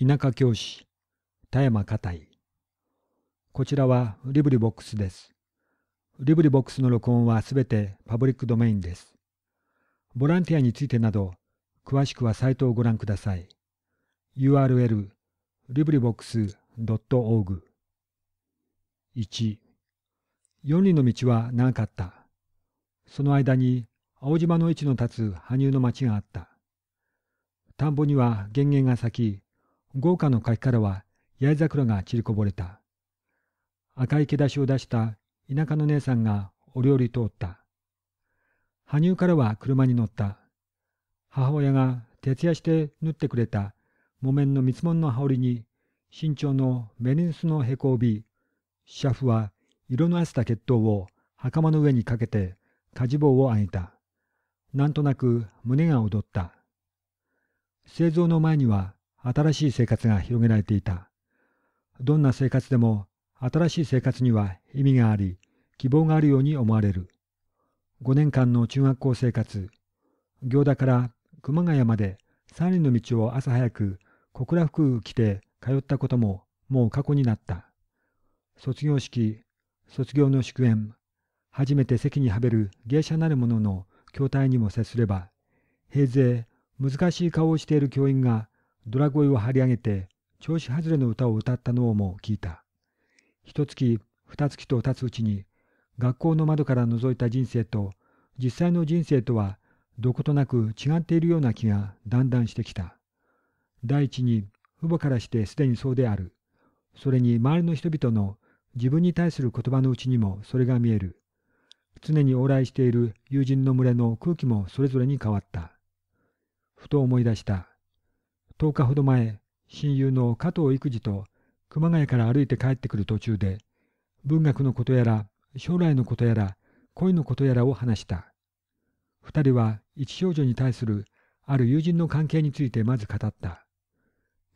田舎教師田山加井。こちらはリブリボックスです。リブリボックスの録音はすべてパブリックドメインです。ボランティアについてなど、詳しくはサイトをご覧ください。URL librivox.org 1四里の道は長かった。その間に青島の位置の立つ羽生の町があった。田んぼには原源が咲き、豪華の柿からは八重桜が散りこぼれた。赤い毛出しを出した田舎の姉さんがお料理通った。羽生からは車に乗った。母親が徹夜して縫ってくれた木綿の三つ紋の羽織に身長のメリンスのへこ帯、シャフは色のあせた血統を袴の上にかけて火事棒をあげた。なんとなく胸が躍った。製造の前には新しい生活が広げられていた。どんな生活でも新しい生活には意味があり、希望があるように思われる。5年間の中学校生活、行田から熊谷まで三里の道を朝早く小倉服着て通ったことももう過去になった。卒業式、卒業の祝宴、初めて席にはべる芸者なる者の筐体にも接すれば、平勢、難しい顔をしている教員がドラ声を張り上げて、調子外れの歌を歌ったのをも聞いた。一月、二月と経つうちに、学校の窓から覗いた人生と、実際の人生とは、どことなく違っているような気がだんだんしてきた。第一に、父母からしてすでにそうである。それに周りの人々の自分に対する言葉のうちにもそれが見える。常に往来している友人の群れの空気もそれぞれに変わった。ふと思い出した。10日ほど前、親友の加藤育児と熊谷から歩いて帰ってくる途中で、文学のことやら、将来のことやら、恋のことやらを話した。二人は一少女に対するある友人の関係についてまず語った。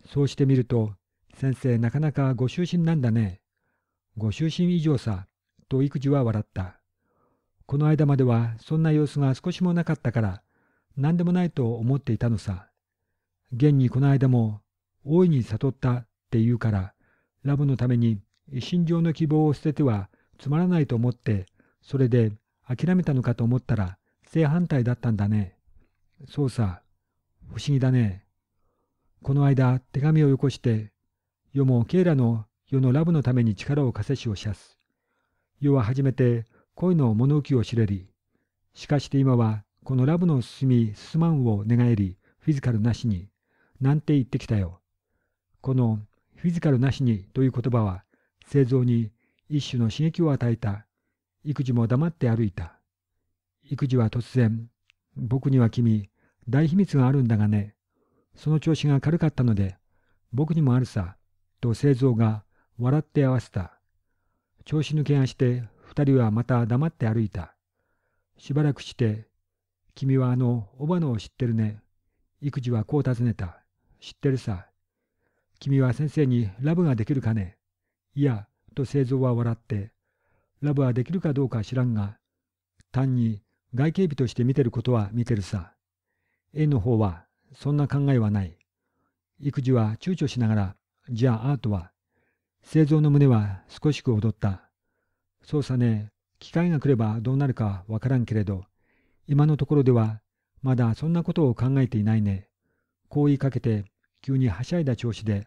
そうしてみると、先生なかなかご就寝なんだね。ご就寝以上さ、と育児は笑った。この間まではそんな様子が少しもなかったから、何でもないと思っていたのさ。現にこの間も大いに悟ったって言うからラブのために一情上の希望を捨ててはつまらないと思ってそれで諦めたのかと思ったら正反対だったんだね。そうさ不思議だね。この間手紙をよこして世もケイラの世のラブのために力を貸せしをしゃす。世は初めて恋の物置を知れり。しかして今はこのラブの進み進まんを願えりフィジカルなしになんて言ってきたよ。このフィジカルなしにという言葉は、製造に一種の刺激を与えた。育児も黙って歩いた。育児は突然、僕には君、大秘密があるんだがね。その調子が軽かったので、僕にもあるさ、と製造が笑って合わせた。調子抜けがして、二人はまた黙って歩いた。しばらくして、君はあの、おばのを知ってるね。育児はこう尋ねた。知ってるさ。君は先生にラブができるかねいや、と製造は笑って、ラブはできるかどうか知らんが、単に外形美として見てることは見てるさ。A の方は、そんな考えはない。育児は躊躇しながら、じゃあアートは、製造の胸は少しく踊った。そうさね、機会が来ればどうなるかわからんけれど、今のところでは、まだそんなことを考えていないね。こう言いかけて急にはしゃいだ調子で、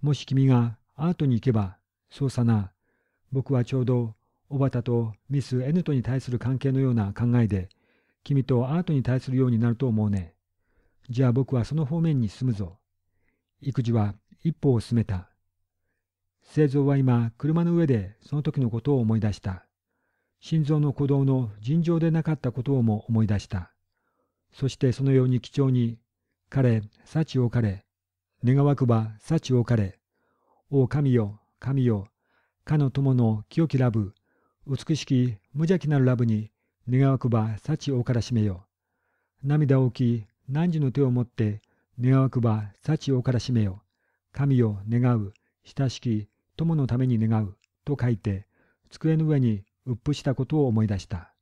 もし君がアートに行けば、そうさな、僕はちょうど小たとミス N とに対する関係のような考えで、君とアートに対するようになると思うね。じゃあ僕はその方面に進むぞ。育児は一歩を進めた。製造は今、車の上でその時のことを思い出した。心臓の鼓動の尋常でなかったことをも思い出した。そしてそのように貴重に彼、幸を彼、願わくば幸を彼、お神よ、神よ、かの友の清きラブ、美しき無邪気なるラブに、願わくば幸をからしめよ。涙を置き、何時の手を持って、願わくば幸をからしめよ。神を願う、親しき友のために願う、と書いて、机の上にうっぷしたことを思い出した。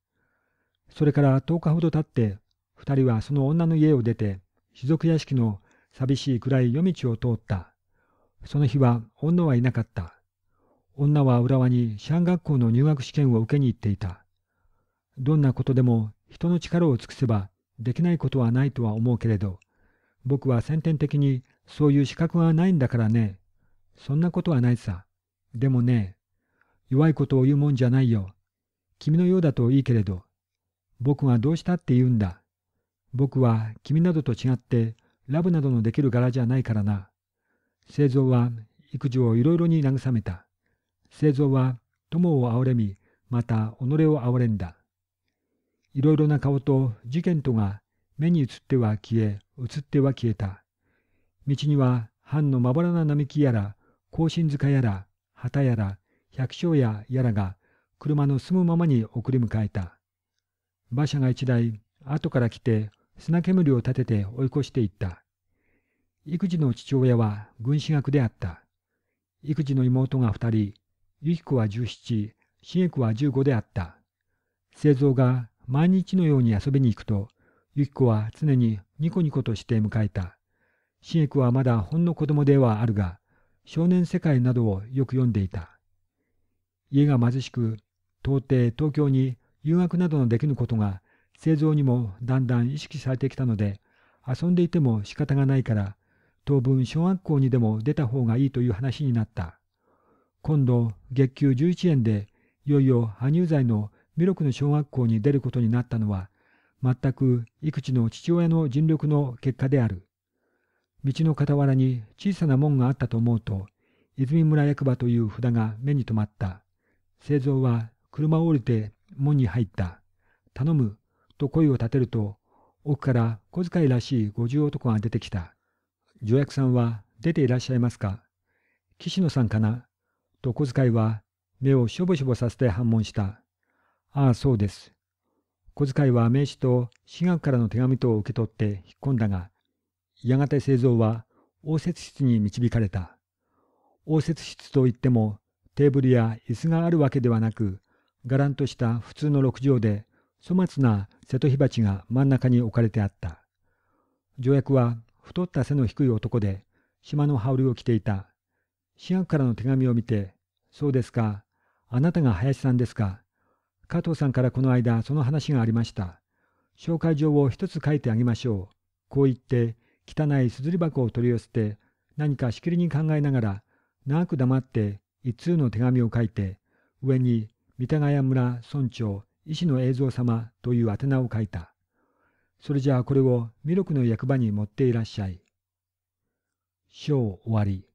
それから10日ほど経って、2人はその女の家を出て、士族屋敷の寂しい暗い夜道を通った。その日は女はいなかった。女は浦和に師範学校の入学試験を受けに行っていた。どんなことでも人の力を尽くせばできないことはないとは思うけれど、僕は先天的にそういう資格がないんだからね。そんなことはないさ。でもね、弱いことを言うもんじゃないよ。君のようだといいけれど、僕がどうしたって言うんだ。僕は君などと違ってラブなどのできる柄じゃないからな。製造は育児をいろいろに慰めた。製造は友を憐れみ、また己を憐れんだ。いろいろな顔と事件とが目に映っては消え、映っては消えた。道には藩のまばらな並木やら、甲信塚やら、旗やら、百姓ややらが車の住むままに送り迎えた。馬車が一台後から来て砂煙を立てて追い越していった。育児の父親は軍師学であった。育児の妹が二人、ゆき子は十七、しげ子は十五であった。製造が毎日のように遊びに行くと、ゆき子は常にニコニコとして迎えた。しげ子はまだほんの子供ではあるが、少年世界などをよく読んでいた。家が貧しく、到底東京に留学などのできぬことが製造にもだんだん意識されてきたので、遊んでいても仕方がないから、当分小学校にでも出た方がいいという話になった。今度、月給11円で、いよいよ羽生剤の弥勒の小学校に出ることになったのは、全く育児の父親の尽力の結果である。道の傍らに小さな門があったと思うと、泉村役場という札が目に留まった。製造は車を降りて門に入った。頼む、と声を立てると、奥から小遣いらしい五十男が出てきた。助役さんは出ていらっしゃいますか岸野さんかなと小遣いは目をしょぼしょぼさせて反問した。ああ、そうです。小遣いは名刺と私学からの手紙とを受け取って引っ込んだが、やがて製造は応接室に導かれた。応接室といってもテーブルや椅子があるわけではなく、がらんとした普通の6畳で、粗末な瀬戸火鉢が真ん中に置かれてあった。条約は太った背の低い男で島の羽織を着ていた。市役からの手紙を見て、そうですか、あなたが林さんですか。加藤さんからこの間その話がありました。紹介状を一つ書いてあげましょう。こう言って、汚いすずり箱を取り寄せて、何かしきりに考えながら、長く黙って一通の手紙を書いて、上に三田ヶ谷村村長医師の映像様という宛名を書いた。それじゃあこれを弥勒の役場に持っていらっしゃい。章終わり。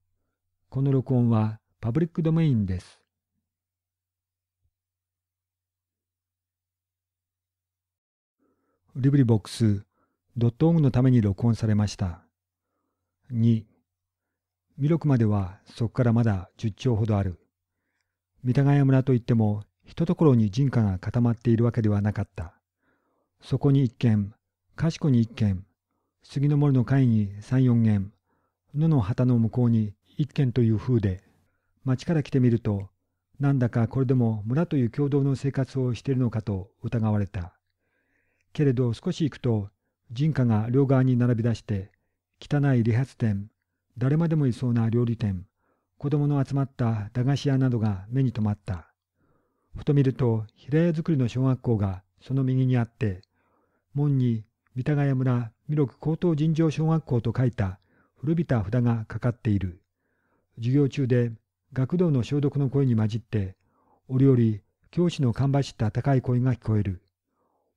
この録音はパブリックドメインです。リブリボックスドットのために録音されました。2弥勒まではそこからまだ10兆ほどある。三田ヶ谷村といってもひとところに人家が固まっているわけではなかった。そこに一軒、かしこに一軒、杉の森の会に三四軒、野の旗の向こうに一軒という風で、町から来てみると、なんだかこれでも村という共同の生活をしているのかと疑われた。けれど少し行くと、人家が両側に並び出して、汚い理髪店、誰までもいそうな料理店、子供の集まった駄菓子屋などが目に留まった。ふと見ると平屋造りの小学校がその右にあって門に三田ヶ谷村弥勒高等尋常小学校と書いた古びた札がかかっている授業中で学童の消毒の声に混じって折々教師のかんばしった高い声が聞こえる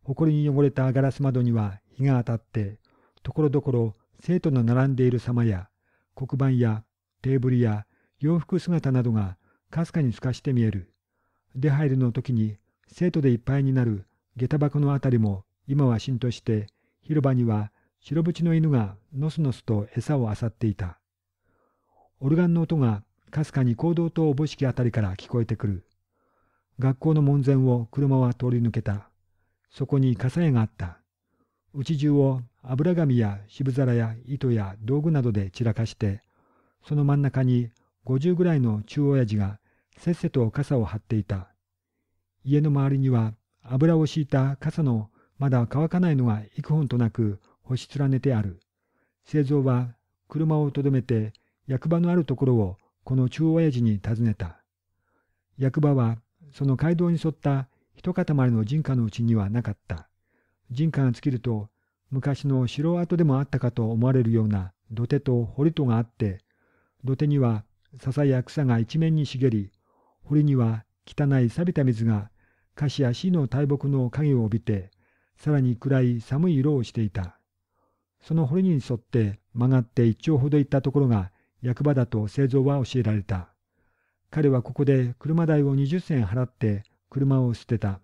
埃に汚れたガラス窓には日が当たってところどころ生徒の並んでいる様や黒板やテーブルや洋服姿などがかすかに透かして見える出入りの時に生徒でいっぱいになる下駄箱のあたりも今は浸透して広場には白縁の犬がのすのすと餌をあさっていた。オルガンの音がかすかに行動とおぼしきあたりから聞こえてくる。学校の門前を車は通り抜けた。そこに笠屋があった。家中を油紙や渋皿や糸や道具などで散らかして、その真ん中に50ぐらいの中親父がせっせと傘を張っていた。家の周りには油を敷いた傘のまだ乾かないのが幾本となく干し連ねてある。製造は車をとどめて役場のあるところをこの中央親父に尋ねた。役場はその街道に沿った一塊の人家のうちにはなかった。人家が尽きると昔の城跡でもあったかと思われるような土手と堀戸があって、土手には笹や草が一面に茂り、堀には汚い錆びた水が菓子や死の大木の影を帯びて、さらに暗い寒い色をしていた。その堀に沿って曲がって一丁ほど行ったところが役場だと製造は教えられた。彼はここで車代を20銭払って車を捨てた。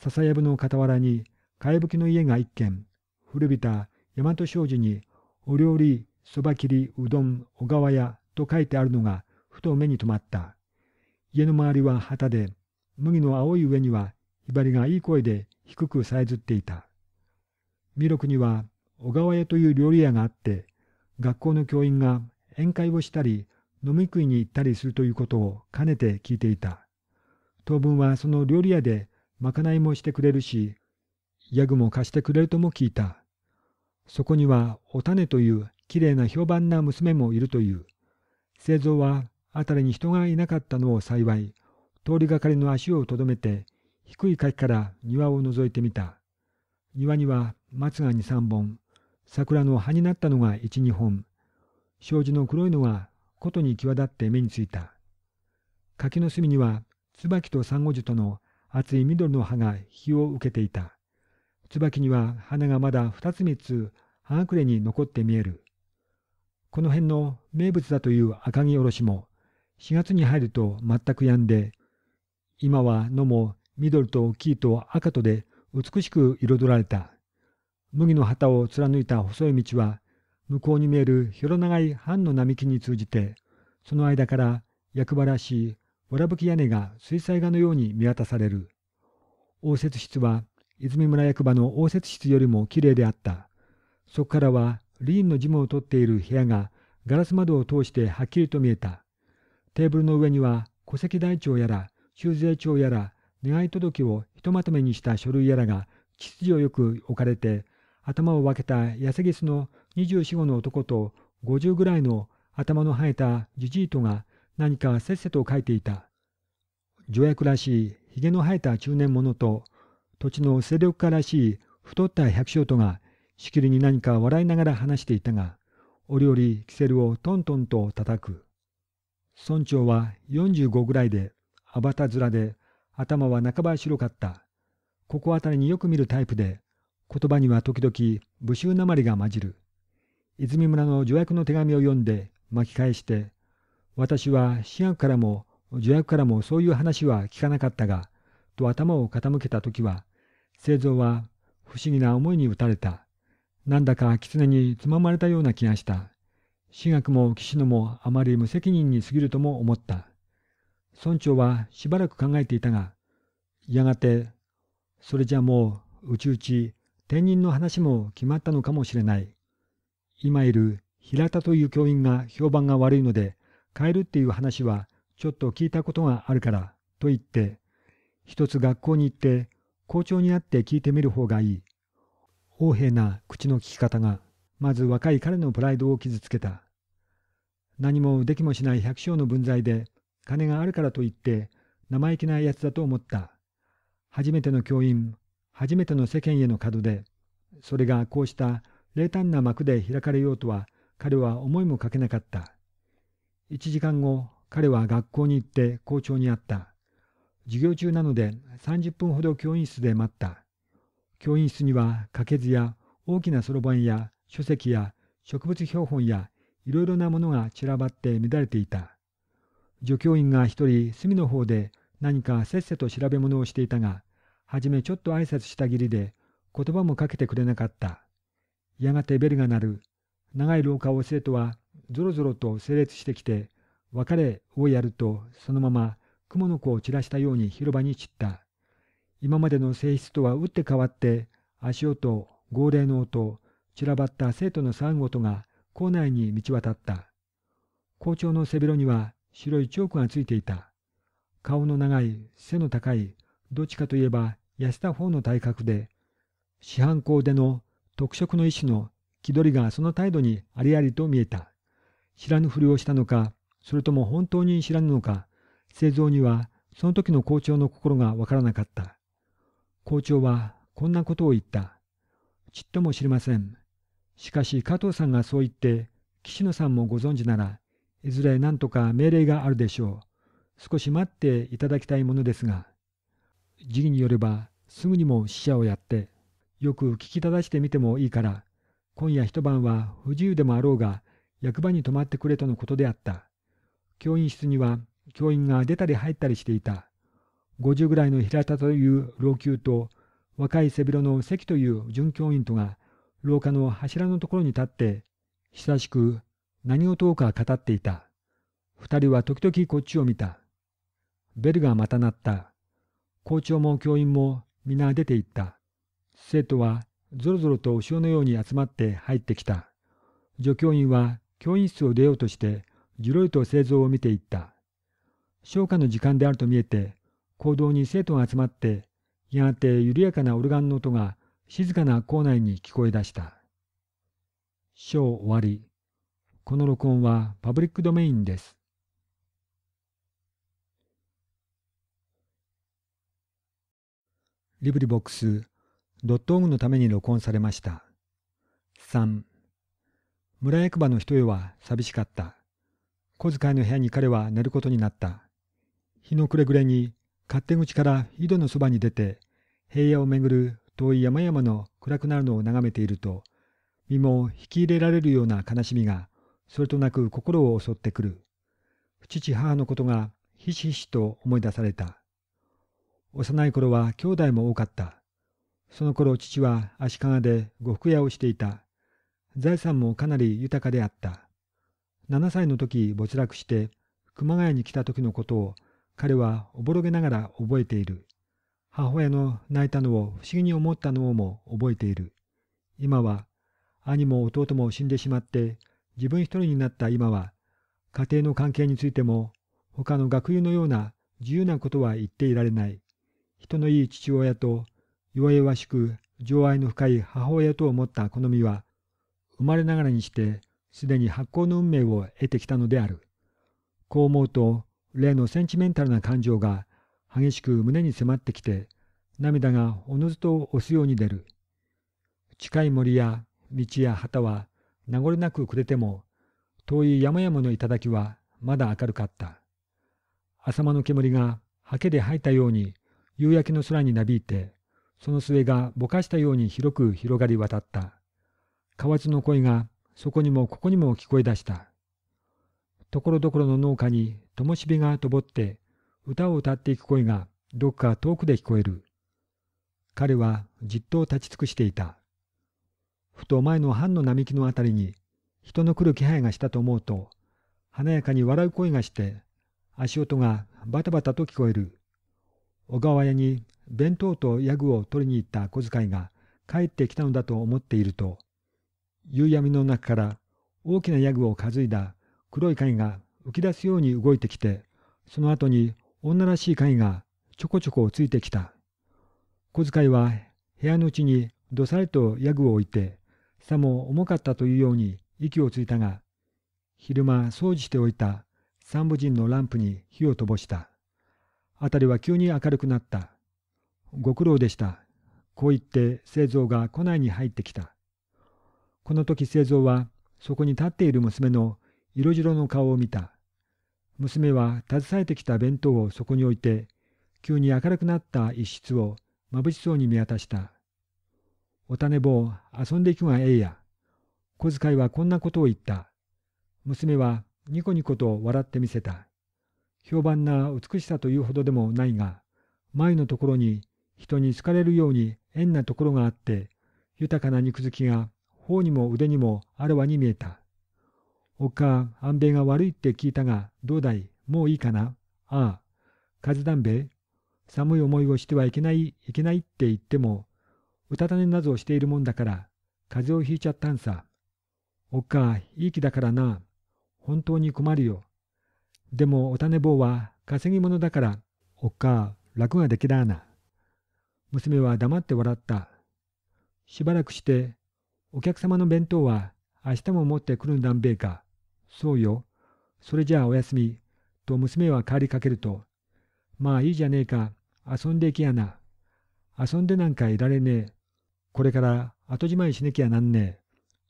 笹やぶの傍らに、かやきの家が一軒、古びた大和商事に、お料理、そば切り、うどん、小川屋と書いてあるのが、ふと目に留まった。家の周りは旗で、麦の青い上にはひばりがいい声で低くさえずっていた。弥勒には小川屋という料理屋があって、学校の教員が宴会をしたり、飲み食いに行ったりするということを兼ねて聞いていた。当分はその料理屋でまかないもしてくれるし、ヤグも貸してくれるとも聞いた。そこにはお種というきれいな評判な娘もいるという。製造は辺りに人がいなかったのを幸い、通りがかりの足をとどめて、低い垣から庭を覗いてみた。庭には松が二三本、桜の葉になったのが一二本、障子の黒いのがことに際立って目についた。柿の隅には椿と珊瑚樹との厚い緑の葉が日を受けていた。椿には花がまだ二つ三つ葉隠れに残って見える。この辺の名物だという赤城おろしも、4月に入ると全く止んで、今は野も緑と黄と赤とで美しく彩られた。麦の旗を貫いた細い道は、向こうに見える広長い藩の並木に通じて、その間から役場らしいわらぶき屋根が水彩画のように見渡される。応接室は泉村役場の応接室よりもきれいであった。そこからはリーンの事務を取っている部屋がガラス窓を通してはっきりと見えた。テーブルの上には戸籍台帳やら修税帳やら願い届をひとまとめにした書類やらが秩序よく置かれて頭を分けた痩せぎすの2 4四五の男と50ぐらいの頭の生えたじじいとが何かせっせと書いていた。助役らしいひげの生えた中年者と土地の勢力家らしい太った百姓とがしきりに何か笑いながら話していたが折々キセルをトントンと叩く。村長は45ぐらいで、あばた面で、頭は半ば白かった。ここあたりによく見るタイプで、言葉には時々武州なまりが混じる。泉村の助役の手紙を読んで巻き返して、私は私学からも助役からもそういう話は聞かなかったが、と頭を傾けた時は、製造は不思議な思いに打たれた。なんだか狐につままれたような気がした。私学も岸野もあまり無責任に過ぎるとも思った。村長はしばらく考えていたが、やがて、それじゃもう、うちうち、転任の話も決まったのかもしれない。今いる平田という教員が評判が悪いので、変えるっていう話はちょっと聞いたことがあるから、と言って、一つ学校に行って、校長に会って聞いてみる方がいい。横柄な口の利き方が。まず若い彼のプライドを傷つけた。何もできもしない百姓の分際で、金があるからといって、生意気なやつだと思った。初めての教員、初めての世間への門で、それがこうした冷淡な幕で開かれようとは、彼は思いもかけなかった。一時間後、彼は学校に行って校長に会った。授業中なので30分ほど教員室で待った。教員室には掛け図や大きなそろばんや書籍や植物標本やいろいろなものが散らばって乱れていた。助教員が一人隅の方で何かせっせと調べ物をしていたが、はじめちょっと挨拶したぎりで言葉もかけてくれなかった。やがてベルが鳴る。長い廊下を生徒はぞろぞろと整列してきて、別れをやるとそのまま雲の子を散らしたように広場に散った。今までの性質とは打って変わって足音、号令の音、散らばった生徒の騒ンとが校内に道渡った。校長の背広には白いチョークがついていた。顔の長い、背の高い、どっちかといえば痩せた方の体格で、市販校での特色の意種の気取りがその態度にありありと見えた。知らぬふりをしたのか、それとも本当に知らぬのか、製造にはその時の校長の心がわからなかった。校長はこんなことを言った。ちっとも知りません。しかし加藤さんがそう言って、岸野さんもご存知なら、いずれ何とか命令があるでしょう。少し待っていただきたいものですが。次期によれば、すぐにも死者をやって、よく聞き正してみてもいいから、今夜一晩は不自由でもあろうが、役場に泊まってくれとのことであった。教員室には教員が出たり入ったりしていた。50ぐらいの平田という老朽と、若い背広の関という准教員とが、廊下の柱のところに立って、久しく何をうか語っていた。二人は時々こっちを見た。ベルがまた鳴った。校長も教員も皆出て行った。生徒はぞろぞろと後ろのように集まって入ってきた。助教員は教員室を出ようとして、じろりと製造を見ていった。消化の時間であると見えて、行動に生徒が集まって、やがて緩やかなオルガンの音が静かな校内に聞こえ出した。章終わり。この録音はパブリックドメインです。リブリボックス、ドットオグのために録音されました。三、村役場の人よは寂しかった。小遣いの部屋に彼は寝ることになった。日の暮れ暮れに勝手口から井戸のそばに出て、平野をめぐる遠い山々の暗くなるのを眺めていると、身も引き入れられるような悲しみが、それとなく心を襲ってくる。父母のことがひしひしと思い出された。幼い頃は兄弟も多かった。その頃父は足利で呉服屋をしていた。財産もかなり豊かであった。7歳の時没落して熊谷に来た時のことを彼はおぼろげながら覚えている。母親の泣いたのを不思議に思ったのをも覚えている。今は、兄も弟も死んでしまって、自分一人になった今は、家庭の関係についても、他の学友のような自由なことは言っていられない。人のいい父親と、弱々しく情愛の深い母親と思ったこの身は、生まれながらにして、すでに発行の運命を得てきたのである。こう思うと、例のセンチメンタルな感情が激しく胸に迫ってきて、涙がおのずと押すように出る。近い森や道や旗は名残なく暮れても、遠い山々の頂はまだ明るかった。浅間の煙が刷毛で吐いたように夕焼けの空になびいて、その末がぼかしたように広く広がり渡った。河津の声がそこにもここにも聞こえ出した。ところどころの農家に灯火がとぼって、歌を歌っていく声がどっか遠くで聞こえる。彼はじっと立ち尽くしていた。ふと前の藩の並木のあたりに人の来る気配がしたと思うと、華やかに笑う声がして、足音がバタバタと聞こえる。小川屋に弁当とヤグを取りに行った小遣いが帰ってきたのだと思っていると、夕闇の中から大きなヤグを担いだ黒い影が浮き出すように動いてきて、その後に女らしい貝がちょこちょこついてきた。小遣いは部屋のうちにどさりとヤグを置いて、さも重かったというように息をついたが、昼間掃除しておいた三部人のランプに火をとぼした。辺りは急に明るくなった。ご苦労でした。こう言って製造が庫内に入ってきた。この時製造はそこに立っている娘の色白の顔を見た。娘は携えてきた弁当をそこに置いて、急に明るくなった一室をまぶしそうに見渡した。お種棒遊んでいくがええや。小遣いはこんなことを言った。娘はニコニコと笑ってみせた。評判な美しさというほどでもないが、前のところに人に好かれるように縁なところがあって、豊かな肉付きが頬にも腕にもあらわに見えた。おか、安兵衛が悪いって聞いたが、どうだいもういいかなああ、風だんべ寒い思いをしてはいけない、いけないって言っても、うたた寝などをしているもんだから、風邪をひいちゃったんさ。おっか、いい気だからな。本当に困るよ。でも、お種ね坊は稼ぎ者だから、おっか、楽ができだな。娘は黙って笑った。しばらくして、お客様の弁当は明日も持ってくるんだんべえか。そうよ。それじゃあおやすみ。と娘は帰りかけると、まあいいじゃねえか。遊んでいきやな。遊んでなんかいられねえ。これから後じまいしなきゃなんねえ。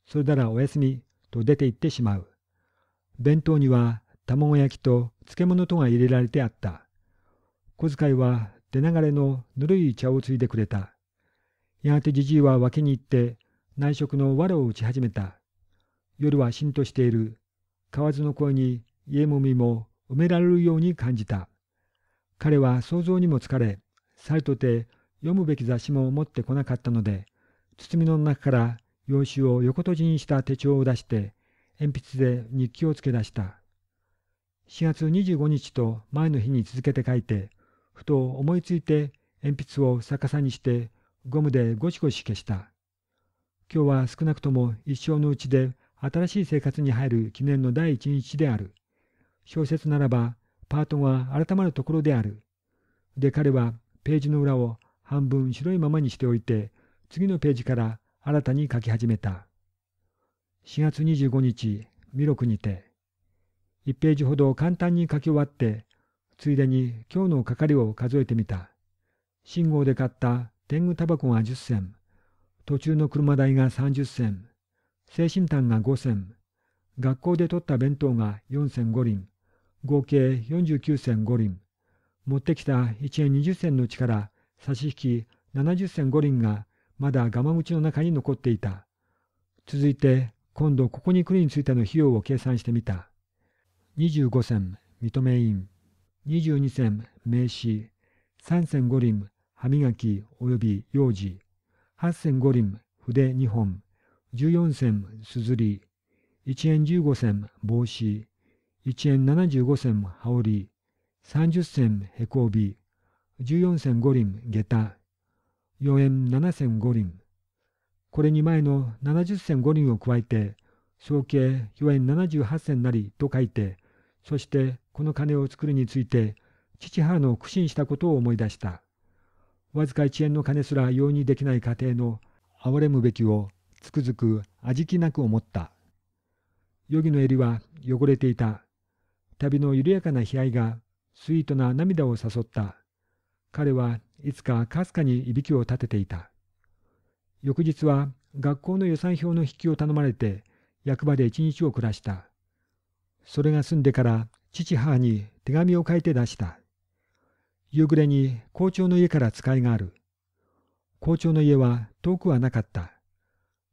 それならおやすみ。と出て行ってしまう。弁当には卵焼きと漬物とが入れられてあった。小遣いは出流れのぬるい茶をついでくれた。やがてじじいは脇に行って内職の藁を打ち始めた。夜はしんとしている。河津の声に家もみも埋められるように感じた。彼は想像にも疲れ、さりとて読むべき雑誌も持ってこなかったので、包みの中から用紙を横閉じにした手帳を出して、鉛筆で日記をつけ出した。4月25日と前の日に続けて書いて、ふと思いついて鉛筆を逆さにしてゴムでゴシゴシ消した。今日は少なくとも一生のうちで新しい生活に入る記念の第一日である。小説ならば、パートが改まるところである。で、彼はページの裏を半分白いままにしておいて、次のページから新たに書き始めた。4月25日、弥勒にて。1ページほど簡単に書き終わって、ついでに今日の係を数えてみた。信号で買った天狗タバコが10銭、途中の車代が30銭、精神炭が5銭、学校で取った弁当が4銭5輪、合計49銭5輪、持ってきた1円20銭のうちから差し引き70銭5輪がまだガ口の中に残っていた。続いて、今度ここに来るについての費用を計算してみた。25銭、認め印。22銭、名刺。3銭5輪、歯磨き及び幼児。8銭5輪、筆2本。14銭すずり、1円15銭帽子、1円75銭羽織、30銭へこび、14銭五輪下駄、4円7銭五輪。これに前の70銭五輪を加えて、総計4円78銭なりと書いて、そしてこの金を作るについて、父母の苦心したことを思い出した。わずか1円の金すら容易にできない家庭の憐れむべきをつくづく味気なく思った。ヨギの襟は汚れていた。旅の緩やかな悲哀がスイートな涙を誘った。彼はいつかかすかにいびきを立てていた。翌日は学校の予算表の引きを頼まれて役場で一日を暮らした。それが済んでから父母に手紙を書いて出した。夕暮れに校長の家から使いがある。校長の家は遠くはなかった。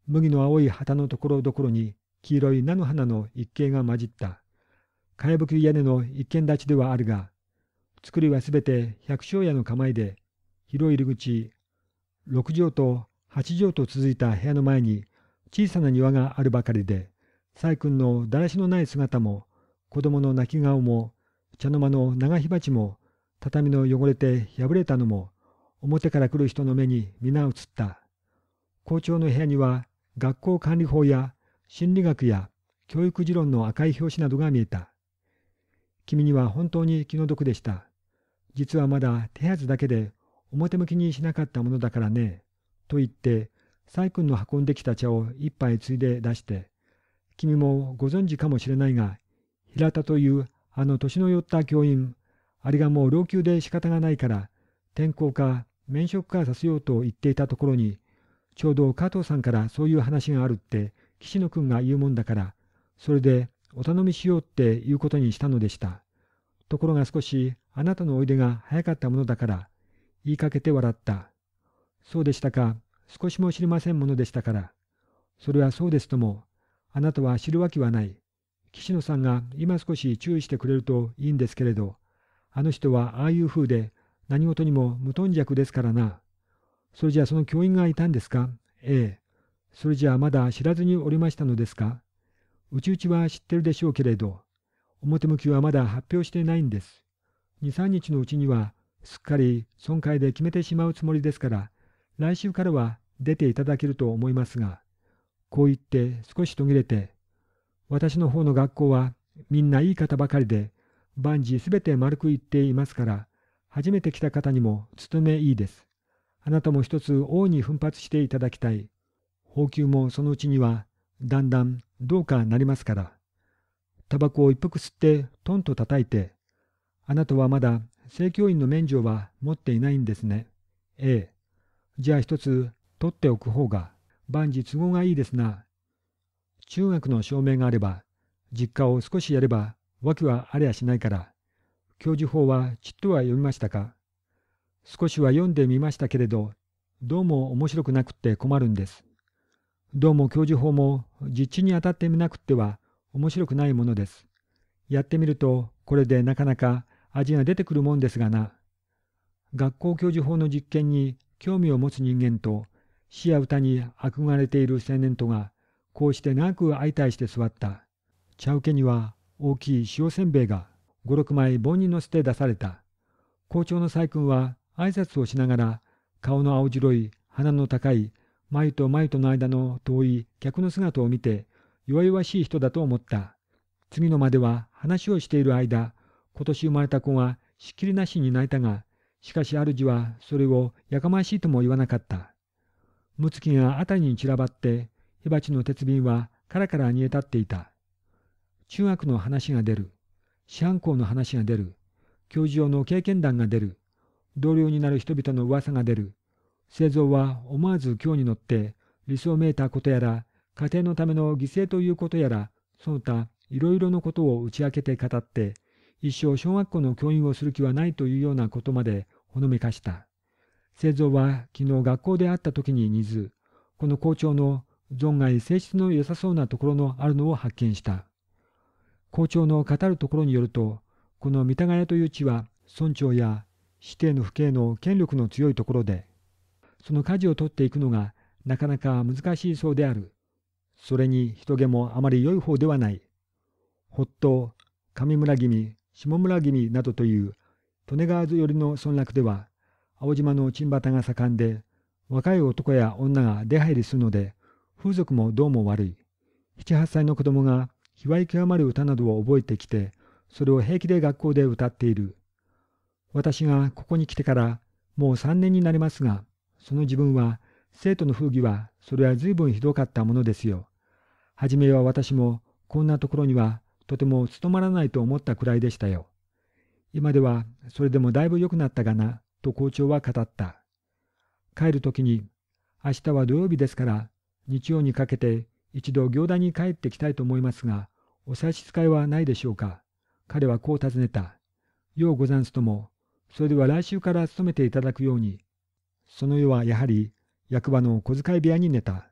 麦の青い旗のところどころに黄色い菜の花の一景が混じった。かやぶき屋根の一軒立ちではあるが、作りはすべて百姓屋の構えで、広い入り口、六畳と八畳と続いた部屋の前に小さな庭があるばかりで、細君のだらしのない姿も、子供の泣き顔も、茶の間の長火鉢も、畳の汚れて破れたのも、表から来る人の目に皆映った。校長の部屋には学校管理法や心理学や教育持論の赤い表紙などが見えた。君には本当に気の毒でした。実はまだ手はずだけで表向きにしなかったものだからね。と言って、細君の運んできた茶を一杯継いで出して、君もご存知かもしれないが、平田というあの年の寄った教員、あれがもう老朽で仕方がないから、転校か免職かさせようと言っていたところに、ちょうど加藤さんからそういう話があるって岸野君が言うもんだから、それでお頼みしようって言うことにしたのでした。ところが少しあなたのおいでが早かったものだから、言いかけて笑った。そうでしたか、少しも知りませんものでしたから。それはそうですとも、あなたは知るわけはない。岸野さんが今少し注意してくれるといいんですけれど、あの人はああいう風で何事にも無頓着ですからな。それじゃあその教員がいたんですかええ。それじゃあまだ知らずにおりましたのですかうちうちは知ってるでしょうけれど、表向きはまだ発表してないんです。2、3日のうちには、すっかり損壊で決めてしまうつもりですから、来週からは出ていただけると思いますが、こう言って少し途切れて、私の方の学校はみんないい方ばかりで、万事すべて丸くいっていますから、初めて来た方にも勤めいいです。あなたも一つ大に奮発していただきたい。宝給もそのうちには、だんだんどうかなりますから。タバコを一服吸って、トンと叩いて、あなたはまだ正教員の免除は持っていないんですね。ええ。じゃあ一つ取っておく方が、万事都合がいいですな。中学の証明があれば、実家を少しやれば、訳はありゃしないから。教授法はちっとは読みましたか少しは読んでみましたけれど、どうも面白くなくって困るんです。どうも教授法も実地に当たってみなくっては面白くないものです。やってみると、これでなかなか味が出てくるもんですがな。学校教授法の実験に興味を持つ人間と、詩や歌に憧れている青年とが、こうして長く相対して座った。茶受けには大きい塩せんべいが、5、6枚盆に乗せて出された。校長の細君は挨拶をしながら、顔の青白い、鼻の高い、眉と眉との間の遠い客の姿を見て、弱々しい人だと思った。次の間では話をしている間、今年生まれた子がしきりなしに泣いたが、しかし主はそれをやかましいとも言わなかった。むつきが辺りに散らばって、火鉢の鉄瓶はカラカラ煮え立っていた。中学の話が出る。師範校の話が出る。教授用の経験談が出る。同僚になる人々の噂が出る。製造は思わず今日に乗って理想をめいたことやら、家庭のための犠牲ということやら、その他いろいろのことを打ち明けて語って、一生小学校の教員をする気はないというようなことまでほのめかした。製造は昨日学校で会った時に似ず、この校長の存外性質の良さそうなところのあるのを発見した。校長の語るところによると、この三田ヶ谷という地は村長や死刑の府警の権力の強いところで、その舵を取っていくのがなかなか難しいそうである。それに人気もあまり良い方ではない。ほっと、上村君、下村君などという利根川寄りの村落では、青島の鎮畑が盛んで、若い男や女が出入りするので、風俗もどうも悪い。七八歳の子供が、卑猥極まる歌などを覚えてきて、それを平気で学校で歌っている。私がここに来てからもう3年になりますが、その自分は、生徒の風紀は、それは随分ひどかったものですよ。はじめは私も、こんなところには、とても務まらないと思ったくらいでしたよ。今では、それでもだいぶ良くなったがな、と校長は語った。帰るときに、明日は土曜日ですから、日曜にかけて一度行田に帰ってきたいと思いますが、お差し支えはないでしょうか。彼はこう尋ねた。ようござんすとも、それでは来週から勤めていただくように。その夜はやはり役場の小遣い部屋に寝た。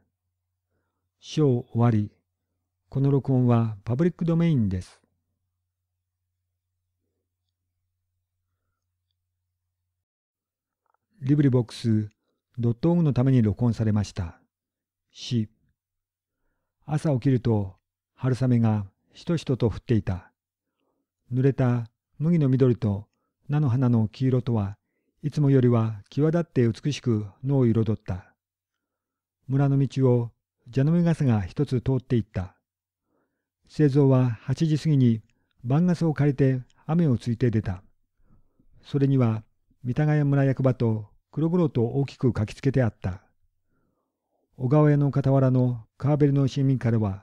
章終わり。この録音はパブリックドメインです。リブリボックスドットのために録音されました。し朝起きると春雨がしとしとと降っていた。濡れた麦の緑と菜の花の黄色とは、いつもよりは際立って美しく野を彩った。村の道を蛇の目傘が一つ通っていった。製造は8時過ぎに番傘を借りて雨をついて出た。それには三田谷村役場と黒々と大きく書きつけてあった。小川屋の傍らの川べりの市民からは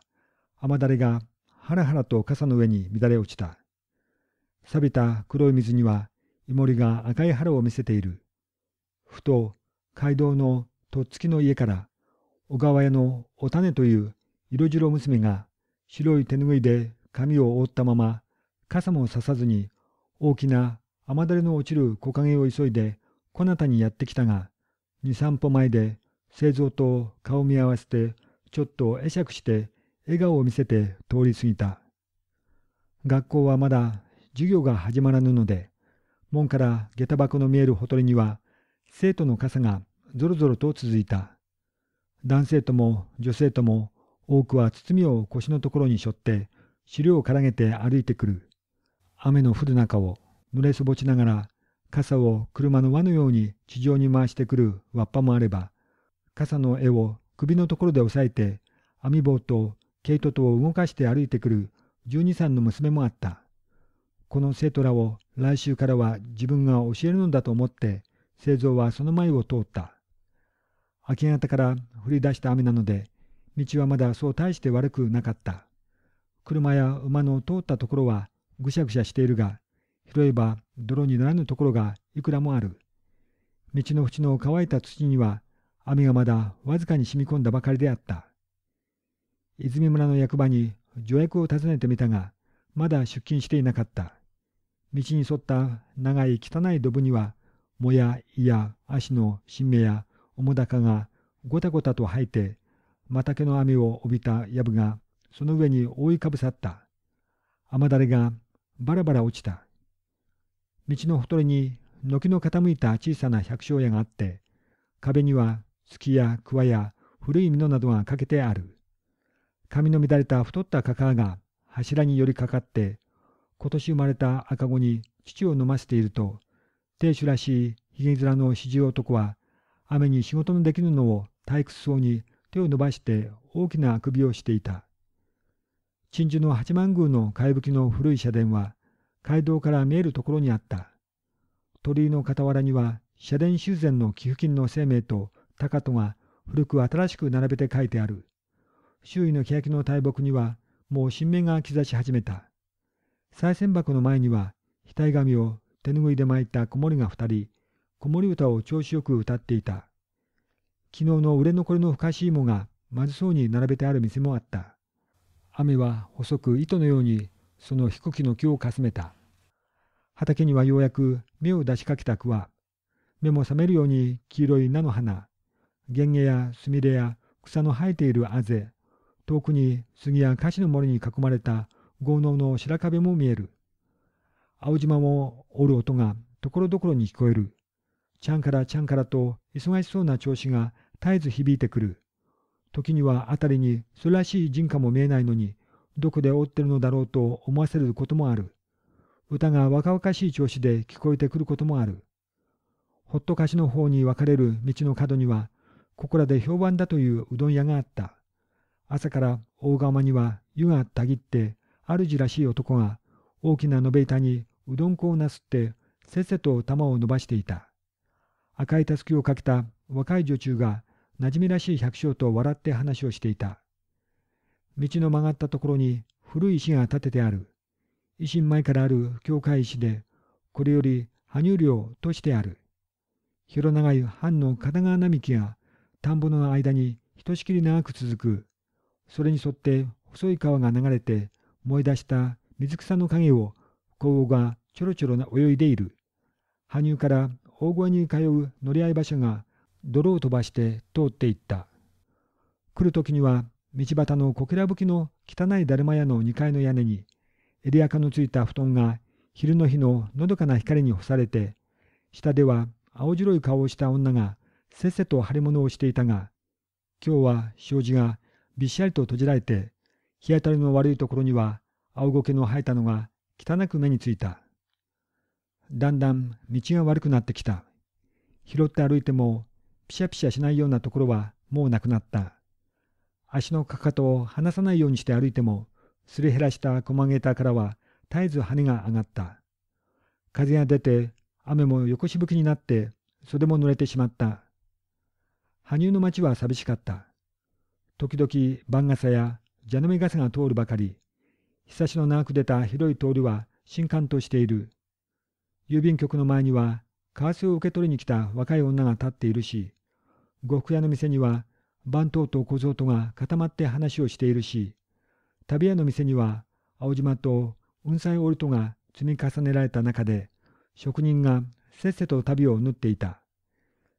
雨だれがハラハラと傘の上に乱れ落ちた。錆びた黒い水にはイモリが赤い腹を見せている。ふと、街道のとっつきの家から、小川屋のお種という色白娘が、白い手ぬぐいで髪を覆ったまま、傘もささずに、大きな雨だれの落ちる木陰を急いで、こなたにやってきたが、二三歩前で、製造と顔見合わせて、ちょっと会釈して、笑顔を見せて通り過ぎた。学校はまだ授業が始まらぬので、門から下駄箱の見えるほとりには、生徒の傘がぞろぞろと続いた。男性とも女性とも、多くは包みを腰のところに背負って、狩料をからげて歩いてくる。雨の降る中を濡れそぼちながら、傘を車の輪のように地上に回してくるわっぱもあれば、傘の絵を首のところで押さえて、網棒と毛糸とを動かして歩いてくる12、三の娘もあった。この生徒らを来週からは自分が教えるのだと思って、製造はその前を通った。明け方から降り出した雨なので、道はまだそう大して悪くなかった。車や馬の通ったところはぐしゃぐしゃしているが、拾えば泥にならぬところがいくらもある。道の縁の乾いた土には雨がまだわずかに染み込んだばかりであった。泉村の役場に助役を訪ねてみたが、まだ出勤していなかった。道に沿った長い汚いドブには、もや、いや、足の新芽や、おもだかが、ごたごたと生えて、畑の雨を帯びたやぶが、その上に覆いかぶさった。雨だれが、ばらばら落ちた。道のほとりに、軒の傾いた小さな百姓屋があって、壁には、月や桑や、古い布などがかけてある。髪の乱れた太ったかかが、柱に寄りかかって、今年生まれた赤子に乳を飲ませていると、亭主らしいひげ面の四十男は、雨に仕事のできるのを退屈そうに手を伸ばして大きなあくびをしていた。鎮守の八幡宮の貝吹きの古い社殿は、街道から見えるところにあった。鳥居の傍らには、社殿修繕の寄付金の生命と高戸が古く新しく並べて書いてある。周囲の欅の大木には、もう新芽が刻し始めた。再銭箱の前には、額紙を手ぬぐいで巻いた子守が二人、子守歌を調子よく歌っていた。昨日の売れ残りの深しい芋がまずそうに並べてある店もあった。雨は細く糸のようにその飛行機の木をかすめた。畑にはようやく目を出しかけた桑目も覚めるように黄色い菜の花。原げやすみれや草の生えているあぜ。遠くに杉や菓子の森に囲まれた豪農の白壁も見える。青島もおる音がところどころに聞こえる。ちゃんからちゃんからと忙しそうな調子が絶えず響いてくる。時には辺りにそれらしい人家も見えないのに、どこで追ってるのだろうと思わせることもある。歌が若々しい調子で聞こえてくることもある。ほっとかしの方に分かれる道の角には、ここらで評判だといううどん屋があった。朝から大釜には湯がたぎって、主らしい男が大きな延べ板にうどん粉をなすってせっせと玉を伸ばしていた。赤いたすきをかけた若い女中がなじみらしい百姓と笑って話をしていた。道の曲がったところに古い石が建ててある。維新前からある教会石で、これより羽生寮としてある。広長い藩の片側並木が田んぼの間にひとしきり長く続く。それに沿って細い川が流れて思い出した水草の影を皇后がちょろちょろ泳いでいる。羽生から大声に通う乗り合い馬車が泥を飛ばして通っていった。来る時には道端のこけらぶきの汚いだるま屋の2階の屋根に襟垢のついた布団が昼の日ののどかな光に干されて下では青白い顔をした女がせっせと腫れ物をしていたが今日は障子がびっしゃりと閉じられて日当たりの悪いところには青ケの生えたのが汚く目についた。だんだん道が悪くなってきた。拾って歩いてもピシャピシャしないようなところはもうなくなった。足のかかとを離さないようにして歩いても、すり減らした駒ターからは絶えず羽が上がった。風が出て、雨も横しぶきになって、袖も濡れてしまった。羽生の町は寂しかった。時々晩傘や蛇の目ガスが通るばかり。ひさしの長く出た広い通りは新刊としている。郵便局の前には、為替を受け取りに来た若い女が立っているし、呉服屋の店には、番頭と小僧とが固まって話をしているし、旅屋の店には、青島と雲彩織戸が積み重ねられた中で、職人がせっせと旅を縫っていた。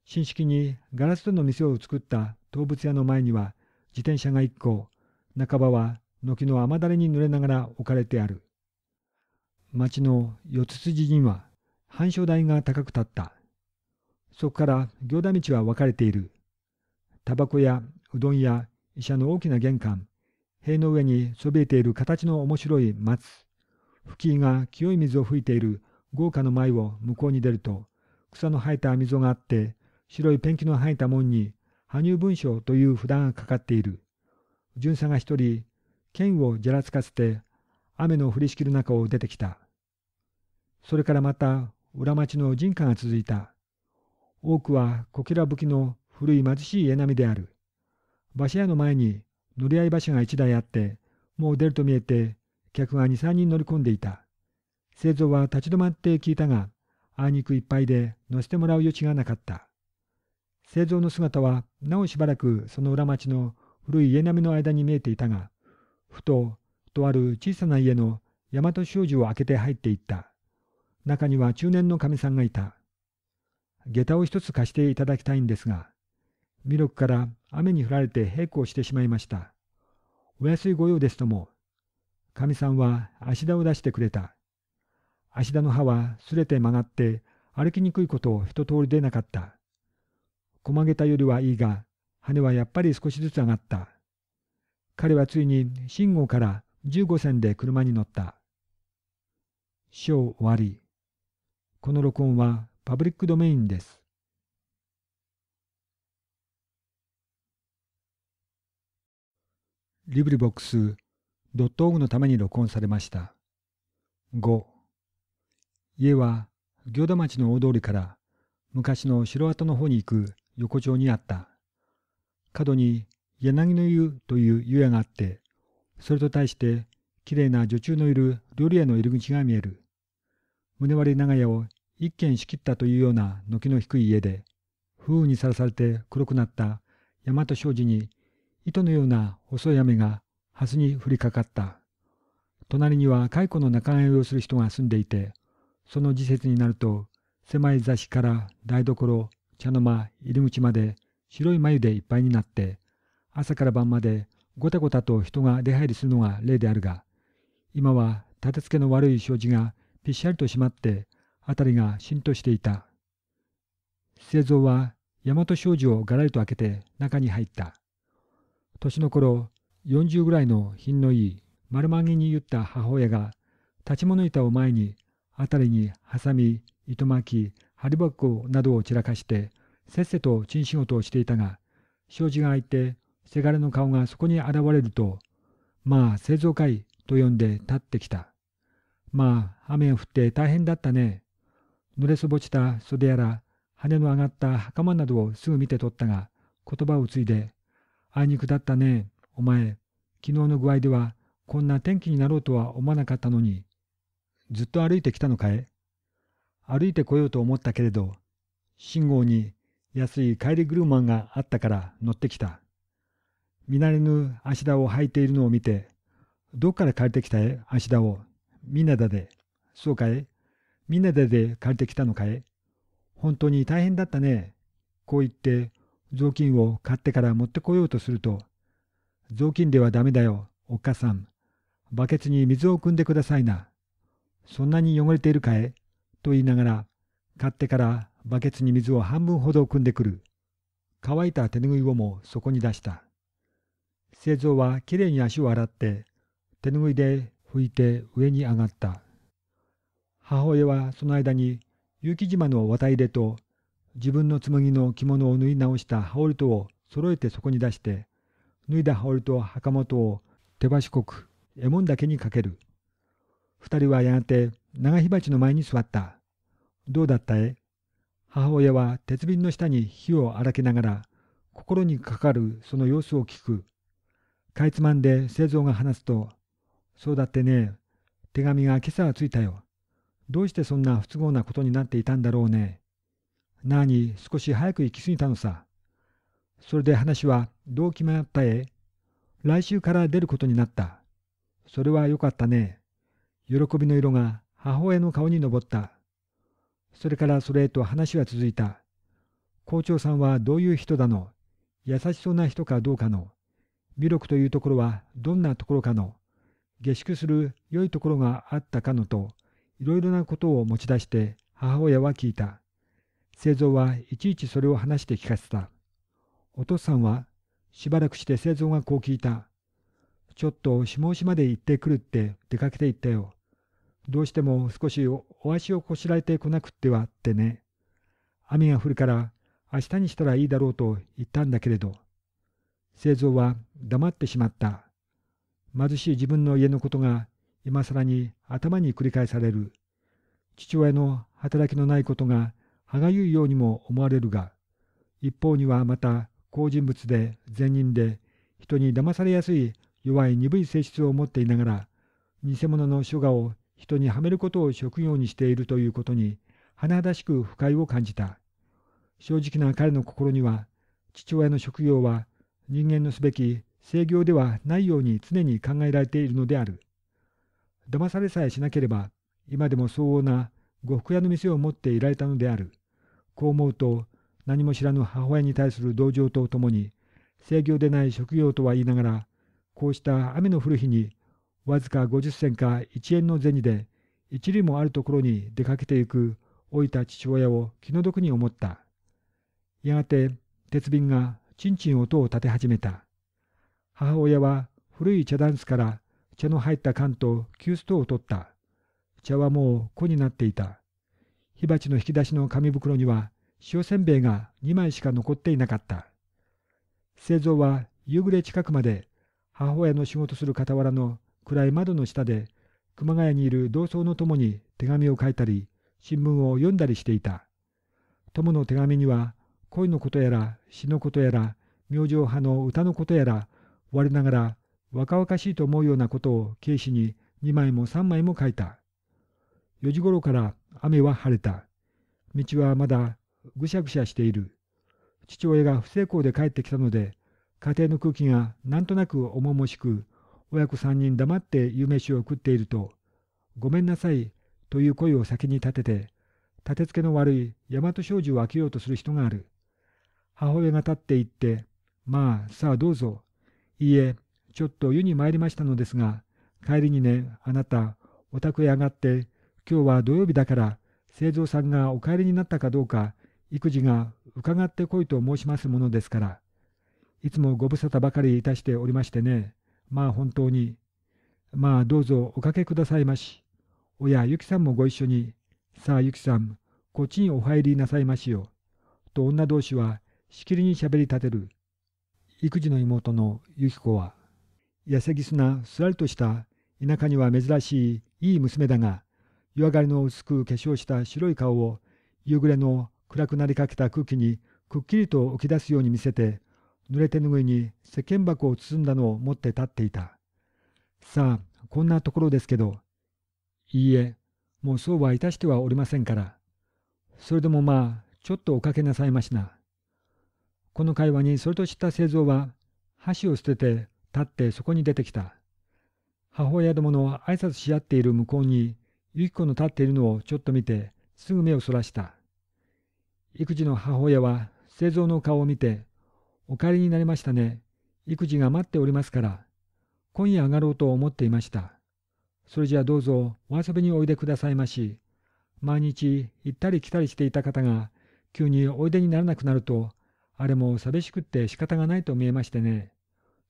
新式にガラス戸の店を作った動物屋の前には、自転車が一個、半ばは軒の雨だれに濡れながら置かれてある。町の四つ筋には繁殖台が高く立った。そこから行田道は分かれている。タバコやうどんや医者の大きな玄関、塀の上にそびえている形の面白い松、吹きが清い水を吹いている豪華の前を向こうに出ると、草の生えた溝があって、白いペンキの生えた門に、羽生文章という札がかかっている。巡査が一人、剣をじゃらつかせて、雨の降りしきる中を出てきた。それからまた、裏町の人家が続いた。多くは、こけらぶきの古い貧しい家並みである。馬車屋の前に乗り合い馬車が一台あって、もう出ると見えて、客が二三人乗り込んでいた。製造は立ち止まって聞いたが、あいにくいっぱいで乗せてもらう余地がなかった。製造の姿は、なおしばらくその裏町の古い家並みの間に見えていたが、ふと、とある小さな家の大和障子を開けて入っていった。中には中年のかみさんがいた。下駄を一つ貸していただきたいんですが、弥勒から雨に降られて閉行してしまいました。お安い御用ですとも。かみさんは足田を出してくれた。足田の歯はすれて曲がって歩きにくいことを一通り出なかった。まげたよりはいいが、羽はやっぱり少しずつ上がった。彼はついに信号から15線で車に乗った。章終わり。この録音はパブリックドメインです。リブリボックスドットのために録音されました。5家は行田町の大通りから昔の城跡の方に行く横丁にあった。角に柳の湯という湯屋があって、それと対してきれいな女中のいる料理屋の入り口が見える。胸割り長屋を一軒仕切ったというような軒の低い家で、風雨にさらされて黒くなった大和商事に糸のような細い雨が蓮に降りかかった。隣には蚕の仲買をする人が住んでいて、その時節になると、狭い座敷から台所、茶の間、入り口まで、白い眉でいっぱいになって、朝から晩までごたごたと人が出入りするのが例であるが、今は立て付けの悪い障子がぴっしゃりと閉まって、辺りがしんとしていた。製造は大和障子をがらりと開けて中に入った。年の頃、40ぐらいの品のいい丸まげに言った母親が、立ち物板を前に、辺りにハサミ、糸巻き、針箱などを散らかして、せっせと珍仕事をしていたが、障子が開いて、せがれの顔がそこに現れると、まあ、製造会と呼んで立ってきた。まあ、雨が降って大変だったね。濡れそぼちた袖やら、羽の上がった袴などをすぐ見て取ったが、言葉を継いで、あいにくだったね、お前。昨日の具合では、こんな天気になろうとは思わなかったのに。ずっと歩いてきたのかい歩いてこようと思ったけれど、信号に安い帰り車があったから乗ってきた。見慣れぬ足田を履いているのを見て、どっから借りてきたえ足田を。みなだで。そうかえ。みなだで借りてきたのかい本当に大変だったね。こう言って、雑巾を買ってから持ってこようとすると、雑巾ではダメだよ、おっかさん。バケツに水を汲んでくださいな。そんなに汚れているかえと言いながら、買ってからバケツに水を半分ほど汲んでくる。乾いた手ぬぐいをもそこに出した。製造はきれいに足を洗って、手ぬぐいで拭いて上に上がった。母親はその間に結城島の綿入れと自分の紬の着物を縫い直した羽織とを揃えてそこに出して、脱いだ羽織と袴とを手羽四国、えもだけにかける。二人はやがて長火鉢の前に座った。どうだったえ母親は鉄瓶の下に火を荒けながら、心にかかるその様子を聞く。かいつまんで製造が話すと、そうだってね、手紙が今朝はついたよ。どうしてそんな不都合なことになっていたんだろうね。なあに少し早く行き過ぎたのさ。それで話はどう決まったえ来週から出ることになった。それはよかったね。喜びの色が母親の顔に上った。それからそれへと話は続いた。校長さんはどういう人だの、優しそうな人かどうかの、魅力というところはどんなところかの、下宿する良いところがあったかのと、いろいろなことを持ち出して母親は聞いた。製造はいちいちそれを話して聞かせた。お父さんは、しばらくして製造がこう聞いた。ちょっと下押しまで行ってくるって出かけて行ったよ。どうしても少しお足をこしらえてこなくってはってね。雨が降るから明日にしたらいいだろうと言ったんだけれど、製造は黙ってしまった。貧しい自分の家のことが今更に頭に繰り返される。父親の働きのないことが歯がゆいようにも思われるが、一方にはまた好人物で善人で人に騙されやすい弱い鈍い性質を持っていながら、偽物の書画を人にはめることを職業にしているということに甚だしく不快を感じた。正直な彼の心には父親の職業は人間のすべき制御ではないように常に考えられているのである。騙されさえしなければ今でも相応な呉服屋の店を持っていられたのである。こう思うと何も知らぬ母親に対する同情とともに制御でない職業とは言いながらこうした雨の降る日にわずか50銭か1円の銭で一里もあるところに出かけてゆく老いた父親を気の毒に思った。やがて鉄瓶がちんちん音を立て始めた。母親は古い茶ダンスから茶の入った缶と急須とを取った。茶はもう粉になっていた。火鉢の引き出しの紙袋には塩せんべいが2枚しか残っていなかった。製造は夕暮れ近くまで母親の仕事する傍らの暗い窓の下で熊谷にいる同窓の友に手紙を書いたり新聞を読んだりしていた友の手紙には恋のことやら詩のことやら明星派の歌のことやら我ながら若々しいと思うようなことを軽視に2枚も3枚も書いた4時頃から雨は晴れた道はまだぐしゃぐしゃしている父親が不成功で帰ってきたので家庭の空気がなんとなく重々しく親子三人黙って夕飯を食っていると、ごめんなさい、という声を先に立てて、立て付けの悪い大和商事を開けようとする人がある。母親が立って行って、まあ、さあどうぞ。いいえ、ちょっと湯に参りましたのですが、帰りにね、あなた、お宅へ上がって、今日は土曜日だから、清蔵さんがお帰りになったかどうか、育児が伺ってこいと申しますものですから、いつもご無沙汰ばかりいたしておりましてね、まあ本当に、まあどうぞおかけくださいまし。おや、ゆきさんもご一緒に、さあゆきさん、こっちにお入りなさいましよ。と女同士はしきりにしゃべり立てる。育児の妹のゆき子は、痩せぎすなすらりとした田舎には珍しいいい娘だが、湯上がりの薄く化粧した白い顔を夕暮れの暗くなりかけた空気にくっきりと浮き出すように見せて、濡れ手ぬぐいに石鹸箱を包んだのを持って立っていた。さあ、こんなところですけど。いいえ、もうそうはいたしてはおりませんから。それでもまあ、ちょっとおかけなさいましな。この会話にそれと知った製造は、箸を捨てて立ってそこに出てきた。母親どもの挨拶し合っている向こうに、ゆき子の立っているのをちょっと見て、すぐ目をそらした。育児の母親は、製造の顔を見て、お帰りになりましたね。育児が待っておりますから。今夜上がろうと思っていました。それじゃあどうぞお遊びにおいでくださいまし。毎日行ったり来たりしていた方が急においでにならなくなると、あれも寂しくって仕方がないと見えましてね。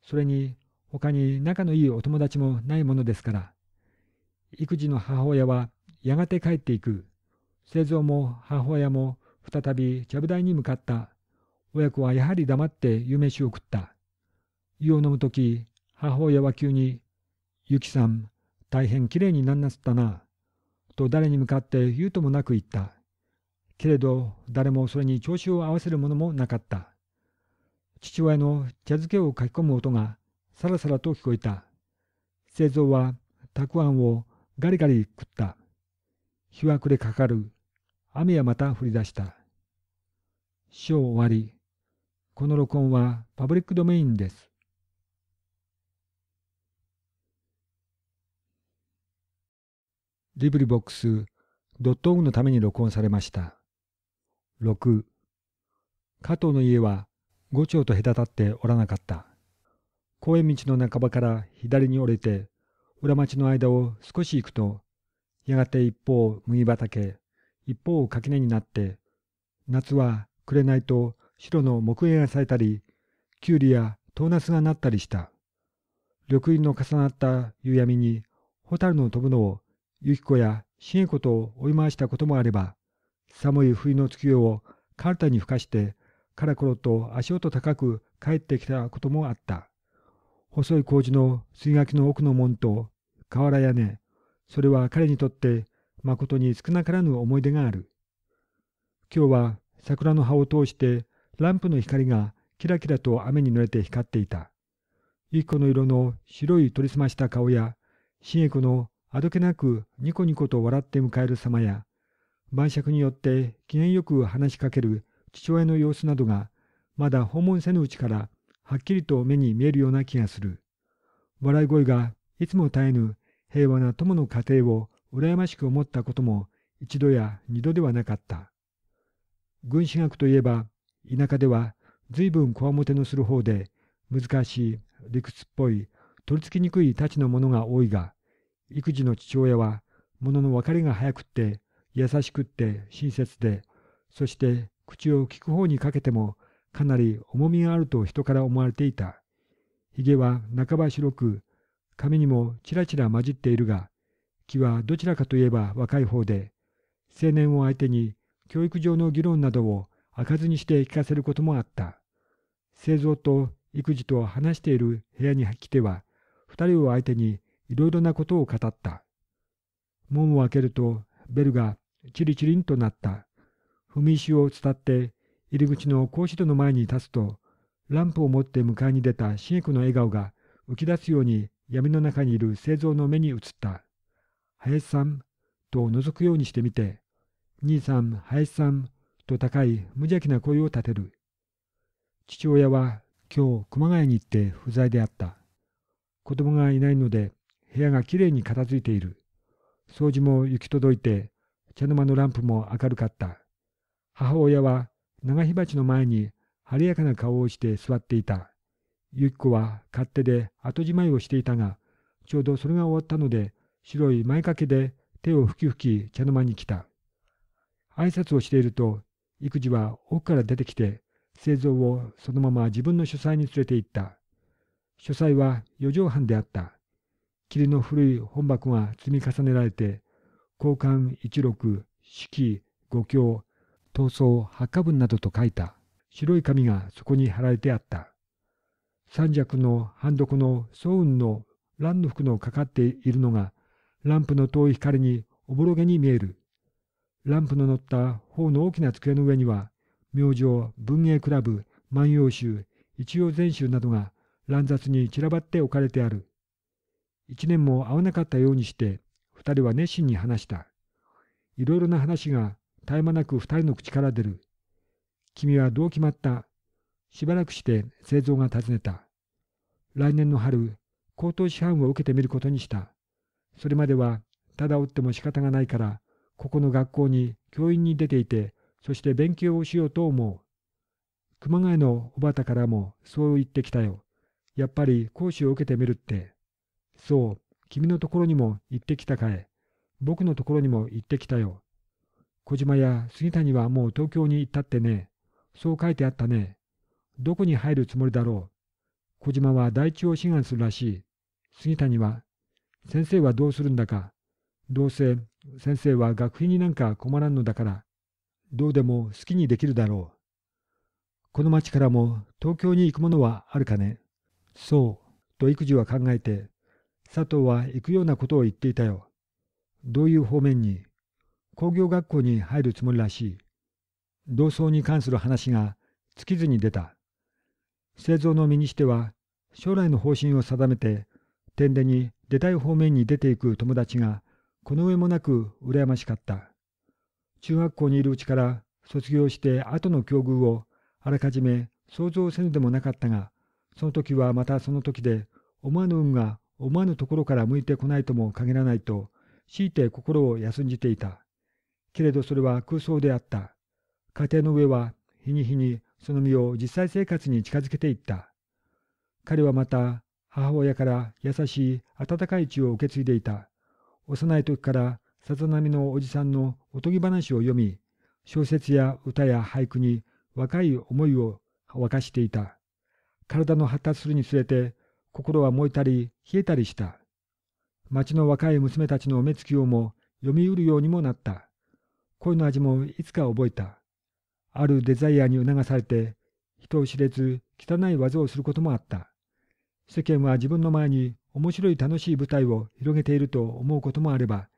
それに他に仲のいいお友達もないものですから。育児の母親はやがて帰っていく。製造も母親も再びちゃぶ台に向かった。親子はやはり黙って夕飯を食った。湯を飲むとき、母親は急に、ゆきさん、大変きれいになんなすったな。と誰に向かって言うともなく言った。けれど、誰もそれに調子を合わせるものもなかった。父親の茶漬けを書き込む音が、さらさらと聞こえた。製造は、たくあんをガリガリ食った。日は暮れかかる。雨はまた降り出した。章終わり。この録音はパブリックドメインです。リブリボックス .org のために録音されました。6加藤の家は五丁と隔たっておらなかった。公園道の半ばから左に折れて、裏町の間を少し行くと、やがて一方麦畑、一方垣根になって、夏はれないと白の木影が咲いたり、キュウリやトーナスがなったりした。緑林の重なった夕闇に、蛍の飛ぶのを、ユキコやシゲコと追い回したこともあれば、寒い冬の月夜をカルタに吹かして、カラコロと足音高く帰ってきたこともあった。細い麹の杉垣の奥の門と瓦屋根、それは彼にとって誠に少なからぬ思い出がある。今日は桜の葉を通してランプの光がキラキラと雨に濡れて光っていた。一子の色の白い取りすました顔や、新栄子のあどけなくニコニコと笑って迎える様や、晩酌によって機嫌よく話しかける父親の様子などが、まだ訪問せぬうちからはっきりと目に見えるような気がする。笑い声がいつも絶えぬ平和な友の家庭を羨ましく思ったことも一度や二度ではなかった。軍師学といえば田舎では随分こわもてのする方で難しい理屈っぽい取り付きにくい太刀のものが多いが育児の父親は物の別れが早くって優しくって親切でそして口を利く方にかけてもかなり重みがあると人から思われていたひげは半ば白く髪にもちらちら混じっているが気はどちらかといえば若い方で青年を相手に教育上の議論などを開かずにして聞かせることもあった。製造と育児と話している部屋に来ては、二人を相手にいろいろなことを語った。門を開けると、ベルがチリチリンとなった。踏み石を伝って、入り口の格子戸の前に立つと、ランプを持って迎えに出た茂子の笑顔が浮き出すように闇の中にいる製造の目に映った。林さん、と覗くようにしてみて、兄さん、林さん、と高い無邪気な声を立てる。父親は今日熊谷に行って不在であった。子供がいないので部屋がきれいに片付いている。掃除も行き届いて茶の間のランプも明るかった。母親は長火鉢の前に晴れやかな顔をして座っていた。ゆき子は勝手で後じまいをしていたが、ちょうどそれが終わったので、白い前掛けで手をふきふき茶の間に来た。挨拶をしていると育児は奥から出てきて、製造をそのまま自分の書斎に連れて行った。書斎は四畳半であった。霧の古い本箱が積み重ねられて、交換一六、式、五経、闘争、八家文などと書いた白い紙がそこに貼られてあった。三尺の半読の早雲の蘭の服のかかっているのが、ランプの遠い光におぼろげに見える。ランプの乗った方の大きな机の上には、明星、文芸クラブ、万葉集、一葉全集などが乱雑に散らばって置かれてある。一年も会わなかったようにして、二人は熱心に話した。いろいろな話が絶え間なく二人の口から出る。君はどう決まったしばらくして製造が尋ねた。来年の春、口頭師範を受けてみることにした。それまでは、ただおっても仕方がないから、ここの学校に教員に出ていて、そして勉強をしようと思う。熊谷のおばたからもそう言ってきたよ。やっぱり講師を受けてみるって。そう、君のところにも行ってきたかい。僕のところにも行ってきたよ。小島や杉谷はもう東京に行ったってね。そう書いてあったね。どこに入るつもりだろう。小島は大地を志願するらしい。杉谷は、先生はどうするんだか。どうせ先生は学費になんか困らんのだから、どうでも好きにできるだろう。この町からも東京に行くものはあるかね。そう、と育児は考えて、佐藤は行くようなことを言っていたよ。どういう方面に工業学校に入るつもりらしい。同窓に関する話が尽きずに出た。製造の身にしては、将来の方針を定めて、天でに出たい方面に出ていく友達がこの上もなく羨ましかった。中学校にいるうちから卒業して後の境遇をあらかじめ想像せぬでもなかったが、その時はまたその時で思わぬ運が思わぬところから向いてこないとも限らないと、強いて心を休んじていた。けれどそれは空想であった。家庭の上は日に日にその身を実際生活に近づけていった。彼はまた母親から優しい温かい血を受け継いでいた。幼い時からさざ波のおじさんのおとぎ話を読み、小説や歌や俳句に若い思いを沸かしていた。体の発達するにつれて、心は燃えたり冷えたりした。町の若い娘たちの目つきをも読みうるようにもなった。恋の味もいつか覚えた。あるデザイアに促されて、人を知れず汚い技をすることもあった。世間は自分の前に面白い楽しい舞台を広げていると思うこともあれば、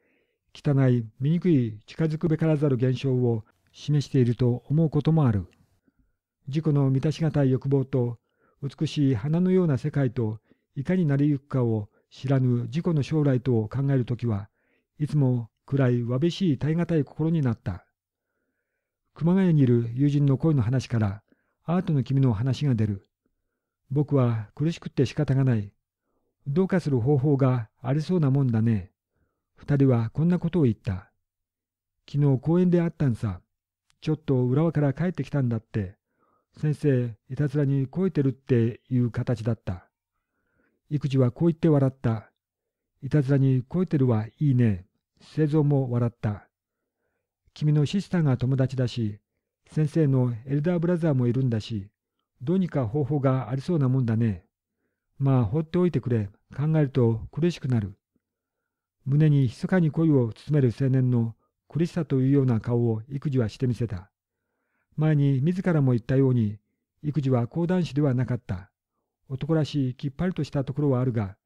汚い、醜い、近づくべからざる現象を示していると思うこともある。自己の満たしがたい欲望と、美しい花のような世界と、いかになりゆくかを知らぬ自己の将来とを考えるときは、いつも暗いわびしい耐え難い心になった。熊谷にいる友人の声の話から、アートの君の話が出る。僕は苦しくって仕方がない。どうかする方法がありそうなもんだね。二人はこんなことを言った。昨日公園で会ったんさ。ちょっと浦和から帰ってきたんだって。先生、いたずらに超えてるっていう形だった。育児はこう言って笑った。いたずらに超えてるはいいね。製造も笑った。君のシスターが友達だし、先生のエルダーブラザーもいるんだし、どうにか方法がありそうなもんだね。まあ放っておいてくれ。考えると苦しくなる。胸に密かに恋を包める青年の苦しさというような顔を育児はしてみせた。前に自らも言ったように、育児は講談師ではなかった。男らしいきっぱりとしたところはあるが、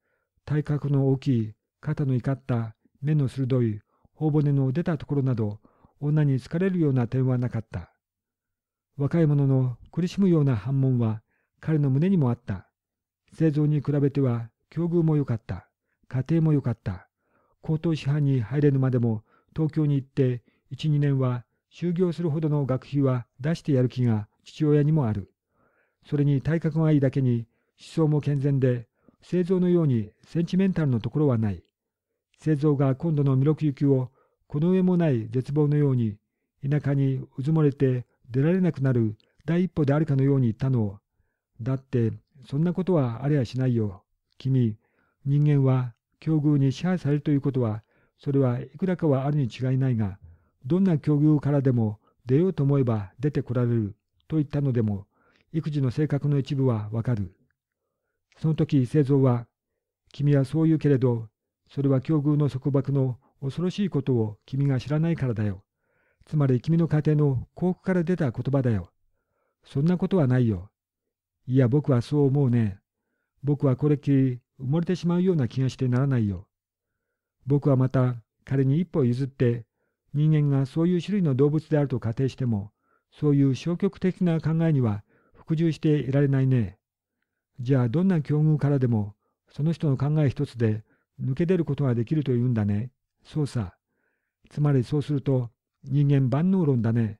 体格の大きい、肩の怒った、目の鋭い、頬骨の出たところなど、女に疲れるような点はなかった。若い者の苦しむような反問は彼の胸にもあった。製造に比べては境遇も良かった。家庭も良かった。高等師範に入れぬまでも東京に行って1、2年は就業するほどの学費は出してやる気が父親にもある。それに体格がいいだけに思想も健全で、製造のようにセンチメンタルのところはない。製造が今度の弥勒行きをこの上もない絶望のように田舎にうずもれて出られなくなる第一歩であるかのように言ったのを、だってそんなことはありゃしないよ。君、人間は境遇に支配されるということは、それはいくらかはあるに違いないが、どんな境遇からでも出ようと思えば出てこられると言ったのでも、育児の性格の一部はわかる。その時、聖蔵は、君はそう言うけれど、それは境遇の束縛の恐ろしいことを君が知らないからだよ。つまり君の家庭の幸福から出た言葉だよ。そんなことはないよ。いや、僕はそう思うね。僕はこれっきり埋もれてしまうような気がしてならないよ。僕はまた彼に一歩譲って人間がそういう種類の動物であると仮定してもそういう消極的な考えには服従していられないね。じゃあどんな境遇からでもその人の考え一つで抜け出ることができるというんだね。そうさ。つまりそうすると人間万能論だね。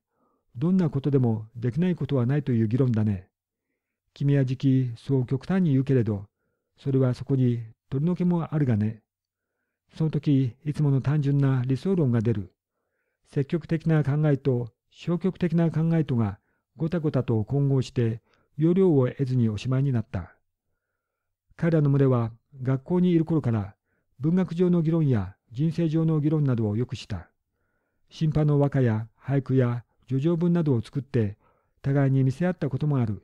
どんなことでもできないことはないという議論だね。君はじきそう極端に言うけれど、それはそこに鳥の毛もあるがね。その時、いつもの単純な理想論が出る。積極的な考えと消極的な考えとがごたごたと混合して容量を得ずにおしまいになった。彼らの群れは学校にいる頃から文学上の議論や人生上の議論などをよくした。審判の和歌や俳句や叙情文などを作って互いに見せ合ったこともある。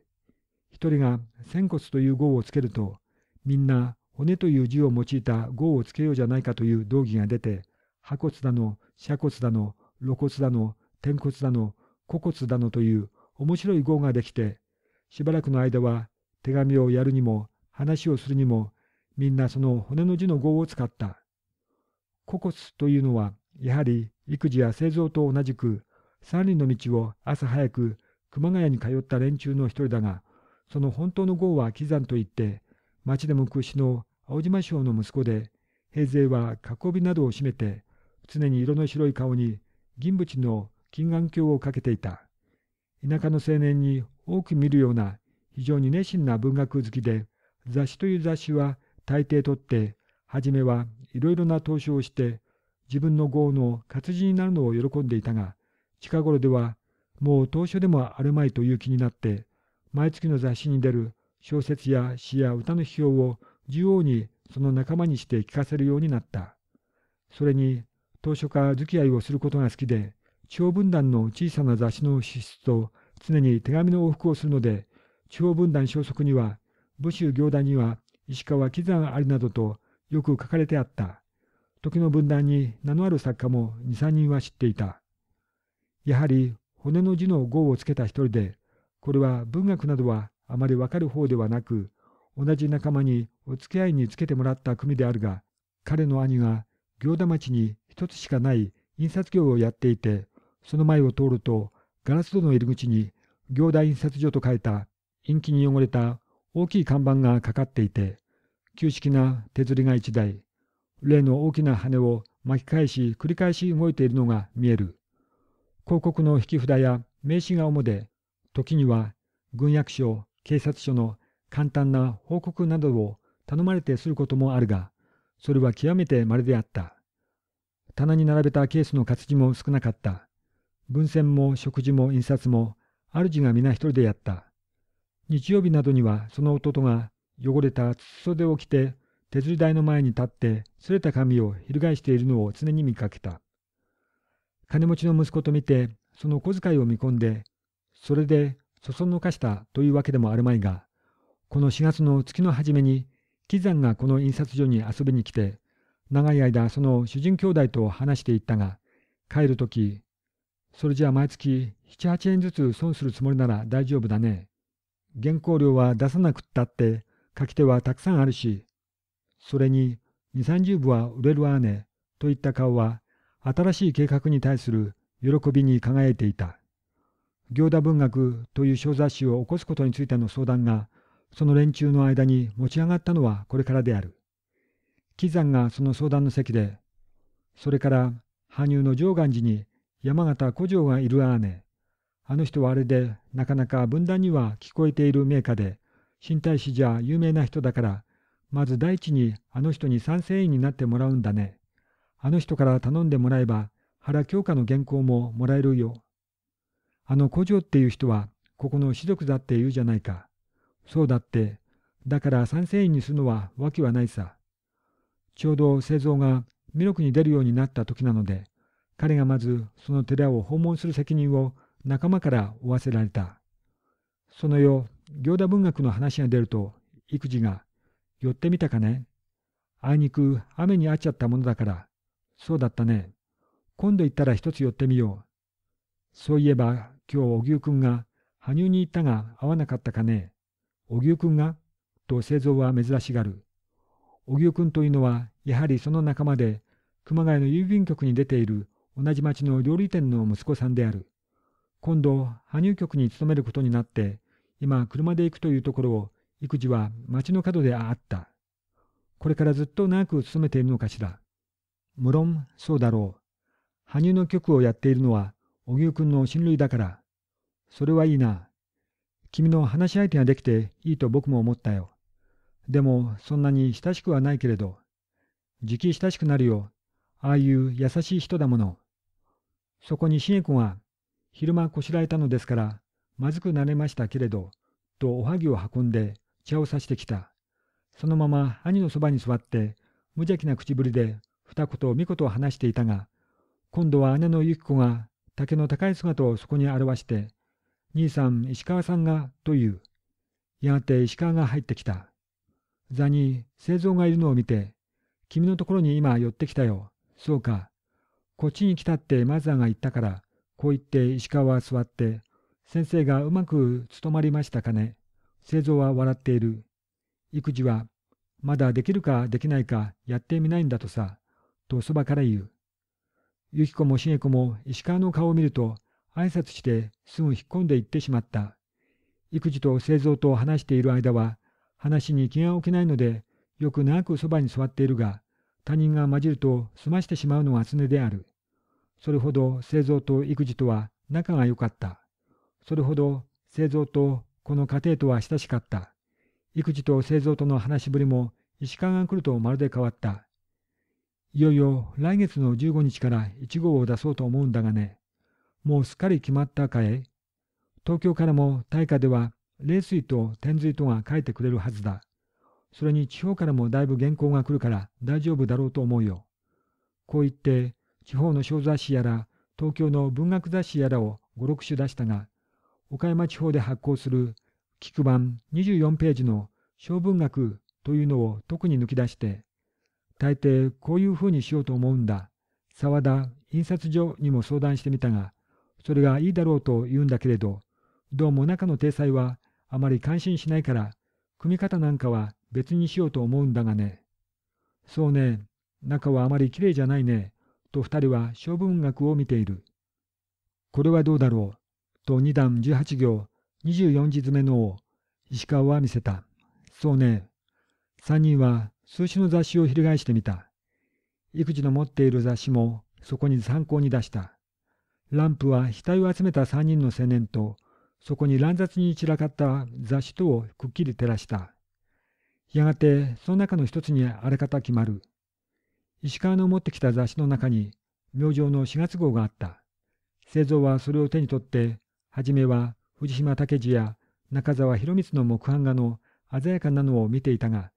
一人が仙骨という号をつけると、みんな骨という字を用いた号をつけようじゃないかという道義が出て、破骨だの、斜骨だの、露骨だの、天骨だの、古骨だのという面白い号ができて、しばらくの間は手紙をやるにも、話をするにも、みんなその骨の字の号を使った。古骨というのは、やはり育児や製造と同じく、三輪の道を朝早く熊谷に通った連中の一人だが、その本当の号は喜山といって、町でも屈指の青島省の息子で、平勢は囲びなどを占めて、常に色の白い顔に銀縁の金眼鏡をかけていた。田舎の青年に多く見るような非常に熱心な文学好きで、雑誌という雑誌は大抵取って、初めはいろいろな投資をして、自分の号の活字になるのを喜んでいたが、近頃ではもう投書でもあるまいという気になって、毎月の雑誌に出る小説や詩や歌の批評を縦横にその仲間にして聞かせるようになった。それに、当初から付き合いをすることが好きで、地方分断の小さな雑誌の支出と常に手紙の往復をするので、地方分断消息には、武州行団には石川喜山ありなどとよく書かれてあった。時の分断に名のある作家も2、3人は知っていた。やはり骨の字の号をつけた一人で、これは文学などはあまりわかる方ではなく、同じ仲間にお付き合いにつけてもらった組であるが、彼の兄が行田町に一つしかない印刷業をやっていて、その前を通ると、ガラス戸の入り口に行田印刷所と書いた、陰気に汚れた大きい看板がかかっていて、旧式な手釣りが一台、例の大きな羽を巻き返し繰り返し動いているのが見える。広告の引き札や名刺が主で、時には軍役所、警察署の簡単な報告などを頼まれてすることもあるが、それは極めて稀であった。棚に並べたケースの活字も少なかった。文献も食事も印刷も、主が皆一人でやった。日曜日などにはその弟が汚れた筒袖を着て、手釣り台の前に立って、すれた髪を翻しているのを常に見かけた。金持ちの息子と見て、その小遣いを見込んで、それで、そそのかしたというわけでもあるまいが、この4月の月の初めに、喜山がこの印刷所に遊びに来て、長い間その主人兄弟と話していったが、帰るとき、それじゃあ毎月7、8円ずつ損するつもりなら大丈夫だね。原稿料は出さなくったって書き手はたくさんあるし、それに2、30部は売れるわね、といった顔は、新しい計画に対する喜びに輝いていた。行田文学という小雑誌を起こすことについての相談が、その連中の間に持ち上がったのはこれからである。喜山がその相談の席で、それから羽生の上岸寺に山形古城がいるああね。あの人はあれでなかなか分断には聞こえている名家で、新大使じゃ有名な人だから、まず第一にあの人に賛成員になってもらうんだね。あの人から頼んでもらえば、原京花の原稿ももらえるよ。あの古城っていう人は、ここの士族だって言うじゃないか。そうだって、だから三世院にするのはわけはないさ。ちょうど製造が弥勒に出るようになった時なので、彼がまずその寺を訪問する責任を仲間から負わせられた。その夜、行田文学の話が出ると、育児が、寄ってみたかねあいにく雨に遭っちゃったものだから、そうだったね。今度行ったら一つ寄ってみよう。そういえば、今日、荻生くんが、羽生に行ったが会わなかったかね。荻生くんがと製造は珍しがる。荻生くんというのは、やはりその仲間で、熊谷の郵便局に出ている同じ町の料理店の息子さんである。今度、羽生局に勤めることになって、今、車で行くというところを、育児は町の角であった。これからずっと長く勤めているのかしら。無論、そうだろう。羽生の局をやっているのは、荻生くんの親類だから。それはいいな。君の話し相手ができていいと僕も思ったよ。でも、そんなに親しくはないけれど。じき親しくなるよ。ああいう優しい人だもの。そこにしげ子が、昼間こしらえたのですから、まずくなれましたけれど、とおはぎを運んで茶をさしてきた。そのまま兄のそばに座って、無邪気な口ぶりで二言三言を話していたが、今度は姉のゆき子が竹の高い姿をそこに表して、兄さん、石川さんが、という。やがて石川が入ってきた。座に製造がいるのを見て、君のところに今寄ってきたよ。そうか。こっちに来たってマザーが言ったから、こう言って石川は座って、先生がうまく務まりましたかね。製造は笑っている。育児は、まだできるかできないかやってみないんだとさ、とそばから言う。ゆき子もしげ子も石川の顔を見ると、挨拶してすぐ引っ込んで行ってしまった。育児と製造と話している間は、話に気が置けないので、よく長くそばに座っているが、他人が混じると済ましてしまうのが常である。それほど製造と育児とは仲が良かった。それほど製造とこの家庭とは親しかった。育児と製造との話しぶりも石川が来るとまるで変わった。いよいよ来月の15日から1号を出そうと思うんだがね。もうすっかり決まったかえ東京からも大化では冷水と天水とが書いてくれるはずだ。それに地方からもだいぶ原稿が来るから大丈夫だろうと思うよ。こう言って地方の小雑誌やら東京の文学雑誌やらを5、6種出したが、岡山地方で発行する菊版24ページの小文学というのを特に抜き出して、大抵こういうふうにしようと思うんだ。沢田、印刷所にも相談してみたが、それがいいだろうと言うんだけれど、どうも中の体裁はあまり感心しないから、組み方なんかは別にしようと思うんだがね。そうね、中はあまりきれいじゃないね、と二人は勝負文学を見ている。これはどうだろう、と二段十八行、二十四字詰めのを石川は見せた。そうね、三人は数種の雑誌を翻してみた。育児の持っている雑誌もそこに参考に出した。ランプは額を集めた3人の青年と、そこに乱雑に散らかった雑誌とをくっきり照らした。やがてその中の一つにあれ方決まる。石川の持ってきた雑誌の中に、明星の4月号があった。製造はそれを手に取って、はじめは藤島武次や中沢博光の木版画の鮮やかなのを見ていたが、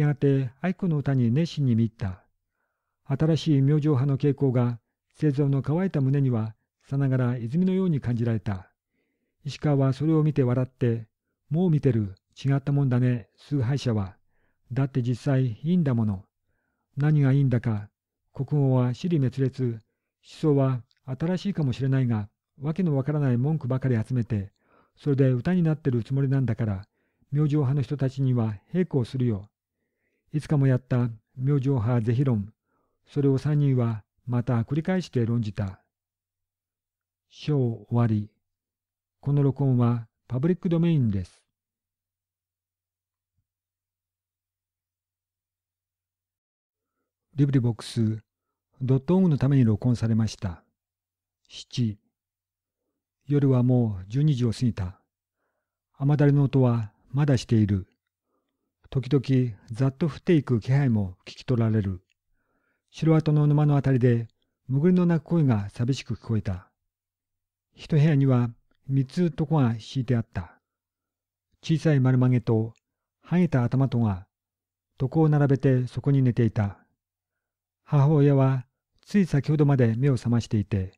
やがて愛子の歌に熱心に見入った。新しい明星派の傾向が生存の乾いた胸にはさながら泉のように感じられた。石川はそれを見て笑って、もう見てる、違ったもんだね、崇拝者は。だって実際いいんだもの。何がいいんだか、国語は死に滅裂、思想は新しいかもしれないが、わけのわからない文句ばかり集めて、それで歌になってるつもりなんだから、明星派の人たちには並行するよ。いつかもやった明星派是非論、それを三人はまた繰り返して論じた。章終わり。この録音はパブリックドメインです。リブリボックス、ドットオングのために録音されました。夜はもう12時を過ぎた。雨だれの音はまだしている。時々ざっと降っていく気配も聞き取られる。城跡の沼のあたりで、潜りの鳴く声が寂しく聞こえた。一部屋には三つ床が敷いてあった。小さい丸曲げと、はげた頭とが、床を並べてそこに寝ていた。母親は、つい先ほどまで目を覚ましていて、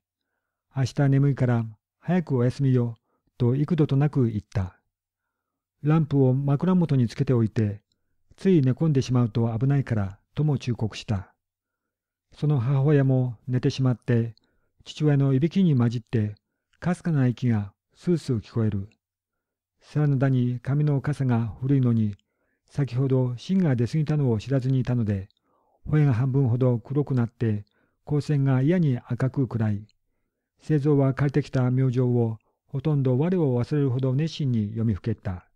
明日眠いから早くお休みよ、と幾度となく言った。ランプを枕元につけておいて、つい寝込んでしまうと危ないから、とも忠告した。その母親も寝てしまって、父親のいびきに混じって、かすかな息がスースー聞こえる。真だに髪の傘が古いのに、先ほど芯が出過ぎたのを知らずにいたので、声が半分ほど黒くなって、光線が嫌に赤く暗い。製造は借りてきた明星を、ほとんど我を忘れるほど熱心に読みふけった。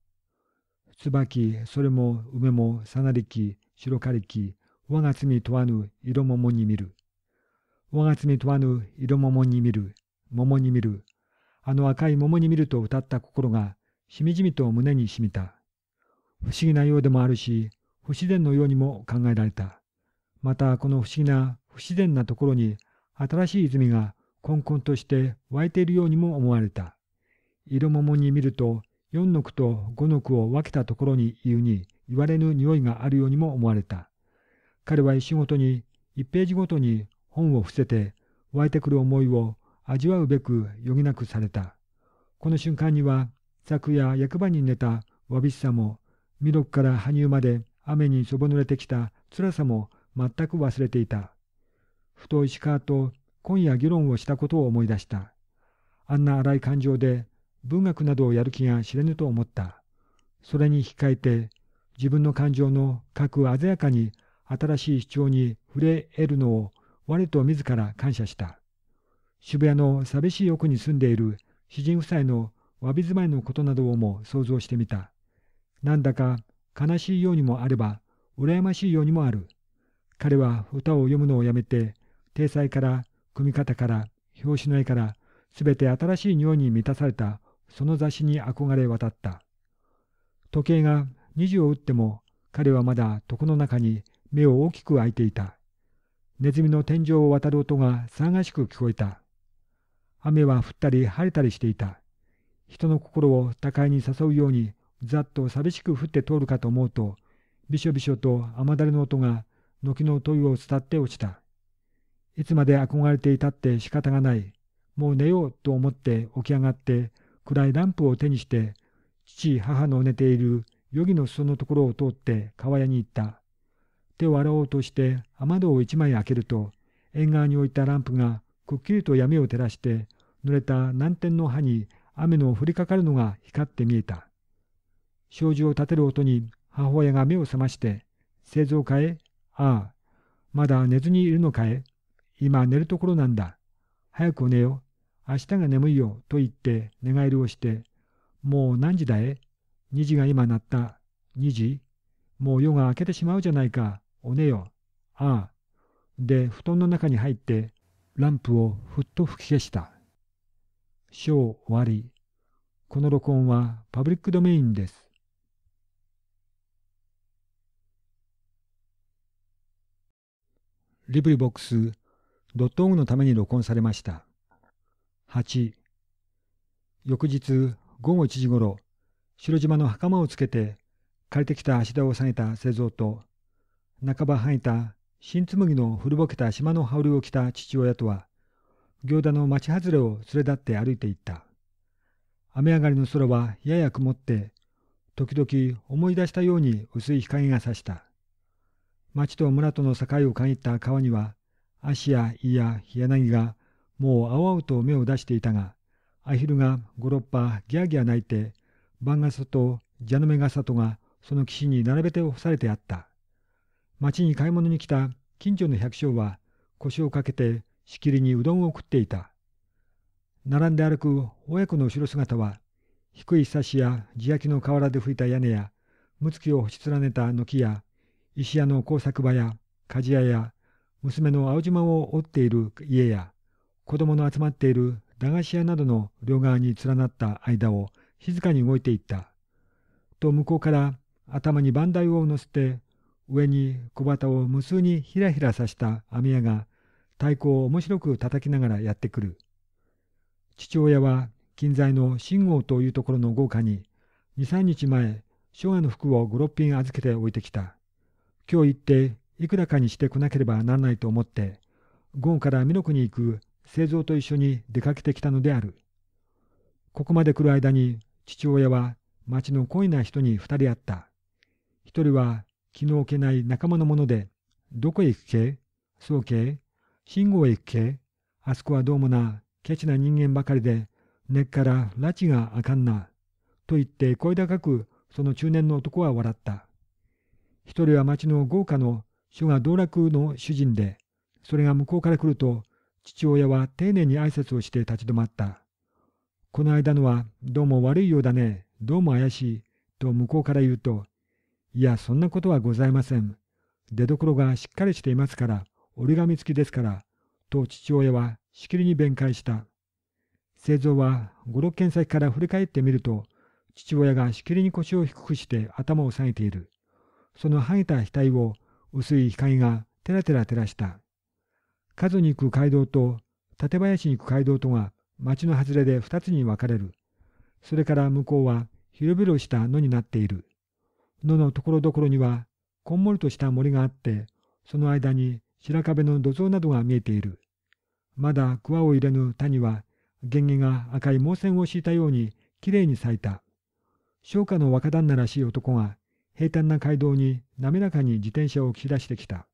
椿、それも梅もさなりき、白かりき、我が罪問わぬ色桃に見る。我が罪問わぬ色桃に見る、桃に見る。あの赤い桃に見ると歌った心が、しみじみと胸にしみた。不思議なようでもあるし、不自然のようにも考えられた。またこの不思議な不自然なところに、新しい泉がこんこんとして湧いているようにも思われた。色桃に見ると四の句と五の句を分けたところに言うに言われぬ匂いがあるようにも思われた。彼は石ごとに一ページごとに本を伏せて湧いてくる思いを味わうべく余儀なくされた。この瞬間には昨夜役場に寝たわびしさも弥勒から羽生まで雨にそぼ濡れてきた辛さも全く忘れていた。ふと石川と今夜議論をしたことを思い出した。あんな荒い感情で文学などをやる気が知れぬと思った。それに引き換えて、自分の感情の各鮮やかに新しい主張に触れ得るのを我と自ら感謝した。渋谷の寂しい奥に住んでいる詩人夫妻の詫び住まいのことなどをも想像してみた。なんだか悲しいようにもあれば、羨ましいようにもある。彼は歌を読むのをやめて、体裁から、組み方から、表紙の絵から、すべて新しい匂いに満たされたその雑誌に憧れ渡った。時計が20を打っても彼はまだ床の中に目を大きく開いていた。ネズミの天井を渡る音が騒がしく聞こえた。雨は降ったり晴れたりしていた。人の心を互いに誘うようにざっと寂しく降って通るかと思うと、びしょびしょと雨だれの音が軒の問いを伝って落ちた。いつまで憧れていたって仕方がない。もう寝ようと思って起き上がって暗いランプを手にして、父、母の寝ているヨギの裾のところを通って川屋に行った。手を洗おうとして雨戸を一枚開けると、縁側に置いたランプがくっきりと闇を照らして、濡れた南天の葉に雨の降りかかるのが光って見えた。障子を立てる音に母親が目を覚まして、製造かえああ、まだ寝ずにいるのかえ今寝るところなんだ。早く寝よ。明日が眠いよと言って寝返りをして、もう何時だい ?2 時が今鳴った。2時もう夜が明けてしまうじゃないか。おねよ。ああ。で、布団の中に入って、ランプをふっと吹き消した。章終わり。この録音はパブリックドメインです。リブリボックス .org のために録音されました。8翌日午後1時ごろ白島の袴をつけて借りてきた足田を下げた製造と半ば吐いた新紬の古ぼけた島の羽織を着た父親とは行田の町外れを連れ立って歩いていった雨上がりの空はやや曇って時々思い出したように薄い日陰が差した町と村との境を限った川には足や胃や柳がもう青々と目を出していたが、アヒルが五六羽ギャーギャー鳴いて、番傘と蛇の目傘とがその岸に並べて干されてあった。町に買い物に来た近所の百姓は腰をかけてしきりにうどんを食っていた。並んで歩く親子の後ろ姿は、低いサシや地焼きの瓦で吹いた屋根や、むつきを星連ねた軒や、石屋の工作場や、鍛冶屋や、娘の青島を折っている家や、子供の集まっている駄菓子屋などの両側に連なった間を静かに動いていった。と向こうから頭に番台を乗せて上に小旗を無数にひらひらさした網屋が太鼓を面白く叩きながらやってくる。父親は近在の信号というところの豪華に23日前昭和の服を56品預けておいてきた。今日行っていくらかにしてこなければならないと思って、ゴンから美濃クに行く製造と一緒に出かけてきたのである。ここまで来る間に父親は町の恋な人に二人会った。一人は気の置けない仲間のもので、どこへ行くけそうけ信号へ行くけあそこはどうもな、ケチな人間ばかりで、根っから拉致があかんな。と言って声高くその中年の男は笑った。一人は町の豪華の書が道楽の主人で、それが向こうから来ると父親は丁寧に挨拶をして立ち止まった。この間のは、どうも悪いようだね。どうも怪しい。と向こうから言うと、いや、そんなことはございません。出所がしっかりしていますから、折り紙付きですから、と父親はしきりに弁解した。製造は五六軒先から振り返ってみると、父親がしきりに腰を低くして頭を下げている。その剥げた額を薄い光がてらてら照らした。数に行く街道と館林に行く街道とが町の外れで二つに分かれる。それから向こうは広々した野になっている。野のところどころにはこんもりとした森があって、その間に白壁の土蔵などが見えている。まだ桑を入れぬ谷は、原毛が赤い毛線を敷いたようにきれいに咲いた。商家の若旦那らしい男が平坦な街道に滑らかに自転車を切り出してきた。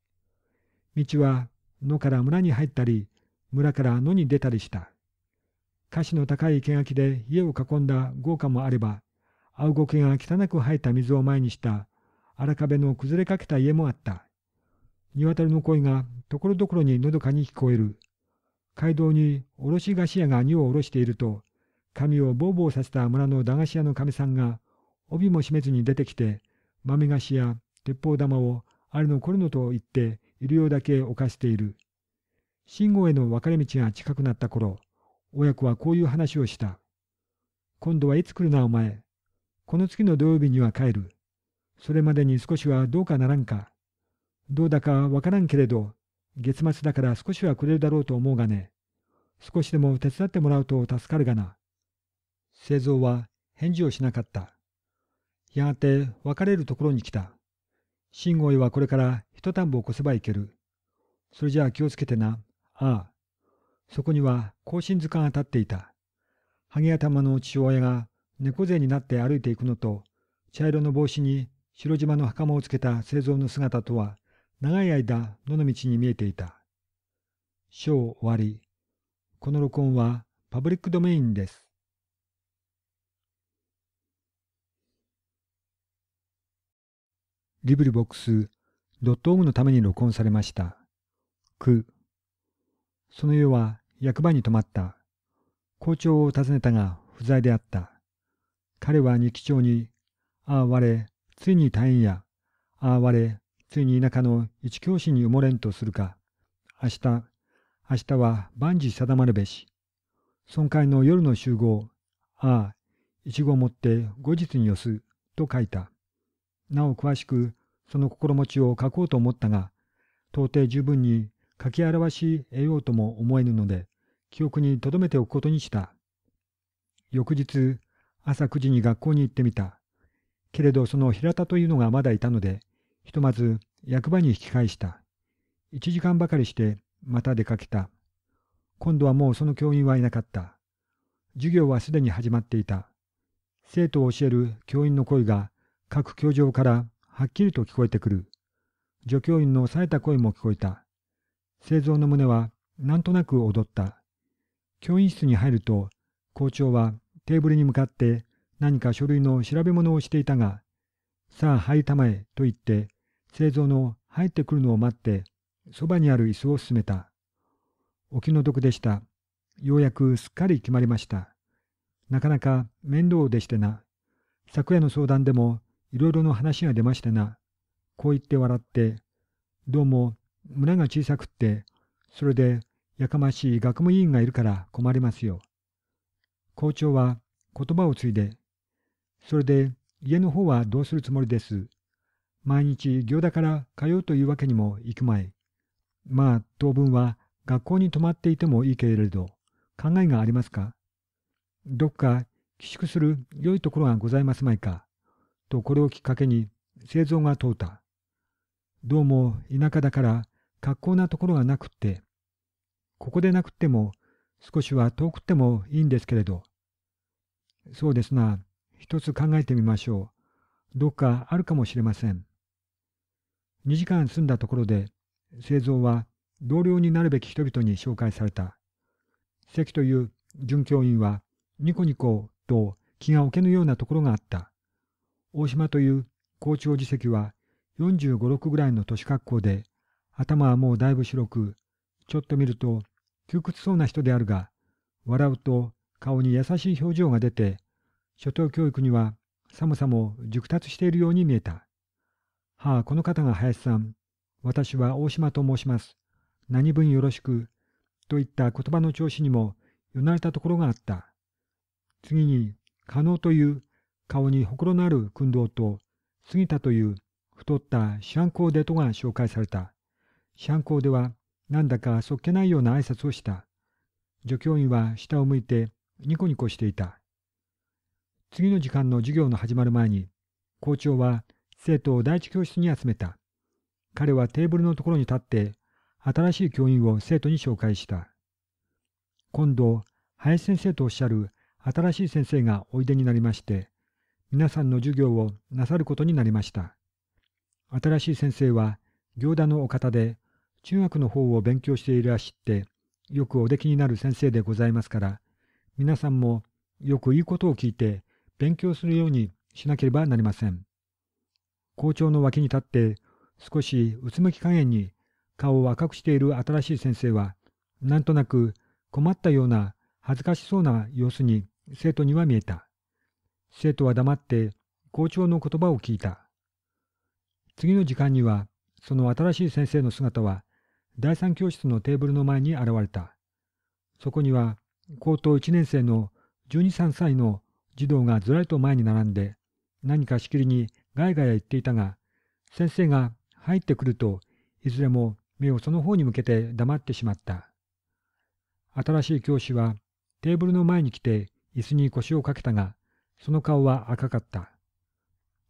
道は野から村に入ったり、村から野に出たりした。菓子の高い毛垣で家を囲んだ豪華もあれば、青苔が汚く生えた水を前にした荒壁の崩れかけた家もあった。鶏の声がところどころにのどかに聞こえる。街道に卸し菓子屋が荷を下ろしていると、髪をぼうぼうさせた村の駄菓子屋の神さんが、帯も締めずに出てきて、豆菓子や鉄砲玉をあれのこれのと言って、医療だけ犯している。信号への分かれ道が近くなった頃、親子はこういう話をした。今度はいつ来るなお前。この月の土曜日には帰る。それまでに少しはどうかならんか。どうだかわからんけれど、月末だから少しはくれるだろうと思うがね。少しでも手伝ってもらうと助かるがな。製造は返事をしなかった。やがて別れるところに来た。信号はこれから一田んぼを越せば行ける。それじゃあ気をつけてな。ああ。そこには更新図鑑が立っていた。ゲ頭の父親が猫背になって歩いていくのと、茶色の帽子に白島の袴をつけた製造の姿とは、長い間、野の道に見えていた。章終わり。この録音はパブリックドメインです。リブルボックスドットオムのために録音されました。9その世は役場に泊まった。校長を訪ねたが不在であった。彼は日記帳に、ああ我、ついに退院や、ああ我、ついに田舎の一教師に埋もれんとするか。明日、明日は万事定まるべし。損壊の夜の集合、ああ、一号を持って後日に寄す、と書いた。なお詳しくその心持ちを書こうと思ったが、到底十分に書き表し得ようとも思えぬので、記憶に留めておくことにした。翌日、朝9時に学校に行ってみた。けれどその平田というのがまだいたので、ひとまず役場に引き返した。1時間ばかりしてまた出かけた。今度はもうその教員はいなかった。授業はすでに始まっていた。生徒を教える教員の声が各教場からはっきりと聞こえてくる。助教員の冴えた声も聞こえた。製造の胸はなんとなく踊った。教員室に入ると、校長はテーブルに向かって何か書類の調べ物をしていたが、さあ入りたまえと言って、製造の入ってくるのを待って、そばにある椅子を進めた。お気の毒でした。ようやくすっかり決まりました。なかなか面倒でしてな。昨夜の相談でもいろいろの話が出ましたな。こう言って笑って、どうも胸が小さくって、それでやかましい学務委員がいるから困りますよ。校長は言葉を継いで、それで家の方はどうするつもりです。毎日行田から通うというわけにも行くまい。まあ当分は学校に泊まっていてもいいけれど、考えがありますかどっか寄宿する良いところがございますまいか。とこれをきっかけに製造が通った。どうも田舎だから格好なところがなくって、ここでなくっても少しは遠くってもいいんですけれど。そうですな、一つ考えてみましょう。どっかあるかもしれません。2時間住んだところで、製造は同僚になるべき人々に紹介された。関という准教員はニコニコと気が置けぬようなところがあった。大島という校長自席は45、6ぐらいの年格好で、頭はもうだいぶ白く、ちょっと見ると窮屈そうな人であるが、笑うと顔に優しい表情が出て、初等教育には寒さも熟達しているように見えた。はあ、この方が林さん。私は大島と申します。何分よろしく。といった言葉の調子にも、よなれたところがあった。次に、加納という顔にほくろのある訓導と、杉田という太ったシャンコーデとが紹介された。シャンコーデは、なんだかそっけないような挨拶をした。助教員は下を向いて、ニコニコしていた。次の時間の授業の始まる前に、校長は生徒を第一教室に集めた。彼はテーブルのところに立って、新しい教員を生徒に紹介した。今度、林先生とおっしゃる新しい先生がおいでになりまして、皆さんの授業をなさることになりました。新しい先生は、行田のお方で、中学の方を勉強しているらしって、よくお出来になる先生でございますから、皆さんもよくいいことを聞いて、勉強するようにしなければなりません。校長の脇に立って、少しうつむき加減に顔を赤くしている新しい先生は、なんとなく困ったような恥ずかしそうな様子に生徒には見えた。生徒は黙って校長の言葉を聞いた。次の時間には、その新しい先生の姿は、第三教室のテーブルの前に現れた。そこには、高等1年生の12、3歳の児童がずらりと前に並んで、何かしきりにガヤガヤ言っていたが、先生が入ってくると、いずれも目をその方に向けて黙ってしまった。新しい教師は、テーブルの前に来て、椅子に腰をかけたが、その顔は赤かった。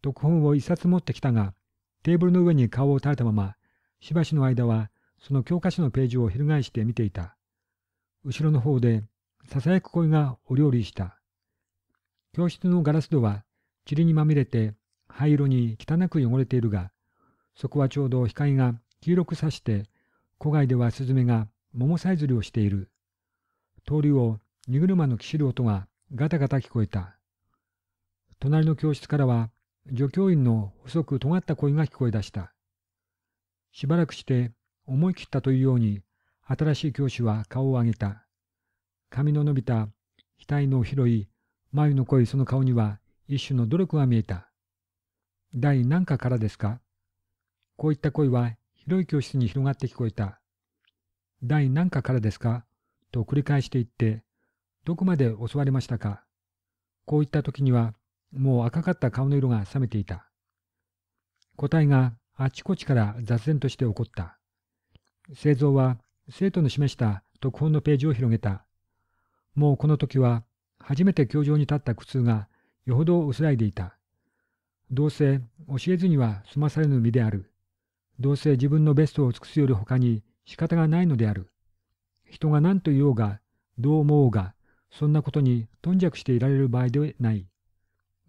読本を一冊持ってきたが、テーブルの上に顔を垂れたまま、しばしの間はその教科書のページを翻して見ていた。後ろの方で、ささやく声がお料理した。教室のガラス戸は、塵にまみれて、灰色に汚く汚れているが、そこはちょうど光が黄色くさして、戸外ではスズメが桃さえずりをしている。通りを荷車のきしる音がガタガタ聞こえた。隣の教室からは、助教員の細く尖った声が聞こえ出した。しばらくして、思い切ったというように、新しい教師は顔を上げた。髪の伸びた、額の広い、眉の濃いその顔には、一種の努力が見えた。第何課からですかこういった声は、広い教室に広がって聞こえた。第何課からですかと繰り返していって、どこまで教わりましたかこういった時には、もう赤かった顔の色が冷めていた。答えがあちこちから雑然として起こった。製造は生徒の示した特本のページを広げた。もうこの時は初めて教場に立った苦痛がよほど薄らいでいた。どうせ教えずには済まされぬ身である。どうせ自分のベストを尽くすより他に仕方がないのである。人が何と言おうが、どう思おうが、そんなことに頓着していられる場合ではない。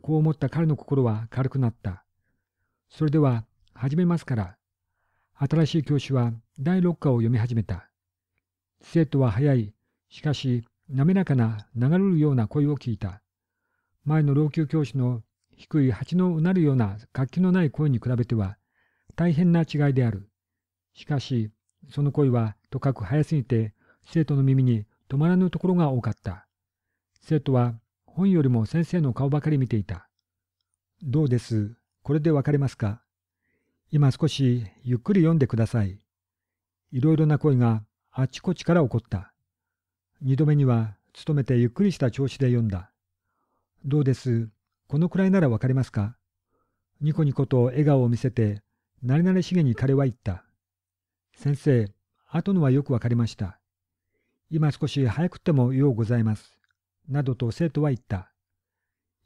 こう思った彼の心は軽くなった。それでは、始めますから。新しい教師は第六課を読み始めた。生徒は早い、しかし、滑らかな流れるような声を聞いた。前の老朽教師の低い蜂のうなるような活気のない声に比べては、大変な違いである。しかし、その声はとかく早すぎて、生徒の耳に止まらぬところが多かった。生徒は本よりも先生の顔ばかり見ていた。どうです。これでわかりますか今少しゆっくり読んでください。いろいろな声があちこちから起こった。二度目には努めてゆっくりした調子で読んだ。どうです。このくらいならわかりますかニコニコと笑顔を見せて、なれなれしげに彼は言った。先生、後のはよくわかりました。今少し早くってもようございます。などと生徒は言った。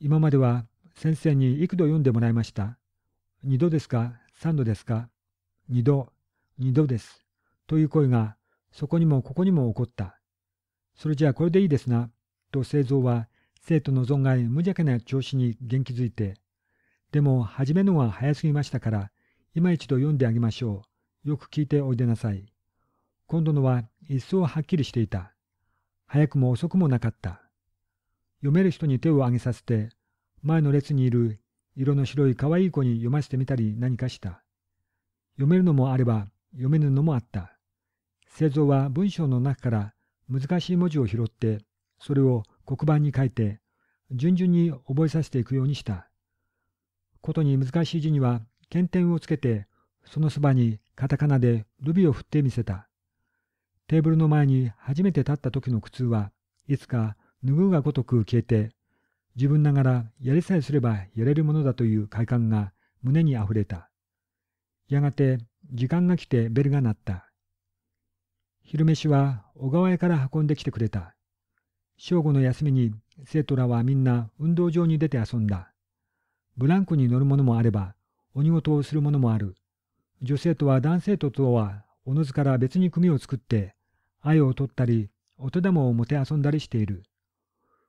今までは先生に幾度読んでもらいました。二度ですか三度ですか二度、二度です。という声がそこにもここにも起こった。それじゃあこれでいいですな。と製造は生徒の存外無邪気な調子に元気づいて、でも始めるのは早すぎましたから、今一度読んであげましょう。よく聞いておいでなさい。今度のは一層はっきりしていた。早くも遅くもなかった。読める人に手を挙げさせて、前の列にいる色の白い可愛い子に読ませてみたり何かした。読めるのもあれば、読めぬのもあった。製造は文章の中から難しい文字を拾って、それを黒板に書いて、順々に覚えさせていくようにした。ことに難しい字には、検点をつけて、そのそばにカタカナでルビを振ってみせた。テーブルの前に初めて立った時の苦痛はいつかぬぐうがごとく消えて、自分ながらやりさえすればやれるものだという快感が胸にあふれた。やがて時間が来てベルが鳴った。昼飯は小川屋から運んできてくれた。正午の休みに生徒らはみんな運動場に出て遊んだ。ブランコに乗るものもあれば、鬼とをするものもある。女性とは男性ととは、おのずから別に組を作って、愛を取ったり、お手玉をもてあそんだりしている。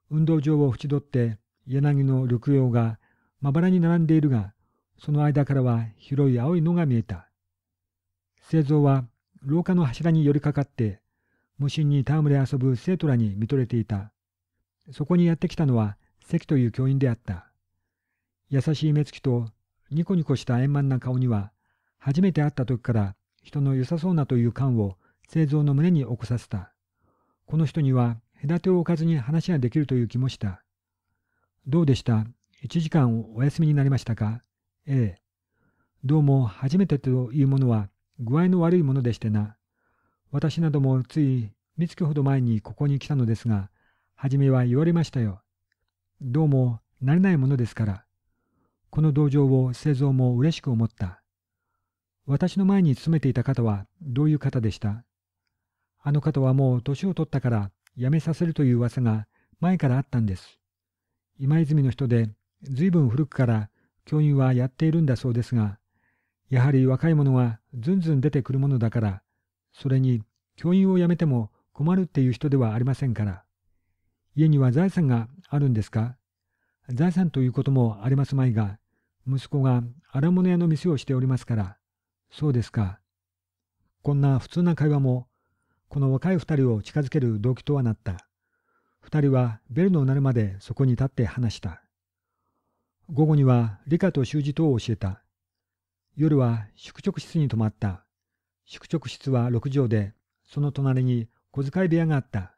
運動場を縁取って柳の緑葉がまばらに並んでいるが、その間からは広い青いのが見えた。製造は廊下の柱に寄りかかって、無心に戯れ遊ぶ生徒らに見とれていた。そこにやってきたのは関という教員であった。優しい目つきとニコニコした円満な顔には、初めて会った時から人の良さそうなという感を製造の胸に起こさせた。この人には隔てを置かずに話ができるという気もした。どうでした ?1 時間お休みになりましたかええ。どうも初めてというものは具合の悪いものでしてな。私などもつい三月ほど前にここに来たのですが、初めは言われましたよ。どうも慣れないものですから。この道場を製造も嬉しく思った。私の前に勤めていた方はどういう方でしたあの方はもう年を取ったから辞めさせるという噂が前からあったんです。今泉の人で、随分古くから教員はやっているんだそうですが、やはり若い者はずんずん出てくるものだから、それに教員を辞めても困るっていう人ではありませんから。家には財産があるんですか財産ということもありますまいが、息子が荒物屋の店をしておりますから。そうですか。こんな普通な会話もこの若い二人を近づける動機とはなった。二人はベルの鳴るまでそこに立って話した。午後には理科と習字等を教えた。夜は宿直室に泊まった。宿直室は6畳で、その隣に小遣い部屋があった。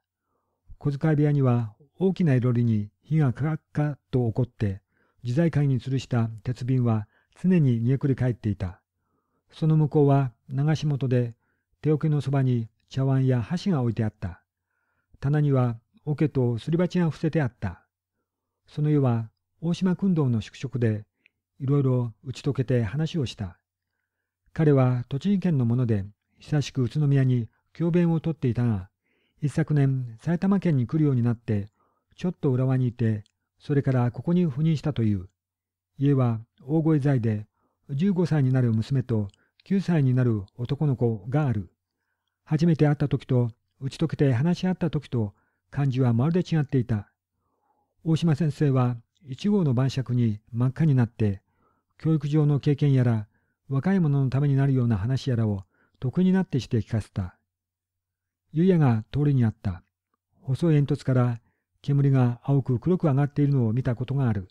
小遣い部屋には大きないろりに火がかかっかと起こって、自在界に吊るした鉄瓶は常に煮えくり返っていた。その向こうは流し元で、手桶のそばに茶碗や箸が置いてあった。棚には桶とすり鉢が伏せてあった。その夜は大島君堂の宿直でいろいろ打ち解けて話をした。彼は栃木県のもので久しく宇都宮に教鞭をとっていたが、一昨年埼玉県に来るようになってちょっと浦和にいて、それからここに赴任したという。家は大声財で15歳になる娘と9歳になる男の子がある。初めて会った時と打ち解けて話し合った時と感じはまるで違っていた。大島先生は1号の晩酌に真っ赤になって教育上の経験やら若い者のためになるような話やらを得意になってして聞かせた。ゆ屋やが通りにあった。細い煙突から煙が青く黒く上がっているのを見たことがある。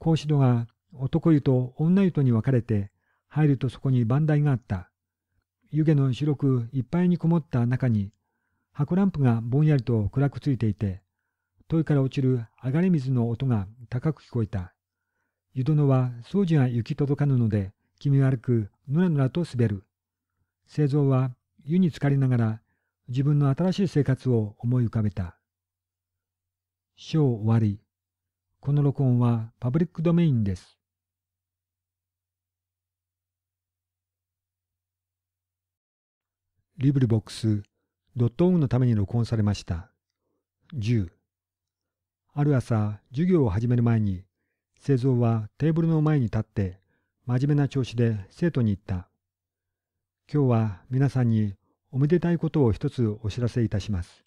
格子戸が男湯と女湯とに分かれて入るとそこに番台があった。湯気の白くいっぱいにこもった中に、白ランプがぼんやりと暗くついていて、トイから落ちるあがれ水の音が高く聞こえた。湯殿は掃除が行き届かぬので、気味悪くぬらぬらと滑る。製造は湯に浸かりながら自分の新しい生活を思い浮かべた。章終わり。この録音はパブリックドメインです。リブルボックスドットオンのために録音されました。10ある朝、授業を始める前に、製造はテーブルの前に立って、真面目な調子で生徒に言った。今日は皆さんにおめでたいことを一つお知らせいたします。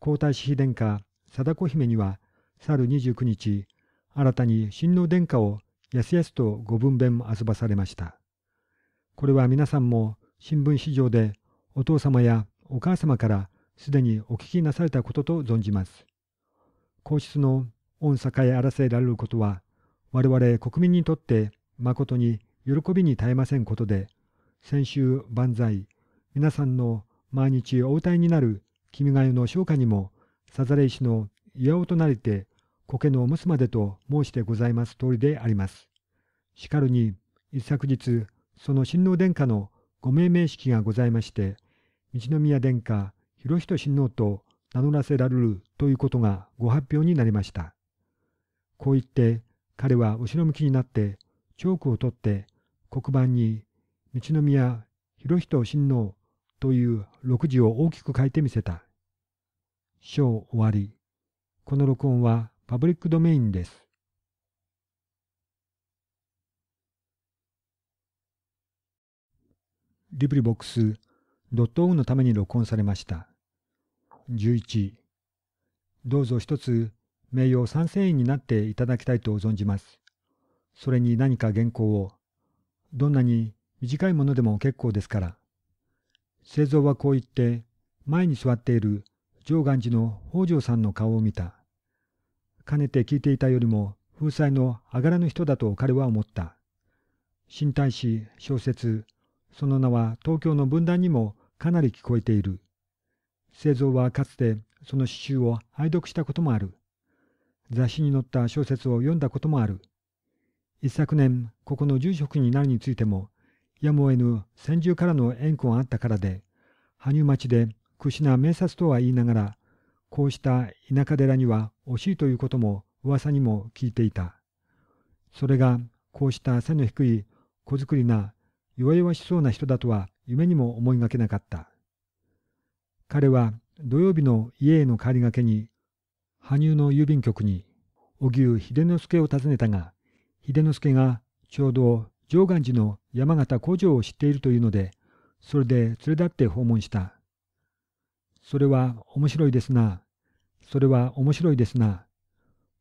皇太子妃殿下、貞子姫には、去る29日、新たに親王殿下をやすやすとご分娩遊ばされました。これは皆さんも新聞市場でお父様やお母様からすでにお聞きなされたことと存じます。皇室の御栄えあらせられることは、我々国民にとって誠に喜びに耐えませんことで、先週万歳、皆さんの毎日お歌いになる君が代の昇華にも、さざれ石の岩尾となりて、苔のおむすまでと申してございます通りであります。しかるに、一昨日、その親王殿下のご命名式がございまして、道宮殿下、博仁親王と名乗らせられるということがご発表になりました。こう言って、彼は後ろ向きになって、チョークを取って黒板に「道宮博仁親王」という6字を大きく書いてみせた。章終わり。この録音はパブリックドメインです。リブリボックスドットオンのために録音されました。11どうぞ一つ名誉参戦員になっていただきたいと存じます。それに何か原稿を。どんなに短いものでも結構ですから。製造はこう言って、前に座っている上岸寺の北条さんの顔を見た。かねて聞いていたよりも風彩のあがらぬ人だと彼は思った。新体詩、小説、その名は東京の分断にもかなり聞こえている。製造はかつてその詩集を拝読したこともある。雑誌に載った小説を読んだこともある。一昨年、ここの住職になるについても、やむを得ぬ先住からの縁故があったからで、羽生町で屈指な名刹とは言いながら、こうした田舎寺には惜しいということも噂にも聞いていた。それが、こうした背の低い小作りな弱々しそうな人だとは夢にも思いがけなかった。彼は土曜日の家への帰りがけに、羽生の郵便局に、荻生秀之助を訪ねたが、秀之助がちょうど上岸寺の山形工場を知っているというので、それで連れ立って訪問した。それは面白いですな。それは面白いですな。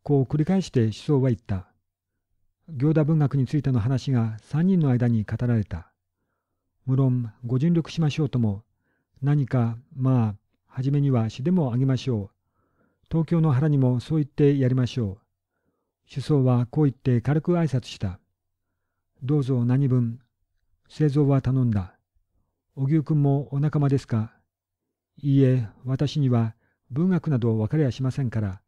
こう繰り返して思想は言った。行田文学についての話が3人の間に語られた。無論ご尽力しましょうとも、何か、まあ、初めには詩でもあげましょう。東京の原にもそう言ってやりましょう。首相はこう言って軽く挨拶した。どうぞ何分。製造は頼んだ。荻生君もお仲間ですかいいえ、私には文学など分かりやしませんから。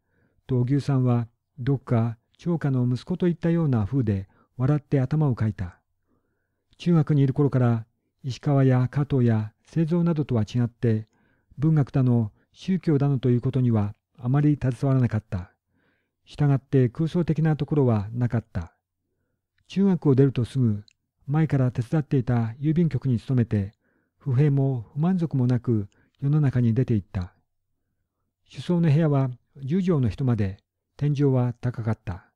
と荻生さんは、どっか長家の息子といったような風で笑って頭をかいた。中学にいる頃から石川や加藤や製造などとは違って文学だの宗教だのということにはあまり携わらなかった。したがって空想的なところはなかった。中学を出るとすぐ前から手伝っていた郵便局に勤めて不平も不満足もなく世の中に出ていった。首相の部屋は10畳の人まで天井は高かった。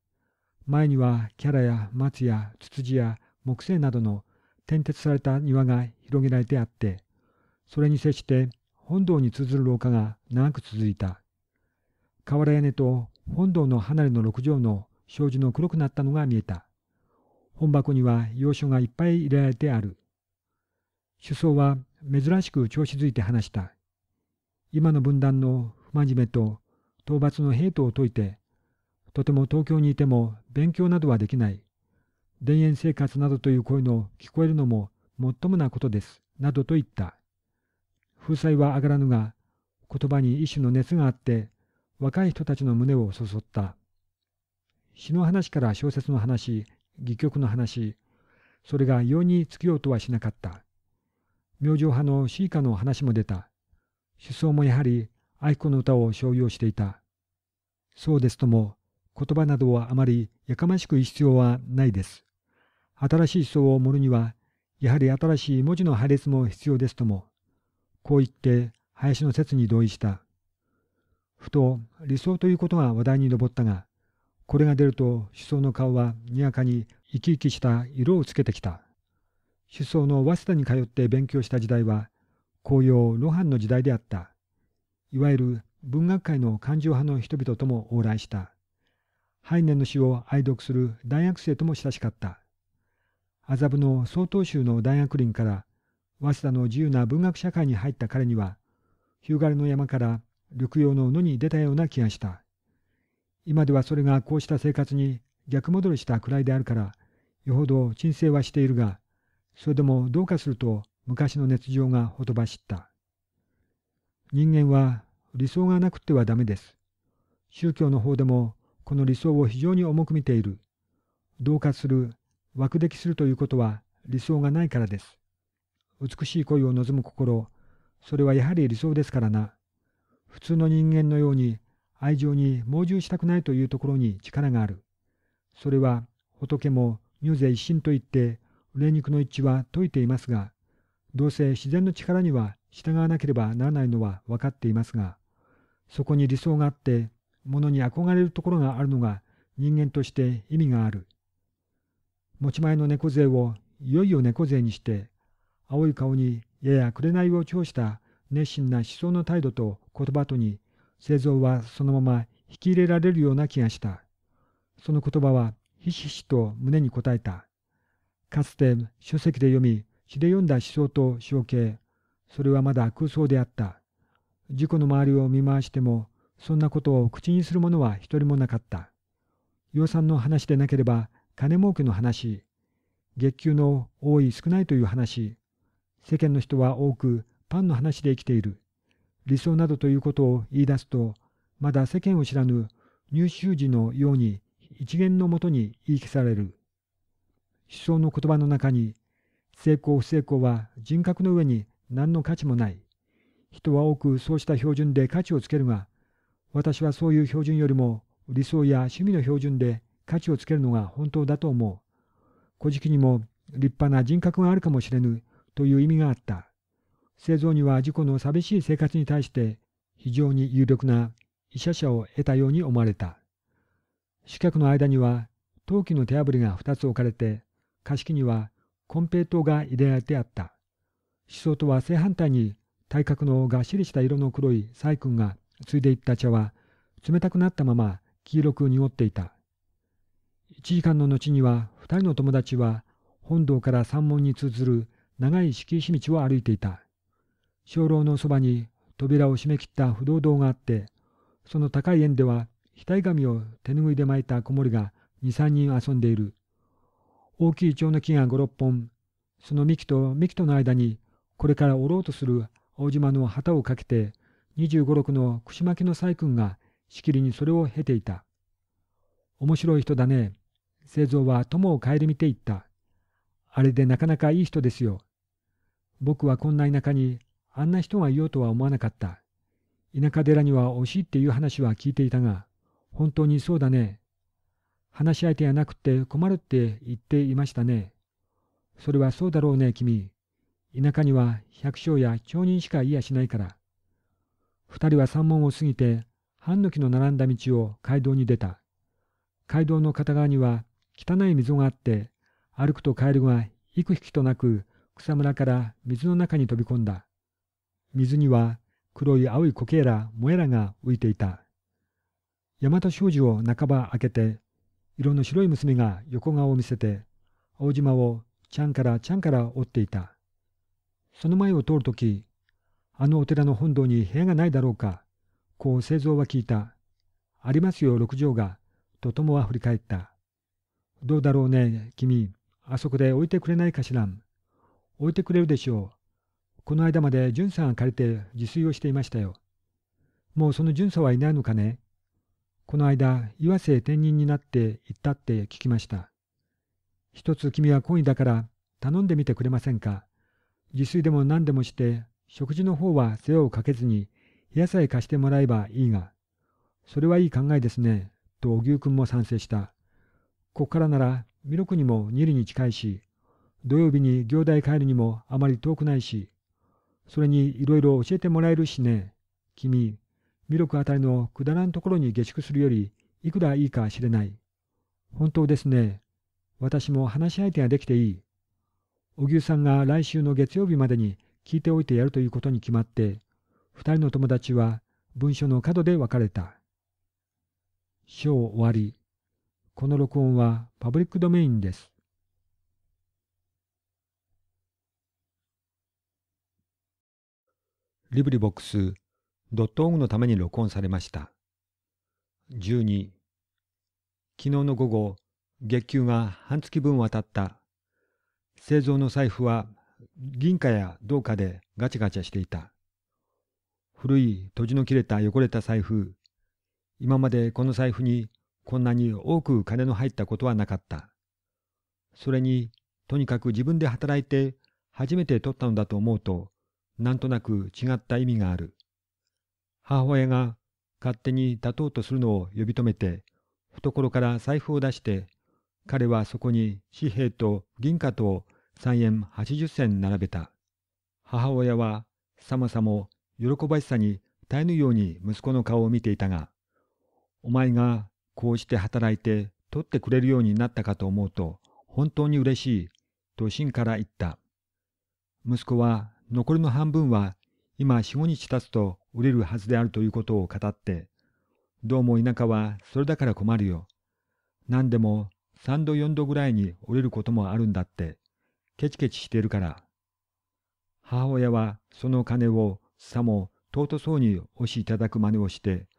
前にはキャラや松やツツジや木製などの転鉄された庭が広げられてあって、それに接して本堂に通ずる廊下が長く続いた。瓦屋根と本堂の離れの六畳の障子の黒くなったのが見えた。本箱には洋書がいっぱい入れられてある。首相は珍しく調子づいて話した。今の分断の不真面目と討伐の兵イを解いて、とても東京にいても勉強などはできない。田園生活などという声の聞こえるのももっともなことです、などと言った。風采は上がらぬが、言葉に一種の熱があって、若い人たちの胸をそそった。詩の話から小説の話、戯曲の話、それが容に尽きようとはしなかった。明星派の詩歌の話も出た。思想もやはり愛子の歌を商用していた。そうですとも、言葉などはあまりやかましく必要はないです。新しい思想を盛るには、やはり新しい文字の配列も必要ですとも、こう言って林の説に同意した。ふと理想ということが話題に上ったが、これが出ると思想の顔はにやかに生き生きした色をつけてきた。思想の早稲田に通って勉強した時代は、紅葉露伴の時代であった。いわゆる文学界の感情派の人々とも往来した。ハイネの詩を愛読する大学生とも親しかった。麻布の曹洞宗の大学林から早稲田の自由な文学社会に入った彼には日向の山から緑葉の野に出たような気がした今ではそれがこうした生活に逆戻りしたくらいであるからよほど沈静はしているがそれでもどうかすると昔の熱情がほとばしった人間は理想がなくてはダメです宗教の方でもこの理想を非常に重く見ている同化する枠出来するということは理想がないからです。美しい恋を望む心、それはやはり理想ですからな。普通の人間のように愛情に盲従したくないというところに力がある。それは仏も乳世一心といって霊肉の一致は説いていますが、どうせ自然の力には従わなければならないのは分かっていますが、そこに理想があって、物に憧れるところがあるのが人間として意味がある。持ち前の猫背をいよいよ猫背にして、青い顔にやや紅を調した熱心な思想の態度と言葉とに、製造はそのまま引き入れられるような気がした。その言葉はひしひしと胸に応えた。かつて書籍で読み、詩で読んだ思想と象形、それはまだ空想であった。事故の周りを見回しても、そんなことを口にする者は一人もなかった。養蚕の話でなければ、金儲けの話、月給の多い少ないという話、世間の人は多くパンの話で生きている、理想などということを言い出すと、まだ世間を知らぬ入手時のように一元のもとに言い消される。思想の言葉の中に、成功不成功は人格の上に何の価値もない。人は多くそうした標準で価値をつけるが、私はそういう標準よりも理想や趣味の標準で価値をつけるのが本当だと思う。古事記にも立派な人格があるかもしれぬという意味があった。製造には事故の寂しい生活に対して非常に有力な医者者を得たように思われた。主客の間には陶器の手ぶりが2つ置かれて、貸し器には金平糖が入れられてあった。思想とは正反対に体格のがっしりした色の黒い細君が継いでいった茶は冷たくなったまま黄色く濁っていた。1時間の後には2人の友達は本堂から山門に通ずる長い敷石道を歩いていた。鐘楼のそばに扉を閉め切った不動堂があって、その高い縁では額紙を手ぬぐいで巻いた子守が2、3人遊んでいる。大きい蝶の木が5、6本、その幹と幹との間にこれから折ろうとする青島の旗をかけて、25、6の串巻きの細君がしきりにそれを経ていた。面白い人だね。製造は友を顧みて言った。あれでなかなかいい人ですよ。僕はこんな田舎にあんな人がいようとは思わなかった。田舎寺には惜しいっていう話は聞いていたが、本当にそうだね。話し相手がなくて困るって言っていましたね。それはそうだろうね、君。田舎には百姓や町人しかいやしないから。二人は山門を過ぎて、半抜きの並んだ道を街道に出た。街道の片側には汚い溝があって、歩くとカエルが幾匹となく草むらから水の中に飛び込んだ。水には黒い青い苔やら萌えらが浮いていた。大和商事を半ば開けて、色の白い娘が横顔を見せて、青島をちゃんからちゃんから追っていた。その前を通るとき、あのお寺の本堂に部屋がないだろうか、こう製造は聞いた。ありますよ、六畳が、と友は振り返った。どうだろうね、君。あそこで置いてくれないかしらん。置いてくれるでしょう。この間まで淳さんが借りて自炊をしていましたよ。もうその巡さんはいないのかねこの間、岩瀬転任になって行ったって聞きました。一つ君は懇意だから頼んでみてくれませんか。自炊でも何でもして、食事の方は世話をかけずに、野菜貸してもらえばいいが。それはいい考えですね、と荻生君も賛成した。ここからなら弥勒にも二里に近いし、土曜日に行代帰るにもあまり遠くないし、それにいろいろ教えてもらえるしね。君、弥勒あたりのくだらんところに下宿するより、いくらいいか知れない。本当ですね。私も話し相手ができていい。荻生さんが来週の月曜日までに聞いておいてやるということに決まって、二人の友達は文書の角で別れた。章終わり。この録音はパブリックドメインです。リブリボックスドットオのために録音されました。12昨日の午後、月給が半月分渡った。製造の財布は銀貨や銅貨でガチャガチャしていた。古い閉じの切れた汚れた財布。今までこの財布にこんなに多く金の入ったことはなかった。それに、とにかく自分で働いて初めて取ったのだと思うと、なんとなく違った意味がある。母親が勝手に立とうとするのを呼び止めて、懐から財布を出して、彼はそこに紙幣と銀貨と3円80銭並べた。母親はさもさも喜ばしさに耐えぬように息子の顔を見ていたが、お前がこうして働いて取ってくれるようになったかと思うと、本当に嬉しい、と芯から言った。息子は残りの半分は今四五日経つと売れるはずであるということを語って、どうも田舎はそれだから困るよ。何でも3度4度ぐらいに折れることもあるんだって、ケチケチしてるから。母親はその金をさも尊そうに押しいただく真似をして、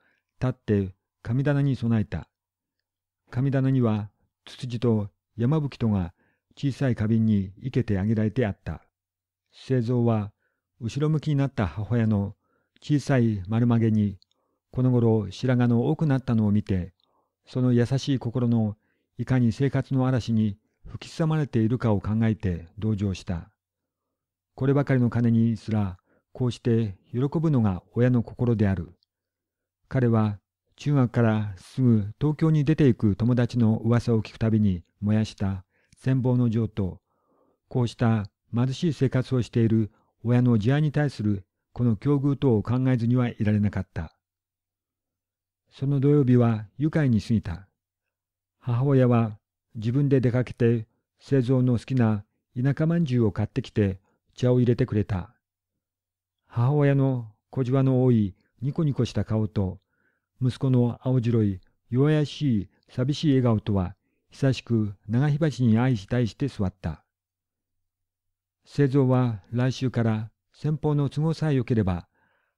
立って神棚に備えた。神棚には、ツツジと山吹とが小さい花瓶に生けてあげられてあった。製造は、後ろ向きになった母親の小さい丸曲げに、この頃白髪の多くなったのを見て、その優しい心のいかに生活の嵐に吹きさまれているかを考えて同情した。こればかりの金にすら、こうして喜ぶのが親の心である。彼は中学からすぐ東京に出ていく友達の噂を聞くたびに燃やした戦望の情と、こうした貧しい生活をしている親の慈愛に対するこの境遇等を考えずにはいられなかった。その土曜日は愉快に過ぎた。母親は自分で出かけて製造の好きな田舎まんじゅうを買ってきて茶を入れてくれた。母親の小じわの多いニコニコした顔と息子の青白い、弱々しい、寂しい笑顔とは、久しく長火鉢に愛し対して座った。製造は来週から先方の都合さえ良ければ、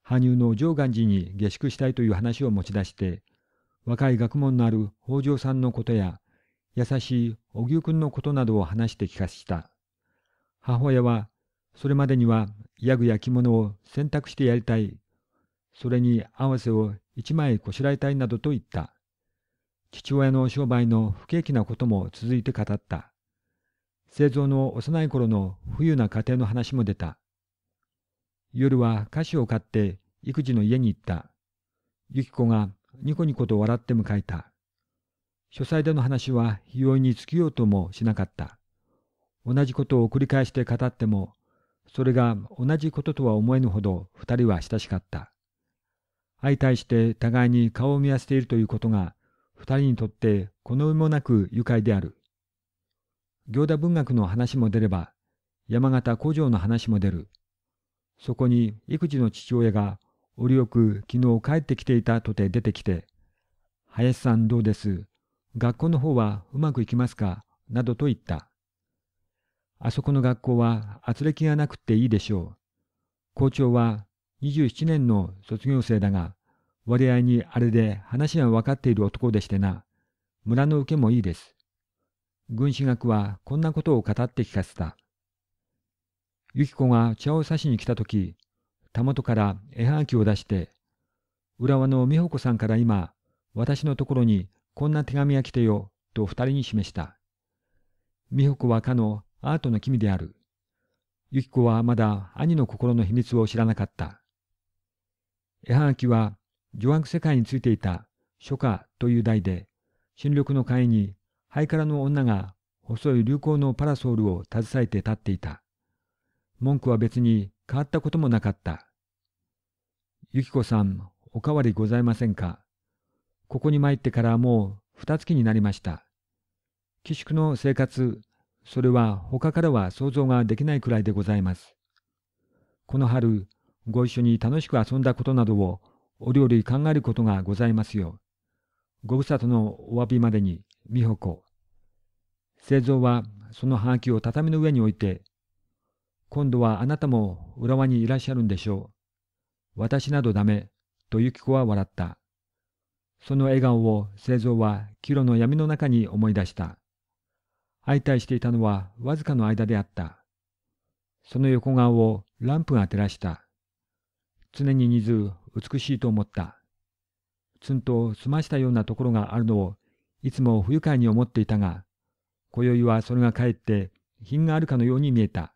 羽生の上岸寺に下宿したいという話を持ち出して、若い学問のある北条さんのことや、優しい荻生君のことなどを話して聞かした。母親は、それまでには、ヤグや着物を洗濯してやりたいそれに合わせを一枚こしらえたいなどと言った。父親の商売の不景気なことも続いて語った。製造の幼い頃の冬裕な家庭の話も出た。夜は菓子を買って育児の家に行った。ゆき子がニコニコと笑って迎えた。書斎での話は非容易に尽きようともしなかった。同じことを繰り返して語っても、それが同じこととは思えぬほど二人は親しかった。相対して互いに顔を見合わせているということが、二人にとってこの上もなく愉快である。行田文学の話も出れば、山形古城の話も出る。そこに育児の父親が折よく昨日帰ってきていたとて出てきて、林さんどうです学校の方はうまくいきますかなどと言った。あそこの学校は圧力がなくていいでしょう。校長は27年の卒業生だが、割合にあれで話が分かっている男でしてな、村の受けもいいです。軍師学はこんなことを語って聞かせた。ゆき子が茶を差しに来たとき、たもとから絵はがきを出して、浦和の美穂子さんから今、私のところにこんな手紙が来てよ、と二人に示した。美穂子はかのアートの君である。ゆき子はまだ兄の心の秘密を知らなかった。絵はがきは、上白世界についていた初夏という題で、新緑の会に、ハイカラの女が細い流行のパラソールを携えて立っていた。文句は別に変わったこともなかった。ゆきこさん、おかわりございませんかここに参ってからもう二月になりました。寄宿の生活、それは他からは想像ができないくらいでございます。この春、ご一緒に楽しく遊んだことなどをお料理考えることがございますよご無沙汰のお詫びまでに、美穂子。製造はそのはがきを畳の上に置いて、今度はあなたも浦和にいらっしゃるんでしょう。私などダメ、とゆき子は笑った。その笑顔を製造はキロの闇の中に思い出した。相対していたのはわずかの間であった。その横顔をランプが照らした。常に似ず美しいと思った。つんと澄ましたようなところがあるのをいつも不愉快に思っていたが、今宵はそれがかえって品があるかのように見えた。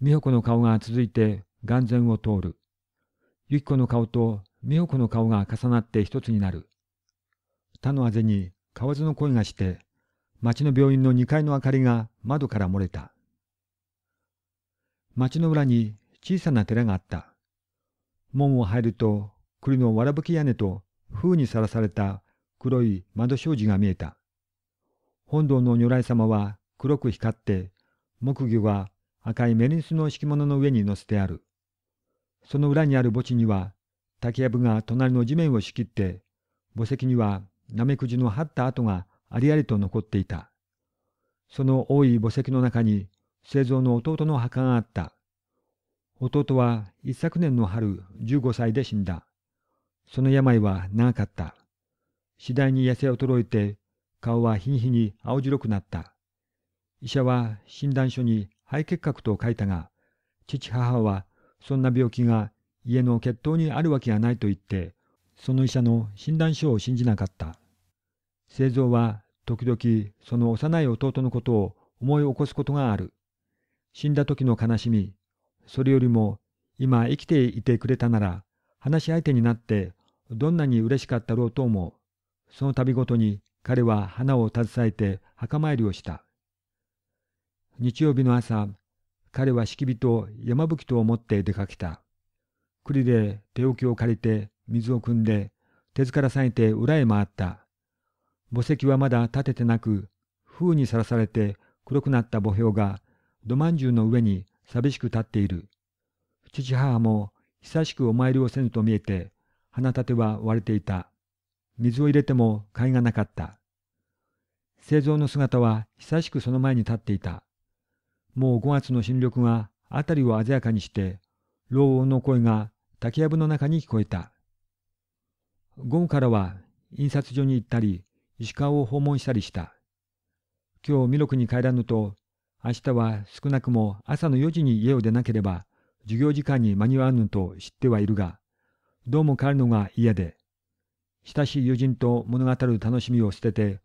美穂子の顔が続いて眼前を通る。ゆき子の顔と美穂子の顔が重なって一つになる。他のあぜに河津の声がして、町の病院の2階の明かりが窓から漏れた。町の裏に小さな寺があった。門を入ると、栗のわらぶき屋根と風にさらされた黒い窓障子が見えた。本堂の如来様は黒く光って、木魚は赤いメリンスの敷物の上に乗せてある。その裏にある墓地には、竹やぶが隣の地面を仕切って、墓石にはナメクジの張った跡がありありと残っていた。その多い墓石の中に、製造の弟の墓があった。弟は一昨年の春15歳で死んだ。その病は長かった。次第に痩せ衰えて顔は日に日に青白くなった。医者は診断書に肺結核と書いたが、父母はそんな病気が家の血統にあるわけがないと言って、その医者の診断書を信じなかった。製造は時々その幼い弟のことを思い起こすことがある。死んだ時の悲しみ、それよりも、今生きていてくれたなら、話し相手になって、どんなに嬉しかったろうと思う。その度ごとに彼は花を携えて墓参りをした。日曜日の朝、彼は敷き火と山吹とを持って出かけた。栗で手置きを借りて水を汲んで、手塚からさえて裏へ回った。墓石はまだ立ててなく、風にさらされて黒くなった墓標が、土まんじゅうの上に寂しく立っている。父母も久しくお参りをせぬと見えて、花立ては割れていた。水を入れても甲斐がなかった。製造の姿は久しくその前に立っていた。もう5月の新緑が辺りを鮮やかにして、老王の声が竹やぶの中に聞こえた。午後からは印刷所に行ったり、石川を訪問したりした。今日、弥勒に帰らぬと明日は少なくも朝の4時に家を出なければ、授業時間に間に合わぬと知ってはいるが、どうも帰るのが嫌で、親しい友人と物語る楽しみを捨てて、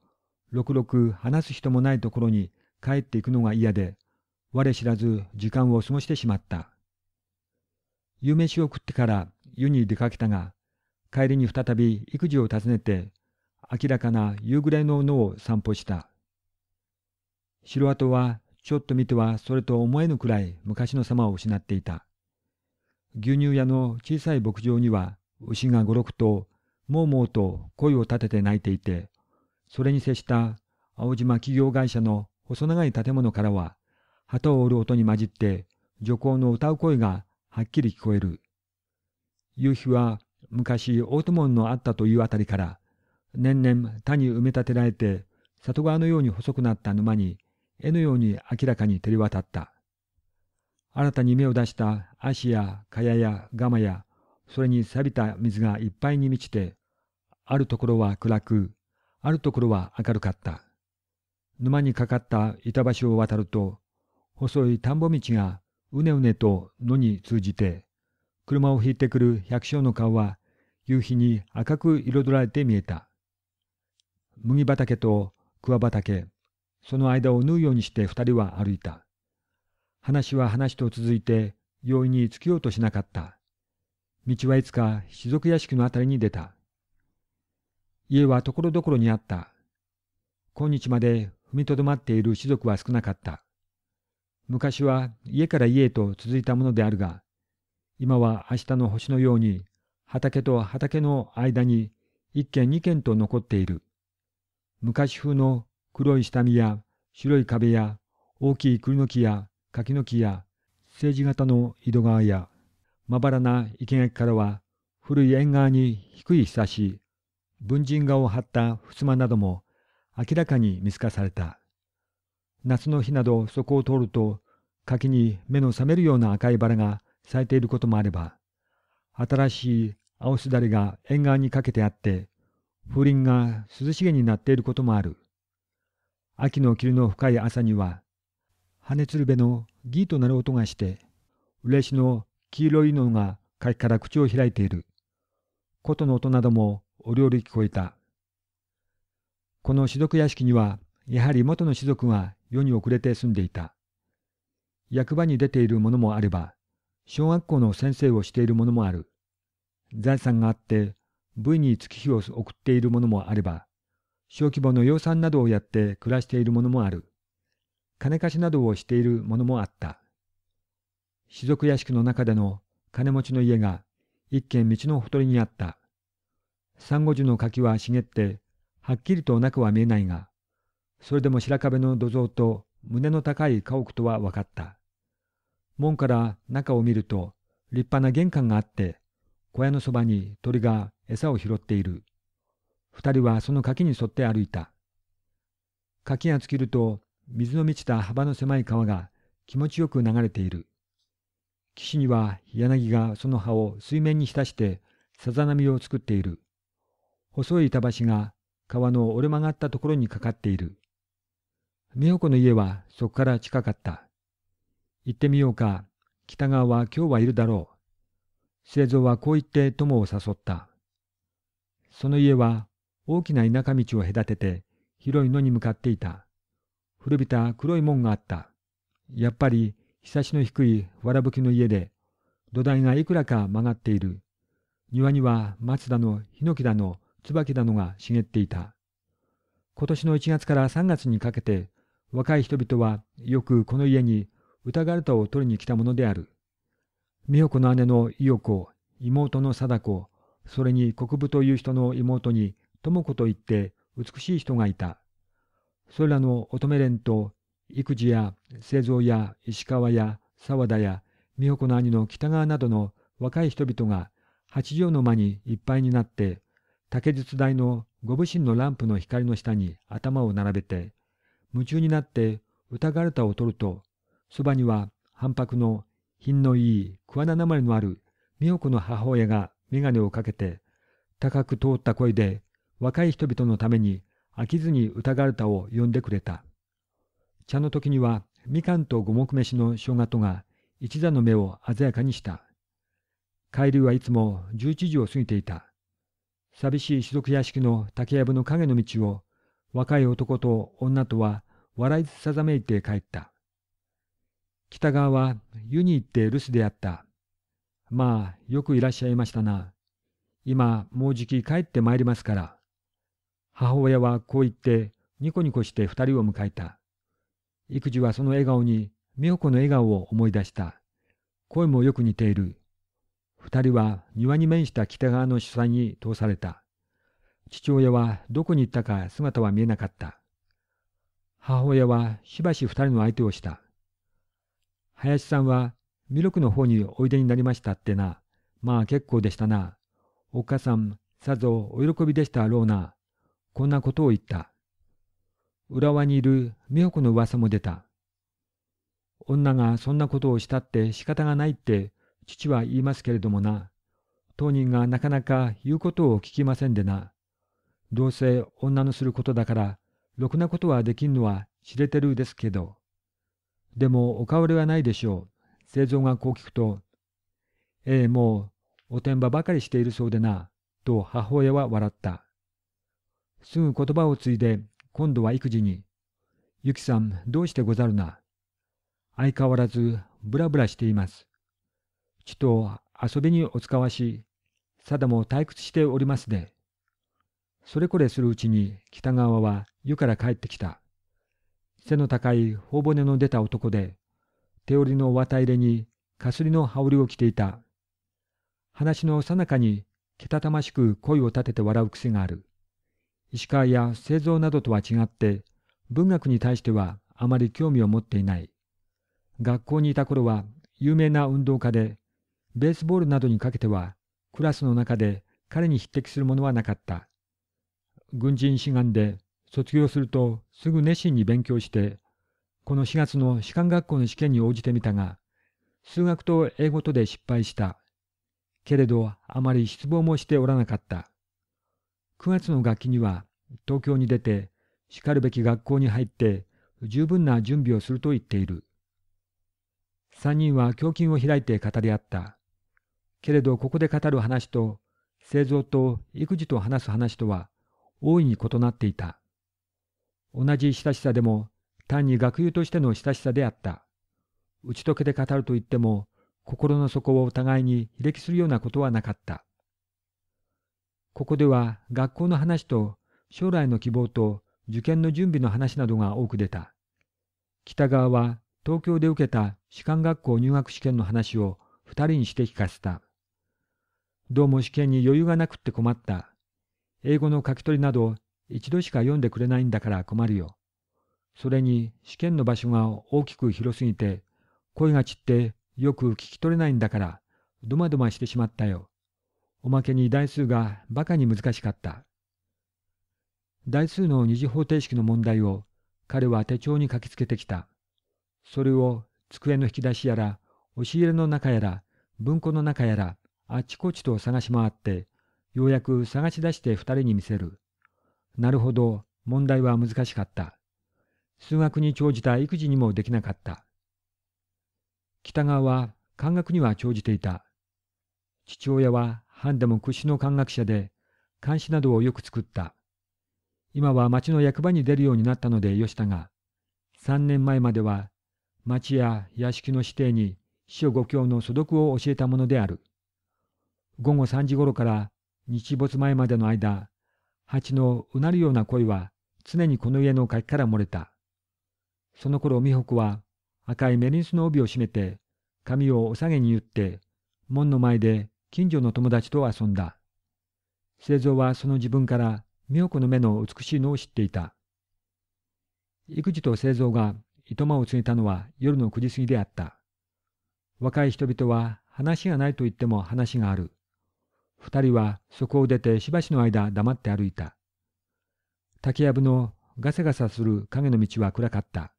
ろくろく話す人もないところに帰っていくのが嫌で、我知らず時間を過ごしてしまった。夕飯を食ってから湯に出かけたが、帰りに再び育児を訪ねて、明らかな夕暮れの野を散歩した。城跡はちょっと見てはそれと思えぬくらい昔の様を失っていた。牛乳屋の小さい牧場には牛が五六頭、もうもうと声を立てて鳴いていて、それに接した青島企業会社の細長い建物からは、旗を折る音に混じって女工の歌う声がはっきり聞こえる。夕日は昔大友門のあったというあたりから、年々他に埋め立てられて、里川のように細くなった沼に絵のように明らかに照り渡った。新たに芽を出した足や蚊帳やガマや、それに錆びた水がいっぱいに満ちて、あるところは暗く、あるところは明るかった。沼にかかった板橋を渡ると、細い田んぼ道がうねうねと野に通じて、車を引いてくる百姓の顔は夕日に赤く彩られて見えた。麦畑と桑畑、その間を縫うようにして二人は歩いた。話は話と続いて、容易に着きようとしなかった。道はいつか士族屋敷のあたりに出た。家はところどころにあった。今日まで踏みとどまっている士族は少なかった。昔は家から家へと続いたものであるが、今は明日の星のように畑と畑の間に一軒二軒と残っている。昔風の黒い下見や白い壁や大きい栗の木や柿の木や政治型の井戸川やまばらな生垣からは古い縁側に低いひさし文人画を張った襖なども明らかに見透かされた夏の日などそこを通ると柿に目の覚めるような赤いバラが咲いていることもあれば新しい青すだれが縁側にかけてあって風鈴が涼しげになっていることもある秋の霧の深い朝には、羽鶴瓶のギーとなる音がして、嬉の黄色いのが柿から口を開いている。琴の音などもお料理聞こえた。この士族屋敷には、やはり元の士族が世に遅れて住んでいた。役場に出ているものもあれば、小学校の先生をしているものもある。財産があって、部位に月日を送っているものもあれば、小規模の養蚕などをやって暮らしているのもある。金貸しなどをしているものもあった。士族屋敷の中での金持ちの家が一軒道のほとりにあった。珊瑚樹の柿は茂って、はっきりと中は見えないが、それでも白壁の土蔵と胸の高い家屋とは分かった。門から中を見ると立派な玄関があって、小屋のそばに鳥が餌を拾っている。二人はその柿に沿って歩いた。柿が尽きると、水の満ちた幅の狭い川が気持ちよく流れている。岸には柳がその葉を水面に浸してさざ波を作っている。細い板橋が川の折れ曲がったところにかかっている。美穂子の家はそこから近かった。行ってみようか。北側は今日はいるだろう。末蔵はこう言って友を誘った。その家は大きな田舎道を隔てて、広い野に向かっていた。古びた黒い門があった。やっぱり、ひさしの低いわらぶきの家で、土台がいくらか曲がっている。庭には松だの、檜ノだの、椿だのが茂っていた。今年の1月から3月にかけて、若い人々はよくこの家に歌がルを取りに来たものである。美代子の姉の伊代子、妹の貞子、それに国部という人の妹に智子といって美しい人がいた。それらの乙女連と育児や製造や石川や沢田や美穂子の兄の北川などの若い人々が八畳の間にいっぱいになって竹筒台のご武神のランプの光の下に頭を並べて夢中になって歌がれたを取るとそばには反白の品のいい桑名なまりのある美代子の母親が眼鏡をかけて高く通った声で若い人々のために飽きずに歌がるたを呼んでくれた。茶の時にはみかんと五目飯の生姜とが一座の目を鮮やかにした。海流はいつも11時を過ぎていた。寂しい種族屋敷の竹やぶの影の道を若い男と女とは笑いさざめいて帰った。北側は湯に行って留守であった。まあ、よくいらっしゃいましたな。今、もうじき帰ってまいりますから。母親はこう言ってニコニコして二人を迎えた。育児はその笑顔に美代子の笑顔を思い出した。声もよく似ている。二人は庭に面した北側の主催に通された。父親はどこに行ったか姿は見えなかった。母親はしばし二人の相手をした。林さんは、弥勒の方においでになりましたってな。まあ結構でしたな。おっかさん、さぞお喜びでしたろうな。こんなことを言った。浦和にいる美穂子の噂も出た。女がそんなことをしたって仕方がないって父は言いますけれどもな。当人がなかなか言うことを聞きませんでな。どうせ女のすることだから、ろくなことはできんのは知れてるですけど。でもお変わりはないでしょう。製造がこう聞くと、ええ、もう、おてんばばかりしているそうでな、と母親は笑った。すぐ言葉を継いで、今度は育児に、ゆきさん、どうしてござるな。相変わらず、ぶらぶらしています。ちと遊びにお使わし、さだも退屈しておりますで、それこれするうちに北川は湯から帰ってきた。背の高い頬骨の出た男で、手織りの綿入れにかすりの羽織を着ていた。話のさなかにけたたましく声を立てて笑う癖がある。石川や製造などとは違って文学に対してはあまり興味を持っていない。学校にいた頃は有名な運動家で、ベースボールなどにかけてはクラスの中で彼に匹敵するものはなかった。軍人志願で卒業するとすぐ熱心に勉強して、この4月の士官学校の試験に応じてみたが、数学と英語とで失敗した。けれどあまり失望もしておらなかった。9月の学期には東京に出て、しかるべき学校に入って十分な準備をすると言っている。三人は胸筋を開いて語り合った。けれどここで語る話と、製造と育児と話す話とは大いに異なっていた。同じ親しさでも単に学友としての親しさであった。打ち解けで語ると言っても、心の底をお互いに悲劇するようなことはなかった。ここでは学校の話と将来の希望と受験の準備の話などが多く出た。北側は東京で受けた士官学校入学試験の話を二人にして聞かせた。どうも試験に余裕がなくって困った。英語の書き取りなど一度しか読んでくれないんだから困るよ。それに試験の場所が大きく広すぎて、声が散ってよく聞き取れないんだから、ドマドマしてしまったよ。おまけに代数がバカに難しかった。代数の二次方程式の問題を彼は手帳に書きつけてきた。それを机の引き出しやら、押し入れの中やら、文庫の中やら、あちこちと探し回って、ようやく探し出して二人に見せる。なるほど、問題は難しかった。数学に長じた育児にもできなかった。北川は漢学には長じていた。父親はハンデも屈指の漢学者で、漢詩などをよく作った。今は町の役場に出るようになったのでよしたが、3年前までは町や屋敷の指定に師匠五教の素読を教えたものである。午後3時頃から日没前までの間、蜂のうなるような声は常にこの家の垣から漏れた。その頃美穂子は赤いメリンスの帯を締めて、髪をお下げに言って、門の前で近所の友達と遊んだ。清蔵はその自分から美代子の目の美しいのを知っていた。育児と製造が糸間を告げたのは夜の9時過ぎであった。若い人々は話がないと言っても話がある。二人はそこを出てしばしの間黙って歩いた。竹やぶのガサガサする影の道は暗かった。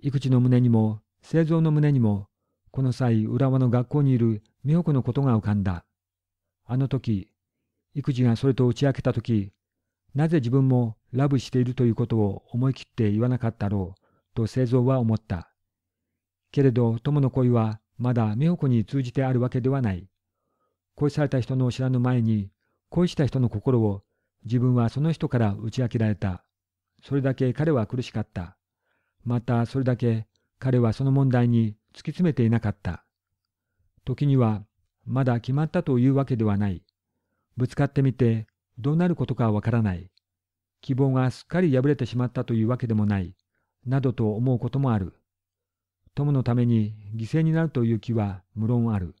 育児の胸にも、製造の胸にも、この際浦和の学校にいる妙子のことが浮かんだ。あの時、育児がそれと打ち明けた時、なぜ自分もラブしているということを思い切って言わなかったろう、と製造は思った。けれど、友の恋はまだ美穂子に通じてあるわけではない。恋された人の知らぬ前に、恋した人の心を自分はその人から打ち明けられた。それだけ彼は苦しかった。またそれだけ彼はその問題に突き詰めていなかった。時にはまだ決まったというわけではない。ぶつかってみてどうなることかわからない。希望がすっかり破れてしまったというわけでもない。などと思うこともある。友のために犠牲になるという気は無論ある。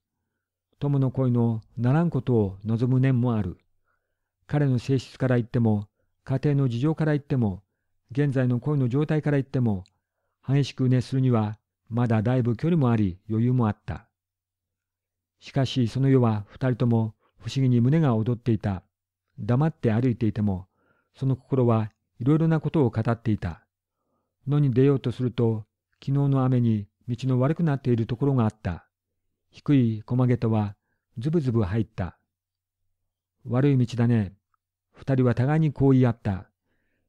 友の恋のならんことを望む念もある。彼の性質から言っても、家庭の事情から言っても、現在の恋の状態から言っても、激しく熱するにはまだだいぶ距離もあり余裕もあった。しかしその夜は二人とも不思議に胸が躍っていた。黙って歩いていても、その心はいろいろなことを語っていた。野に出ようとすると、昨日の雨に道の悪くなっているところがあった。低い駒げとはずぶずぶ入った。悪い道だね。二人は互いにこう言い合った。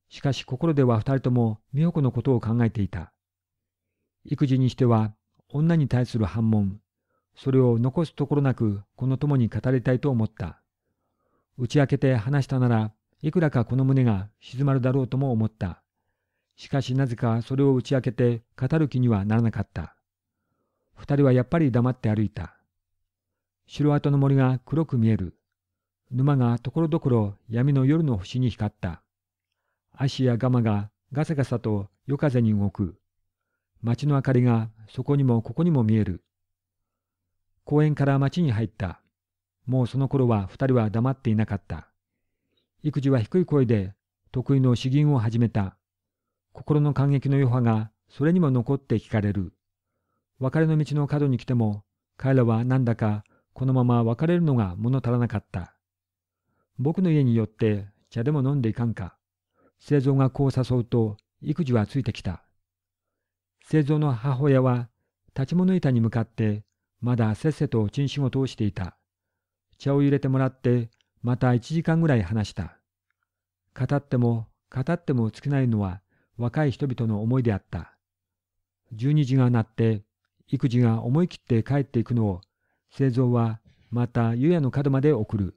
しかし心では二人とも美穂子のことを考えていた。育児にしては女に対する反問、それを残すところなくこの友に語りたいと思った。打ち明けて話したならいくらかこの胸が静まるだろうとも思った。しかしなぜかそれを打ち明けて語る気にはならなかった。二人はやっぱり黙って歩いた。城跡の森が黒く見える。沼がところどころ闇の夜の星に光った。足やガマがガサガサと夜風に動く。街の明かりがそこにもここにも見える。公園から町に入った。もうその頃は二人は黙っていなかった。育児は低い声で得意の詩吟を始めた。心の感激の余波がそれにも残って聞かれる。別れの道の角に来ても、彼らはなんだかこのまま別れるのが物足らなかった。僕の家に寄って茶でも飲んでいかんか。製造がこう誘うと、育児はついてきた。製造の母親は、立ち物板に向かってまだせっせと仕心を通していた。茶を入れてもらって、また1時間ぐらい話した。語っても、語っても尽きないのは若い人々の思いであった。12時が鳴って、育児が思い切って帰っていくのを、製造はまた湯屋の角まで送る。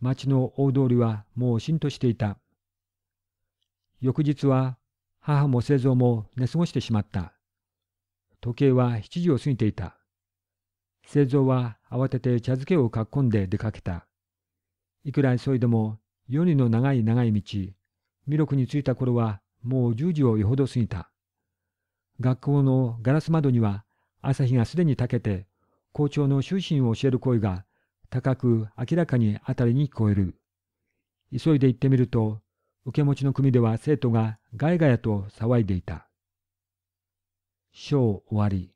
町の大通りはもう浸透していた。翌日は母も製造も寝過ごしてしまった。時計は7時を過ぎていた。製蔵は慌てて茶漬けをかっこんで出かけた。いくら急いでも、夜里の長い長い道、弥勒に着いた頃はもう10時をよほど過ぎた。学校のガラス窓には朝日がすでにたけて、校長の終身を教える声が高く明らかに辺りに聞こえる。急いで行ってみると、受け持ちの組では生徒がガヤガヤと騒いでいた。章終わり。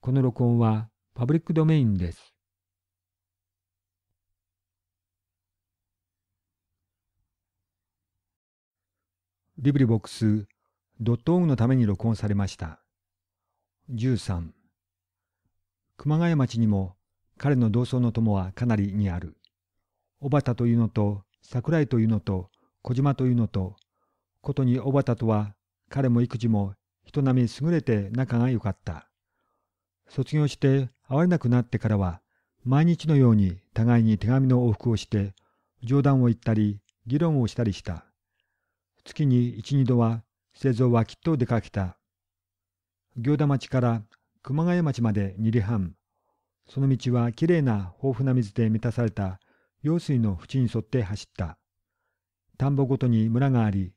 この録音はパブリックドメインです。リブリボックスドットのために録音されました。13熊谷町にも彼の同窓の友はかなりにある。小畑というのと桜井というのと小島というのとことに小畑とは彼も育児も人並み優れて仲が良かった。卒業して会われなくなってからは、毎日のように互いに手紙の往復をして、冗談を言ったり、議論をしたりした。月に一、二度は、製造はきっと出かけた。行田町から熊谷町まで2里半。その道はきれいな豊富な水で満たされた用水の縁に沿って走った。田んぼごとに村があり、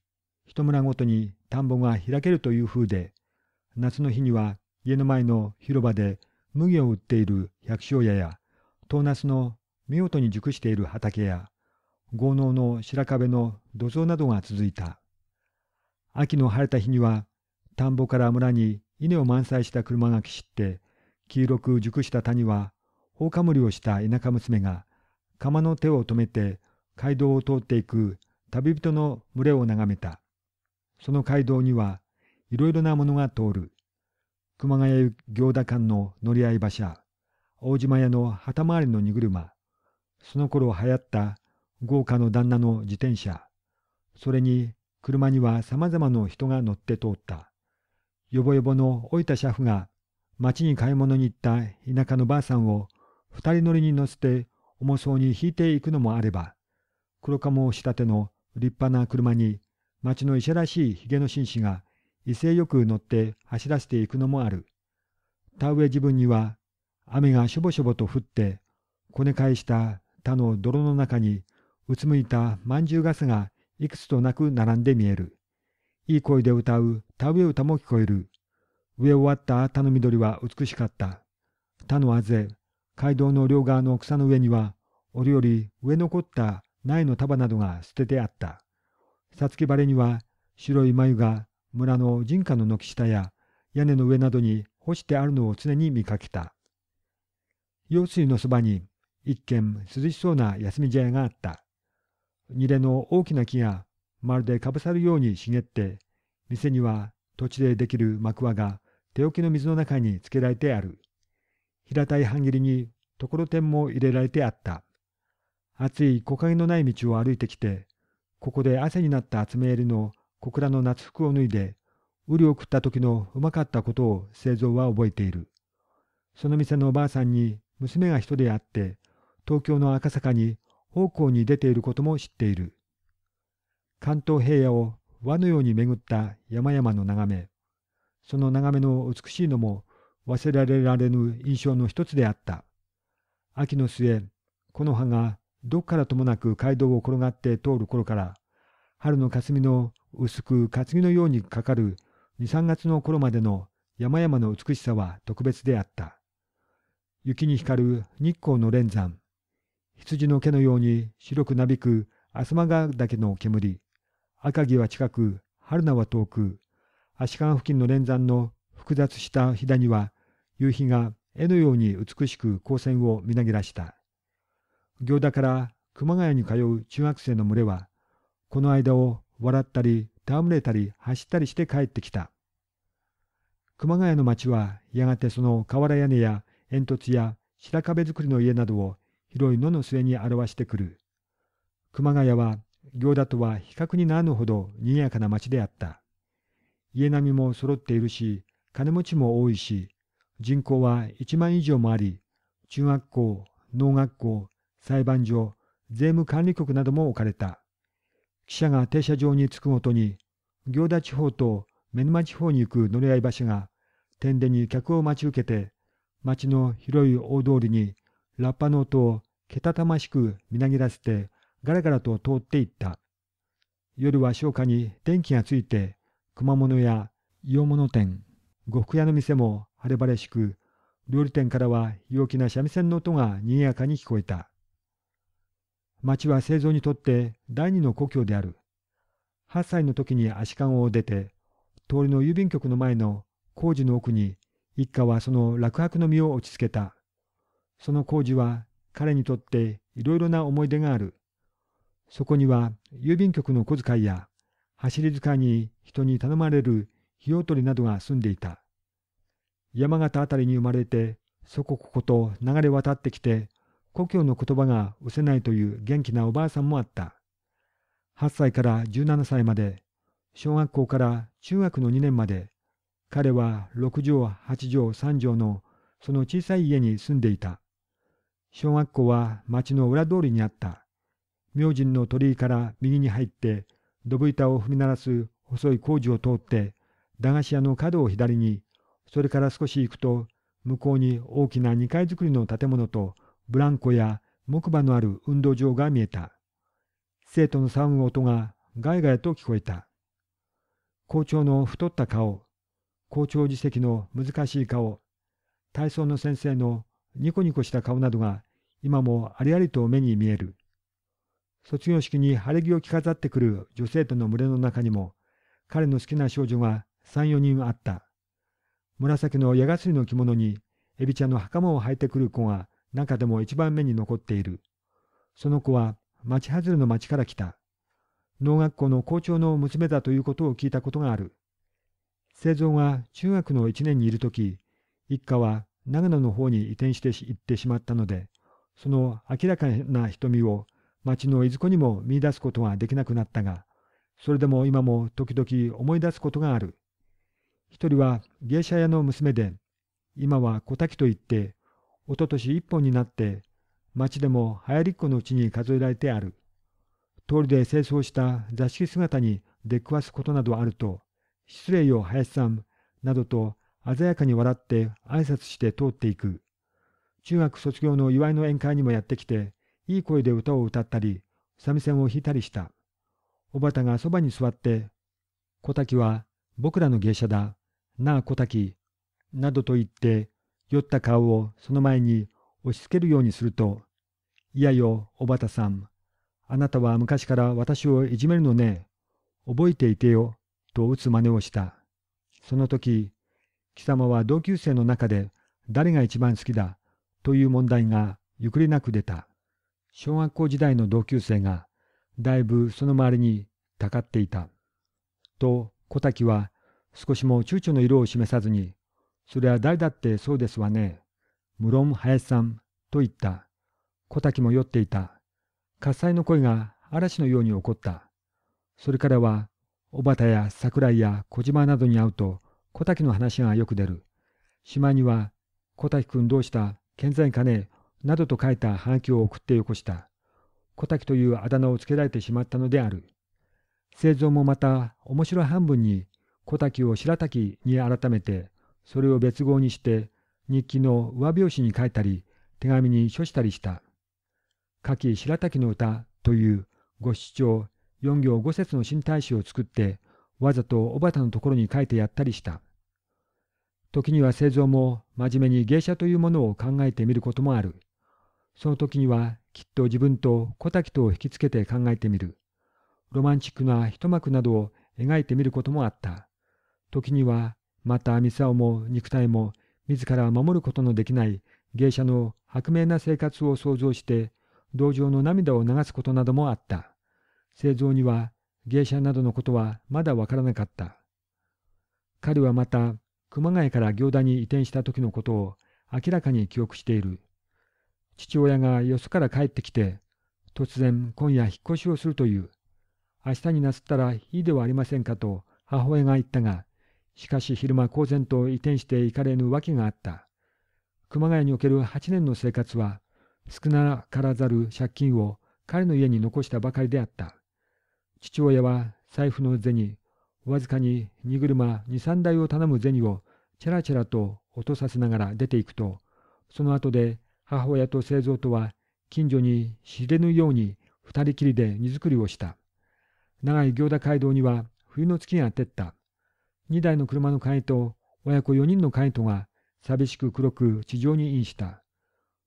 一村ごとに田んぼが開けるという風で、夏の日には家の前の広場で麦を売っている百姓屋や、唐茄子の見事に熟している畑や、豪農の白壁の土蔵などが続いた。秋の晴れた日には、田んぼから村に稲を満載した車がきしって、黄色く熟した谷は、放火理をした田舎娘が、釜の手を止めて街道を通っていく旅人の群れを眺めた。その街道には、いろいろなものが通る。熊谷行田間の乗り合い馬車、大島屋の旗回りの荷車、その頃流行った豪華の旦那の自転車、それに車には様々な人が乗って通った。よぼよぼの老いた車夫が町に買い物に行った田舎のばあさんを二人乗りに乗せて重そうに引いていくのもあれば、黒鴨を仕立ての立派な車に町の医者らしいひげの紳士が威勢よく乗って走らせていくのもある。田植え自分には、雨がしょぼしょぼと降って、こね返した他の泥の中に、うつむいたまんじゅうガスがいくつとなく並んで見える。いい声で歌う田植え歌も聞こえる。植え終わった田の緑は美しかった。他のあぜ、街道の両側の草の上には、折々植え残った苗の束などが捨ててあった。さつき晴れには白い眉が村の人家の軒下や屋根の上などに干してあるのを常に見かけた。用水のそばに一軒涼しそうな休み茶屋があった。二れの大きな木がまるでかぶさるように茂って、店には土地でできる幕輪が手置きの水の中につけられてある。平たい半切りにところてんも入れられてあった。暑い木陰のない道を歩いてきて、ここで汗になった集め襟の小倉の夏服を脱いで、瓜を食った時のうまかったことを製造は覚えている。その店のおばあさんに娘が一人であって、東京の赤坂に奉公に出ていることも知っている。関東平野を輪のように巡った山々の眺め、その眺めの美しいのも忘れられられぬ印象の一つであった。秋の末、木の葉がどっからともなく街道を転がって通る頃から、春の霞の薄く担ぎのようにかかる二三月の頃までの山々の美しさは特別であった。雪に光る日光の連山、羊の毛のように白くなびく浅間川岳の煙、赤城は近く、春菜は遠く、足利付近の連山の複雑した飛騨には、夕日が絵のように美しく光線をみなぎらした。行田から熊谷に通う中学生の群れは、この間を笑ったり、戯れたり、走ったりして帰ってきた。熊谷の町は、やがてその瓦屋根や煙突や白壁造りの家などを広い野の末に表してくる。熊谷は、行田とは比較にならぬほど賑やかな町であった。家並みも揃っているし、金持ちも多いし、人口は1万以上もあり、中学校、農学校、裁判所、税務管理局なども置かれた。汽車が停車場に着くごとに、行田地方と目沼地方に行く乗り合い橋が、天でに客を待ち受けて、町の広い大通りに、ラッパの音をけたたましくみなぎらせて、ガラガラと通っていった。夜は商家に電気がついて、熊物や洋物店、呉服屋の店も晴れ晴れしく、料理店からは陽気な三味線の音が賑やかに聞こえた。町は製造にとって第二の故郷である。8歳の時に足利を出て、通りの郵便局の前の工事の奥に一家はその落泊の身を落ち着けた。その工事は彼にとっていろいろな思い出がある。そこには郵便局の小遣いや走り遣いに人に頼まれる費用取りなどが住んでいた。山形辺りに生まれて、そこここと流れ渡ってきて、故郷の言葉が失せないという元気なおばあさんもあった。8歳から17歳まで、小学校から中学の2年まで、彼は6畳、8畳、3畳のその小さい家に住んでいた。小学校は町の裏通りにあった。明神の鳥居から右に入って、ドブ板を踏み鳴らす細い工事を通って、駄菓子屋の角を左に、それから少し行くと、向こうに大きな2階造りの建物とブランコや木馬のある運動場が見えた。生徒の騒ぐ音がガヤガヤと聞こえた。校長の太った顔、校長自責の難しい顔、体操の先生のニコニコした顔などが今もありありと目に見える。卒業式に晴れ着を着飾ってくる女生徒の群れの中にも、彼の好きな少女が3、4人あった。紫の矢がすりの着物に、エビ茶の袴を履いてくる子が中でも一番目に残っている。その子は町外れの町から来た。農学校の校長の娘だということを聞いたことがある。生存は中学の1年にいるとき、一家は長野の方に移転して行ってしまったので、その明らかな瞳を町のいずこにも見出すことができなくなったが、それでも今も時々思い出すことがある。一人は芸者屋の娘で、今は小滝といって、おととし一本になって、町でも流行りっ子のうちに数えられてある。通りで清掃した座敷姿に出くわすことなどあると、失礼よ林さん、などと鮮やかに笑って挨拶して通っていく。中学卒業の祝いの宴会にもやってきて、いい声で歌を歌ったり、三味線を弾いたりした。おばたがそばに座って、小滝は僕らの芸者だ、なあ小滝、などと言って酔った顔をその前に押し付けるようにすると、いやよ、おばたさん。あなたは昔から私をいじめるのね。覚えていてよ。と打つ真似をした。その時、貴様は同級生の中で誰が一番好きだという問題がゆくりなく出た。小学校時代の同級生がだいぶその周りにたかっていた。と小滝は少しも躊躇の色を示さずにそれは誰だってそうですわね。無論林さん、と言った。小滝も酔っていた。喝采の声が嵐のように起こった。それからは、小畑や桜井や小島などに会うと、小滝の話がよく出る。しまいには、小滝君どうした健在かねなどと書いたハガキを送ってよこした。小滝というあだ名をつけられてしまったのである。製造もまた面白半分に小滝を白滝に改めてそれを別号にして日記の上表紙に書いたり手紙に書したりした。夏季白滝の歌というご七調四行五節の新体使を作ってわざと小畑のところに書いてやったりした。時には製造も真面目に芸者というものを考えてみることもある。その時にはきっと自分と小滝とを引きつけて考えてみる。ロマンチックな一幕などを描いてみることもあった。時にはまたミサオも肉体も自ら守ることのできない芸者の薄明な生活を想像して同情の涙を流すことなどもあった。製造には芸者などのことはまだわからなかった。彼はまた熊谷から行田に移転した時のことを明らかに記憶している。父親がよそから帰ってきて突然今夜引っ越しをするという明日になすったらいいではありませんかと母親が言ったがしかし昼間公然と移転していかれぬわけがあった。熊谷における8年の生活は、少なからざる借金を彼の家に残したばかりであった。父親は財布の銭、わずかに荷車二三台を頼む銭をチャラチャラと落とさせながら出ていくと、その後で母親と製造とは近所に知れぬように二人きりで荷造りをした。長い行田街道には冬の月が照った。2台の車のカイト、親子4人のカイトが寂しく黒く地上にインした。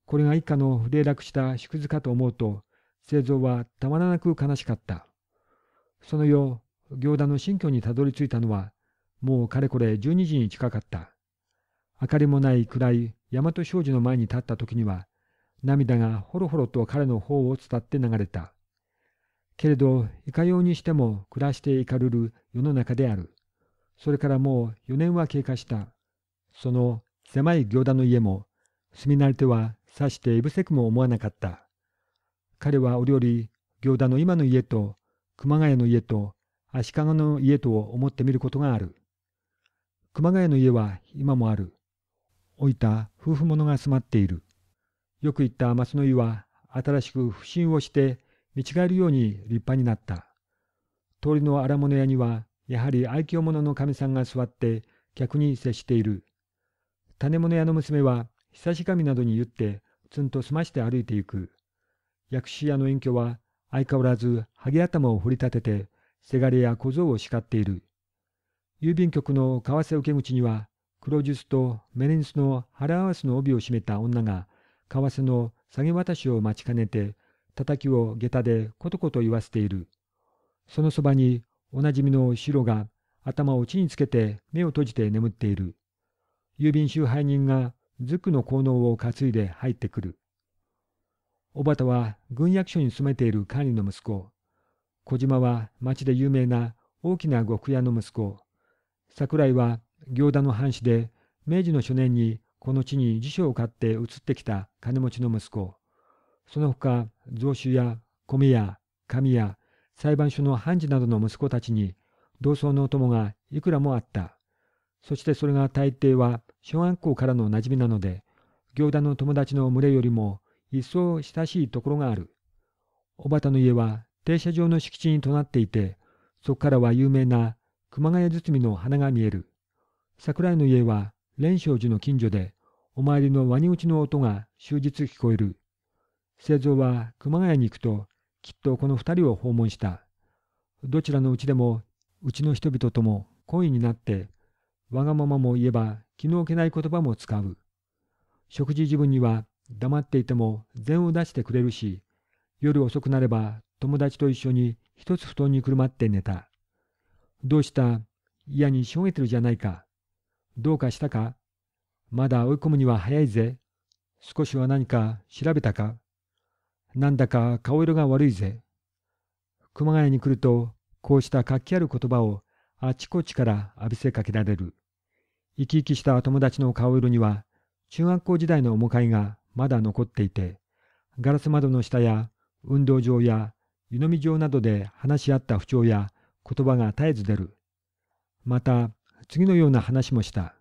これが一家の冷落した縮図かと思うと、製造はたまらなく悲しかった。その夜、行田の新居にたどり着いたのは、もうかれこれ12時に近かった。明かりもない暗い大和商事の前に立った時には、涙がほろほろと彼の方を伝って流れた。けれど、いかようにしても暮らしていかるる世の中である。それからもう4年は経過した。その狭い行田の家も、住み慣れてはさしていぶせくも思わなかった。彼はお料理、行田の今の家と、熊谷の家と、足利の家と思ってみることがある。熊谷の家は今もある。老いた夫婦者が住まっている。よく行った松の湯は新しく不審をして見違えるように立派になった。通りの荒物屋にはやはり愛嬌者の神さんが座って客に接している。種物屋の娘は久し神などに言ってつんと済まして歩いていく。薬師屋の隠居は相変わらずハゲ頭を掘り立ててせがれや小僧を叱っている。郵便局の為替受け口には黒術とメレンスの腹合わせの帯を締めた女が為替の下げ渡しを待ちかねて叩きを下駄でコトコト言わせている。そのそばにおなじみのシロが頭を地につけて目を閉じて眠っている。郵便集配人がズクの効能を担いで入ってくる。小畑は軍役所に勤めている管理の息子。小島は町で有名な大きな極屋の息子。桜井は行田の藩士で明治の初年にこの地に辞書を買って移ってきた金持ちの息子。その他、贈収や米や紙や裁判所の判事などの息子たちに同窓のお供がいくらもあった。そしてそれが大抵は小学校からの馴染みなので、行田の友達の群れよりも一層親しいところがある。おばたの家は停車場の敷地にとなっていて、そこからは有名な熊谷堤の花が見える。桜井の家は蓮生寺の近所で、お参りのワニ打ちの音が終日聞こえる。製造は熊谷に行くときっとこの二人を訪問した。どちらのうちでも、うちの人々とも恋になって、わがままも言えば気の置けない言葉も使う。食事自分には黙っていても禅を出してくれるし、夜遅くなれば友達と一緒に一つ布団にくるまって寝た。どうした嫌にしょげてるじゃないか。どうかしたかまだ追い込むには早いぜ。少しは何か調べたかなんだか顔色が悪いぜ。熊谷に来ると、こうした活気ある言葉をあちこちから浴びせかけられる。生き生きした友達の顔色には、中学校時代の面影がまだ残っていて、ガラス窓の下や運動場や湯飲み場などで話し合った不調や言葉が絶えず出る。また、次のような話もした。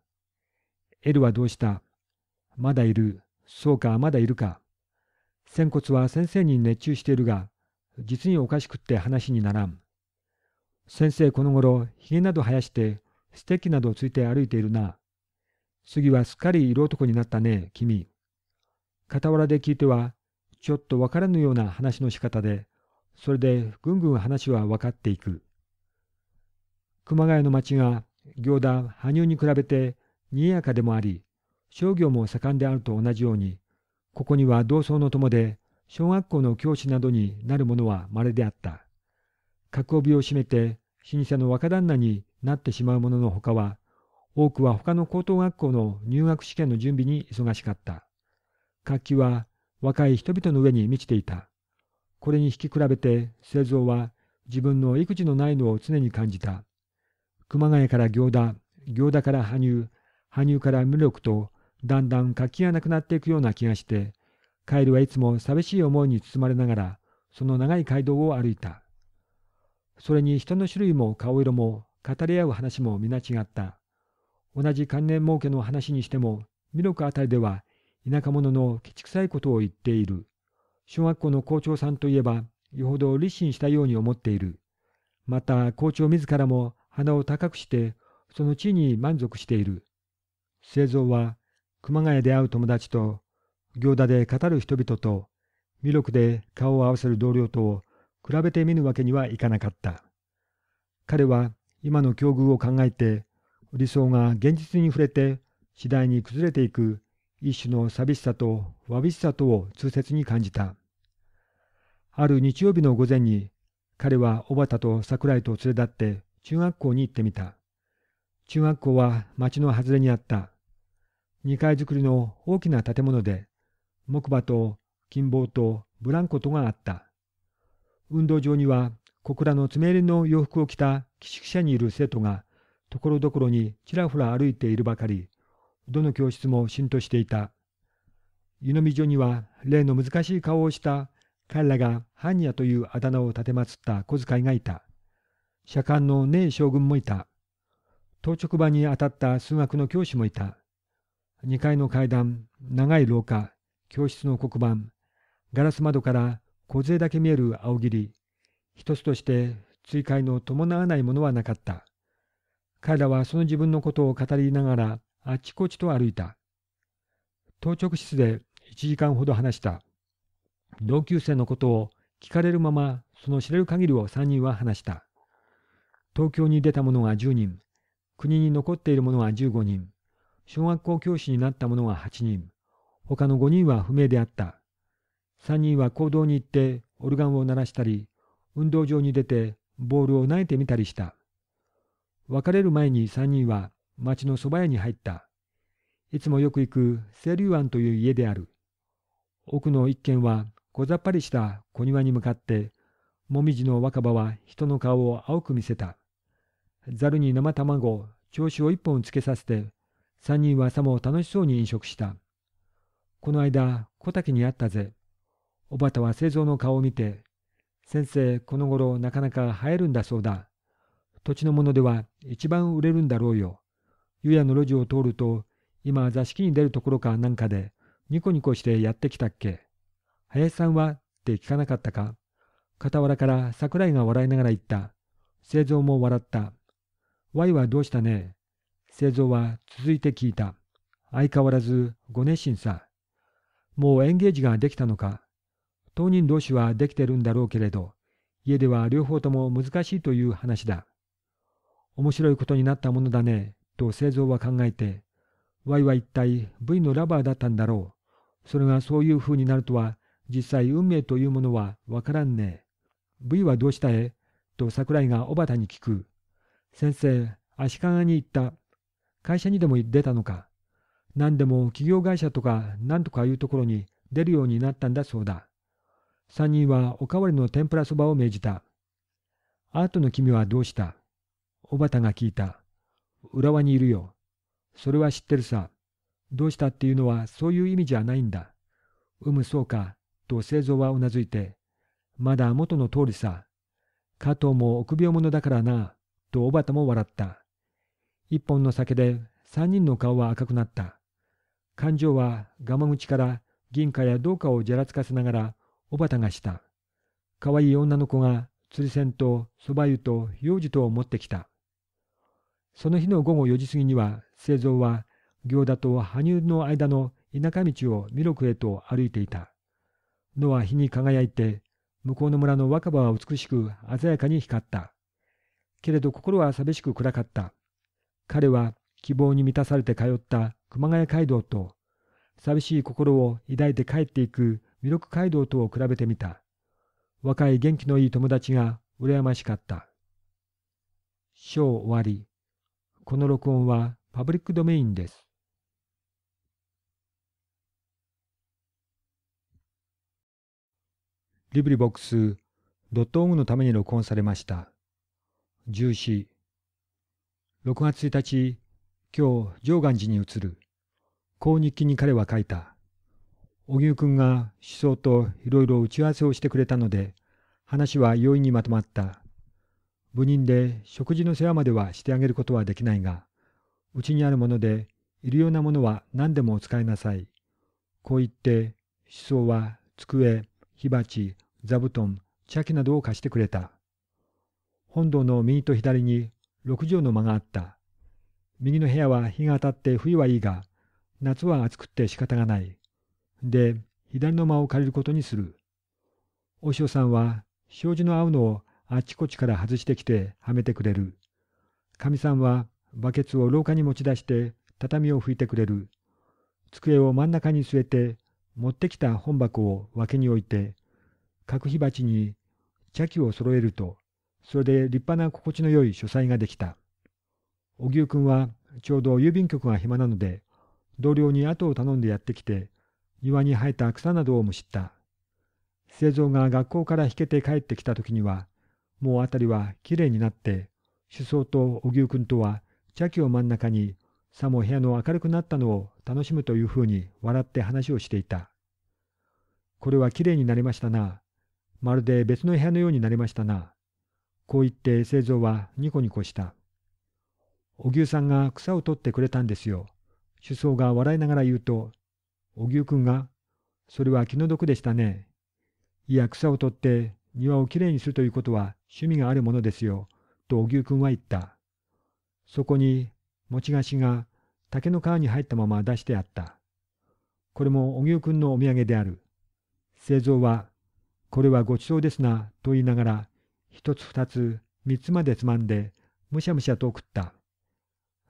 エルはどうしたまだいる。そうか、まだいるか。仙骨は先生に熱中しているが、実におかしくって話にならん。先生この頃、ひげなど生やして、ステッキなどついて歩いているな。次はすっかり色男になったね、君。傍らで聞いては、ちょっとわからぬような話の仕方で、それでぐんぐん話は分かっていく。熊谷の町が行田、羽生に比べてぎやかでもあり、商業も盛んであると同じように、ここには同窓の友で、小学校の教師などになる者は稀であった。格帯を締めて、新車の若旦那になってしまう者のほかは、多くは他の高等学校の入学試験の準備に忙しかった。活気は若い人々の上に満ちていた。これに引き比べて製造は自分の育児のないのを常に感じた。熊谷から行田、行田から羽生、羽生から無力とだんだん活気がなくなっていくような気がして、カエルはいつも寂しい思いに包まれながら、その長い街道を歩いた。それに人の種類も顔色も語り合う話も皆違った。同じ関連儲けの話にしても、ミロクあたりでは田舎者のケチくさいことを言っている。小学校の校長さんといえば、よほど立身したように思っている。また校長自らも鼻を高くして、その地位に満足している。製造は熊谷で会う友達と、行田で語る人々と、魅力で顔を合わせる同僚と比べてみぬわけにはいかなかった。彼は今の境遇を考えて、理想が現実に触れて次第に崩れていく一種の寂しさとわびしさとを痛切に感じた。ある日曜日の午前に、彼は小畑と桜井と連れ立って中学校に行ってみた。中学校は町の外れにあった。2階造りの大きな建物で、木馬と金棒とブランコとがあった。運動場には、小倉の爪入れの洋服を着た寄宿舎にいる生徒が、ところどころにちらほら歩いているばかり、どの教室も浸透していた。湯飲み所には、例の難しい顔をした彼らが犯人やというあだ名を立てまつった小遣いがいた。社官のねえ将軍もいた。当直場に当たった数学の教師もいた。2階の階段、長い廊下、教室の黒板、ガラス窓から小勢だけ見える青霧、一つとして追会の伴わないものはなかった。彼らはその自分のことを語りながらあちこちと歩いた。当直室で1時間ほど話した。同級生のことを聞かれるままその知れる限りを3人は話した。東京に出た者が10人、国に残っている者が15人、小学校教師になった者が8人、他の5人は不明であった。3人は行動に行ってオルガンを鳴らしたり、運動場に出てボールを投げてみたりした。別れる前に3人は町の蕎麦屋に入った。いつもよく行く清流庵という家である。奥の一軒は小ざっぱりした小庭に向かって、もみじの若葉は人の顔を青く見せた。ざるに生卵、調子を一本つけさせて、三人はさも楽しそうに飲食した。この間、小竹に会ったぜ。おばたは製造の顔を見て、先生、この頃なかなか生えるんだそうだ。土地のものでは一番売れるんだろうよ。湯屋の路地を通ると、今座敷に出るところかなんかで、ニコニコしてやってきたっけ。林さんはって聞かなかったか傍らから桜井が笑いながら言った。製造も笑った。Y はどうしたね製造は続いて聞いた。相変わらずご熱心さ。もうエンゲージができたのか。当人同士はできてるんだろうけれど、家では両方とも難しいという話だ。面白いことになったものだね、と製造は考えて、Y は一体 V のラバーだったんだろう。それがそういう風になるとは、実際運命というものはわからんね V はどうしたえと桜井が小畑に聞く。先生、足利に行った会社にでも出たのか、何でも企業会社とか何とかいうところに出るようになったんだそうだ。三人はおかわりの天ぷらそばを命じた。アートの君はどうした小畑が聞いた。浦和にいるよ。それは知ってるさ。どうしたっていうのはそういう意味じゃないんだ。うむそうか、と製造はうなずいて。まだ元の通りさ。加藤も臆病者だからな、と小畑も笑った。一本の酒で三人の顔は赤くなった。感情は釜口から銀貨や銅貨をじゃらつかせながらおばたがした。かわいい女の子が釣り銭とそば湯と幼児とを持ってきた。その日の午後4時過ぎには製造は行田と羽生の間の田舎道を弥勒へと歩いていた。野は日に輝いて向こうの村の若葉は美しく鮮やかに光った。けれど心は寂しく暗かった。彼は希望に満たされて通った熊谷街道と、寂しい心を抱いて帰っていく弥勒街道とを比べてみた。若い元気のいい友達が羨ましかった。章終わり。この録音はパブリックドメインです。リブリボックス、.org のために録音されました。重視6月1日、今日、上岩寺に移る。こ日記に彼は書いた。荻生君が思想といろいろ打ち合わせをしてくれたので、話は容易にまとまった。部人で食事の世話まではしてあげることはできないが、うちにあるもので、いるようなものは何でもお使いなさい。こう言って、思想は机、火鉢、座布団、茶器などを貸してくれた。本堂の右と左に六畳の間があった。右の部屋は日が当たって冬はいいが、夏は暑くって仕方がない。で、左の間を借りることにする。お塩さんは、障子の合うのをあちこちから外してきてはめてくれる。かみさんは、バケツを廊下に持ち出して畳を拭いてくれる。机を真ん中に据えて、持ってきた本箱を脇に置いて、角火鉢に茶器を揃えると、それで立派な心地の良い書斎ができた。荻生君はちょうど郵便局が暇なので、同僚に後を頼んでやってきて、庭に生えた草などをむしった。製造が学校から引けて帰ってきた時には、もう辺りはきれいになって、首相と荻生君とは茶器を真ん中に、さも部屋の明るくなったのを楽しむというふうに笑って話をしていた。これはきれいになりましたな。まるで別の部屋のようになりましたな。こう言って製造はニコニコした。お牛さんが草を取ってくれたんですよ。首相が笑いながら言うと、お牛くんが、それは気の毒でしたね。いや、草を取って庭をきれいにするということは趣味があるものですよ、とお牛くんは言った。そこに、持ち菓子が竹の皮に入ったまま出してあった。これもお牛くんのお土産である。製造は、これはごちそうですな、と言いながら、一つ二つ三つまでつまんでむしゃむしゃと食った。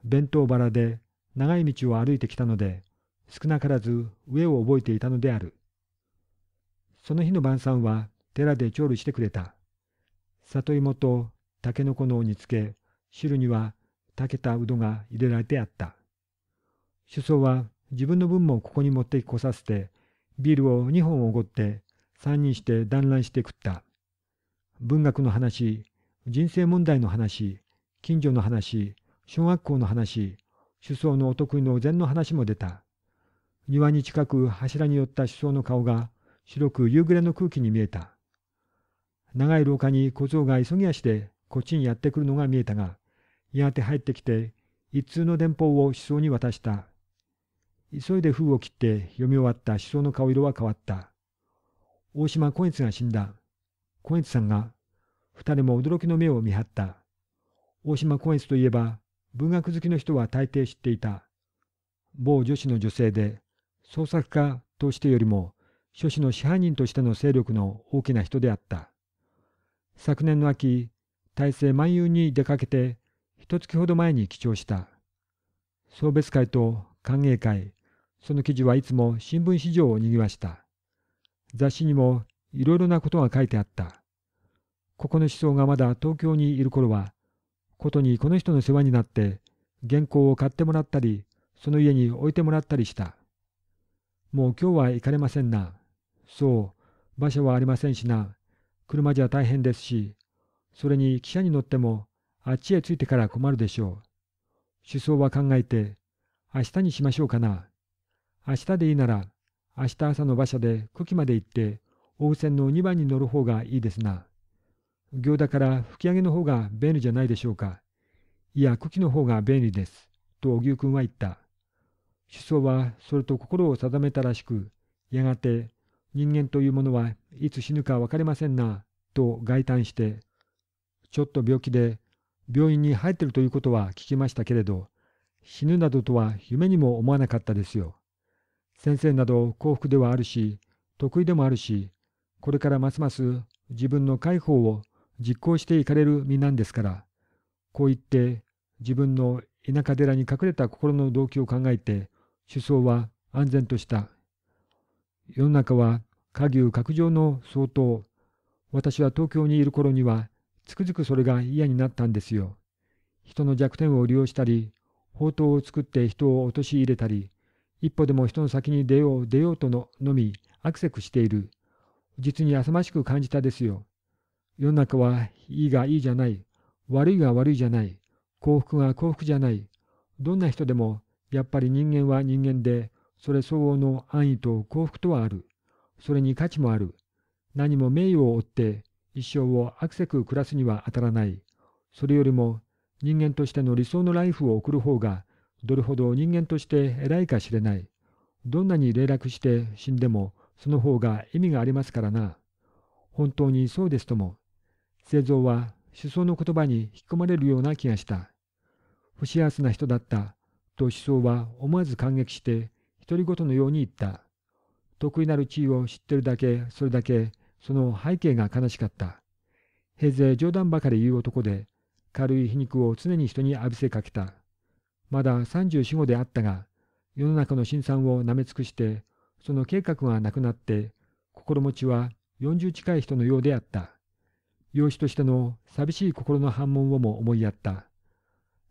弁当腹で長い道を歩いてきたので少なからず上を覚えていたのである。その日の晩餐は寺で調理してくれた。里芋とたけのこの煮つけ、汁には炊けたうどが入れられてあった。首相は自分の分もここに持ってこさせて、ビールを2本おごって、3人して団らんして食った。文学の話、人生問題の話、近所の話、小学校の話、首相のお得意のお膳の話も出た。庭に近く柱に寄った首相の顔が白く夕暮れの空気に見えた。長い廊下に小僧が急ぎ足でこっちにやってくるのが見えたが、やがて入ってきて一通の電報を首相に渡した。急いで封を切って読み終わった首相の顔色は変わった。大島小悦が死んだ。小越さんが二人も驚きの目を見張った。大島小越といえば文学好きの人は大抵知っていた。某女子の女性で創作家としてよりも書士の支配人としての勢力の大きな人であった。昨年の秋、大勢万有に出かけて一月ほど前に帰帳した。送別会と歓迎会、その記事はいつも新聞市場を賑わした。雑誌にもいろいろなことが書いてあった。ここの思想がまだ東京にいる頃は、ことにこの人の世話になって、原稿を買ってもらったり、その家に置いてもらったりした。もう今日は行かれませんな。そう、馬車はありませんしな。車じゃ大変ですし、それに汽車に乗っても、あっちへ着いてから困るでしょう。首相は考えて、明日にしましょうかな。明日でいいなら、明日朝の馬車で久喜まで行って、大船の2番に乗る方がいいですな。行だから吹き上げの方が便利じゃないでしょうか。いや、茎の方が便利です。と荻生君は言った。思想はそれと心を定めたらしく、やがて人間というものはいつ死ぬか分かりませんな、と慨嘆して、ちょっと病気で病院に入ってるということは聞きましたけれど、死ぬなどとは夢にも思わなかったですよ。先生など幸福ではあるし、得意でもあるし、これからますます自分の解放を実行していかれる身なんですから、こう言って自分の田舎寺に隠れた心の動機を考えて、首相は安全とした。世の中は家牛拡上の相当。私は東京にいる頃には、つくづくそれが嫌になったんですよ。人の弱点を利用したり、宝刀を作って人を陥れたり、一歩でも人の先に出よう出ようとののみ、アクセクしている。実に浅ましく感じたですよ。世の中はいいがいいじゃない、悪いが悪いじゃない、幸福が幸福じゃない、どんな人でもやっぱり人間は人間で、それ相応の安易と幸福とはある。それに価値もある。何も名誉を負って一生をあくせく暮らすには当たらない。それよりも人間としての理想のライフを送る方が、どれほど人間として偉いか知れない。どんなに霊落して死んでも、その方が意味がありますからな。本当にそうですとも、製造は思想の言葉に引き込まれるような気がした。不幸せな人だった、と思想は思わず感激して、独り言のように言った。得意なる地位を知ってるだけ、それだけ、その背景が悲しかった。平勢冗談ばかり言う男で、軽い皮肉を常に人に浴びせかけた。まだ34、5であったが、世の中の辛酸を舐め尽くして、その計画がなくなって、心持ちは40近い人のようであった。養子としての寂しい心の反問をも思いやった。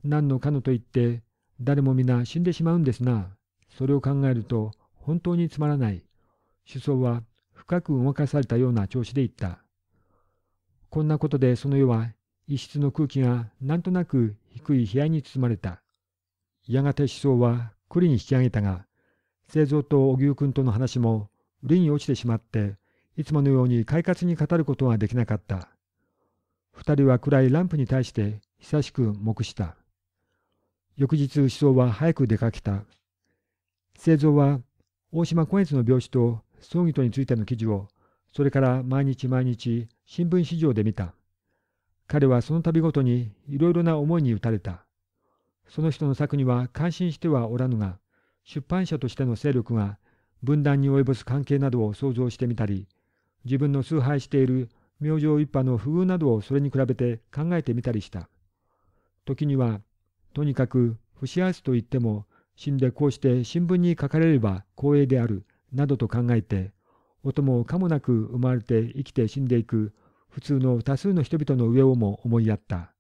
何のかのと言って、誰も皆死んでしまうんですな。それを考えると、本当につまらない。思想は深く動かされたような調子で言った。こんなことでその世は一室の空気がなんとなく低い悲哀に包まれた。やがて思想は栗に引き上げたが、製造と荻生君との話も、売りに落ちてしまって、いつものように快活に語ることはできなかった。二人は暗いランプに対して久しく黙した。翌日、思想は早く出かけた。製造は、大島小悦の病死と葬儀とについての記事を、それから毎日毎日新聞市場で見た。彼はその度ごとにいろいろな思いに打たれた。その人の策には感心してはおらぬが、出版社としての勢力が分断に及ぼす関係などを想像してみたり自分の崇拝している明星一派の不遇などをそれに比べて考えてみたりした時にはとにかく不幸せといっても死んでこうして新聞に書かれれば光栄であるなどと考えて音もかもなく生まれて生きて死んでいく普通の多数の人々の上をも思いやった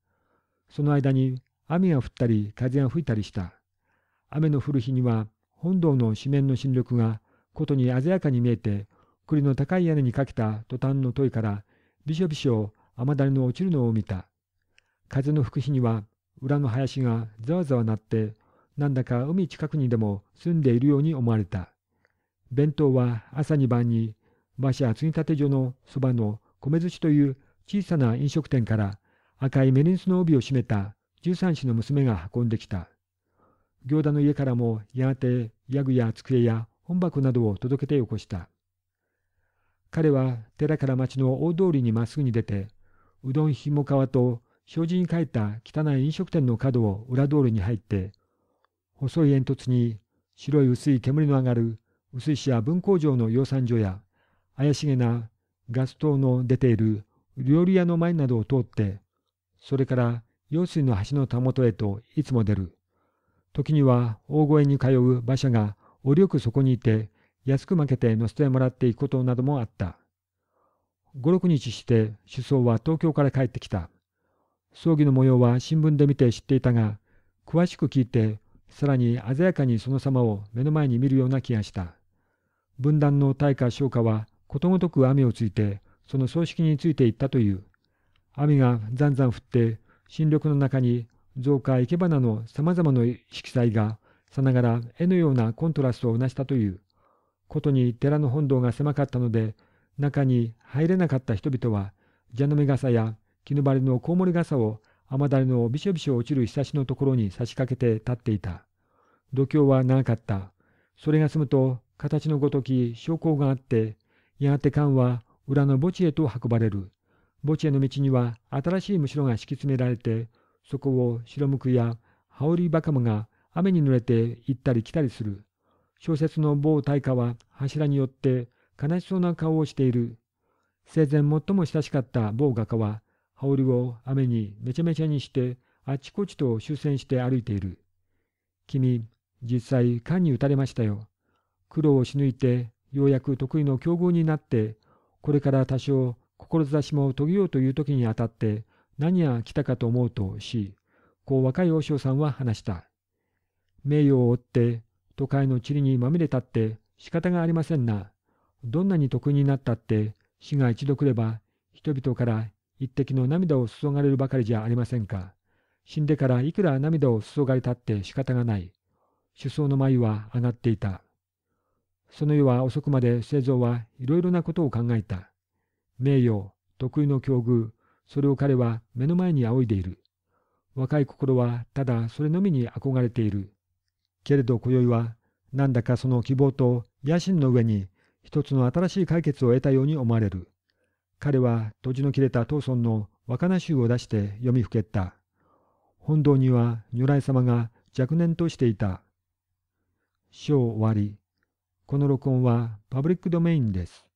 その間に雨が降ったり風が吹いたりした雨の降る日には本堂の四面の新緑がことに鮮やかに見えて栗の高い屋根にかけたトタンの問いからびしょびしょ雨だれの落ちるのを見た風の吹く日には裏の林がざわざわ鳴ってなんだか海近くにでも住んでいるように思われた弁当は朝に晩に馬車継ぎ立て所のそばの米寿司という小さな飲食店から赤いメリンスの帯を締めた13子の娘が運んできた。行田の家からもやがてヤグや机や本箱などを届けてよこした。彼は寺から町の大通りにまっすぐに出て、うどんひも川と障子に書いた汚い飲食店の角を裏通りに入って、細い煙突に白い薄い煙の上がる薄石や文工場の養蚕所や、怪しげなガス灯の出ている料理屋の前などを通って、それから用水の橋のたもとへといつも出る。時には大声に通う馬車が折よくそこにいて、安く負けて乗せてもらっていくことなどもあった。五六日して首相は東京から帰ってきた。葬儀の模様は新聞で見て知っていたが、詳しく聞いて、さらに鮮やかにその様を目の前に見るような気がした。分断の大化昇華はことごとく雨をついて、その葬式についていったという。雨がざんざん降って、新緑の中に造花生け花の様々な色彩が、さながら絵のようなコントラストをなしたという、ことに寺の本堂が狭かったので、中に入れなかった人々は、蛇の目傘や絹張れのコウモリ傘を雨だれのびしょびしょ落ちるひさしのところに差し掛けて立っていた。度胸は長かった。それが済むと、形のごとき証拠があって、やがて缶は裏の墓地へと運ばれる。墓地への道には新しいむしろが敷き詰められて、そこを白むくや羽織バカマが雨に濡れて行ったり来たりする。小説の某大家は柱によって悲しそうな顔をしている。生前最も親しかった某画家は、羽織を雨にめちゃめちゃにして、あちこちと終戦して歩いている。君、実際、缶に打たれましたよ。苦労をし抜いて、ようやく得意の強豪になって、これから多少、志も遂げようという時にあたって、何が来たかと思うとし、こう若い和尚さんは話した。名誉を負って都会の塵にまみれたって仕方がありませんな。どんなに得になったって死が一度来れば人々から一滴の涙を注がれるばかりじゃありませんか。死んでからいくら涙を注がれたって仕方がない。首相の眉は上がっていた。その夜は遅くまで製造はいろいろなことを考えた。名誉、得意の境遇、それを彼は目の前に仰いでいる。若い心はただそれのみに憧れている。けれど今宵は、なんだかその希望と野心の上に、一つの新しい解決を得たように思われる。彼は、土地の切れた闘村の若菜衆を出して読みふけった。本堂には如来様が若年としていた。章終わり。この録音はパブリックドメインです。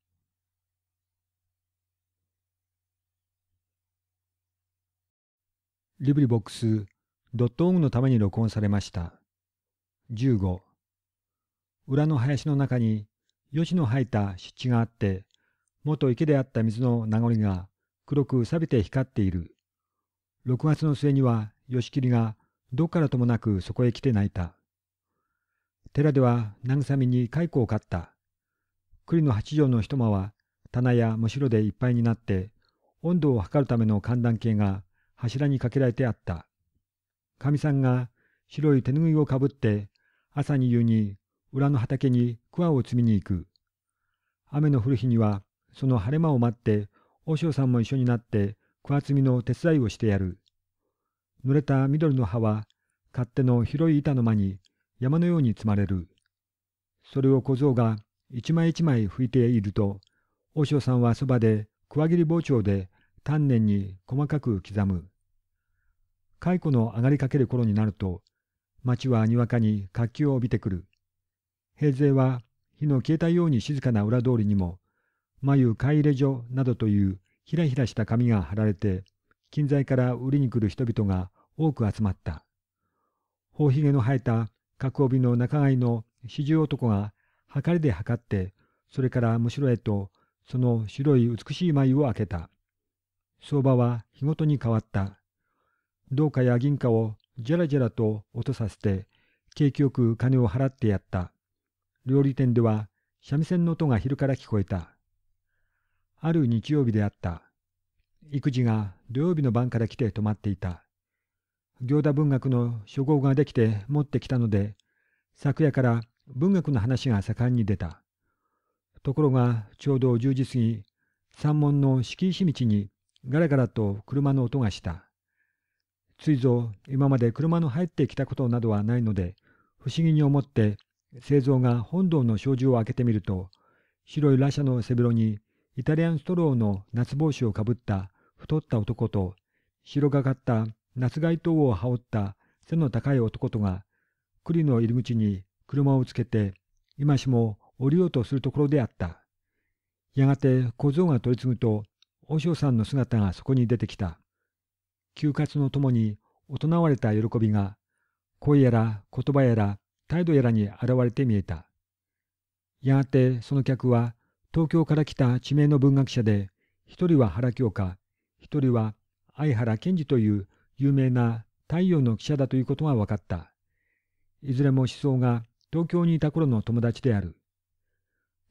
リブリボックスドットオのために録音されました。15裏の林の中に吉の生えた湿地があって元池であった水の名残が黒く錆びて光っている。6月の末には吉切がどっからともなくそこへ来て泣いた。寺では慰みに蚕を飼った。栗の八畳の一間は棚やむしろでいっぱいになって温度を測るための寒暖計が柱にかけられてあった。かみさんが白い手ぬぐいをかぶって朝に夕に裏の畑に桑を摘みに行く。雨の降る日にはその晴れ間を待って和尚さんも一緒になって桑摘みの手伝いをしてやる。濡れた緑の葉は勝手の広い板の間に山のように積まれる。それを小僧が一枚一枚拭いていると、和尚さんはそばで桑切り包丁で丹念に細かく刻む。雇の上がりかける頃になると、町はにわかに活気を帯びてくる。平勢は火の消えたように静かな裏通りにも、眉買入れ所などというひらひらした紙が貼られて、近在から売りに来る人々が多く集まった。頬ひげの生えた角帯の仲買の四十男が、はかりで測って、それからむしろへと、その白い美しい眉を開けた。相場は日ごとに変わった。銅貨や銀貨をじゃらじゃらと落とさせて、景気よく金を払ってやった。料理店では三味線の音が昼から聞こえた。ある日曜日であった。育児が土曜日の晩から来て泊まっていた。行田文学の初号ができて持ってきたので、昨夜から文学の話が盛んに出た。ところがちょうど10時過ぎ、山門の敷石道にガラガラと車の音がした。ついぞ今まで車の入ってきたことなどはないので、不思議に思って、製造が本堂の障子を開けてみると、白いラシャの背広に、イタリアンストローの夏帽子をかぶった太った男と、白がかった夏街灯を羽織った背の高い男とが、栗の入り口に車をつけて、今しも降りようとするところであった。やがて小僧が取り次ぐと、和尚さんの姿がそこに出てきた。休活のともに大人われた喜びが、声やら言葉やら態度やらに現れて見えた。やがてその客は、東京から来た地名の文学者で、一人は原京香、一人は相原健二という有名な太陽の記者だということが分かった。いずれも思想が東京にいた頃の友達である。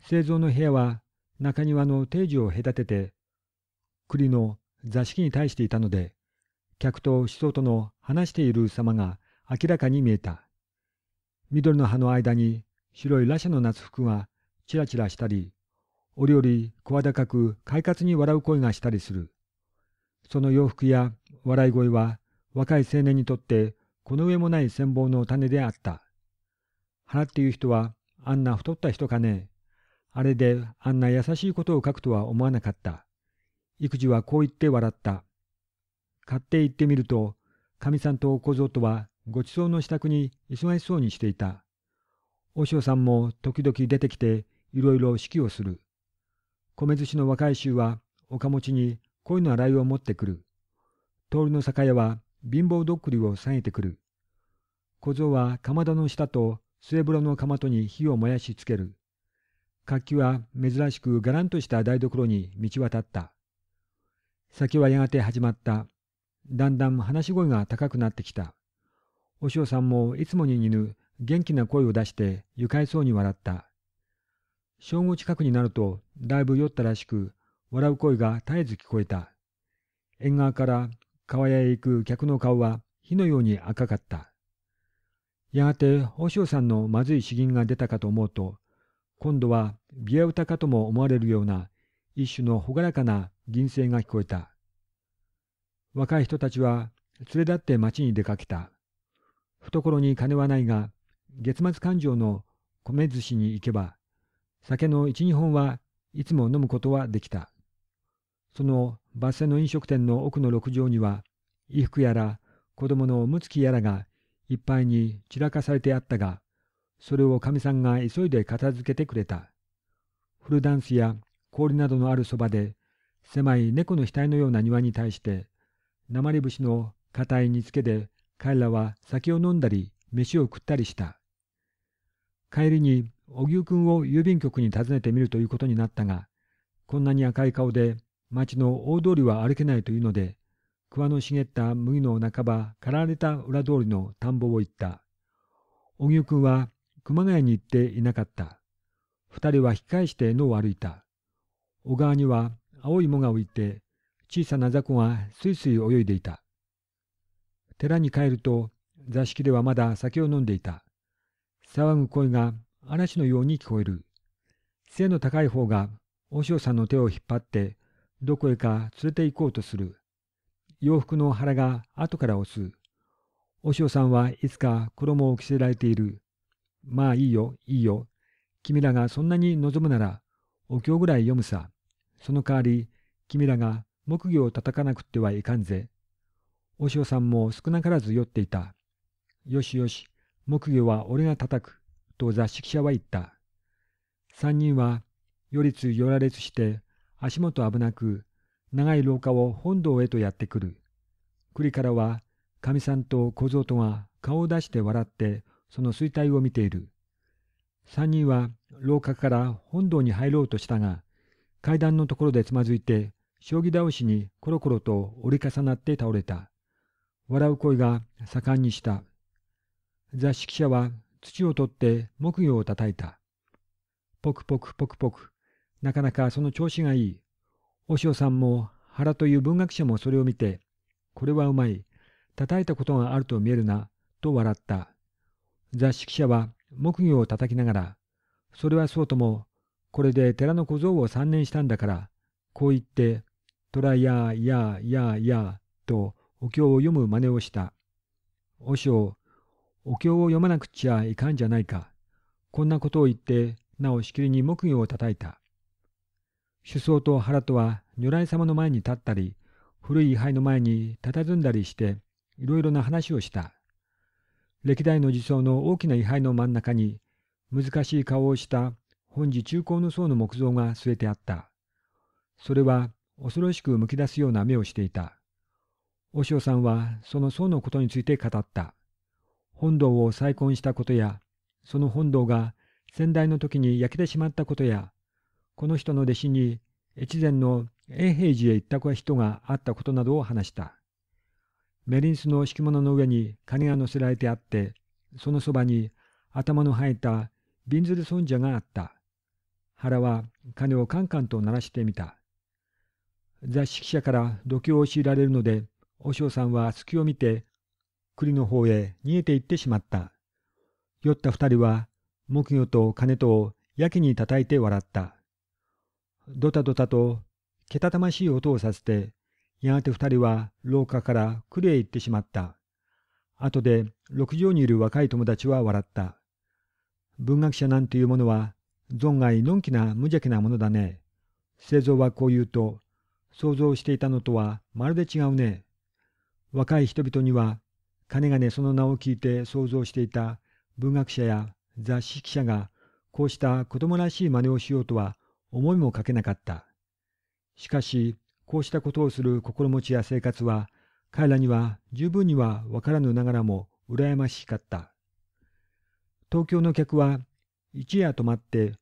製造の部屋は中庭の定時を隔てて、栗の座敷に対していたので、客と思想との話している様が明らかに見えた。緑の葉の間に白い羅車の夏服がちらちらしたり、折々声高く快活に笑う声がしたりする。その洋服や笑い声は若い青年にとってこの上もない羨望の種であった。腹っていう人はあんな太った人かねあれであんな優しいことを書くとは思わなかった。育児はこう言って笑った。買って行ってみると、かみさんと小僧とはごちそうの支度に忙しそうにしていた。和尚さんも時々出てきていろいろ指揮をする。米寿司の若い衆はおかもちに恋の洗いを持ってくる。通りの酒屋は貧乏どっくりを下げてくる。小僧はかまどの下と末風呂のかまとに火を燃やしつける。活気は珍しくがらんとした台所に道渡った。先はやがて始まった。だんだん話し声が高くなってきた。おしさんもいつもに似ぬ元気な声を出して愉快そうに笑った。正午近くになるとだいぶ酔ったらしく笑う声が絶えず聞こえた。縁側から川屋へ行く客の顔は火のように赤かった。やがておしさんのまずい詩吟が出たかと思うと今度はビア歌かとも思われるような一種の朗らかな銀声が聞こえた。若い人たちは連れ立って町に出かけた。懐に金はないが、月末勘定の米寿司に行けば、酒の一、二本はいつも飲むことはできた。そのバスの飲食店の奥の六畳には、衣服やら子供のおむつきやらがいっぱいに散らかされてあったが、それをかみさんが急いで片付けてくれた。フルダンスや氷などのあるそばで、狭い猫の額のような庭に対して、鉛節の硬い煮つけで彼らは酒を飲んだり飯を食ったりした。帰りに荻生君を郵便局に訪ねてみるということになったがこんなに赤い顔で町の大通りは歩けないというので桑の茂った麦の半ばかられた裏通りの田んぼを行った荻生君は熊谷に行っていなかった二人は引き返して野を歩いた小川には青い藻が浮いて小さな雑魚がすいすい泳いでいた。寺に帰ると、座敷ではまだ酒を飲んでいた。騒ぐ声が嵐のように聞こえる。背の高い方が、和尚さんの手を引っ張って、どこへか連れて行こうとする。洋服の腹が後から押す。和尚さんはいつか衣を着せられている。まあいいよ、いいよ。君らがそんなに望むなら、お経ぐらい読むさ。その代わり、君らが木魚を叩かなくてはいかんぜ。お塩さんも少なからず酔っていた。よしよし、木魚は俺が叩く、と雑誌記者は言った。三人は、よりつよられつして、足元危なく、長い廊下を本堂へとやってくる。栗からは、かみさんと小僧とが顔を出して笑って、その衰退を見ている。三人は、廊下から本堂に入ろうとしたが、階段のところでつまずいて、将棋倒しにコロコロと折り重なって倒れた。笑う声が盛んにした。雑誌記者は土を取って木魚を叩いた。ポクポクポクポク。なかなかその調子がいい。お塩さんも原という文学者もそれを見て、これはうまい。叩いたことがあると見えるな、と笑った。雑誌記者は木魚を叩きながら、それはそうとも、これで寺の小僧を三年したんだから、こう言って虎ややややとお経を読む真似をした。和尚、お経を読まなくちゃいかんじゃないか。こんなことを言って、なおしきりに木魚を叩いた。首相と原とは如来様の前に立ったり、古い位牌の前に佇んだりして、いろいろな話をした。歴代の自僧の大きな位牌の真ん中に、難しい顔をした本寺中高の僧の木像が据えてあった。それは、恐ろしくむき出すような目をしていた。和尚さんはその僧のことについて語った。本堂を再建したことや、その本堂が先代の時に焼けてしまったことや、この人の弟子に越前の永平寺へ行った人があったことなどを話した。メリンスの敷物の上に金が乗せられてあって、そのそばに頭の生えたびんずる尊者があった。原は鐘をカンカンと鳴らしてみた。雑誌記者から度胸を強いられるので、和尚さんは隙を見て、栗の方へ逃げていってしまった。酔った二人は、木魚と金とをやけに叩いて笑った。ドタドタと、けたたましい音をさせて、やがて二人は廊下から栗へ行ってしまった。後で六畳にいる若い友達は笑った。文学者なんていうものは、存外のんきな無邪気なものだね。製造はこう言うと、想像していたのとはまるで違うね。若い人々には、かねがねその名を聞いて想像していた文学者や雑誌記者が、こうした子供らしい真似をしようとは思いもかけなかった。しかし、こうしたことをする心持ちや生活は、彼らには十分にはわからぬながらも羨ましかった。東京の客は一夜泊まって、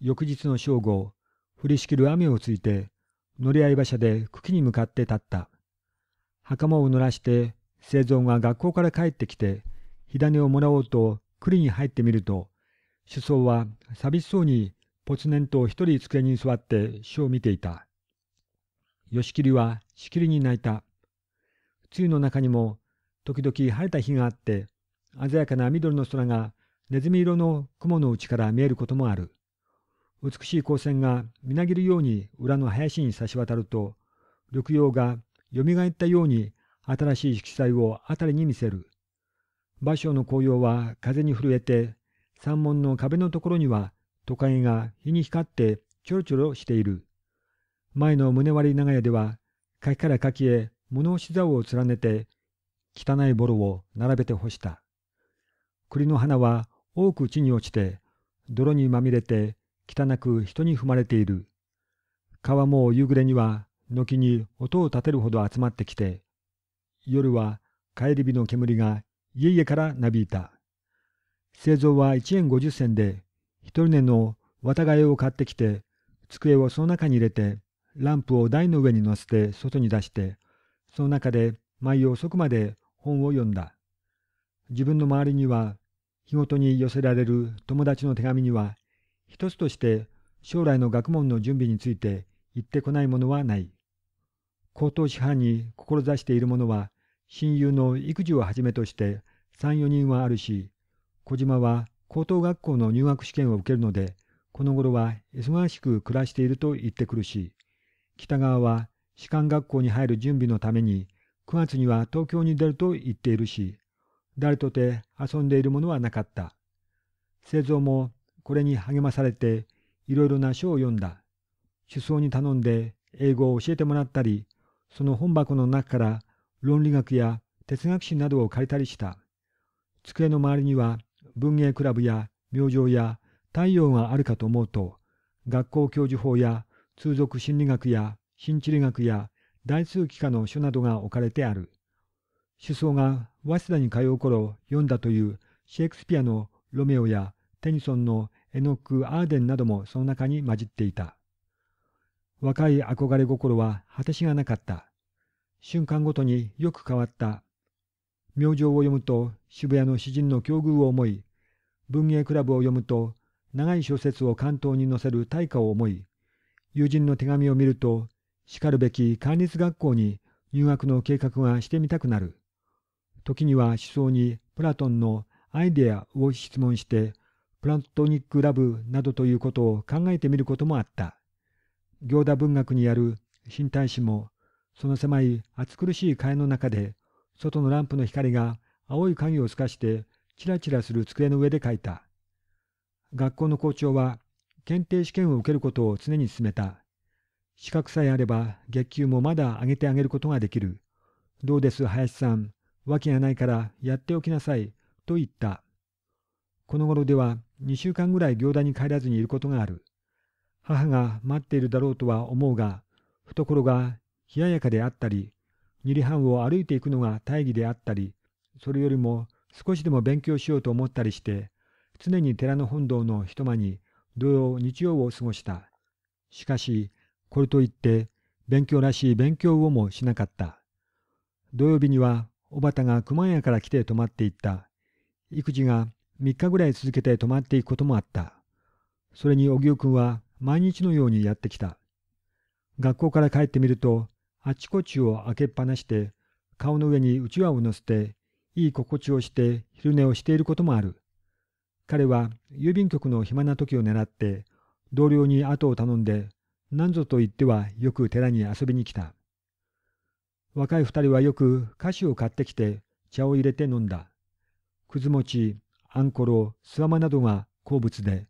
翌日の正午、降りしきる雨をついて、乗り合い馬車で茎に向かって立った。袴を濡らして、生存は学校から帰ってきて、火種をもらおうと栗に入ってみると、首相は寂しそうにぽつねんと一人机に座って書を見ていた。吉りはしきりに泣いた。梅雨の中にも時々晴れた日があって、鮮やかな緑の空がネズミ色の雲の内から見えることもある。美しい光線がみなぎるように裏の林に差し渡ると、緑葉がよみがえったように新しい色彩を辺りに見せる。芭蕉の紅葉は風に震えて、山門の壁のところには都会が日に光ってちょろちょろしている。前の胸割り長屋では、柿から柿へ物干し竿を連ねて、汚いボロを並べて干した。栗の花は多く地に落ちて、泥にまみれて汚く人に踏まれている。川も夕暮れには軒に音を立てるほど集まってきて、夜は帰り火の煙が家々からなびいた。製造は1円50銭で、一人根の綿替えを買ってきて、机をその中に入れて、ランプを台の上に乗せて外に出して、その中で毎夜遅くまで本を読んだ。自分の周りには、日ごとに寄せられる友達の手紙には、一つとして将来の学問の準備について言ってこないものはない。高等師範に志しているものは親友の育児をはじめとして34人はあるし小島は高等学校の入学試験を受けるのでこの頃は忙しく暮らしていると言ってくるし北側は士官学校に入る準備のために9月には東京に出ると言っているし誰とて遊んでいるものはなかった。製造もこれに励まされて、いろいろな書を読んだ。首相に頼んで英語を教えてもらったり、その本箱の中から論理学や哲学史などを借りたりした。机の周りには文芸クラブや明星や太陽があるかと思うと、学校教授法や通俗心理学や新地理学や大数幾何の書などが置かれてある。首相が早稲田に通う頃読んだというシェイクスピアのロメオやテニソンのエノク、アーデンなどもその中に混じっていた。若い憧れ心は果てしがなかった。瞬間ごとによく変わった。明星を読むと渋谷の詩人の境遇を思い、文芸クラブを読むと長い小説を関東に載せる大化を思い、友人の手紙を見ると、しかるべき管理学校に入学の計画がしてみたくなる。時には思想にプラトンのアイデアを質問してプラントニック・ラブなどということを考えてみることもあった。行田文学にある新大使も、その狭い暑苦しい蚊帳の中で、外のランプの光が青い影を透かして、チラチラする机の上で書いた。学校の校長は、検定試験を受けることを常に勧めた。資格さえあれば、月給もまだ上げてあげることができる。どうです、林さん。訳がないからやっておきなさい。と言った。この頃では2週間ぐらい行田に帰らずにいることがある。母が待っているだろうとは思うが、懐が冷ややかであったり、二里半を歩いていくのが大義であったり、それよりも少しでも勉強しようと思ったりして、常に寺の本堂の一間に土曜日曜を過ごした。しかし、これといって、勉強らしい勉強をもしなかった。土曜日には、おばたが熊谷から来て泊まっていった。育児が3日ぐらい続けて泊まっていくこともあった。それに小木くんは毎日のようにやってきた。学校から帰ってみると、あちこちを開けっぱなして、顔の上にうちわを乗せて、いい心地をして昼寝をしていることもある。彼は郵便局の暇な時を狙って、同僚に後を頼んで、何ぞと言ってはよく寺に遊びに来た。若い二人はよく菓子を買ってきて、茶を入れて飲んだ。くず餅、アンコロ、スワマなどが好物で、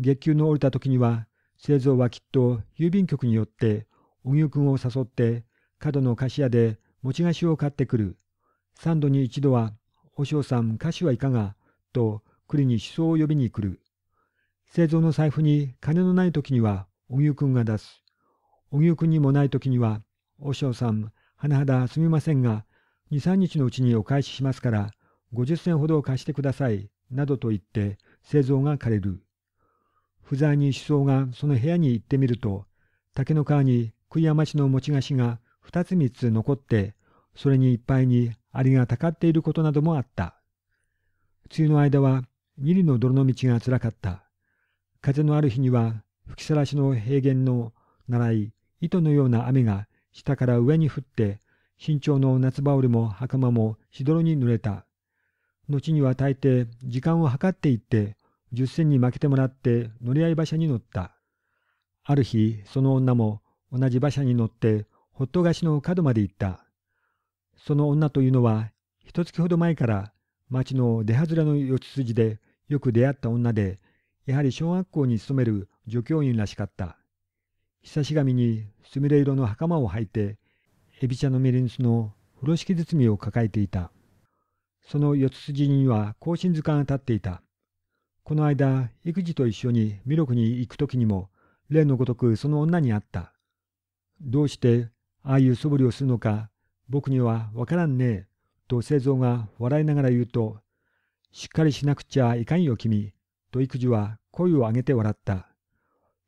月給の降りた時には、製造はきっと郵便局によって、荻生んを誘って、角の菓子屋で餅菓子を買ってくる。三度に一度は、お嬢さん菓子はいかが、と栗に思想を呼びに来る。製造の財布に金のない時には、荻生んが出す。荻生んにもない時には、お嬢さん、甚だすみませんが、二三日のうちにお返ししますから、50銭ほど貸してください、などと言って製造が借りる。不在に思想がその部屋に行ってみると、竹の皮に栗山余しの餅菓子が二つ三つ残って、それにいっぱいにアリがたかっていることなどもあった。梅雨の間は二里の泥の道がつらかった。風のある日には吹きさらしの平原の習い、糸のような雨が下から上に降って、身長の夏羽織も袴もしどろに濡れた。後には大抵時間を計っていって10銭に負けてもらって乗り合い馬車に乗った。ある日その女も同じ馬車に乗ってほっと菓子の角まで行った。その女というのは一月ほど前から町の出外れの四つ筋でよく出会った女でやはり小学校に勤める助教員らしかった。久し神にすみれ色の袴を履いて、エビ茶のメリンスの風呂敷包みを抱えていた。その四つ筋には更新鑑が立っていた。この間、育児と一緒に弥勒に行く時にも、例のごとくその女に会った。どうして、ああいう素振りをするのか、僕にはわからんねえ、と製造が笑いながら言うと、しっかりしなくちゃいかんよ君、と育児は声を上げて笑った。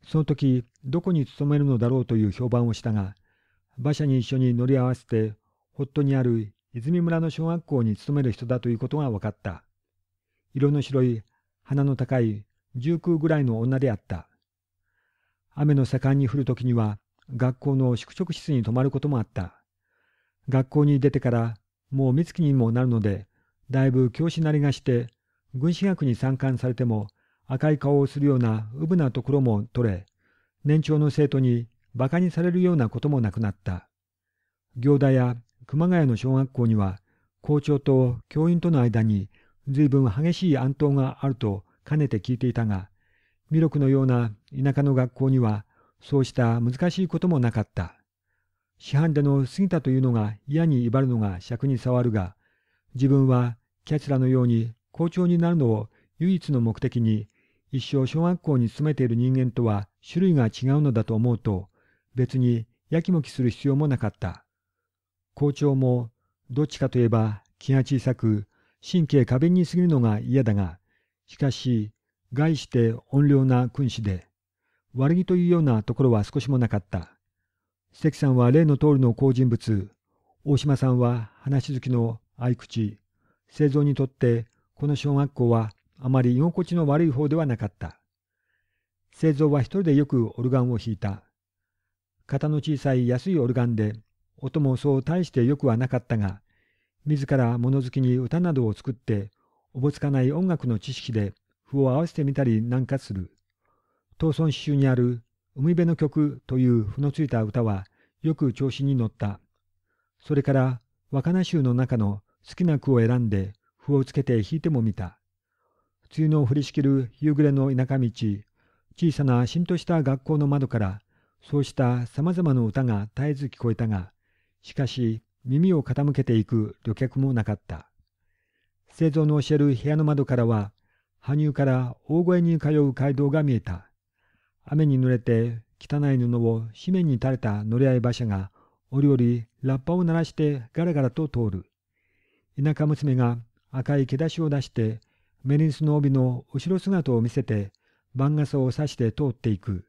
その時、どこに勤めるのだろうという評判をしたが、馬車に一緒に乗り合わせて、ホットにある泉村の小学校に勤める人だということが分かった。色の白い、鼻の高い、十空ぐらいの女であった。雨の盛んに降るときには、学校の宿直室に泊まることもあった。学校に出てから、もう三月にもなるので、だいぶ教師なりがして、軍師学に参観されても、赤い顔をするようなうぶなところも取れ、年長の生徒に馬鹿にされるようなこともなくなった。行田や熊谷の小学校には校長と教員との間に随分激しい暗闘があるとかねて聞いていたが、弥勒のような田舎の学校にはそうした難しいこともなかった。師範での過ぎたというのが嫌に威張るのが尺に触るが、自分はキャチラのように校長になるのを唯一の目的に一生小学校に勤めている人間とは種類が違うのだと思うと、別にやきもきする必要もなかった。校長もどっちかといえば気が小さく神経過敏に過ぎるのが嫌だがしかし概して怨霊な君子で悪気というようなところは少しもなかった関さんは例の通りの好人物大島さんは話好きの合口製造にとってこの小学校はあまり居心地の悪い方ではなかった製造は一人でよくオルガンを弾いた型の小さい安いオルガンで音もそう大して良くはなかったが、自ら物好きに歌などを作って、おぼつかない音楽の知識で譜を合わせてみたりなんかする。東村詩集にある海辺の曲という譜のついた歌はよく調子に乗った。それから若菜集の中の好きな句を選んで譜をつけて弾いてもみた。梅雨の降りしきる夕暮れの田舎道、小さなしんとした学校の窓から、そうしたさまざまな歌が絶えず聞こえたが、しかし、耳を傾けていく旅客もなかった。製造の教える部屋の窓からは、羽生から大声に通う街道が見えた。雨に濡れて汚い布を紙面に垂れた乗り合い馬車が、折々ラッパを鳴らしてガラガラと通る。田舎娘が赤い毛出しを出して、メリンスの帯の後ろ姿を見せて、番傘を差して通っていく。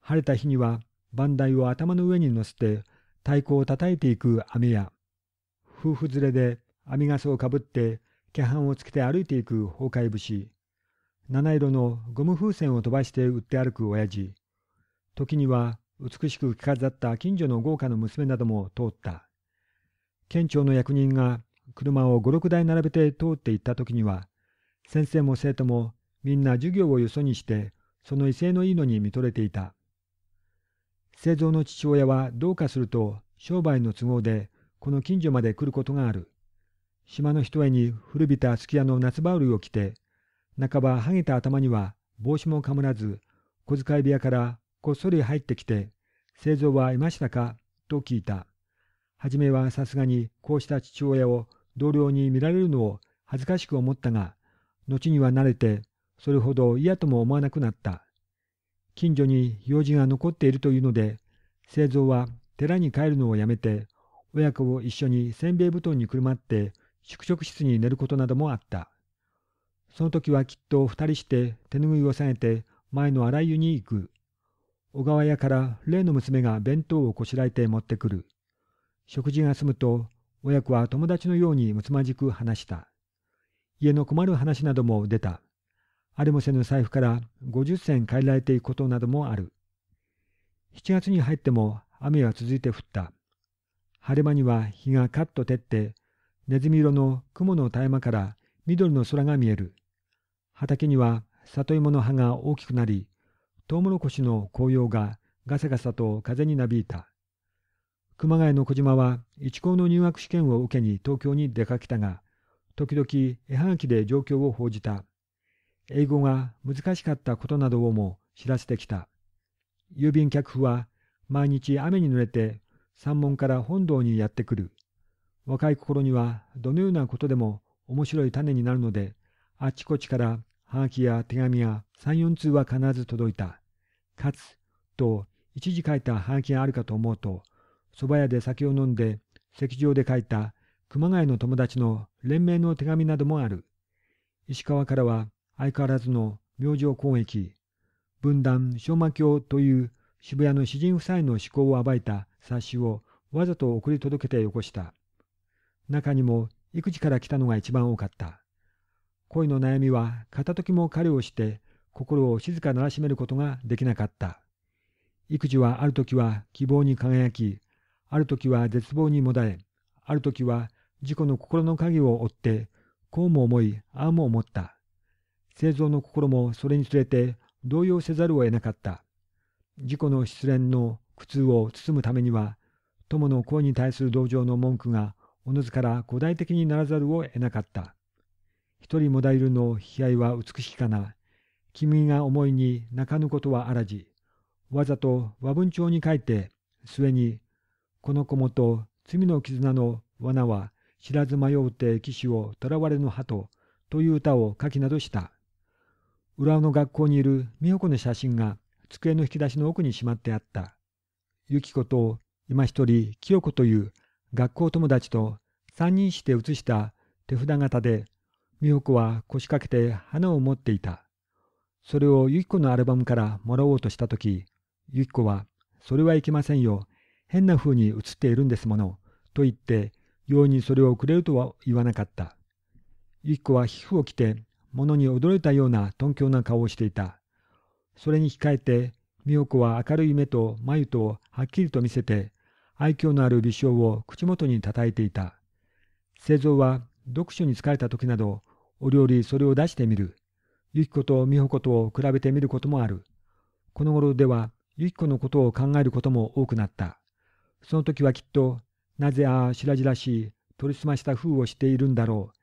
晴れた日には、番台を頭の上に乗せて、太鼓を叩いていく網や、夫婦連れで網ガスをかぶって、毛半をつけて歩いていく崩壊節、七色のゴム風船を飛ばして売って歩く親父、時には美しく着飾った近所の豪華な娘なども通った。県庁の役人が車を五六台並べて通って行った時には、先生も生徒もみんな授業をよそにして、その威勢のいいのに見とれていた。製造の父親はどうかすると商売の都合でこの近所まで来ることがある。島の一重に古びたすき家の夏羽織を着て、半ばはげた頭には帽子もかむらず、小遣い部屋からこっそり入ってきて、製造はいましたかと聞いた。はじめはさすがにこうした父親を同僚に見られるのを恥ずかしく思ったが、後には慣れて、それほど嫌とも思わなくなった。近所に用事が残っているというので、清蔵は寺に帰るのをやめて、親子を一緒にせんべい布団にくるまって、宿直室に寝ることなどもあった。その時はきっと二人して手ぬぐいを下げて前の荒い湯に行く。小川屋から例の娘が弁当をこしらえて持ってくる。食事が済むと、親子は友達のようにむつまじく話した。家の困る話なども出た。あれもせぬ財布から50銭借りられていくことなどもある。7月に入っても雨は続いて降った。晴れ間には日がカッと照って、ネズミ色の雲の絶え間から緑の空が見える。畑には里芋の葉が大きくなり、トウモロコシの紅葉がガサガサと風になびいた。熊谷の小島は一高の入学試験を受けに東京に出かけたが、時々絵はがきで状況を報じた。英語が難しかったことなどをも知らせてきた。郵便客夫は毎日雨に濡れて山門から本堂にやってくる。若い心にはどのようなことでも面白い種になるので、あちこちからはがきや手紙が3、4通は必ず届いた。かつ、と一時書いたはがきがあるかと思うと、蕎麦屋で酒を飲んで、席上で書いた熊谷の友達の連名の手紙などもある。石川からは相変わらずの明星攻撃、分断、昭和教という渋谷の詩人夫妻の思考を暴いた冊子をわざと送り届けてよこした。中にも育児から来たのが一番多かった。恋の悩みは片時も彼をして心を静かならしめることができなかった。育児はある時は希望に輝き、ある時は絶望にもだえ、ある時は自己の心の影を追って、こうも思い、ああも思った。製造の心もそれにつれて動揺せざるを得なかった。自己の失恋の苦痛を包むためには、友の行為に対する同情の文句がおのずから古代的にならざるを得なかった。一人もだイるの悲哀は美しきかな。君が思いに泣かぬことはあらじ。わざと和文帳に書いて、末に、この子もと罪の絆の罠は知らず迷うて騎士を囚われぬ鳩という歌を書きなどした。裏の学校にいる美穂子の写真が机の引き出しの奥にしまってあった。ゆき子と今一人清子という学校友達と三人して写した手札型で美穂子は腰掛けて花を持っていた。それをゆき子のアルバムからもらおうとした時ゆき子は「それはいけませんよ変な風に写っているんですもの」と言って容易にそれをくれるとは言わなかった。ゆき子は皮膚を着て物に驚いたような頓狂な顔をしていた。それに控えて、美代子は明るい目と眉とはっきりと見せて、愛嬌のある微笑を口元に叩いていた。製造は読書に疲れた時など、お料理それを出してみる。ゆき子と美穂子とを比べてみることもある。この頃では、ゆき子のことを考えることも多くなった。その時はきっと、なぜああ白々しい、取りすました風をしているんだろう。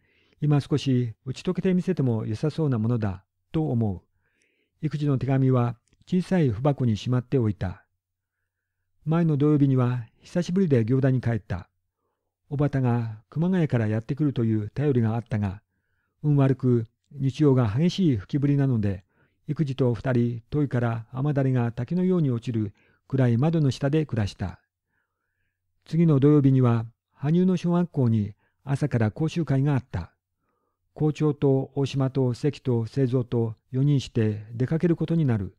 今少し打ち解けてみせても良さそうなものだ、と思う。育児の手紙は小さい不箱にしまっておいた。前の土曜日には久しぶりで行田に帰った。おばたが熊谷からやってくるという頼りがあったが、運悪く日曜が激しい吹きぶりなので、育児と二人、トイから雨だれが滝のように落ちる暗い窓の下で暮らした。次の土曜日には、羽生の小学校に朝から講習会があった。校長と大島と関と清蔵と4人して出かけることになる。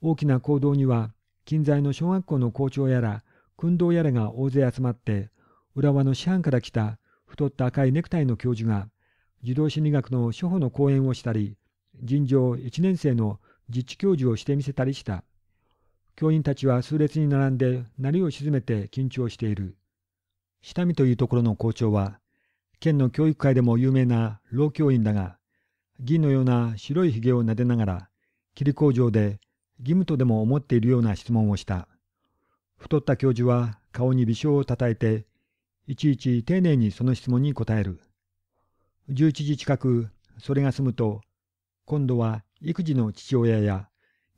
大きな行動には、近在の小学校の校長やら、訓導やらが大勢集まって、浦和の師範から来た太った赤いネクタイの教授が、児童心理学の初歩の講演をしたり、尋常1年生の実地教授をしてみせたりした。教員たちは数列に並んで、鳴りを沈めて緊張している。下見というところの校長は、県の教育界でも有名な老教員だが、銀のような白いひげをなでながら、霧工場で義務とでも思っているような質問をした。太った教授は顔に微笑をたたえて、いちいち丁寧にその質問に答える。11時近く、それが済むと、今度は育児の父親や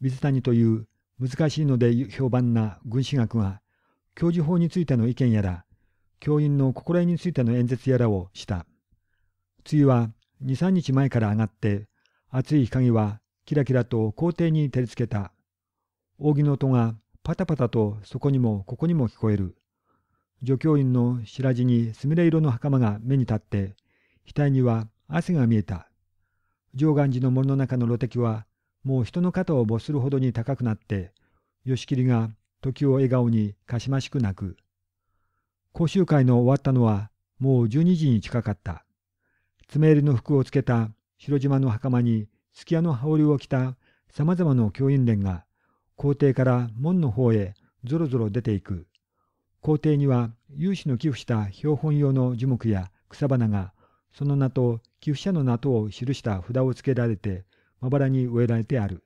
水谷という難しいので評判な軍師学が、教授法についての意見やら、教員の心得についての演説やらをした。梅雨は2、3日前から上がって、暑い日陰はキラキラと校庭に照りつけた。扇の音がパタパタとそこにもここにも聞こえる。助教員の白地にすみれ色の袴が目に立って、額には汗が見えた。上岸寺の森の中の露敵は、もう人の肩を没するほどに高くなって、吉切が時を笑顔にかしましく泣く。講習会の終わったのはもう12時に近かった。爪襟の服をつけた白島の袴に、月屋の羽織を着たさまざま教員連が、校庭から門の方へぞろぞろ出ていく。校庭には有志の寄付した標本用の樹木や草花が、その名と寄付者の名とを記した札をつけられて、まばらに植えられてある。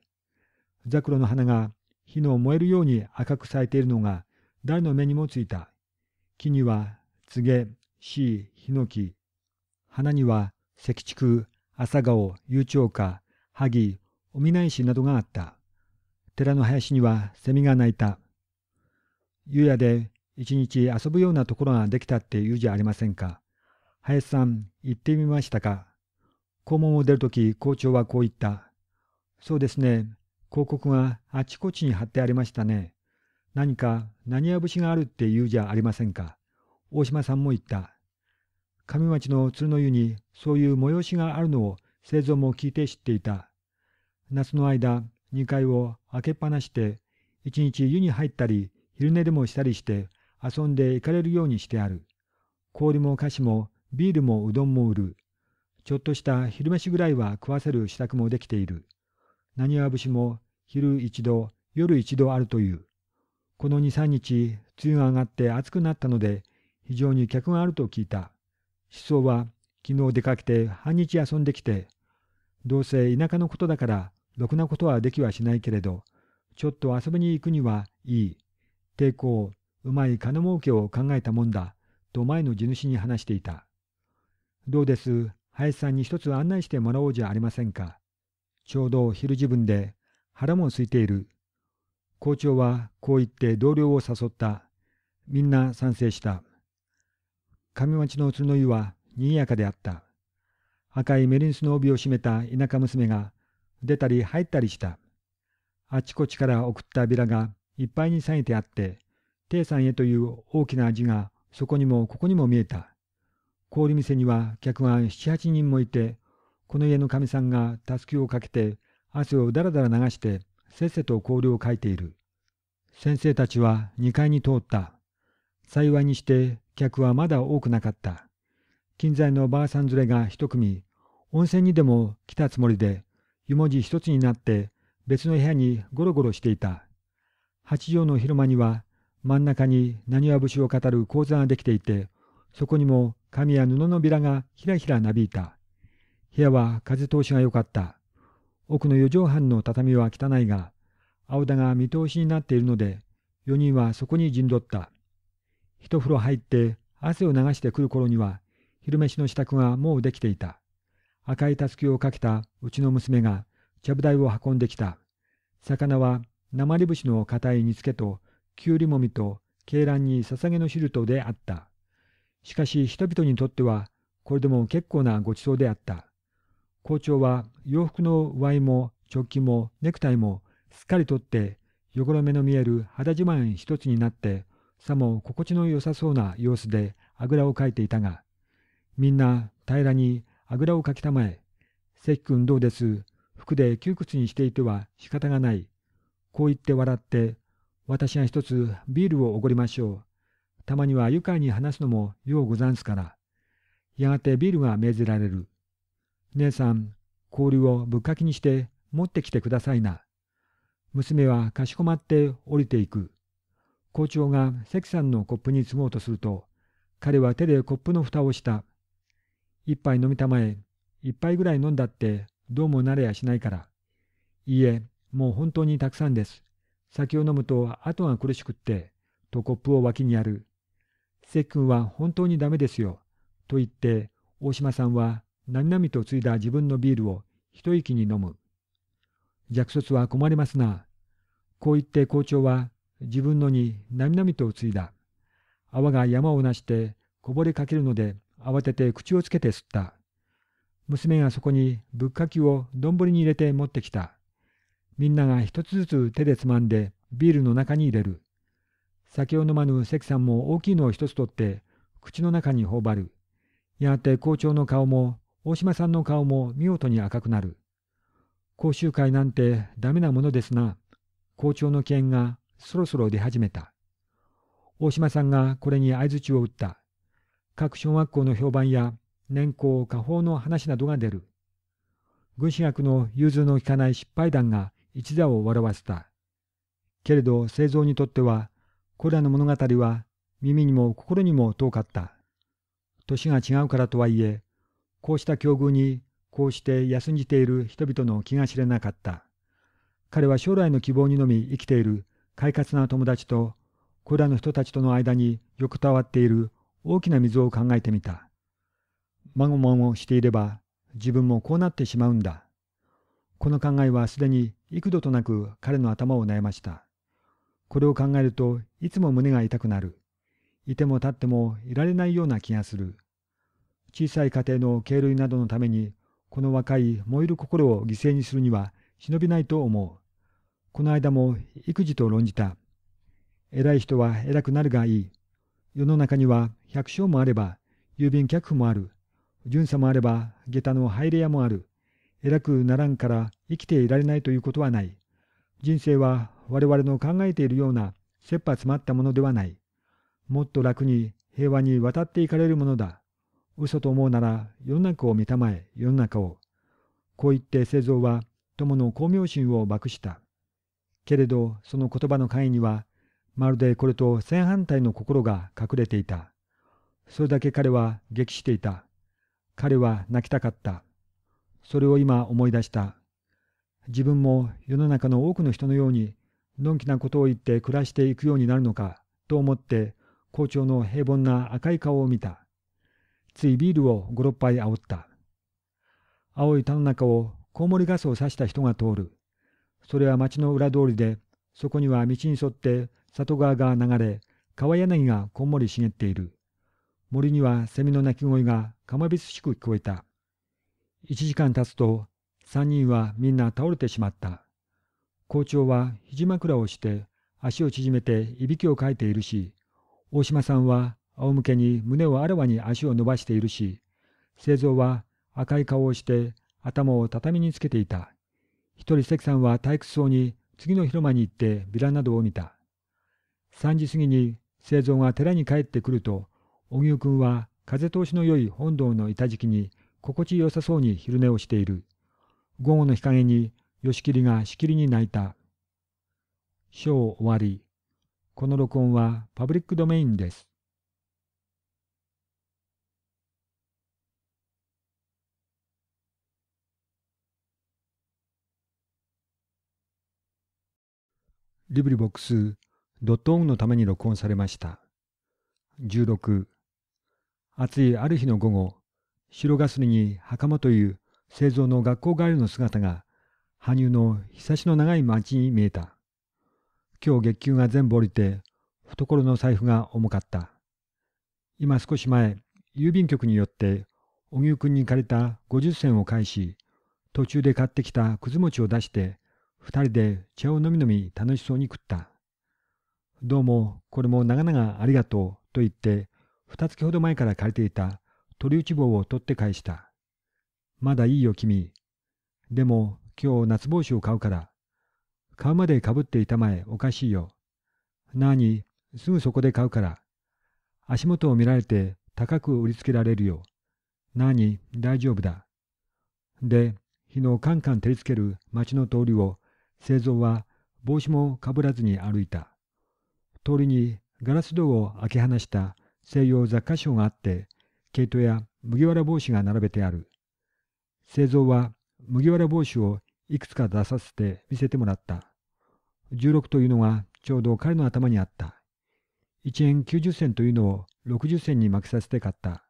ザクロの花が火の燃えるように赤く咲いているのが、誰の目にもついた。木には、つげ、しい、ひのき。花には、石竹、朝顔、悠長花、萩、お南ないしなどがあった。寺の林には、蝉が鳴いた。夕夜で、一日遊ぶようなところができたって言うじゃありませんか。林さん、行ってみましたか。校門を出るとき、校長はこう言った。そうですね。広告があちこちに貼ってありましたね。何か何や節があるって言うじゃありませんか。大島さんも言った。上町の鶴の湯にそういう催しがあるのを製造も聞いて知っていた。夏の間、2階を開けっぱなして、一日湯に入ったり、昼寝でもしたりして遊んで行かれるようにしてある。氷も菓子もビールもうどんも売る。ちょっとした昼飯ぐらいは食わせる支度もできている。何は節も昼一度、夜一度あるという。この2、3日、梅雨が上がって暑くなったので、非常に客があると聞いた。思想は、昨日出かけて半日遊んできて、どうせ田舎のことだから、ろくなことはできはしないけれど、ちょっと遊びに行くにはいい。抵抗、うまい金儲けを考えたもんだ、と前の地主に話していた。どうです、林さんに一つ案内してもらおうじゃありませんか。ちょうど昼時分で、腹も空いている。校長はこう言って同僚を誘った。みんな賛成した。上町の鶴の湯は賑やかであった。赤いメリンスの帯を締めた田舎娘が出たり入ったりした。あちこちから送ったビラがいっぱいに裂いてあって、帝さんへという大きな字がそこにもここにも見えた。氷店には客が七八人もいて、この家のかみさんがたすきをかけて汗をだらだら流してせっせと氷をかいている。先生たちは2階に通った。幸いにして客はまだ多くなかった。近在のばあさん連れが一組、温泉にでも来たつもりで、湯文字一つになって別の部屋にゴロゴロしていた。八畳の広間には真ん中に何は節を語る講座ができていて、そこにも紙や布のビラがひらひらなびいた。部屋は風通しが良かった。奥の四畳半の畳は汚いが、青田が見通しになっているので、四人はそこに陣取った。一風呂入って汗を流してくる頃には、昼飯の支度がもうできていた。赤いたすきをかけたうちの娘が、ちゃぶ台を運んできた。魚は、鉛節の硬い煮つけと、きゅうりもみと、鶏卵にささげの汁とであった。しかし人々にとっては、これでも結構なごちそうであった。校長は洋服の上衣も直キもネクタイもすっかりとって汚れ目の見える肌自慢一つになってさも心地の良さそうな様子であぐらをかいていたがみんな平らにあぐらをかきたまえ関君どうです服で窮屈にしていては仕方がないこう言って笑って私が一つビールをおごりましょうたまには愉快に話すのもようござんすからやがてビールが命ぜられる姉さん、氷をぶっかけにして持ってきてくださいな。娘はかしこまって降りていく。校長が関さんのコップに積もうとすると、彼は手でコップの蓋をした。一杯飲みたまえ、一杯ぐらい飲んだってどうもなれやしないから。いいえ、もう本当にたくさんです。酒を飲むと後が苦しくって、とコップを脇にやる。関君は本当にダメですよ。と言って、大島さんは何々と継いだ自分のビールを一息に飲む。弱卒は困りますな。こう言って校長は自分のに何々と継いだ。泡が山をなしてこぼれかけるので慌てて口をつけて吸った。娘がそこにぶっかきを丼に入れて持ってきた。みんなが一つずつ手でつまんでビールの中に入れる。酒を飲まぬ関さんも大きいのを一つ取って口の中に頬張る。やがて校長の顔も大島さんの顔も見事に赤くなる。講習会なんてダメなものですな。校長の件がそろそろ出始めた。大島さんがこれに相槌を打った。各小学校の評判や年功下方の話などが出る。軍師学の融通の利かない失敗談が一座を笑わせた。けれど製造にとっては、これらの物語は耳にも心にも遠かった。年が違うからとはいえ、こうした境遇にこうして休んじている人々の気が知れなかった。彼は将来の希望にのみ生きている快活な友達と、これらの人たちとの間に横たわっている大きな溝を考えてみた。まごまごしていれば自分もこうなってしまうんだ。この考えはすでに幾度となく彼の頭を悩ました。これを考えるといつも胸が痛くなる。いても立ってもいられないような気がする。小さい家庭の経類などのために、この若い燃える心を犠牲にするには忍びないと思う。この間も育児と論じた。偉い人は偉くなるがいい。世の中には百姓もあれば、郵便客もある。巡査もあれば、下駄の入れ屋もある。偉くならんから生きていられないということはない。人生は我々の考えているような切羽詰まったものではない。もっと楽に平和に渡っていかれるものだ。嘘と思うなら世の中を見たまえ世の中を。こう言って聖蔵は友の光明心を爆した。けれどその言葉の会にはまるでこれと正反対の心が隠れていた。それだけ彼は激していた。彼は泣きたかった。それを今思い出した。自分も世の中の多くの人のようにのんきなことを言って暮らしていくようになるのかと思って校長の平凡な赤い顔を見た。ついビールを5、6杯煽った。青い田の中をコウモリガスを刺した人が通る。それは町の裏通りで、そこには道に沿って里川が流れ、川柳がこんもり茂っている。森にはセミの鳴き声がかまびつしく聞こえた。一時間経つと、三人はみんな倒れてしまった。校長は肘枕をして、足を縮めていびきをかいているし、大島さんは仰向けに胸をあらわに足を伸ばしているし、製造は赤い顔をして頭を畳につけていた。一人関さんは退屈そうに次の広間に行ってビラなどを見た。3時過ぎに生蔵が寺に帰ってくると、荻生君は風通しの良い本堂の板敷きに心地よさそうに昼寝をしている。午後の日陰に吉切がしきりに泣いた。章終わり。この録音はパブリックドメインです。リブリボックスドットオンのために録音されました。16暑いある日の午後、白ガスリに袴という製造の学校帰りの姿が羽生の日差しの長い町に見えた。今日月給が全部降りて懐の財布が重かった。今少し前、郵便局によって荻生君に借りた50銭を返し、途中で買ってきたくず餅を出して二人で茶を飲み飲み楽しそうに食った。どうも、これも長々ありがとうと言って、二月ほど前から借りていた鳥打ち棒を取って返した。まだいいよ君。でも、今日夏帽子を買うから。買うまでかぶっていたまえおかしいよ。なあに、すぐそこで買うから。足元を見られて高く売りつけられるよ。なあに、大丈夫だ。で、日のカンカン照りつける町の通りを製造は帽子もかぶらずに歩いた。通りにガラス戸を開け放した西洋雑貨商があって、毛糸や麦わら帽子が並べてある。製造は麦わら帽子をいくつか出させて見せてもらった。十六というのがちょうど彼の頭にあった。一円九十銭というのを六十銭に負けさせて買った。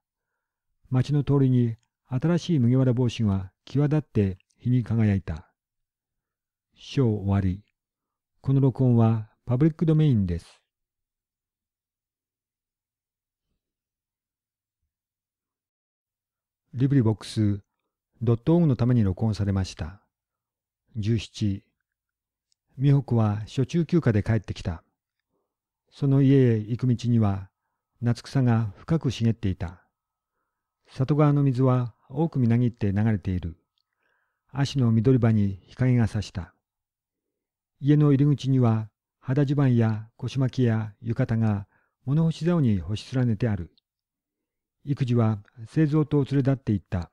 町の通りに新しい麦わら帽子が際立って日に輝いた。章終わり。この録音はパブリックドメインです。リブリボックス .org のために録音されました。17美北は初中休暇で帰ってきた。その家へ行く道には夏草が深く茂っていた。里川の水は多くみなぎって流れている。足の緑場に日陰がさした。家の入り口には肌地盤や腰巻きや浴衣が物干し竿に干し連ねてある。育児は製造と連れ立っていった。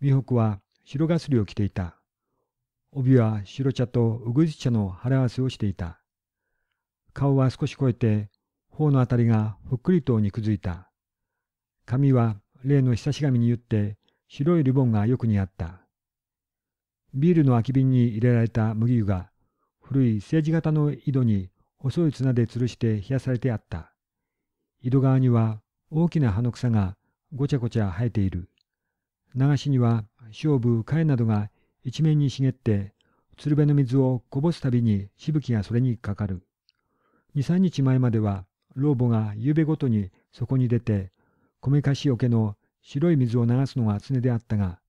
美北は白ガスリを着ていた。帯は白茶とうぐいす茶の腹合わせをしていた。顔は少し超えて、頬のあたりがふっくりと肉づいた。髪は例の久し髪に言って白いリボンがよく似合った。ビールの空き瓶に入れられた麦湯が古い政治型の井戸に細い綱で吊るして冷やされてあった。井戸側には大きな葉の草がごちゃごちゃ生えている。流しには勝負貝などが一面に茂って、鶴瓶の水をこぼすたびにしぶきがそれにかかる。二三日前までは老母が夕べごとにそこに出て、こめかし桶の白い水を流すのが常であったが、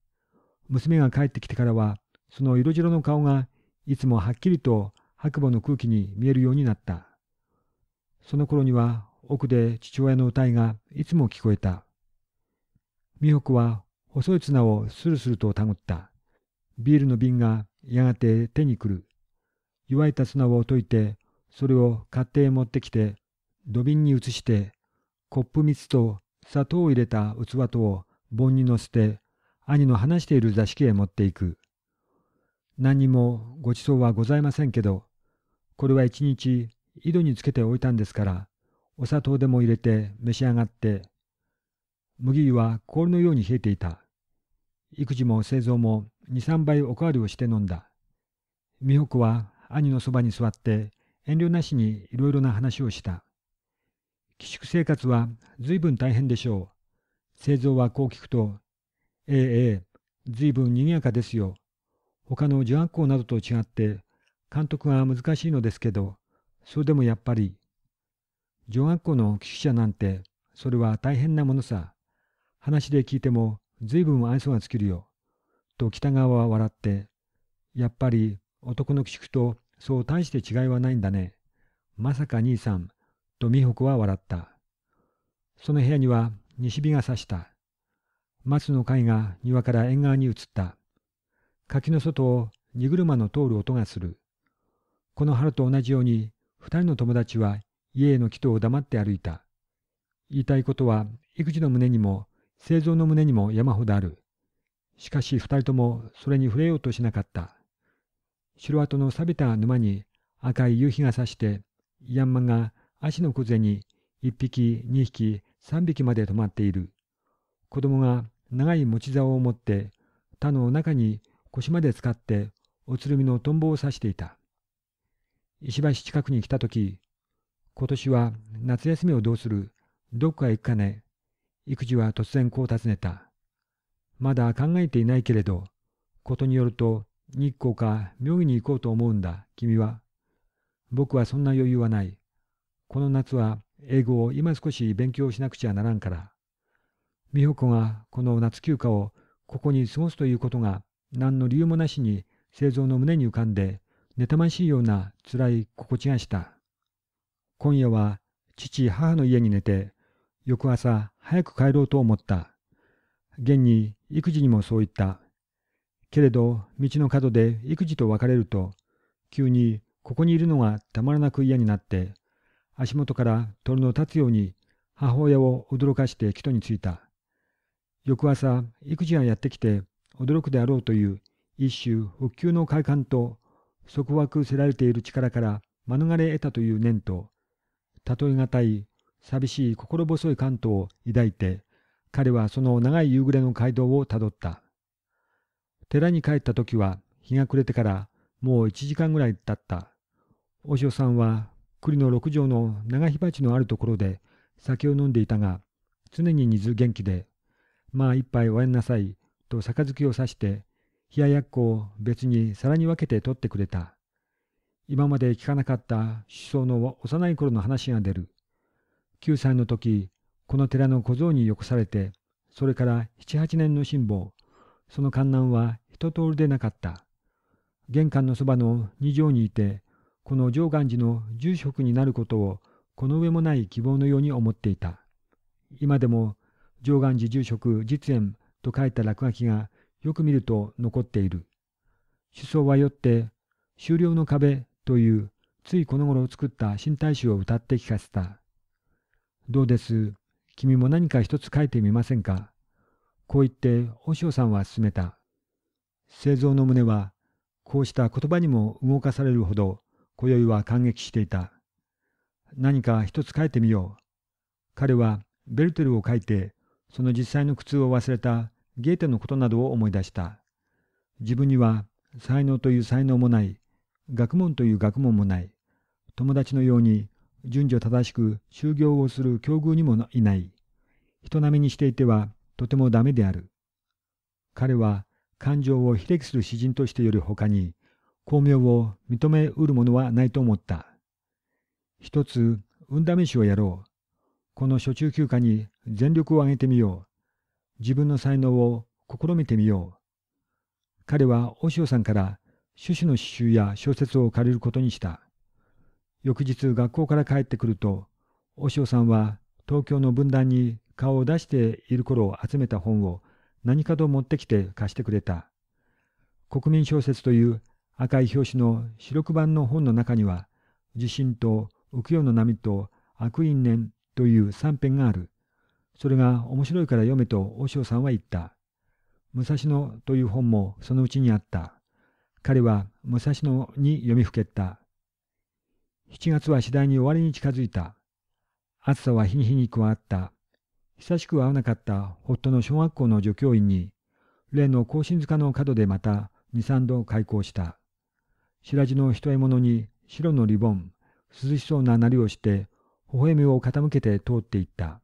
娘が帰ってきてからは、その色白の顔がいつもはっきりと白母の空気に見えるようになった。その頃には奥で父親の歌いがいつも聞こえた。美穂子は細い綱をスルスルとたぐった。ビールの瓶がやがて手にくる。湯いた砂を溶いて、それを家庭へ持ってきて、土瓶に移して、コップ蜜と砂糖を入れた器とを盆に乗せて、兄の話している座敷へ持っていく。何にもごちそうはございませんけど、これは一日井戸につけておいたんですから、お砂糖でも入れて召し上がって、麦湯は氷のように冷えていた。育児も製造も二三倍おかわりをして飲んだ。美穂子は兄のそばに座って遠慮なしにいろいろな話をした。寄宿生活は随分大変でしょう。製造はこう聞くと、ええええ、随分賑やかですよ。他の女学校などと違って監督が難しいのですけど、それでもやっぱり、女学校の寄宿舎なんて、それは大変なものさ。話で聞いても随分愛想が尽きるよ。と北川は笑って、やっぱり男の寄宿とそう大して違いはないんだね。まさか兄さん、と美穂子は笑った。その部屋には西日が差した。松の貝が庭から縁側に移った。柿の外を荷車の通る音がする。この春と同じように、二人の友達は家への木祷を黙って歩いた。言いたいことは、育児の胸にも、生存の胸にも山ほどある。しかし二人ともそれに触れようとしなかった。城跡の錆びた沼に赤い夕日がさして、ヤンマが足の小銭に一匹、二匹、三匹まで止まっている。子供が長い持ち竿を持って、他の中に腰まで使っておつるみのトンボを刺していた。石橋近くに来た時、今年は夏休みをどうする、どっか行くかね、育児は突然こう尋ねた。まだ考えていないけれど、ことによると日光か妙義に行こうと思うんだ、君は。僕はそんな余裕はない。この夏は英語を今少し勉強しなくちゃならんから。美穂子がこの夏休暇をここに過ごすということが何の理由もなしに生造の胸に浮かんで、妬ましいような辛い心地がした。今夜は父母の家に寝て、翌朝早く帰ろうと思った。現に育児にもそう言った。けれど道の角で育児と別れると、急にここにいるのがたまらなく嫌になって、足元から鳥の立つように母親を驚かして帰途に着いた。翌朝、育児がやってきて、驚くであろうという一種復旧の快感と束縛せられている力から免れ得たという念と、例えがたい寂しい心細い関東を抱いて、彼はその長い夕暮れの街道をたどった。寺に帰った時は日が暮れてからもう1時間ぐらい経った。お塩さんは栗の六畳の長火鉢のあるところで酒を飲んでいたが、常に水元気で、まあ一杯おやんなさい、と杯を刺して、冷ややっこを別に皿に分けて取ってくれた。今まで聞かなかった思想の幼い頃の話が出る。9歳の時、この寺の小僧によこされて、それから七八年の辛抱、その観覧は一通りでなかった。玄関のそばの二条にいて、この上岸寺の住職になることを、この上もない希望のように思っていた。今でも、上岸寺住職実演と書いた落書きがよく見ると残っている。思想は酔って終了の壁というついこの頃作った新体衆を歌って聞かせた。どうです君も何か一つ書いてみませんかこう言って和尚さんは勧めた。製造の胸はこうした言葉にも動かされるほど今宵は感激していた。何か一つ書いてみよう。彼はベルトルを書いてその実際の苦痛を忘れたゲーテのことなどを思い出した。自分には才能という才能もない、学問という学問もない、友達のように順序正しく修行をする境遇にもいない。人並みにしていてはとてもダメである。彼は感情をひれする詩人としてより他に、巧妙を認めうるものはないと思った。一つ、運試しをやろう。この初中休暇に全力を挙げてみよう。自分の才能を試みてみよう。彼は大塩さんから趣旨の詩集や小説を借りることにした。翌日学校から帰ってくると、大塩さんは東京の分断に顔を出している頃を集めた本を何かと持ってきて貸してくれた。国民小説という赤い表紙の四六版の本の中には、地震と浮世の波と悪因縁という3編がある。それが面白いから読めと和尚さんは言った。武蔵野という本もそのうちにあった。彼は武蔵野に読みふけった。7月は次第に終わりに近づいた。暑さは日に日に加わった。久しく会わなかった夫の小学校の助教員に、例の更新塚の角でまた二三度開校した。白地の一獲物に白のリボン、涼しそうななりをして、微笑みを傾けて通っていった。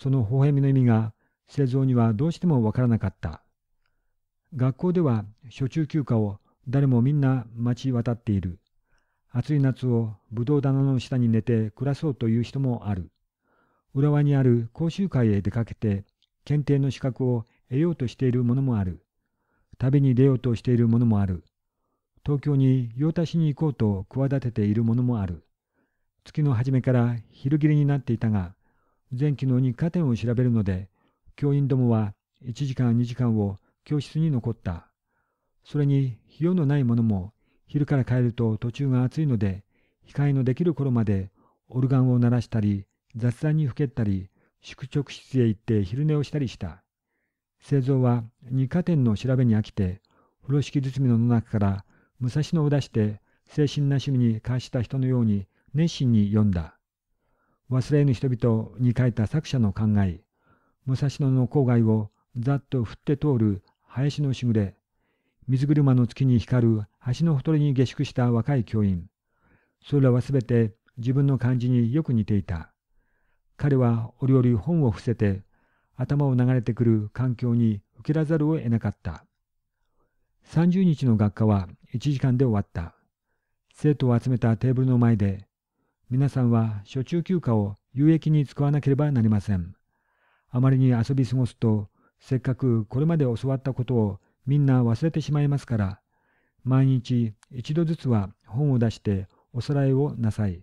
その微笑みの意味が製造にはどうしてもわからなかった。学校では初中休暇を誰もみんな待ち渡っている。暑い夏をぶどう棚の下に寝て暮らそうという人もある。浦和にある講習会へ出かけて検定の資格を得ようとしているものもある。旅に出ようとしているものもある。東京に用足しに行こうと企てているものもある。月の初めから昼切りになっていたが、前期のに加点を調べるので、教員どもは1時間2時間を教室に残った。それに、費用のないものも、昼から帰ると途中が暑いので、控えのできる頃まで、オルガンを鳴らしたり、雑談にふけったり、宿直室へ行って昼寝をしたりした。製造は二課店の調べに飽きて、風呂敷包みの中から武蔵野を出して、精神な趣味に貸した人のように熱心に読んだ。忘れぬ人々に書いた作者の考え、武蔵野の郊外をざっと振って通る林のしぐれ、水車の月に光る橋のほとりに下宿した若い教員。それらはすべて自分の感じによく似ていた。彼は折々本を伏せて、頭を流れてくる環境に受けらざるを得なかった。30日の学科は1時間で終わった。生徒を集めたテーブルの前で、皆さんは初中休暇を有益に使わなければなりません。あまりに遊び過ごすと、せっかくこれまで教わったことをみんな忘れてしまいますから、毎日一度ずつは本を出しておさらいをなさい。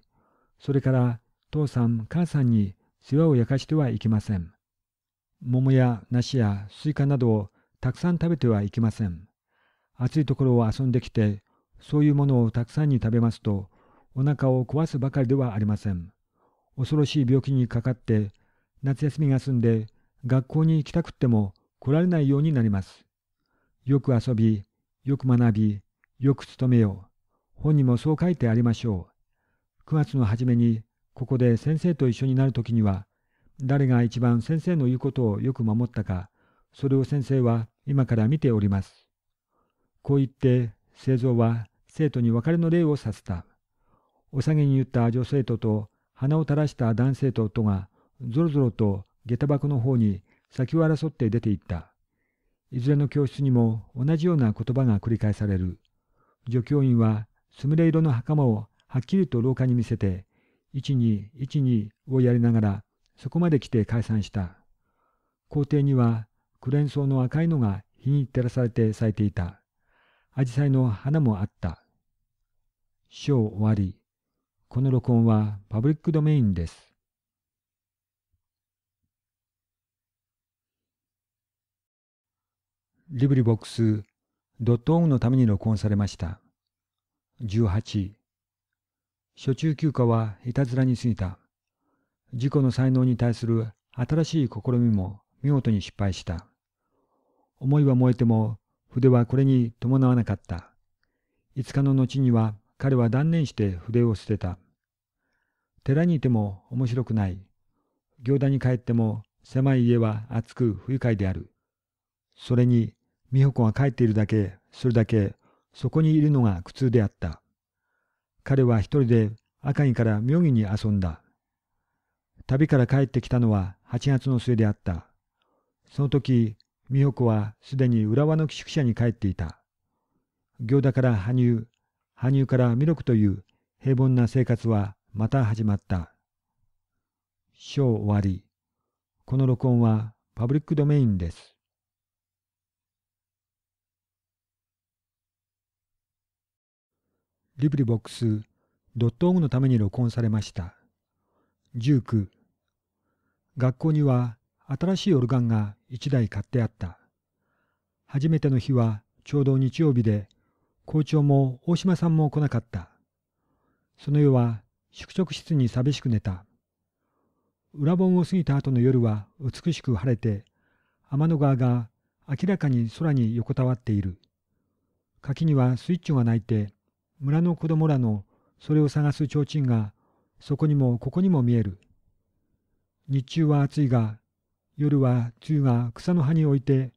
それから父さん、母さんに世話を焼かしてはいけません。桃や梨やスイカなどをたくさん食べてはいけません。暑いところを遊んできて、そういうものをたくさんに食べますと、お腹を壊すばかりではありません。恐ろしい病気にかかって、夏休みが済んで学校に行きたくっても来られないようになります。よく遊び、よく学び、よく勤めよう。本にもそう書いてありましょう。9月の初めに、ここで先生と一緒になるときには、誰が一番先生の言うことをよく守ったか、それを先生は今から見ております。こう言って、製造は生徒に別れの礼をさせた。おさげに言った女性とと鼻を垂らした男性ととがぞろぞろと下駄箱の方に先を争って出て行った。いずれの教室にも同じような言葉が繰り返される。助教員はすみれ色の袴をはっきりと廊下に見せて、1212をやりながらそこまで来て解散した。校庭にはクレンソウの赤いのが日に照らされて咲いていた。アジサイの花もあった。章終わり。この録音はパブリックドメインです。リブリボックスドットオンのために録音されました。18。初中休暇はいたずらに過ぎた。自己の才能に対する新しい試みも見事に失敗した。思いは燃えても筆はこれに伴わなかった。5日の後には彼は断念して筆を捨てた。寺にいても面白くない。行田に帰っても狭い家は暑く不愉快である。それに、美穂子が帰っているだけ、それだけ、そこにいるのが苦痛であった。彼は一人で赤城から妙義に遊んだ。旅から帰ってきたのは8月の末であった。その時、美穂子はすでに浦和の寄宿舎に帰っていた。行田から羽生、羽生から弥勒という平凡な生活はまた始まった。章終わり。この録音はパブリックドメインです。リブリボックスドットオのために録音されました。十九。学校には新しいオルガンが1台買ってあった。初めての日はちょうど日曜日で校長も大島さんも来なかった。その夜は宿直室に寂しく寝た。裏盆を過ぎた後の夜は美しく晴れて、天の川が明らかに空に横たわっている。柿にはスイッチが鳴いて、村の子供らのそれを探す提灯が、そこにもここにも見える。日中は暑いが、夜は梅雨が草の葉に置いて、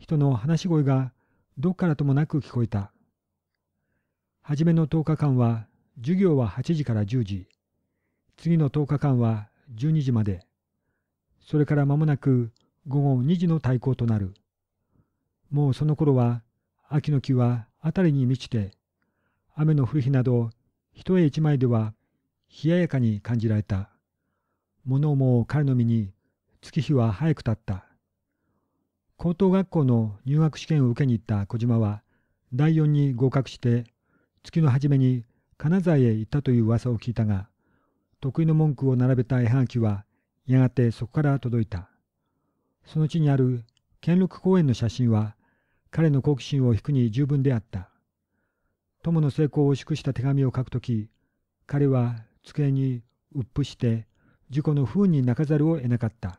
人の話し声がどっからともなく聞こえた。初めの10日間は授業は8時から10時、次の10日間は12時まで、それから間もなく午後2時の対抗となる。もうその頃は、秋の木は辺りに満ちて、雨の降る日など、一重一枚では、冷ややかに感じられた。物も彼の身に、月日は早く経った。高等学校の入学試験を受けに行った小島は、第4に合格して、月の初めに金沢へ行ったという噂を聞いたが、得意の文句を並べた絵はがきは、やがてそこから届いた。その地にある兼六公園の写真は、彼の好奇心を引くに十分であった。友の成功を祝した手紙を書くとき、彼は机にうっぷして、事故の不運に泣かざるを得なかった。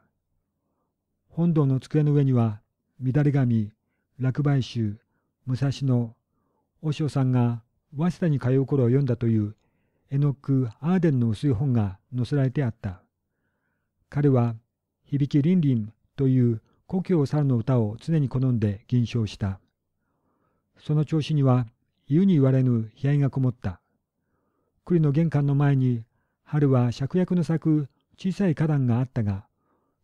本堂の机の上には、乱れ紙、落梅衆、武蔵野、和尚さんが早稲田に通う頃読んだという絵のク・アーデンの薄い本が載せられてあった。彼は響きリンリンという故郷猿の歌を常に好んで吟唱した。その調子には言うに言われぬ悲哀がこもった。栗の玄関の前に春は芍薬の咲く小さい花壇があったが、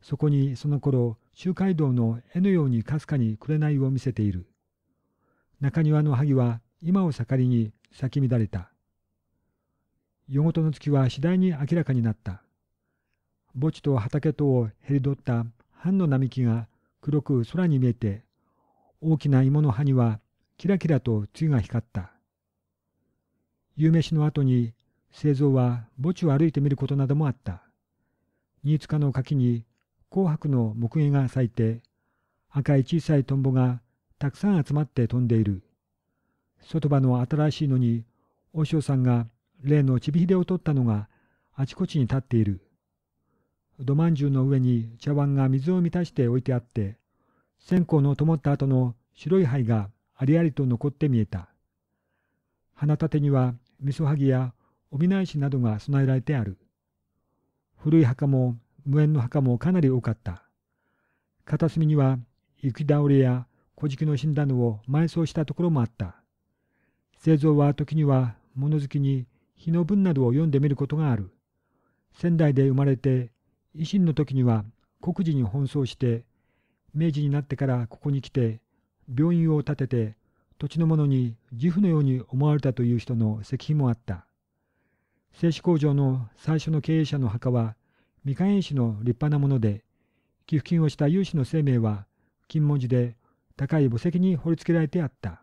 そこにその頃周海道の絵のようにかすかに紅を見せている。中庭の萩は今を盛りに咲き乱れた。夜ごとの月は次第に明らかになった。墓地と畑とをへり取った藩の並木が黒く空に見えて、大きな芋の葉にはキラキラと露が光った。夕飯の後に製造は墓地を歩いてみることなどもあった。新塚の柿に紅白の木毛が咲いて、赤い小さいトンボがたくさん集まって飛んでいる。外場の新しいのに、和尚さんが例のちびひでを取ったのがあちこちに立っている。土まんじゅうの上に茶碗が水を満たして置いてあって、線香の灯った後の白い灰がありありと残って見えた。花立てにはみそはぎやおみなしなどが供えられてある。古い墓も無縁の墓もかなり多かった。片隅には雪倒れや小敷きの死んだのを埋葬したところもあった。製造は時には物好きに日の文などを読んでみることがある。仙台で生まれて維新の時には国事に奔走して明治になってからここに来て病院を建てて土地の者に自負のように思われたという人の石碑もあった。製紙工場の最初の経営者の墓は未開園子の立派なもので寄付金をした有志の生命は金文字で高い墓石に掘り付けられてあった。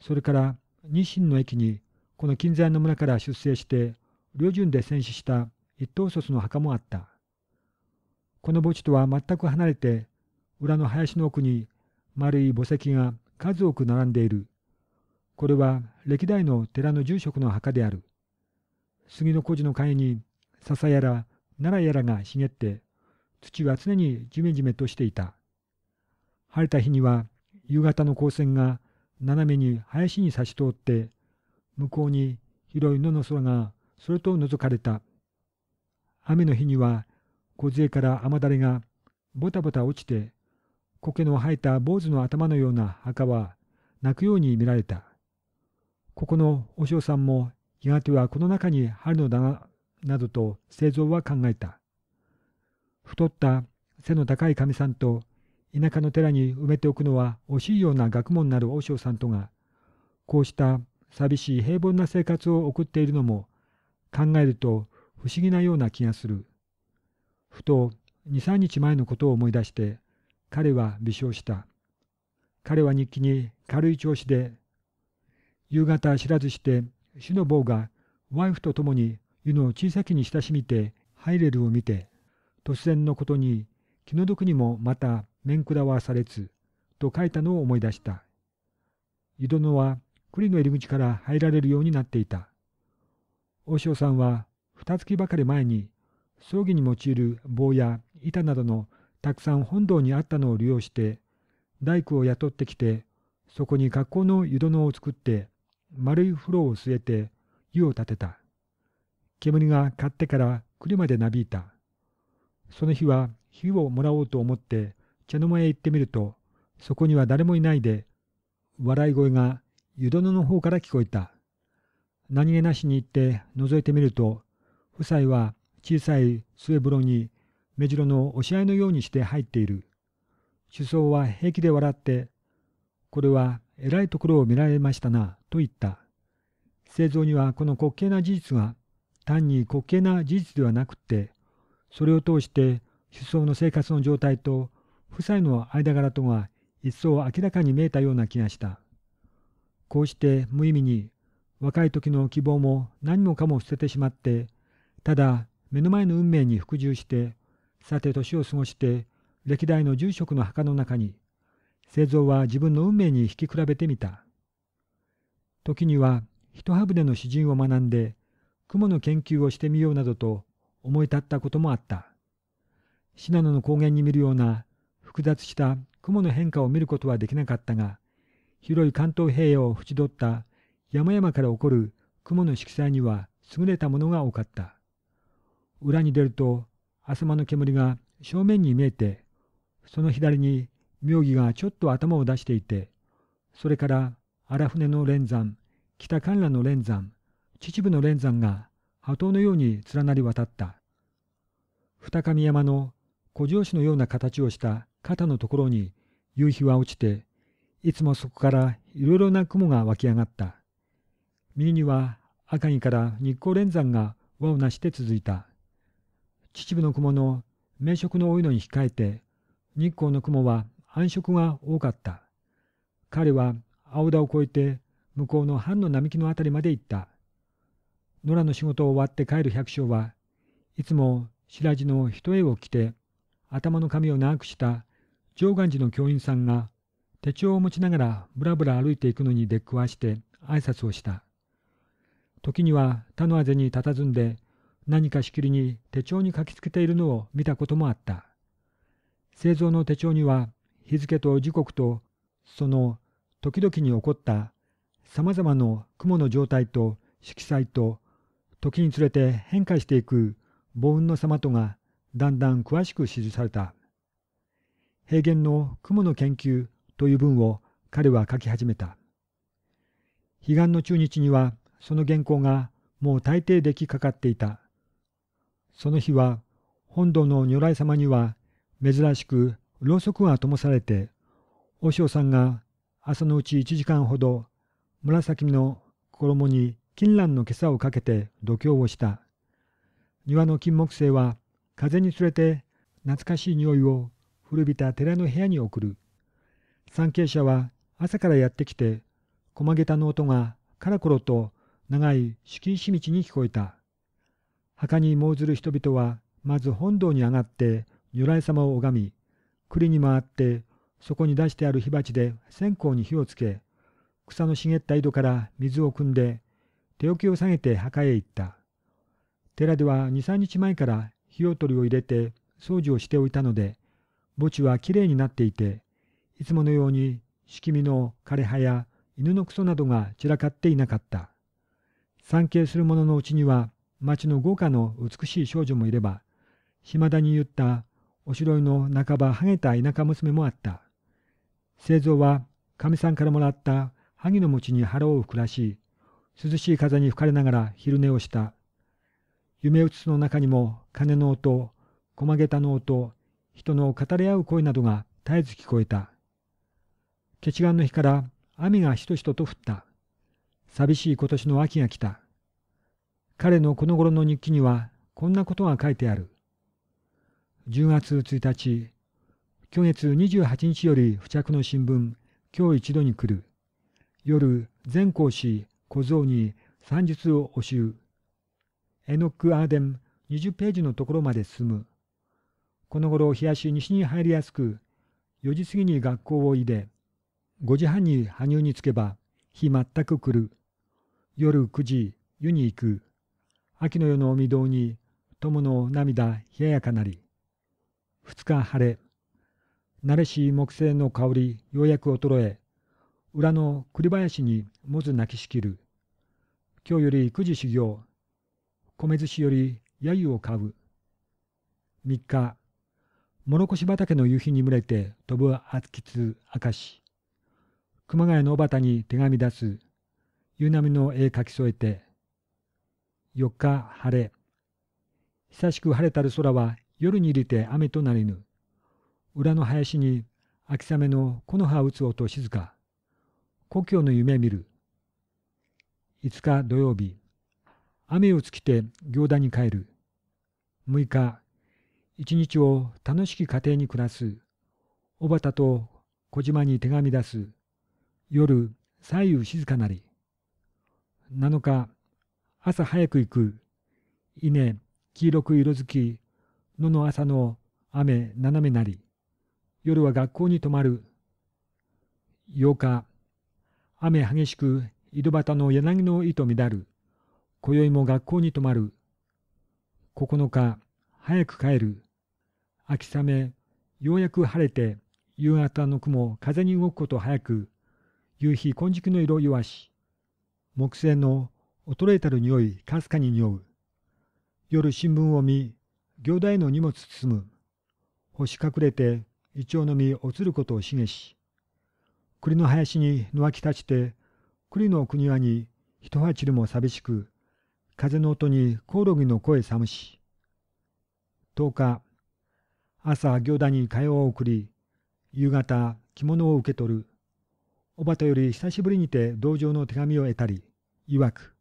それから日清の駅にこの近在の村から出征して旅順で戦死した一等卒の墓もあった。この墓地とは全く離れて裏の林の奥に丸い墓石が数多く並んでいる。これは歴代の寺の住職の墓である。杉の小路の陰に笹やら奈良やらが茂って土は常にじめじめとしていた。晴れた日には夕方の光線が斜めに林に差し通って、向こうに広い野の空がそれと覗かれた。雨の日には、小杖から雨だれがぼたぼた落ちて、苔の生えた坊主の頭のような墓は泣くように見られた。ここのお嬢さんも、やがてはこの中にあるのだな、などと製造は考えた。太った背の高いかみさんと田舎の寺に埋めておくのは惜しいような学問なる和尚さんとが、こうした寂しい平凡な生活を送っているのも、考えると不思議なような気がする。ふと、二三日前のことを思い出して、彼は微笑した。彼は日記に軽い調子で、夕方知らずして、主の坊がワイフと共に湯の小さきに親しみて、ハイレルを見て、突然のことに気の毒にもまた面食らわされつ、と書いたのを思い出した。湯殿は栗の入り口から入られるようになっていた。大塩さんは、二月ばかり前に、葬儀に用いる棒や板などのたくさん本堂にあったのを利用して、大工を雇ってきて、そこに格好の湯殿を作って、丸い風呂を据えて、湯を立てた。煙が買ってから栗までなびいた。その日は火をもらおうと思って、茶の間へ行ってみると、そこには誰もいないで、笑い声が湯殿の方から聞こえた。何気なしに行って覗いてみると、夫妻は小さい末風呂に目白の押し合いのようにして入っている。首相は平気で笑って、これは偉いところを見られましたな、と言った。製造にはこの滑稽な事実が、単に滑稽な事実ではなくって、それを通して首相の生活の状態と夫妻の間柄とが一層明らかに見えたような気がした。こうして無意味に若い時の希望も何もかも捨ててしまって、ただ目の前の運命に服従して、さて年を過ごして、歴代の住職の墓の中に、製造は自分の運命に引き比べてみた。時には、一羽船の詩人を学んで、雲の研究をしてみようなどと思い立ったこともあった。信濃の高原に見るような複雑した雲の変化を見ることはできなかったが、広い関東平野を縁取った山々から起こる雲の色彩には優れたものが多かった。裏に出ると、浅間の煙が正面に見えて、その左に妙義がちょっと頭を出していて、それから荒船の連山、北観覧の連山、秩父の連山が波頭のように連なり渡った。二上山の古城市のような形をした肩のところに夕日は落ちて、いつもそこからいろいろな雲が湧き上がった。右には赤城から日光連山が輪をなして続いた。秩父の雲の名色の多いのに控えて、日光の雲は暗色が多かった。彼は青田を越えて向こうの藩の並木のあたりまで行った。野良の仕事を終わって帰る百姓はいつも白地の一重を着て頭の髪を長くした上岸寺の教員さんが手帳を持ちながらぶらぶら歩いていくのに出くわして挨拶をした。時には他のあぜに佇んで何かしきりに手帳に書きつけているのを見たこともあった。製造の手帳には日付と時刻とその時々に起こったさまざまな雲の状態と色彩と時につれて変化していく暴雲の様とがだんだん詳しく記された。平原の雲の研究という文を彼は書き始めた。彼岸の中日にはその原稿がもう大抵出来かかっていた。その日は本堂の如来様には珍しくろうそくが灯されて、和尚さんが朝のうち1時間ほど紫の衣に金蘭の袈裟をかけて度胸をした。庭の金木犀は風に連れて懐かしい匂いを古びた寺の部屋に送る。参詣者は朝からやってきて、駒げたの音がカラコロと長い敷石道に聞こえた。墓に猛ずる人々は、まず本堂に上がって、如来様を拝み、栗に回って、そこに出してある火鉢で線香に火をつけ、草の茂った井戸から水を汲んで、手置きを下げて墓へ行った。寺では二三日前から火を取りを入れて掃除をしておいたので、墓地はきれいになっていて、いつものようにきみの枯れ葉や犬のクソなどが散らかっていなかった。参詣する者のうちには、町の豪華の美しい少女もいれば、島田に言ったおしろいの半ばはげた田舎娘もあった。製造は、かみさんからもらった萩の餅に腹を膨らし、涼しい風に吹かれながら昼寝をした。夢うつの中にも鐘の音、小曲げたの音、人の語り合う声などが絶えず聞こえた。ケチガンの日から雨がひとひとと降った。寂しい今年の秋が来た。彼のこの頃の日記にはこんなことが書いてある。10月1日、去月28日より付着の新聞、今日一度に来る。夜、善光寺、小僧に算術を教う。エノック・アーデン、20ページのところまで進む。この頃し西に入りやすく4時過ぎに学校を入れ5時半に羽生に着けば日全く来る夜9時湯に行く秋の夜の御堂に友の涙冷ややかなり2日晴れ慣れしい木製の香りようやく衰え裏の栗林にもず泣きしきる今日より9時修行米寿司よりやゆを買う3日こし畑の夕日に群れて飛ぶき津明石。熊谷の小畑に手紙出す。夕波の絵描き添えて。4日晴れ。久しく晴れたる空は夜に入れて雨となりぬ。裏の林に秋雨の木の葉打つ音静か。故郷の夢見る。5日土曜日。雨をつきて行田に帰る。6日一日を楽しき家庭に暮らす。小畑と小島に手紙出す。夜、左右静かなり。7日、朝早く行く。稲、黄色く色づき、野の朝の雨、斜めなり。夜は学校に泊まる。8日、雨激しく、井戸端の柳の糸乱る。今宵も学校に泊まる。9日、早く帰る。秋雨、ようやく晴れて、夕方の雲、風に動くこと早く、夕日、金色の色弱し、木製の衰えたる匂い、かすかに匂う。夜新聞を見、行台の荷物包む。星隠れて、イチョウの実落つることを茂し。栗の林に野脇立ちて、栗の国輪に一鉢るも寂しく、風の音にコオロギの声寒し。10日、朝行田に会話を送り、夕方着物を受け取る。おばたより久しぶりにて同情の手紙を得たり、曰く、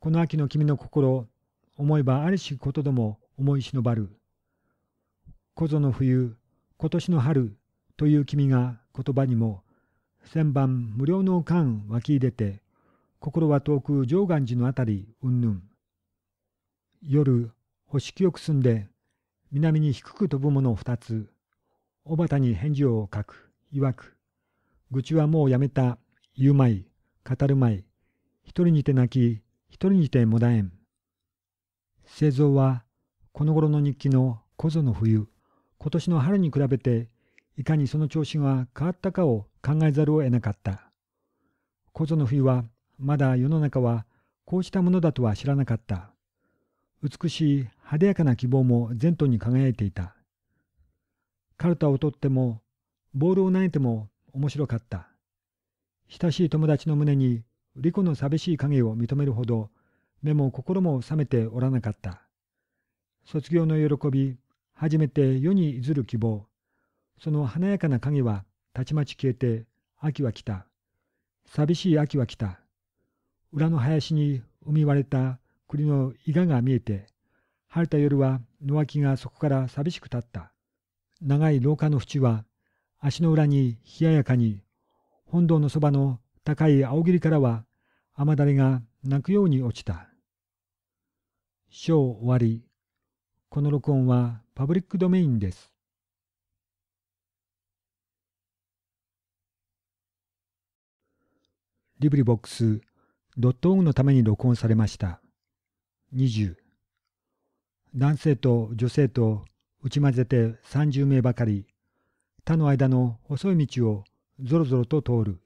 この秋の君の心、思えばありしことども思い忍ばる。こぞの冬、今年の春、という君が言葉にも、千番無料の間湧き出て、心は遠く上岸寺のあたり、うんぬん。夜、星清く澄んで、南に低く飛ぶもの二つ、小畑に返事を書く、曰く、愚痴はもうやめた、言うまい、語るまい、一人にて泣き、一人にてもだえん。製造は、この頃の日記の小僧の冬、今年の春に比べて、いかにその調子が変わったかを考えざるを得なかった。小僧の冬は、まだ世の中はこうしたものだとは知らなかった。美しい晴れやかな希望も前途に輝いていた。カルタを取っても、ボールを投げても面白かった。親しい友達の胸に、リコの寂しい影を認めるほど、目も心も覚めておらなかった。卒業の喜び、初めて世に譲る希望、その華やかな影はたちまち消えて、秋は来た。寂しい秋は来た。裏の林に生み割れた栗の伊賀が見えて、晴れた夜は野脇がそこから寂しく立った。長い廊下の縁は足の裏に冷ややかに、本堂のそばの高い青霧からは雨だれが泣くように落ちた。章終わり。この録音はパブリックドメインです。リブリボックスドットのために録音されました。20男性と女性と打ち混ぜて30名ばかり、他の間の細い道をぞろぞろと通る。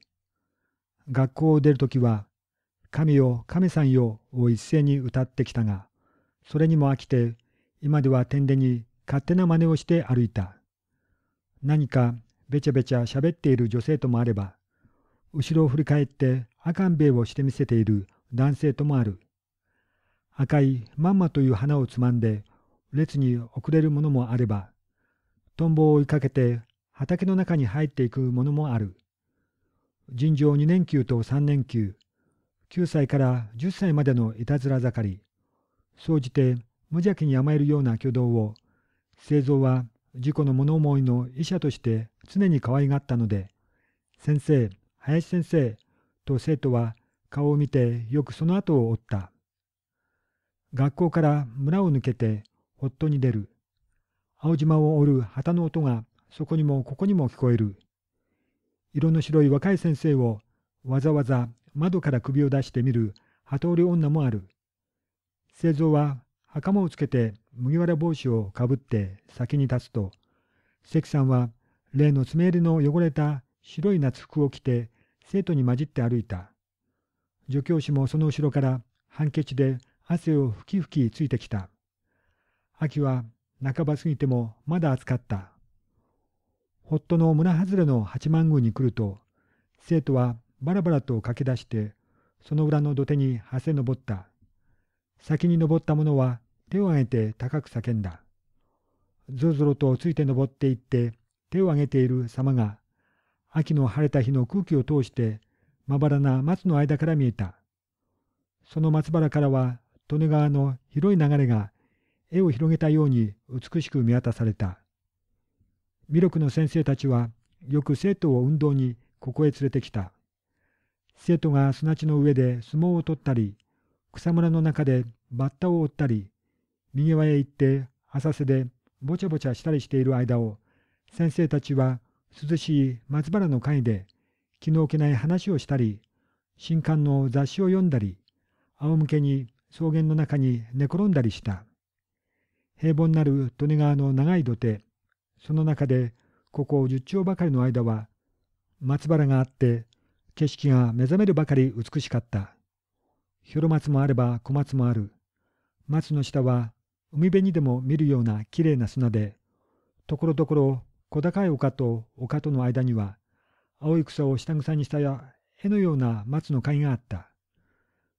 学校を出るときは、神よ神さんよを一斉に歌ってきたが、それにも飽きて、今では天でに勝手な真似をして歩いた。何かべちゃべちゃ喋っている女性ともあれば、後ろを振り返ってあかんべいをしてみせている男性ともある。赤いまんまという花をつまんで列に遅れるものもあればトンボを追いかけて畑の中に入っていくものもある尋常2年級と3年級9歳から10歳までのいたずら盛り総じて無邪気に甘えるような挙動を製造は事故の物思いの医者として常に可愛がったので先生林先生と生徒は顔を見てよくその後を追った。学校から村を抜けてほっとに出る。青島を折る旗の音がそこにもここにも聞こえる。色の白い若い先生をわざわざ窓から首を出して見る折織女もある。製造は袴をつけて麦わら帽子をかぶって先に立つと、関さんは例の爪襟の汚れた白い夏服を着て生徒に混じって歩いた。助教師もその後ろからハンケチで汗をふきふきついてきた。秋は半ば過ぎてもまだ暑かった。夫の村外れの八幡宮に来ると、生徒はバラバラと駆け出して、その裏の土手にはせ登った。先に登った者は手を挙げて高く叫んだ。ぞろぞろとついて登っていって、手を挙げている様が、秋の晴れた日の空気を通して、まばらな松の間から見えた。その松原からは利根川の広い流れが絵を広げたように美しく見渡された。弥勒の先生たちはよく生徒を運動にここへ連れてきた。生徒が砂地の上で相撲を取ったり、草むらの中でバッタを折ったり、右側へ行って浅瀬でぼちゃぼちゃしたりしている間を、先生たちは涼しい松原の会で気の置けない話をしたり、新刊の雑誌を読んだり、仰向けに草原の中に寝転んだりした。平凡なる利根川の長い土手、その中でここ10丁ばかりの間は、松原があって、景色が目覚めるばかり美しかった。広松もあれば小松もある。松の下は海辺にでも見るようなきれいな砂で、ところどころ小高い丘と丘との間には、青い草を下草にした絵のような松の貝があった。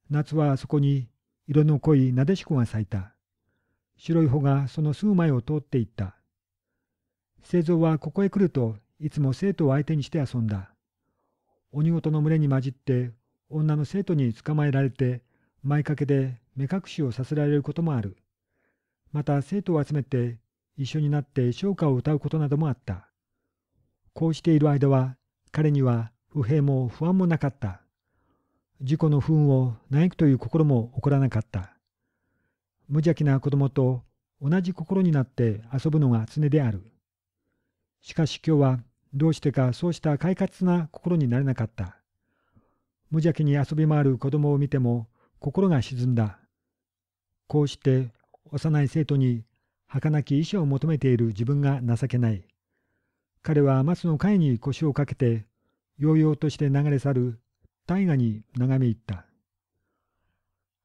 夏はそこに色の濃いなでしこが咲いた。白い穂がその数枚を通っていった。製造はここへ来るといつも生徒を相手にして遊んだ。鬼ごとの群れに混じって女の生徒に捕まえられて前掛けで目隠しをさせられることもある。また生徒を集めて一緒になって唱歌を歌うことなどもあった。こうしている間は彼には不平も不安もなかった。事故の不運を嘆くという心も起こらなかった。無邪気な子供と同じ心になって遊ぶのが常である。しかし今日はどうしてかそうした快活な心になれなかった。無邪気に遊び回る子供を見ても心が沈んだ。こうして幼い生徒に儚き意志を求めている自分が情けない。彼は松の階に腰をかけて、揚々として流れ去る大河に眺め入った。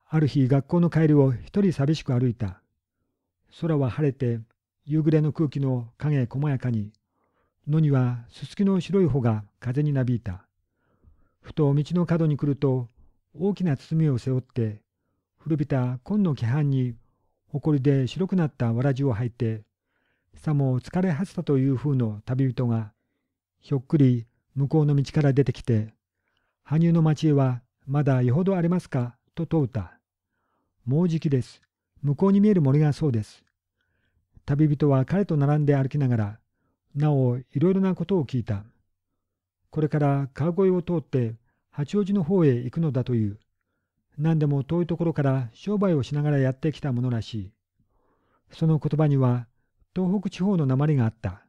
ある日学校の帰りを一人寂しく歩いた。空は晴れて夕暮れの空気の影細やかに、野にはすすきの白い穂が風になびいた。ふと道の角に来ると大きな包みを背負って古びた紺の規範に埃で白くなったわらじを履いてさも疲れ果てたという風の旅人がひょっくり向こうの道から出てきて羽生の町へはまだよほどありますかと問うた。もうじきです。向こうに見える森がそうです。旅人は彼と並んで歩きながら、なおいろいろなことを聞いた。これから川越を通って八王子の方へ行くのだという。何でも遠いところから商売をしながらやってきたものらしい。その言葉には東北地方の鉛があった。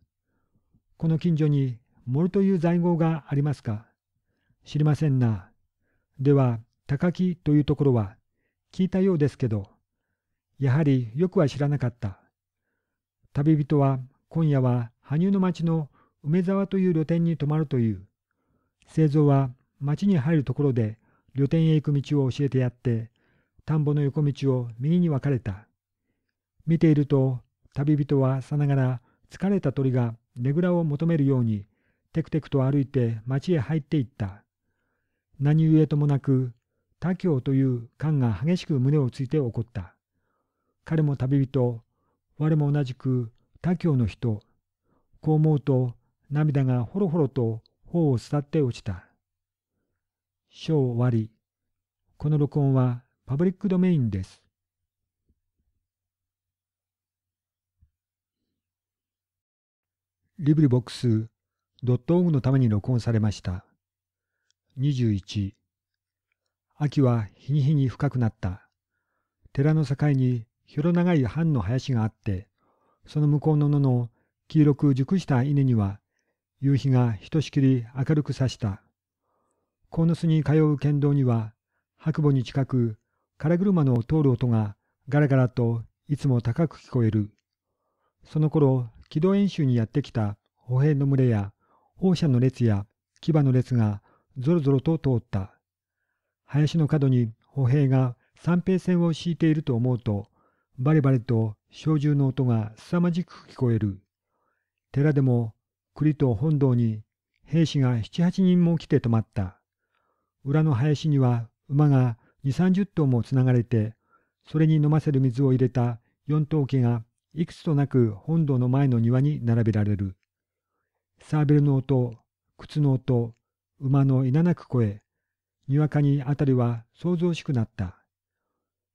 この近所に森という在郷がありますか知りませんな。では、高木というところは、聞いたようですけど、やはりよくは知らなかった。旅人は今夜は羽生の町の梅沢という旅店に泊まるという。製造は町に入るところで旅店へ行く道を教えてやって、田んぼの横道を右に分かれた。見ていると、旅人はさながら疲れた鳥がねぐらを求めるように、テクテクと歩いて町へ入っていった。何故ともなく、他教という感が激しく胸をついて起こった。彼も旅人、我も同じく他教の人。こう思うと、涙がほろほろと頬を伝って落ちた。章終わり。この録音はパブリックドメインです。リブリボックス .org のために録音されました。21秋は日に日に深くなった。寺の境に広長い藩の林があって、その向こうの野の黄色く熟した稲には、夕日がひとしきり明るくさした。鴻巣に通う剣道には、白母に近く、空車の通る音がガラガラといつも高く聞こえる。その頃、軌道演習にやってきた歩兵の群れや、放射の列や牙の列がぞろぞろと通った。林の角に歩兵が三平線を敷いていると思うと、バリバリと小銃の音が凄まじく聞こえる。寺でも栗と本堂に兵士が七八人も来て止まった。裏の林には馬が二三十頭もつながれて、それに飲ませる水を入れた四頭家がいくつとなく本堂の前の庭に並べられる。サーベルの音、靴の音、馬のいななく声、にわかにあたりは騒々しくなった。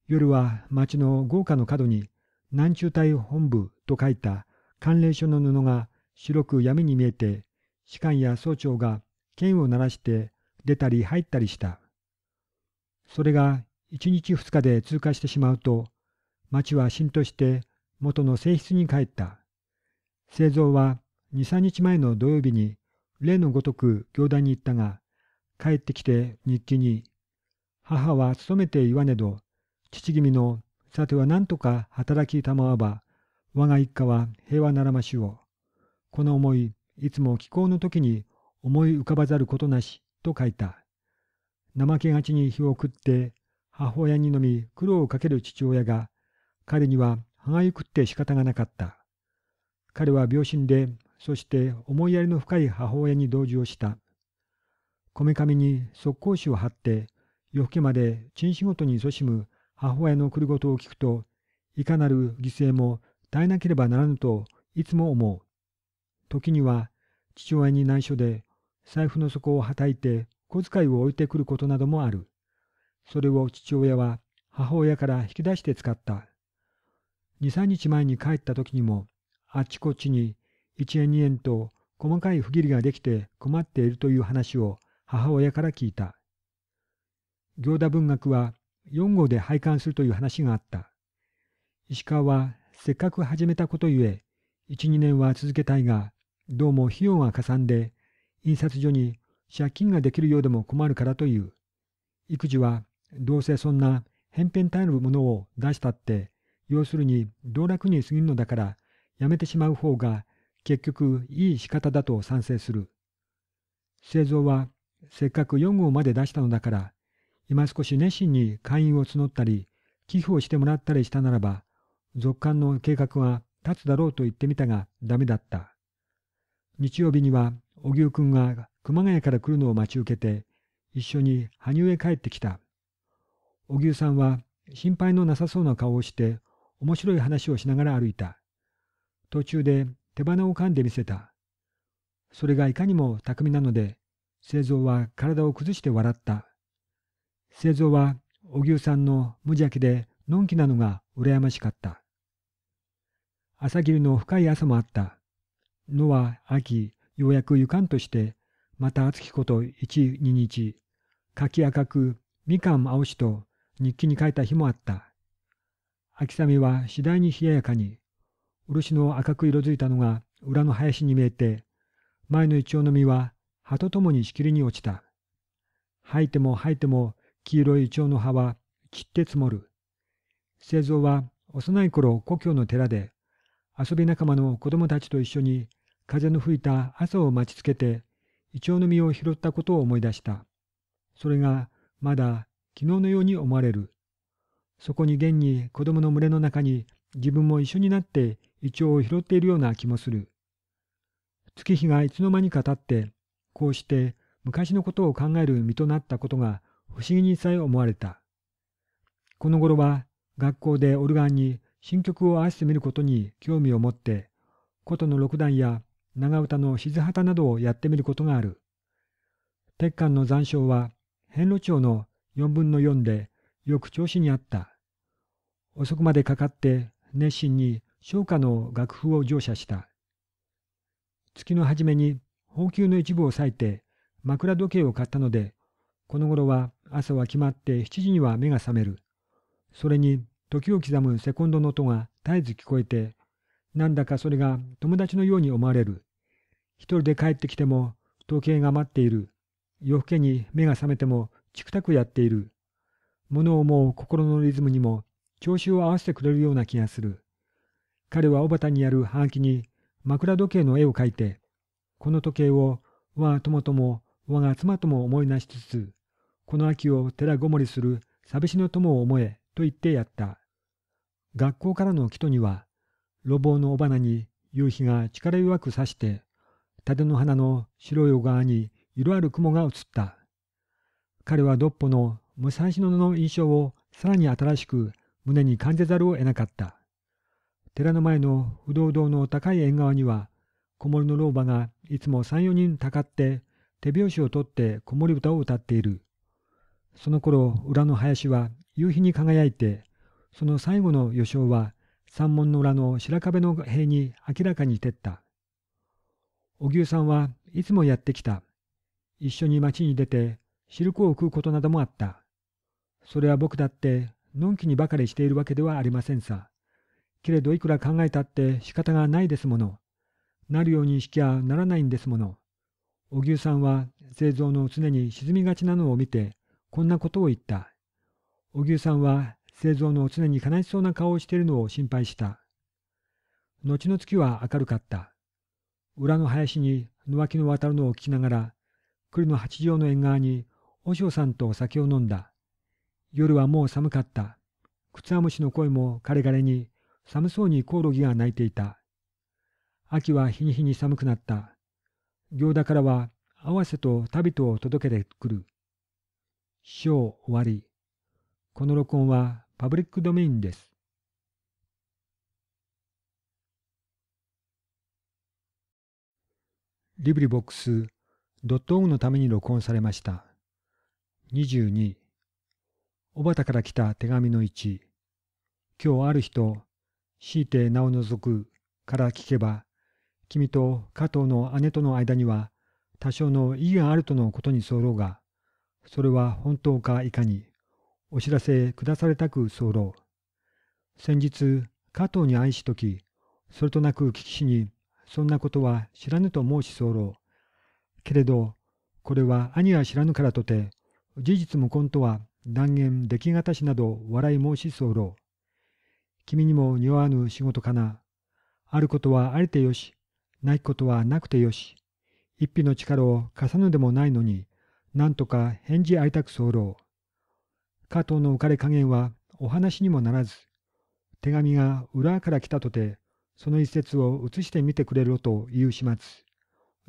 夜は町の豪華の角に、南中隊本部と書いた関連書の布が白く闇に見えて、士官や総長が剣を鳴らして出たり入ったりした。それが一日二日で通過してしまうと、町は浸透して元の性質に帰った。製造は二三日前の土曜日に例のごとく行台に行ったが、帰ってきて日記に、母は勤めて言わねど、父君の、さては何とか働きたまわば、我が一家は平和ならましを。この思い、いつも気候の時に思い浮かばざることなし、と書いた。怠けがちに日を食って、母親にのみ苦労をかける父親が、彼には歯がゆくって仕方がなかった。彼は病身でそして思いやりの深い母親に同情した。こめかみに即候紙を貼って、夜更けまで珍仕事に勤しむ母親の繰り言を聞くと、いかなる犠牲も耐えなければならぬといつも思う。時には父親に内緒で財布の底をはたいて小遣いを置いてくることなどもある。それを父親は母親から引き出して使った。二三日前に帰った時にもあっちこっちに1円2円と細かい不義理ができて困っているという話を母親から聞いた。行田文学は4号で廃刊するという話があった。石川はせっかく始めたことゆえ、1、2年は続けたいが、どうも費用がかさんで、印刷所に借金ができるようでも困るからという。育児はどうせそんな偏偏耐えるものを出したって、要するに道楽に過ぎるのだから、やめてしまう方が結局いい仕方だと賛成する。製造はせっかく4号まで出したのだから今少し熱心に会員を募ったり寄付をしてもらったりしたならば続刊の計画は立つだろうと言ってみたがダメだった。日曜日には荻生くんが熊谷から来るのを待ち受けて一緒に羽生へ帰ってきた。荻生さんは心配のなさそうな顔をして面白い話をしながら歩いた。途中で手鼻を噛んでみせた。それがいかにも巧みなので、製造は体を崩して笑った。製造はお牛さんの無邪気でのんきなのが羨ましかった。朝霧の深い朝もあった。のは秋、ようやくゆかんとして、また暑きこと一、二日、柿赤く、みかん青しと日記に書いた日もあった。秋雨は次第に冷ややかに、漆の赤く色づいたのが裏の林に見えて、前のイチョウの実は葉とともにしきりに落ちた。吐いても吐いても黄色いイチョウの葉は散って積もる。製造は幼い頃故郷の寺で遊び仲間の子供たちと一緒に風の吹いた朝を待ちつけてイチョウの実を拾ったことを思い出した。それがまだ昨日のように思われる。そこに現に子供の群れの中に自分も一緒になって胃腸を拾っているような気もする。月日がいつの間にか経って、こうして昔のことを考える身となったことが不思議にさえ思われた。この頃は学校でオルガンに新曲を合わせてみることに興味を持って、琴の六段や長唄の静畑などをやってみることがある。鉄管の残照は遍路町の4分の4でよく調子にあった。遅くまでかかって熱心に商家の楽譜を乗車した。月の初めに宝給の一部を割いて枕時計を買ったので、この頃は朝は決まって7時には目が覚める。それに時を刻むセコンドの音が絶えず聞こえて、なんだかそれが友達のように思われる。一人で帰ってきても時計が待っている。夜更けに目が覚めてもチクタクやっている。ものを思う心のリズムにも調子を合わせてくれるような気がする。彼は小畑にあるハーキに枕時計の絵を描いて、この時計を我が友とも我が妻とも思いなしつつ、この秋を寺ごもりする寂しの友を思えと言ってやった。学校からの帰途には、路傍の尾花に夕日が力弱く差して、盾の花の白い小川に色ある雲が映った。彼はドッポの武蔵野の印象をさらに新しく胸に感じざるを得なかった。寺の前の不動堂の高い縁側には、子守の老婆がいつも三、四人たかって、手拍子を取って子守歌を歌っている。その頃、裏の林は夕日に輝いて、その最後の予想は、山門の裏の白壁の塀に明らかに照った。お牛さんはいつもやってきた。一緒に町に出て、シルクを食うことなどもあった。それは僕だって、のんきにばかりしているわけではありませんさ。けれどいくら考えたって仕方がないですもの。なるようにしきゃならないんですもの。荻生さんは製造の常に沈みがちなのを見て、こんなことを言った。荻生さんは製造の常に悲しそうな顔をしているのを心配した。後の月は明るかった。裏の林に野脇の渡るのを聞きながら、栗の八条の縁側に、和尚さんと酒を飲んだ。夜はもう寒かった。草虫の声も枯れ枯れに、寒そうにコオロギが鳴いていた。秋は日に日に寒くなった。行田からは、合わせと旅とを届けてくる。章終わり。この録音はパブリックドメインです。リブリボックスドットオのために録音されました。22小畑から来た手紙の1今日ある人強いて名を除くから聞けば、君と加藤の姉との間には多少の意義があるとのことに候が、それは本当かいかに、お知らせ下されたく候。先日、加藤に愛しとき、それとなく聞きしに、そんなことは知らぬと申し候。けれど、これは兄は知らぬからとて、事実無根とは断言できがたしなど笑い申し候。君にも似合わぬ仕事かな。あることはあれてよし、ないことはなくてよし。一匹の力を貸さぬでもないのに、なんとか返事ありたく候。加藤の浮かれ加減はお話にもならず、手紙が裏から来たとて、その一節を写してみてくれろという始末。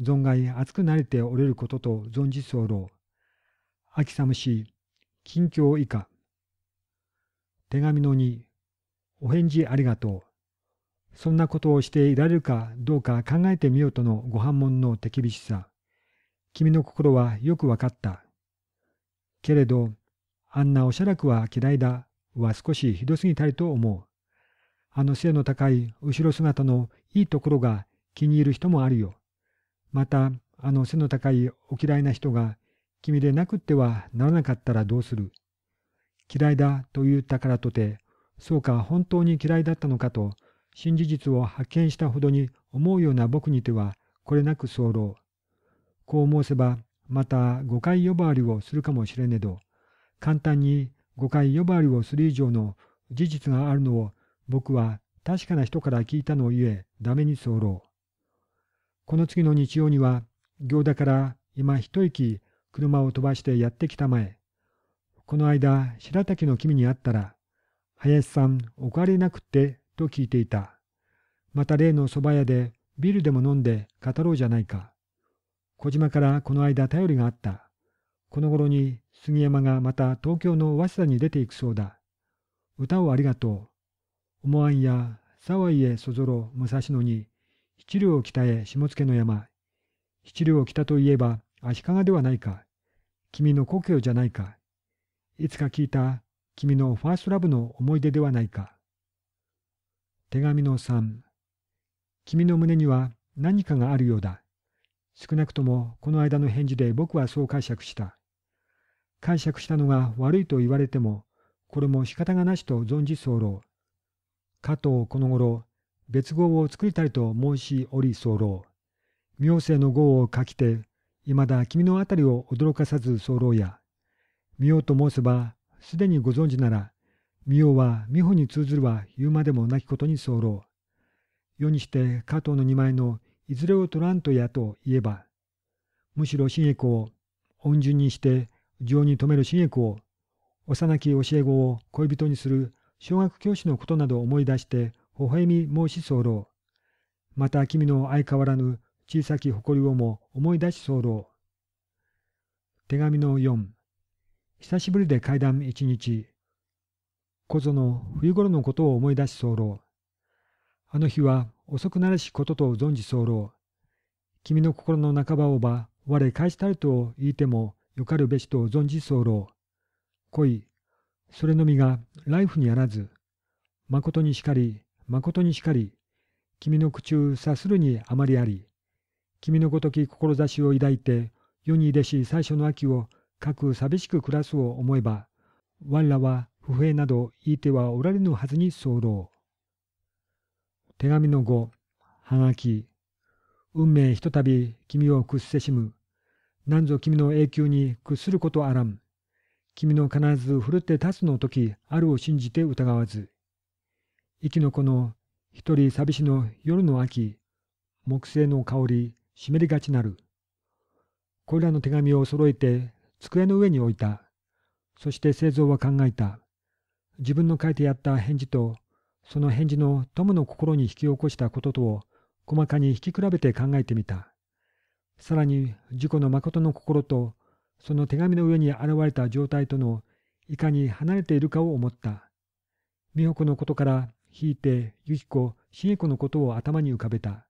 存外熱くなれておれることと存じ候。秋寒し、近況以下。手紙の2、お返事ありがとう。そんなことをしていられるかどうか考えてみようとのご反問の手厳しさ。君の心はよくわかった。けれど、あんなおしゃらくは嫌いだは少しひどすぎたりと思う。あの背の高い後ろ姿のいいところが気に入る人もあるよ。また、あの背の高いお嫌いな人が君でなくってはならなかったらどうする。嫌いだと言ったからとて、そうか本当に嫌いだったのかと、新事実を発見したほどに思うような僕にては、これなく候。こう申せば、また誤解呼ばわりをするかもしれねど、簡単に誤解呼ばわりをする以上の事実があるのを、僕は確かな人から聞いたのをゆえ、ダメに候。この次の日曜には、行田から今一息車を飛ばしてやってきたまえ。この間、白滝の君に会ったら、林さん、おれなくってと聞いていた。また例の蕎麦屋でビールでも飲んで語ろうじゃないか。小島からこの間頼りがあった。この頃に杉山がまた東京の早稲田に出ていくそうだ。歌をありがとう。思わんや沢井へそぞろ武蔵野に七両北へ下野の山。七両北といえば足利ではないか。君の故郷じゃないか。いつか聞いた君のファーストラブの思い出ではないか。手紙の3。君の胸には何かがあるようだ。少なくともこの間の返事で僕はそう解釈した。解釈したのが悪いと言われても、これも仕方がなしと存じ候。加藤この頃、別号を作りたいと申しおり候。妙世の号を書きて、いまだ君のあたりを驚かさず候や。見ようと申せば、すでにご存知なら、見よは美穂に通ずるは言うまでもなきことに候。世にして加藤の二枚のいずれを取らんとやと言えば、むしろ新栄子を恩順にして情に留める新栄子を、幼き教え子を恋人にする小学教師のことなど思い出して微笑み申し候。また君の相変わらぬ小さき誇りをも思い出し候。手紙の4久しぶりで階段一日。小の冬頃のことを思い出し候。あの日は遅くならしことと存じ候。君の心の半ばをば、我返したると言いてもよかるべしと存じ候。恋、それのみがライフにあらず。誠にしかり、誠にしかり。君の口を察するにあまりあり。君のごとき志を抱いて、世に出し最初の秋をかく寂しく暮らすを思えば、我らは不平など言いてはおられぬはずに候。手紙の5、はがき。運命ひとたび君を屈せしむ。なんぞ君の永久に屈することあらん。君の必ずふるって立つの時、あるを信じて疑わず。息の子の一人寂しの夜の秋、木製の香り、湿りがちなる。これらの手紙を揃えて机の上に置いた。そして製造は考えた。自分の書いてやった返事と、その返事の友の心に引き起こしたこととを細かに引き比べて考えてみた。さらに、自己の誠の心と、その手紙の上に現れた状態との、いかに離れているかを思った。美穂子のことから引いて、由子、茂子のことを頭に浮かべた。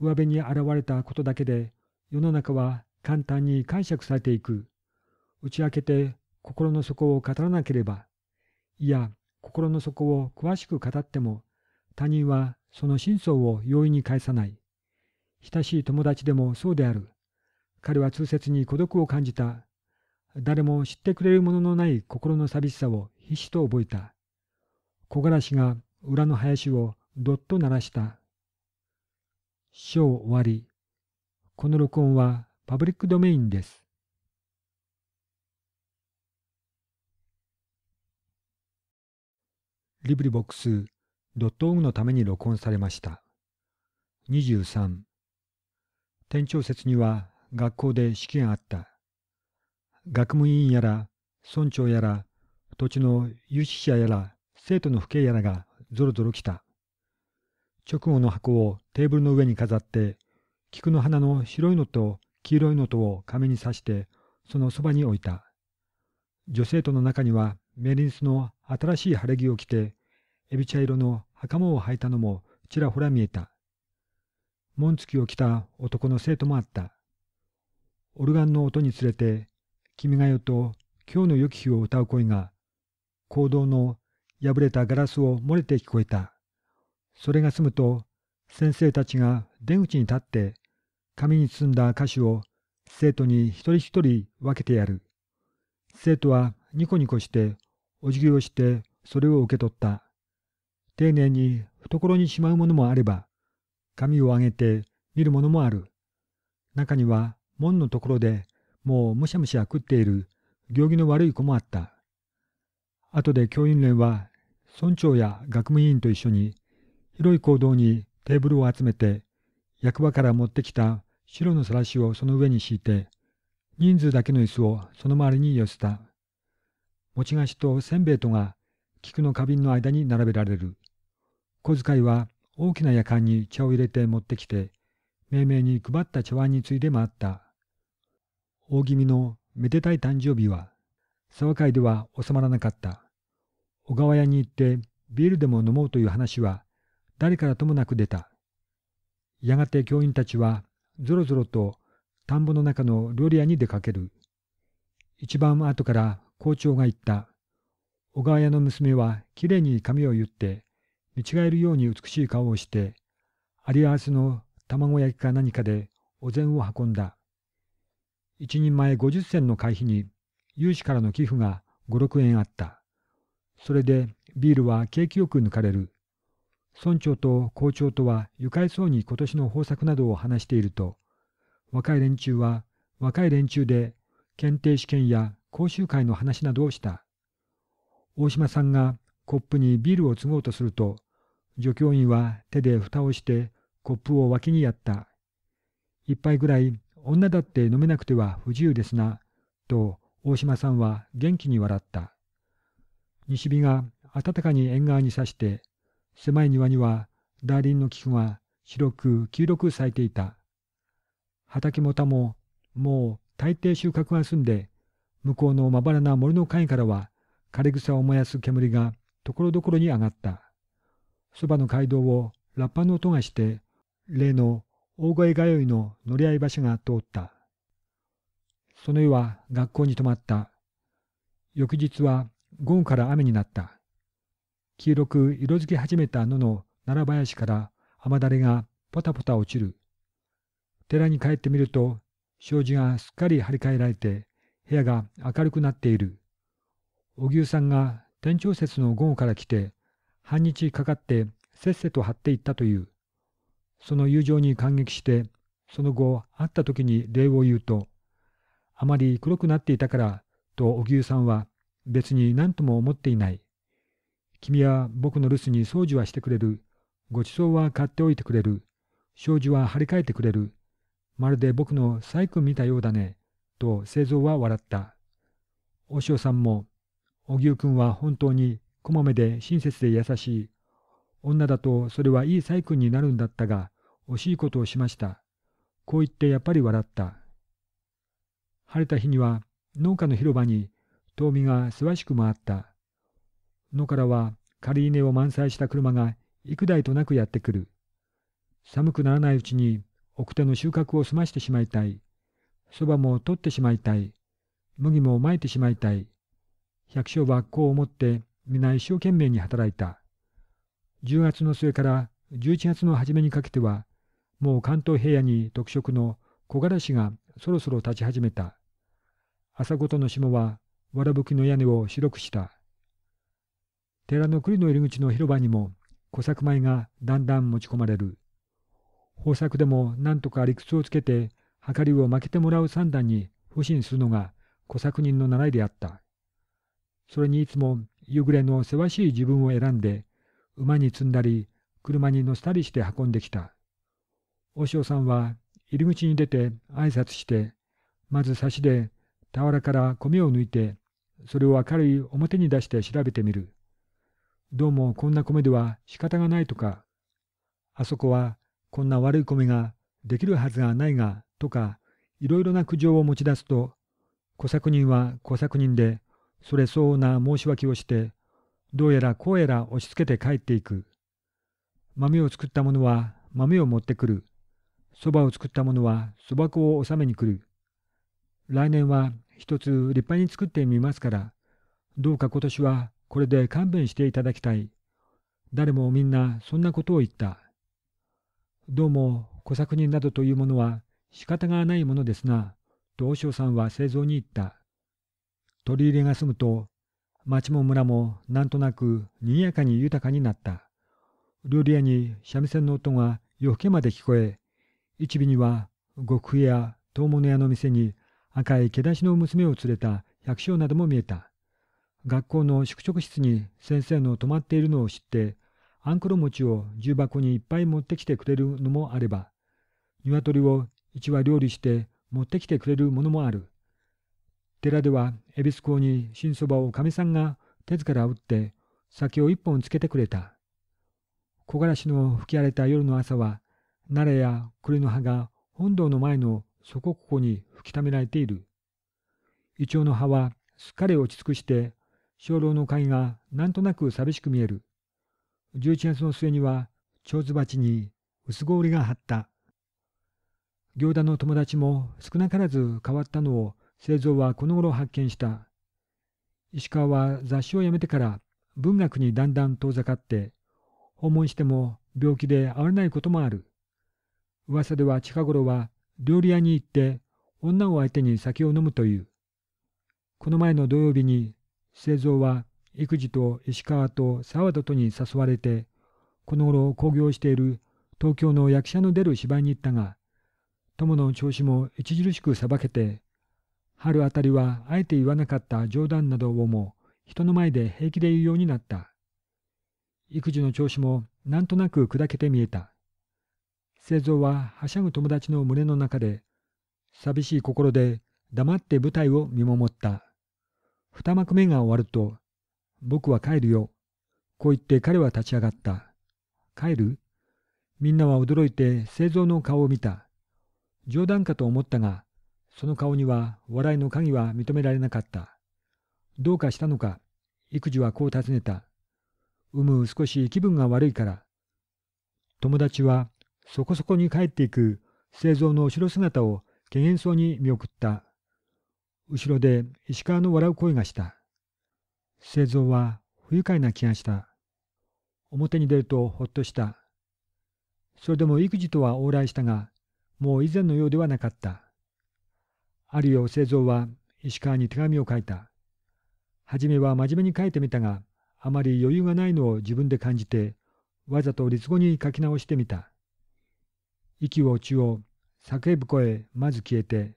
上辺に現れたことだけで、世の中は簡単に解釈されていく。打ち明けて心の底を語らなければ、いや、心の底を詳しく語っても、他人はその真相を容易に返さない。親しい友達でもそうである。彼は痛切に孤独を感じた。誰も知ってくれるもののない心の寂しさを必死と覚えた。木枯らしが裏の林をどっと鳴らした。章終わり。この録音はパブリックドメインです。リブリボックスドットオのために録音されました。23店長説には学校で式があった。学務委員やら村長やら土地の有識者やら生徒の父兄やらがぞろぞろ来た。直後の箱をテーブルの上に飾って菊の花の白いのと黄色いのとを紙に刺してそのそばに置いた。女生徒の中にはメリンスの新しい晴れ着を着て、エビ茶色の袴を履いたのもちらほら見えた。紋付きを着た男の生徒もあった。オルガンの音につれて、君が代と今日の良き日を歌う声が、行動の破れたガラスを漏れて聞こえた。それが済むと、先生たちが出口に立って、紙に包んだ歌詞を生徒に一人一人分けてやる。生徒はニコニコしてお辞儀をしてそれを受け取った。丁寧に懐にしまうものもあれば、髪を上げて見るものもある。中には門のところでもうむしゃむしゃ食っている行儀の悪い子もあった。後で教員連は村長や学務委員と一緒に広い講堂にテーブルを集めて役場から持ってきた白のさらしをその上に敷いて人数だけの椅子をその周りに寄せた。餅菓子とせんべいとが菊の花瓶の間に並べられる。小遣いは大きなやかんに茶を入れて持ってきて、命名に配った茶碗についで回った。大気味のめでたい誕生日は、沢会では収まらなかった。小川屋に行ってビールでも飲もうという話は、誰からともなく出た。やがて教員たちは、ぞろぞろと田んぼの中の料理屋に出かける。一番後から校長が言った。小川屋の娘はきれいに髪を結って、見違えるように美しい顔をして、有り合わせの卵焼きか何かでお膳を運んだ。一人前50銭の会費に有志からの寄付が5、6円あった。それでビールは景気よく抜かれる。村長と校長とは愉快そうに今年の豊作などを話していると、若い連中は若い連中で検定試験や講習会の話などをした。大島さんがコップにビールを継ごうとすると、助教員は手で蓋をしてコップを脇にやった。一杯ぐらい女だって飲めなくては不自由ですな、と大島さんは元気に笑った。西日が暖かに縁側に差して、狭い庭にはダーリンの菊が白く黄色く咲いていた。畑も田ももう大抵収穫が済んで向こうのまばらな森の階からは枯れ草を燃やす煙がところどころに上がった。そばの街道をラッパの音がして、例の大声通いの乗り合い所が通った。その夜は学校に泊まった。翌日は午後から雨になった。黄色く色づき始めた野の奈良林から雨だれがポタポタ落ちる。寺に帰ってみると、障子がすっかり張り替えられて、部屋が明るくなっている。ゅうさんが店長説の午後から来て、半日かかってせっせと張っていったという。その友情に感激して、その後会った時に礼を言うと、あまり黒くなっていたから、とゅうさんは別に何とも思っていない。君は僕の留守に掃除はしてくれる。ごちそうは買っておいてくれる。障子は張り替えてくれる。まるで僕の細工見たようだね。と製造は笑った。お塩さんも、荻生くんは本当にこまめで親切で優しい。女だとそれはいい細君になるんだったが、惜しいことをしました。こう言ってやっぱり笑った。晴れた日には農家の広場に遠見がすわしく回った。野からは軽い稲を満載した車が幾台となくやってくる。寒くならないうちに奥手の収穫を済ましてしまいたい。そばも取ってしまいたい。麦も撒いてしまいたい。百姓はこう思って皆一生懸命に働いた。10月の末から11月の初めにかけては、もう関東平野に特色の木枯らしがそろそろ立ち始めた。朝ごとの霜はわらぶきの屋根を白くした。寺の栗の入り口の広場にも小作米がだんだん持ち込まれる。豊作でもなんとか理屈をつけてかりを負けてもらう三段に不信するのが小作人の習いであった。それにいつも夕暮れのせわしい自分を選んで、馬に積んだり、車に乗せたりして運んできた。大塩さんは入り口に出て挨拶して、まず差しで俵から米を抜いて、それを明るい表に出して調べてみる。どうもこんな米では仕方がないとか、あそこはこんな悪い米ができるはずがないが、とか、いろいろな苦情を持ち出すと、小作人は小作人で、それ相応な申し訳をして、どうやらこうやら押し付けて帰っていく。豆を作った者は豆を持ってくる。そばを作った者はそば粉を納めに来る。来年は一つ立派に作ってみますから、どうか今年はこれで勘弁していただきたい。誰もみんなそんなことを言った。どうも小作人などというものは仕方がないものですと道昌さんは製造に行った。取り入れが済むと、町も村もなんとなく賑やかに豊かになった。料理屋に三味線の音が夜更けまで聞こえ、一尾には極笛や遠物屋の店に赤い毛出しの娘を連れた百姓なども見えた。学校の宿直室に先生の泊まっているのを知って、あんころ餅を重箱にいっぱい持ってきてくれるのもあれば、鶏を一は料理して持ってきてくれるものもある。寺では恵比寿港に新そばをかみさんが手ずから打って酒を一本つけてくれた。木枯らしの吹き荒れた夜の朝は、奈良や栗の葉が本堂の前のそこここに吹き溜められている。イチョウの葉はすっかり落ち尽くして、鐘楼の貝がなんとなく寂しく見える。11月の末には、蝶ズバチに薄氷が張った。行田の友達も少なからず変わったのを製造はこの頃発見した。石川は雑誌を辞めてから文学にだんだん遠ざかって、訪問しても病気で会われないこともある。噂では近頃は料理屋に行って女を相手に酒を飲むという。この前の土曜日に製造は育児と石川と沢田とに誘われて、この頃興行している東京の役者の出る芝居に行ったが、友の調子も著しくさばけて、春あたりはあえて言わなかった冗談などをも人の前で平気で言うようになった。育児の調子もなんとなく砕けて見えた。製造ははしゃぐ友達の胸の中で、寂しい心で黙って舞台を見守った。二幕目が終わると、僕は帰るよ。こう言って彼は立ち上がった。帰るみんなは驚いて製造の顔を見た。冗談かと思ったが、その顔には笑いの鍵は認められなかった。どうかしたのか、育児はこう尋ねた。うむ少し気分が悪いから。友達はそこそこに帰っていく製造の後ろ姿を懸念そうに見送った。後ろで石川の笑う声がした。製造は不愉快な気がした。表に出るとほっとした。それでも育児とは往来したが、もう以前のようではなかった。あるよ清造は石川に手紙を書いた。はじめは真面目に書いてみたが、あまり余裕がないのを自分で感じて、わざと律語に書き直してみた。息を中を、叫ぶ声、まず消えて、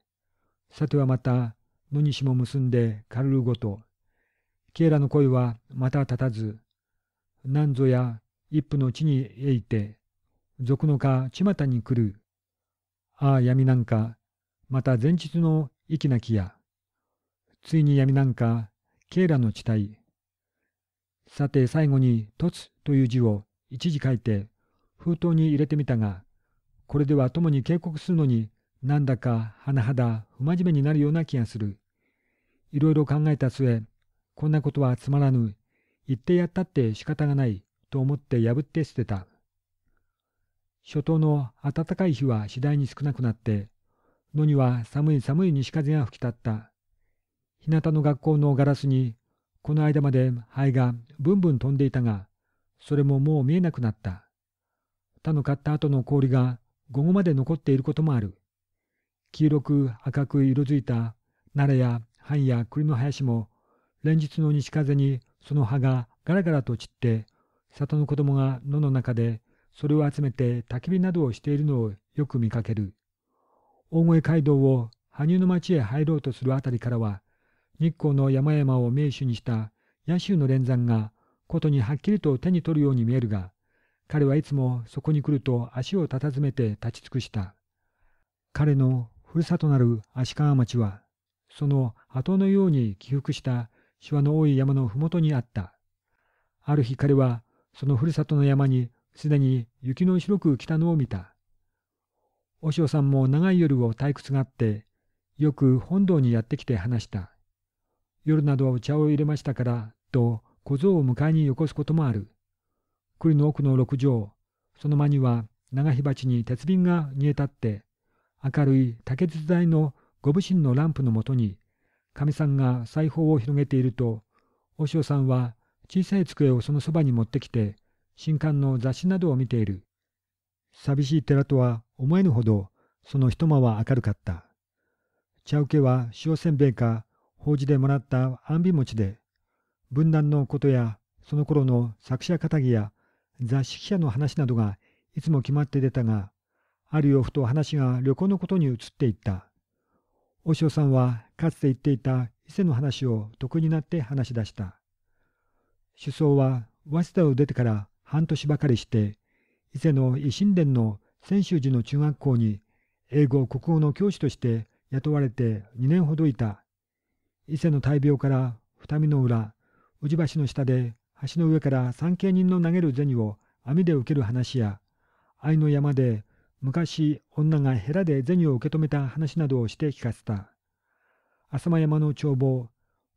さてはまた、野しも結んで、カるルごと、ケイラの声はまた立たず、なんぞや一夫の地にえいて、俗のか巷に来る、ああ闇なんか、また前日の息なきや。ついに闇なんか、ケーラの地帯。さて最後に、つという字を一時書いて、封筒に入れてみたが、これでは共に警告するのに、なんだか甚だ不真面目になるような気がする。いろいろ考えた末、こんなことはつまらぬ、言ってやったって仕方がない、と思って破って捨てた。初冬の暖かい日は次第に少なくなって、野には寒い寒い西風が吹き立った。日向の学校のガラスに、この間まで灰がぶんぶん飛んでいたが、それももう見えなくなった。他の買った後の氷が午後まで残っていることもある。黄色く赤く色づいた奈良や藩や栗の林も、連日の西風にその葉がガラガラと散って、里の子供が野の中でそれを集めて焚き火などをしているのをよく見かける。大越街道を羽生の町へ入ろうとするあたりからは、日光の山々を名手にした野州の連山が、ことにはっきりと手に取るように見えるが、彼はいつもそこに来ると足をたたずめて立ち尽くした。彼のふるさとなる足利町は、その後のように起伏したシワの多い山のふもとにあった。ある日彼は、そのふるさとの山にすでに雪の白く来たのを見た。和尚さんも長い夜を退屈があって、よく本堂にやってきて話した。夜などお茶を入れましたから、と小僧を迎えによこすこともある。栗の奥の六畳、その間には長火鉢に鉄瓶が煮え立って、明るい竹筒台のご武神のランプのもとに、かみさんが裁縫を広げていると、和尚さんは小さい机をそのそばに持ってきて、新刊の雑誌などを見ている。寂しい寺とは思えぬほどその一間は明るかった。茶受けは塩せんべいか法事でもらったあんび餅で、分断のことやその頃の作者仇や雑誌記者の話などがいつも決まって出たが、あるよふと話が旅行のことに移っていった。和尚さんはかつて言っていた伊勢の話を得になって話し出した。首相は早稲田を出てから半年ばかりして、伊勢の維新伝の泉州寺の中学校に英語国語の教師として雇われて2年ほどいた。伊勢の大病から二見の裏、宇治橋の下で橋の上から三景人の投げる銭を網で受ける話や、愛の山で昔女がヘラで銭を受け止めた話などをして聞かせた。浅間山の眺望、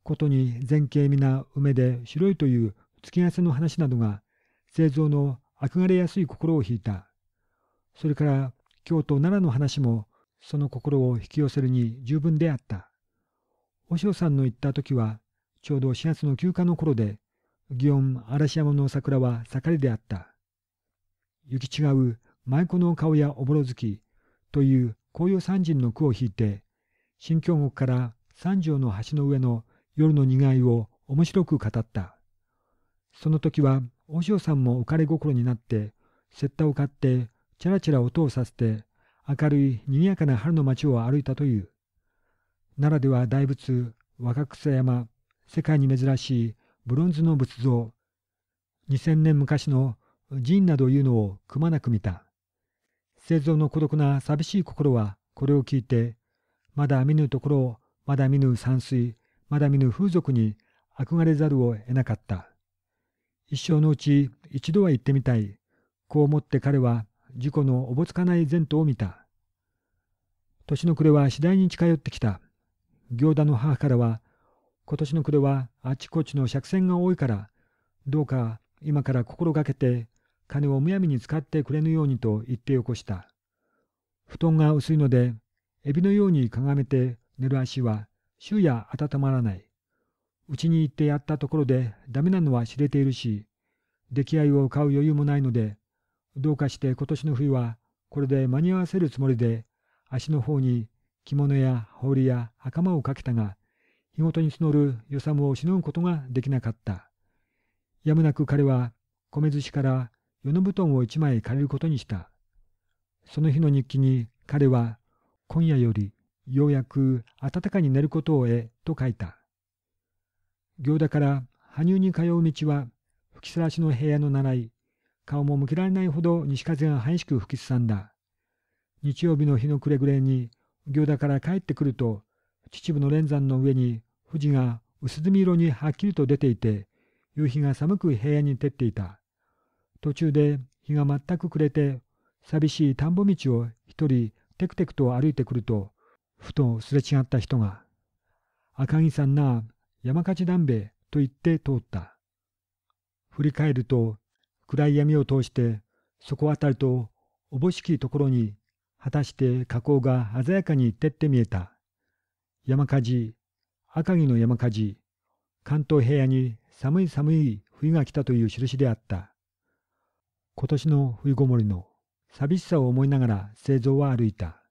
ことに前景皆梅で白いという月痩せの話などが製造の憧れやすい心を引いた。それから京都奈良の話もその心を引き寄せるに十分であった。お尚さんの行った時はちょうど4月の休暇の頃で、祇園嵐山の桜は盛りであった。行き違う舞妓の顔やおぼろ月という紅葉三人の句を引いて、新京国から三条の橋の上の夜の苦いを面白く語った。その時はお嬢さんも浮かれ心になって、ッタを買って、チャラチャラ音をさせて、明るい賑やかな春の街を歩いたという。奈良では大仏、若草山、世界に珍しいブロンズの仏像、2000年昔の寺院などいうのをくまなく見た。生存の孤独な寂しい心はこれを聞いて、まだ見ぬところ、まだ見ぬ山水、まだ見ぬ風俗に憧れざるを得なかった。一生のうち一度は行ってみたい。こう思って彼は事故のおぼつかない前途を見た。年の暮れは次第に近寄ってきた。行田の母からは、今年の暮れはあちこちの借船が多いから、どうか今から心がけて、金をむやみに使ってくれぬようにと言ってよこした。布団が薄いので、エビのようにかがめて寝る足は、昼夜温まらない。うちに行ってやったところでダメなのは知れているし、出来合いを買う余裕もないので、どうかして今年の冬はこれで間に合わせるつもりで、足の方に着物や羽織や袴をかけたが、日ごとに募る予算をしのぐことができなかった。やむなく彼は米寿司から夜の布団を一枚借りることにした。その日の日記に彼は今夜よりようやく暖かに寝ることを得と書いた。行田から羽生に通う道は吹きさらしの部屋の習い、顔も向けられないほど西風が激しく吹きすさんだ。日曜日の日の暮れ暮れに行田から帰ってくると、秩父の連山の上に富士が薄墨色にはっきりと出ていて、夕日が寒く平野に照っていた。途中で日が全く暮れて、寂しい田んぼ道を一人テクテクと歩いてくると、ふとすれ違った人が、赤木さんな、山勝事、南米と言って通った。振り返ると、暗い闇を通して、そこあたると、おぼしきところに、果たして火口が鮮やかに照って見えた。山火事、赤城の山火事、関東平野に寒い寒い冬が来たという印であった。今年の冬ごもりの寂しさを思いながら製造は歩いた。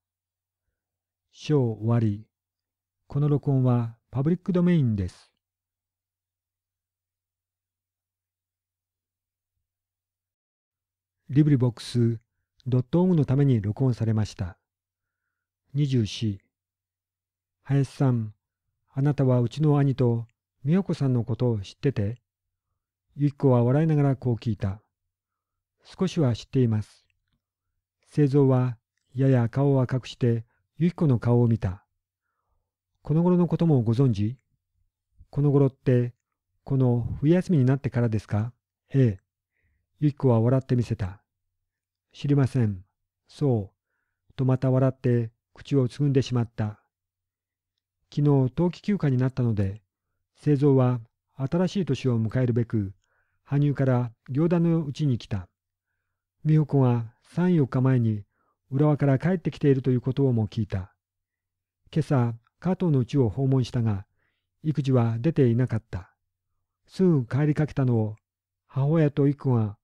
章終わり。この録音はパブリックドメインです。リブリボックスドットオムのために録音されました。24林さん、あなたはうちの兄と美代子さんのことを知っててゆき子は笑いながらこう聞いた。少しは知っています。製造はやや顔は隠してゆき子の顔を見た。この頃のこともご存知この頃って、この冬休みになってからですかええ。ゆき子は笑ってみせた。知りません。そう。とまた笑って口をつぐんでしまった。昨日冬季休暇になったので、製造は新しい年を迎えるべく、羽生から行田のうちに来た。美穂子が3、4日前に浦和から帰ってきているということをも聞いた。今朝、加藤の家を訪問したが、育児は出ていなかった。すぐ帰りかけたのを、母親と育子が、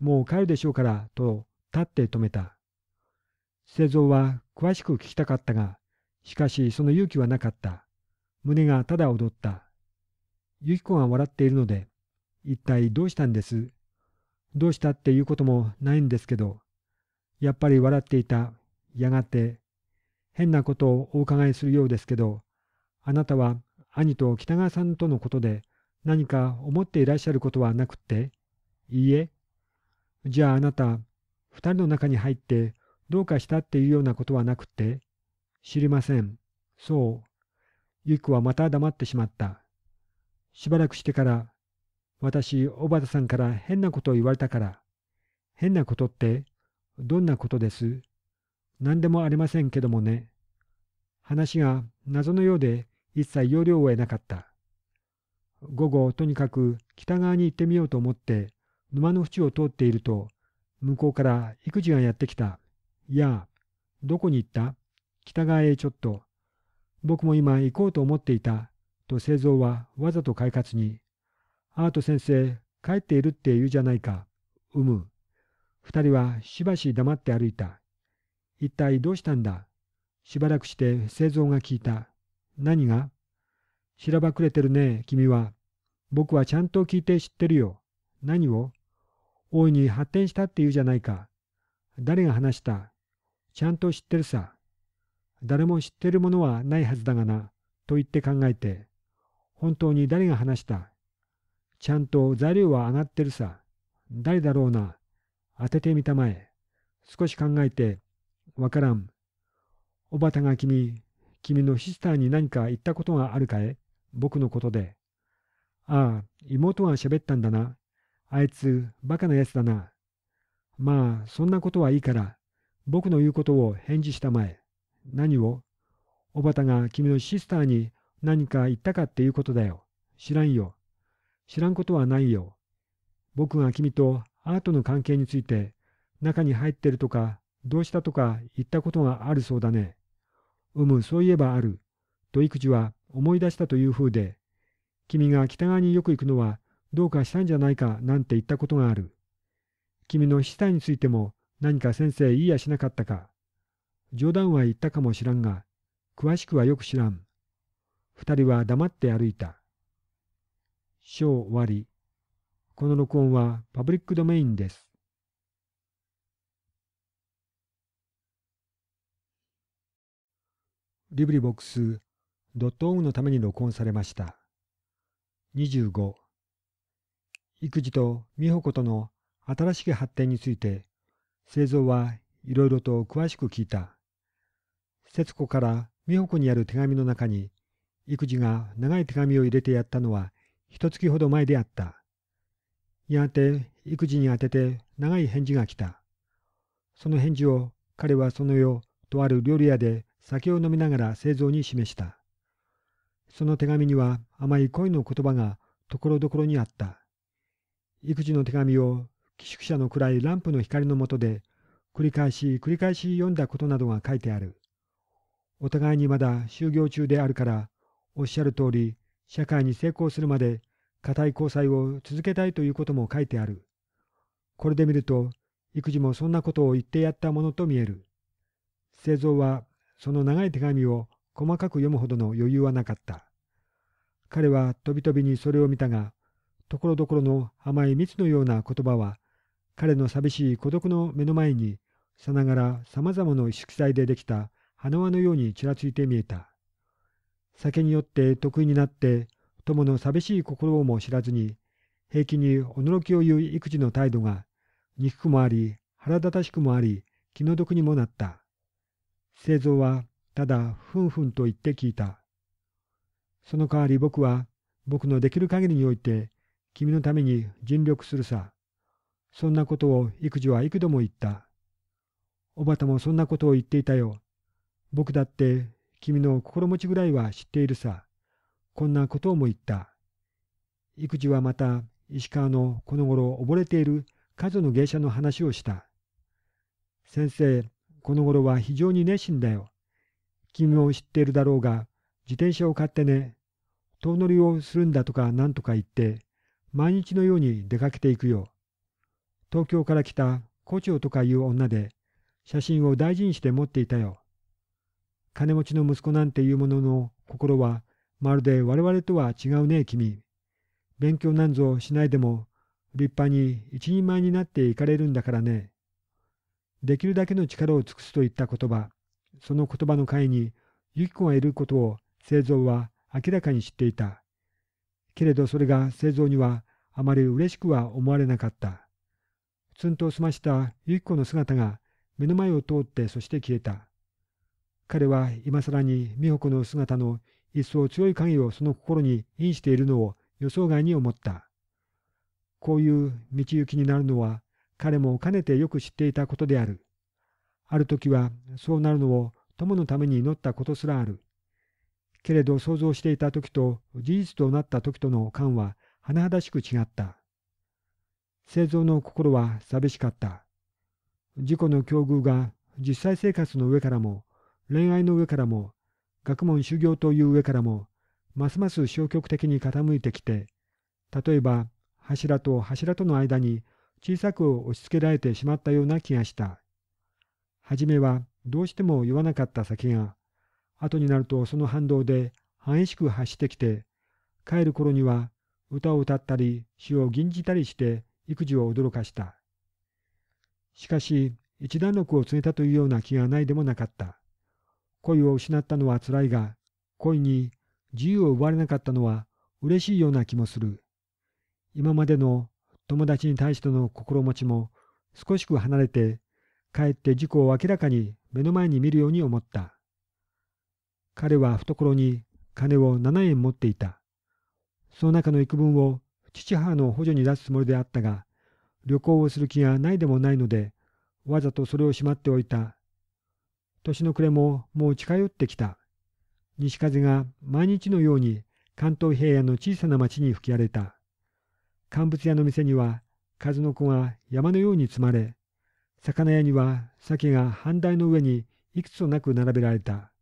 もう帰るでしょうから、と立って止めた。製造は詳しく聞きたかったが、しかしその勇気はなかった。胸がただ踊った。ゆき子が笑っているので、一体どうしたんですどうしたっていうこともないんですけど、やっぱり笑っていた。やがて、変なことをお伺いするようですけど、あなたは兄と北川さんとのことで何か思っていらっしゃることはなくって、いいえ。じゃああなた、二人の中に入ってどうかしたっていうようなことはなくって、知りません。そう。ゆき子はまた黙ってしまった。しばらくしてから、私、小畑さんから変なことを言われたから。変なことって、どんなことです何でもありませんけどもね。話が謎のようで一切要領を得なかった。午後、とにかく北側に行ってみようと思って、沼の淵を通っていると、向こうから育児がやってきた。やあ、どこに行った北側へちょっと。僕も今行こうと思っていた。と製造はわざと快活に。アート先生、帰っているって言うじゃないか。うむ。二人はしばし黙って歩いた。一体どうしたんだしばらくして製造が聞いた。何がしらばくれてるね、君は。僕はちゃんと聞いて知ってるよ。何を大いに発展したって言うじゃないか。誰が話したちゃんと知ってるさ。誰も知ってるものはないはずだがな。と言って考えて。本当に誰が話したちゃんと材料は上がってるさ。誰だろうな。当ててみたまえ。少し考えて、わからん。おばたが君、君のシスターに何か言ったことがあるかい僕のことで。ああ、妹が喋ったんだな。あいつ、バカなやつだな。まあ、そんなことはいいから、僕の言うことを返事したまえ。何をおばたが君のシスターに何か言ったかっていうことだよ。知らんよ。知らんことはないよ。僕が君とアートの関係について中に入ってるとかどうしたとか言ったことがあるそうだね。うむ、そういえばある。と育児は思い出したというふうで、君が北側によく行くのはどうかしたんじゃないかなんて言ったことがある。君の死体についても何か先生言いやしなかったか。冗談は言ったかもしらんが、詳しくはよく知らん。二人は黙って歩いた。章終わり。この録音はパブリックドメインです。リブリボックスドットオのために録音されました。25育児と美穂子との新しき発展について製造はいろいろと詳しく聞いた。節子から美穂子にある手紙の中に育児が長い手紙を入れてやったのは一月ほど前であった。やがて育児に宛てて長い返事が来た。その返事を彼はその夜とある料理屋で酒を飲みながら製造に示した。その手紙には甘い恋の言葉がところどころにあった。育児の手紙を寄宿舎の暗いランプの光の下で繰り返し繰り返し読んだことなどが書いてある。お互いにまだ就業中であるから、おっしゃる通り、社会に成功するまで固い交際を続けたいということも書いてある。これで見ると、育児もそんなことを言ってやったものと見える。製造はその長い手紙を細かく読むほどの余裕はなかった。彼はとびとびにそれを見たが、ところどころの甘い蜜のような言葉は、彼の寂しい孤独の目の前に、さながら様々な色彩でできた花輪のようにちらついて見えた。酒によって得意になって、友の寂しい心をも知らずに、平気に驚きを言う育児の態度が、憎くもあり、腹立たしくもあり、気の毒にもなった。製造はただふんふんと言って聞いた。その代わり僕は僕のできる限りにおいて君のために尽力するさ。そんなことを育児は幾度も言った。おばたもそんなことを言っていたよ。僕だって君の心持ちぐらいは知っているさ。こんなことをも言った。育児はまた石川のこの頃溺れている数の芸者の話をした。先生、この頃は非常に熱心だよ。君も知っているだろうが、自転車を買ってね、遠乗りをするんだとかなんとか言って、毎日のように出かけていくよ。東京から来た胡蝶とかいう女で、写真を大事にして持っていたよ。金持ちの息子なんていうものの心は、まるで我々とは違うね、君。勉強なんぞしないでも、立派に一人前になっていかれるんだからね。できるだけの力を尽くすといった言葉、その言葉の会に、ユキコがいることを製造は明らかに知っていた。けれどそれが製造にはあまり嬉しくは思われなかった。つんと済ましたユキコの姿が目の前を通ってそして消えた。彼は今更に美穂子の姿の一層強い影をその心に因しているのを予想外に思った。こういう道行きになるのは彼もかねてよく知っていたことである。ある時はそうなるのを友のために祈ったことすらある。けれど想像していた時と事実となった時との感は甚だしく違った。製造の心は寂しかった。自己の境遇が実際生活の上からも、恋愛の上からも、学問修行という上からも、ますます消極的に傾いてきて、例えば柱と柱との間に小さく押し付けられてしまったような気がした。はじめはどうしても言わなかった先が、後になるとその反動で激しく発してきて、帰る頃には歌を歌ったり詩を吟じたりして育児を驚かした。しかし、一段落を告げたというような気がないでもなかった。恋を失ったのは辛いが、恋に自由を奪われなかったのは嬉しいような気もする。今までの友達に対しての心持ちも少しく離れて、かえって事故を明らかに目の前に見るように思った。彼は懐に金を7円持っていた。その中の幾分を父母の補助に出すつもりであったが、旅行をする気がないでもないので、わざとそれをしまっておいた。年の暮れももう近寄ってきた。西風が毎日のように関東平野の小さな町に吹き荒れた。乾物屋の店には数の子が山のように積まれ、魚屋には鮭が半台の上にいくつとなく並べられた。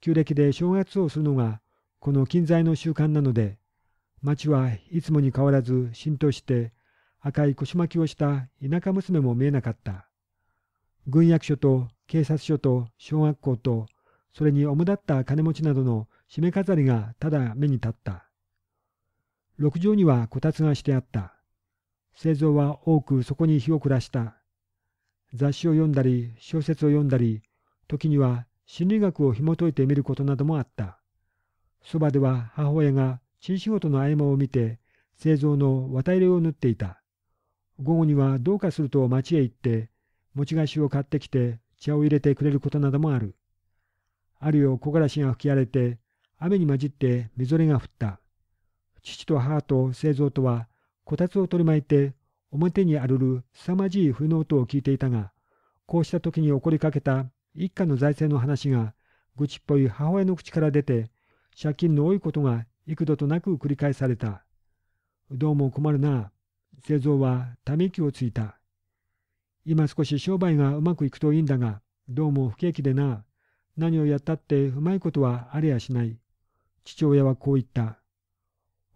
旧暦で正月をするのがこの近在の習慣なので、町はいつもに変わらず浸透して赤い腰巻きをした田舎娘も見えなかった。軍役所と警察署と小学校と、それに主だった金持ちなどの締め飾りがただ目に立った。六畳にはこたつがしてあった。製造は多くそこに火を暮らした。雑誌を読んだり、小説を読んだり、時には心理学を紐解いてみることなどもあった。そばでは母親が珍仕事の合間を見て、製造の綿入れを縫っていた。午後にはどうかすると町へ行って、持ち菓子を買ってきて茶を入れてくれることなどもある。あるよ木枯らしが吹き荒れて、雨に混じってみぞれが降った。父と母と製造とは、こたつを取り巻いて、表にあるる凄まじい冬の音を聞いていたが、こうした時に起こりかけた一家の財政の話が、愚痴っぽい母親の口から出て、借金の多いことが幾度となく繰り返された。どうも困るな。製造はため息をついた。今少し商売がうまくいくといいんだが、どうも不景気でな。何をやったってうまいことはありやしない。父親はこう言った。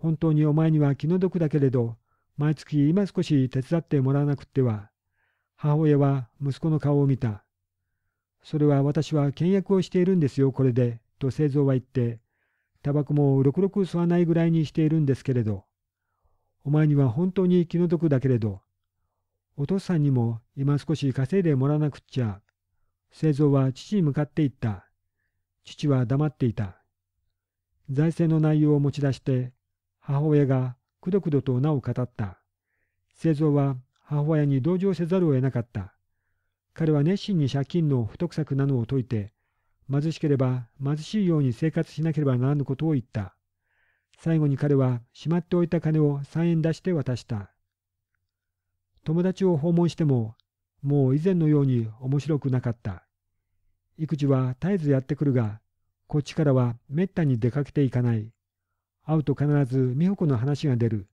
本当にお前には気の毒だけれど、毎月今少し手伝ってもらわなくっては。母親は息子の顔を見た。それは私は倹約をしているんですよ、これで、と製造は言って、タバコもろくろく吸わないぐらいにしているんですけれど、お前には本当に気の毒だけれど、お父さんにも今少し稼いでもらわなくっちゃ。製造は父に向かって言った。父は黙っていた。財政の内容を持ち出して、母親がくどくどと名を語った。製造は母親に同情せざるを得なかった。彼は熱心に借金の不得策なのを解いて、貧しければ貧しいように生活しなければならぬことを言った。最後に彼はしまっておいた金を3円出して渡した。友達を訪問しても、もう以前のように面白くなかった。育児は絶えずやってくるが、こっちからはめったに出かけていかない。会うと必ず美穂子の話が出る。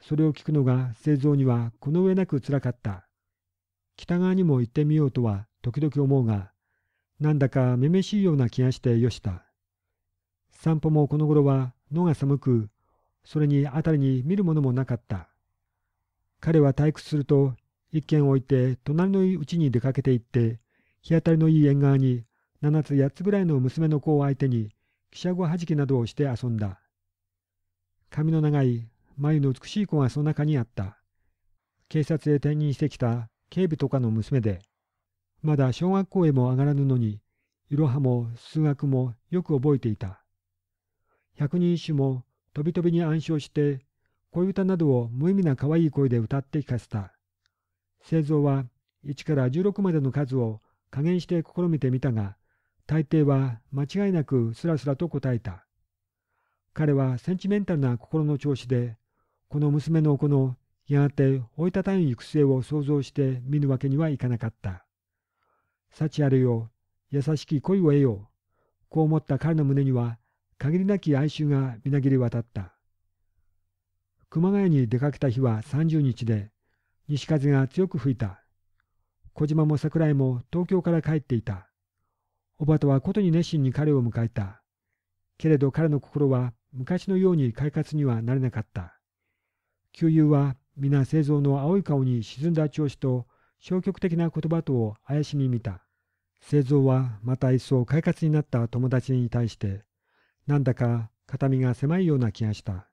それを聞くのが製造にはこの上なくつらかった。北側にも行ってみようとは時々思うが、なんだかめめしいような気がしてよした。散歩もこの頃は野が寒く、それに辺りに見るものもなかった。彼は退屈すると一軒置いて隣の家に出かけて行って日当たりのいい縁側に7つ8つぐらいの娘の子を相手に汽車ごはじきなどをして遊んだ。髪の長い、眉の美しい子がその中にあった。警察へ転任してきた警備とかの娘で、まだ小学校へも上がらぬのに、いろはも数学もよく覚えていた。百人一首もとびとびに暗唱して、恋歌などを無意味な可愛い声で歌って聞かせた。製造は1から16までの数を加減して試みてみたが、大抵は間違いなくすらすらと答えた。彼はセンチメンタルな心の調子で、この娘の子のやがて老いたたん行く末を想像して見ぬわけにはいかなかった。幸あれよ、優しき恋を得よう。こう思った彼の胸には、限りなき哀愁がみなぎり渡った。熊谷に出かけた日は30日で、西風が強く吹いた。小島も桜井も東京から帰っていた。おばとはことに熱心に彼を迎えた。けれど彼の心は昔のように快活にはなれなかった。旧友は皆製造の青い顔に沈んだ調子と消極的な言葉とを怪しみ見た。製造はまた一層快活になった友達に対して、なんだか肩身が狭いような気がした。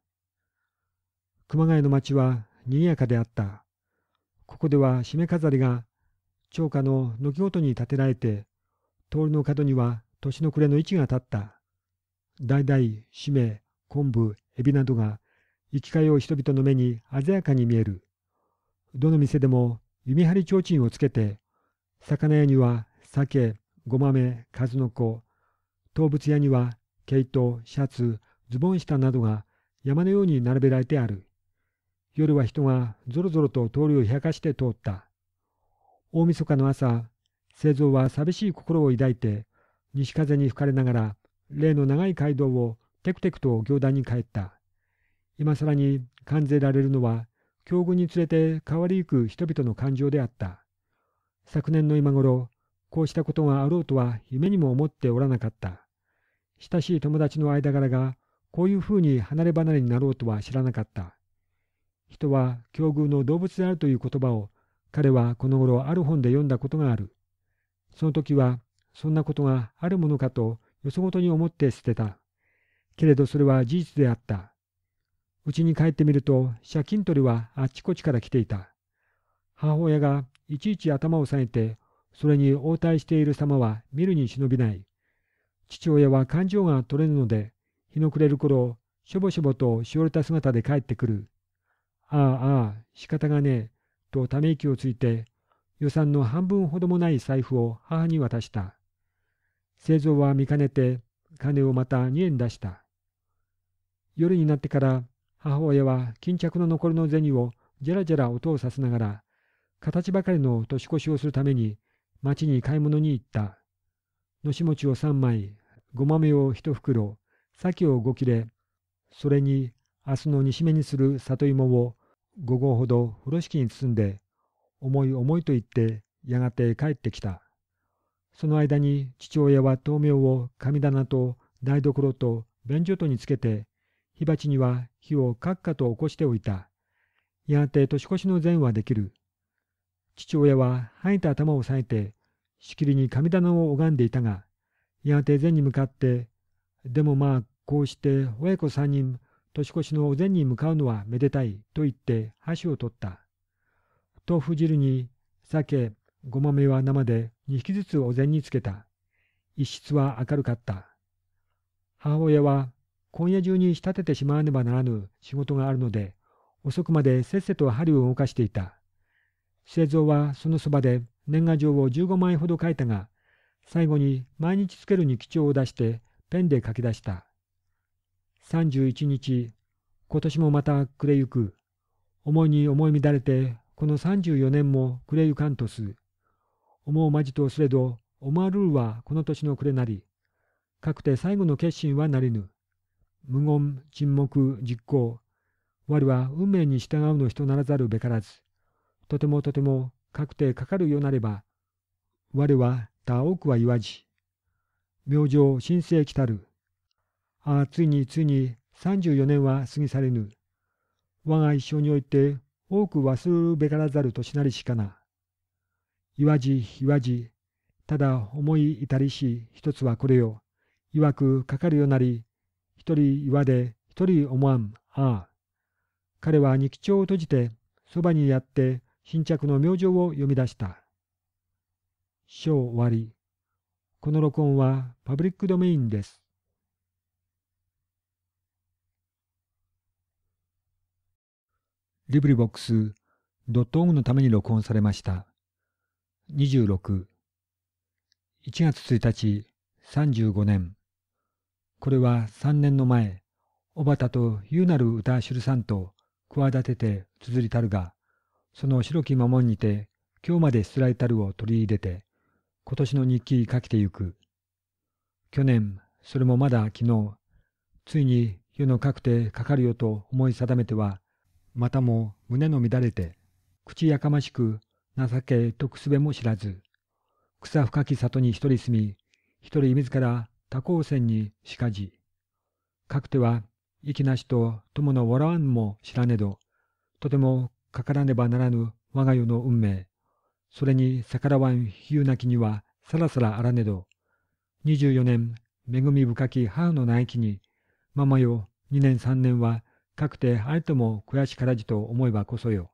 熊谷の町は賑やかであった。ここでは締め飾りが長家の軒ごとに建てられて、通りの角には年の暮れの位置が立った。代々、締め、昆布、エビなどが行き交う人々の目に鮮やかに見える。どの店でも弓張り提灯をつけて、魚屋には鮭、ごまめ、数の子、動物屋には毛糸、シャツ、ズボン下などが山のように並べられてある。夜は人がぞろぞろと通りを冷やかして通った。大晦日の朝、製造は寂しい心を抱いて、西風に吹かれながら、例の長い街道をテクテクと行団に帰った。今更に感じられるのは、境遇につれて変わりゆく人々の感情であった。昨年の今頃、こうしたことがあろうとは夢にも思っておらなかった。親しい友達の間柄が、こういうふうに離れ離れになろうとは知らなかった。人は境遇の動物であるという言葉を、彼はこの頃ある本で読んだことがある。その時は、そんなことがあるものかとよそごとに思って捨てた。けれどそれは事実であった。うちに帰ってみると、借金取りはあっちこっちから来ていた。母親がいちいち頭を下げて、それに応対している様は見るに忍びない。父親は感情が取れぬので、日の暮れる頃、しょぼしょぼとしおれた姿で帰ってくる。ああああ、仕方がねえ、とため息をついて、予算の半分ほどもない財布を母に渡した。製造は見かねて、金をまた2円出した。夜になってから母親は巾着の残りの銭をじゃらじゃら音をさせながら、形ばかりの年越しをするために町に買い物に行った。のし餅を3枚、ごまめを1袋、鮭を5切れ、それに明日の煮しめにする里芋を5合ほど風呂敷に包んで、重い重いと言ってやがて帰ってきた。その間に父親は豆苗を神棚と台所と便所とにつけて火鉢には火をカッカと起こしておいた。やがて年越しの前はできる。父親は生えた頭を押さえて、しきりに神棚を拝んでいたが、やがて前に向かって、でもまあ、こうして親子三人、年越しのお膳に向かうのはめでたいと言って箸を取った。豆腐汁に鮭、ごまめは生で2匹ずつお膳につけた。一室は明るかった。母親は今夜中に仕立ててしまわねばならぬ仕事があるので、遅くまでせっせと針を動かしていた。製造はそのそばで年賀状を15枚ほど書いたが、最後に毎日つけるに基調を出してペンで書き出した。31日、今年もまた暮れゆく。思いに思い乱れて、この34年も暮れゆかんとす。思うまじとすれど、思わるるはこの年の暮れなり。かくて最後の決心はなりぬ。無言、沈黙、実行。我は運命に従うの人ならざるべからず、とてもとても確定かかるよなれば、我は他多くは言わじ。明星神聖来たる。ああ、ついについに34年は過ぎされぬ。我が一生において多く忘るべからざる年なりしかな。言わじ、言わじ、ただ思い至りし一つはこれよ。いわくかかるよなり、一人岩で一人思わんああ。彼は日記帳を閉じて、そばにやって新着の明星を読み出した。章終わり。この録音はパブリックドメインです。リブリボックスドットオンのために録音されました。26。1月1日35年これは三年の前、小畑と優なる歌知るさんと企てて綴りたるが、その白き魔物にて、今日までしつらいたるを取り入れて、今年の日記書きてゆく。去年、それもまだ昨日、ついに世のくてかかるよと思い定めては、またも胸の乱れて、口やかましく情け得すべも知らず、草深き里に一人住み、一人自ら多光線にしかじ。かくては、息なしと友の笑わんも知らねど、とてもかからねばならぬ我が世の運命。それに逆らわん比喩なきにはさらさらあらねど。二十四年、恵み深き母の内気に、ママよ、二年三年は、かくてあれとも悔しからじと思えばこそよ。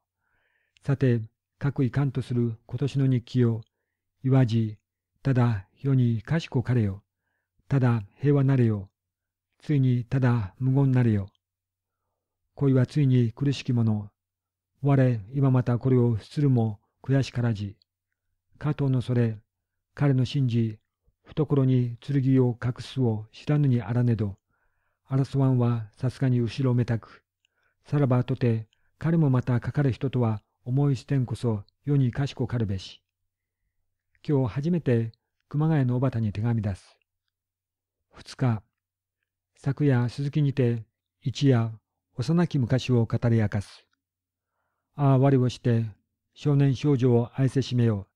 さて、かくいかんとする今年の日記を、いわじ、ただ世にかしこかれよ。ただ平和なれよ。ついにただ無言なれよ。恋はついに苦しきもの。我、今またこれをするも悔しからじ。加藤のそれ、彼の信じ、懐に剣を隠すを知らぬにあらねど、争わんはさすがに後ろめたく。さらばとて、彼もまたかかる人とは思いてんこそ世に賢かるべし。今日初めて熊谷の小たに手紙出す。2日、昨夜鈴木にて一夜幼き昔を語り明かす。ああ我をして少年少女を愛せしめよ。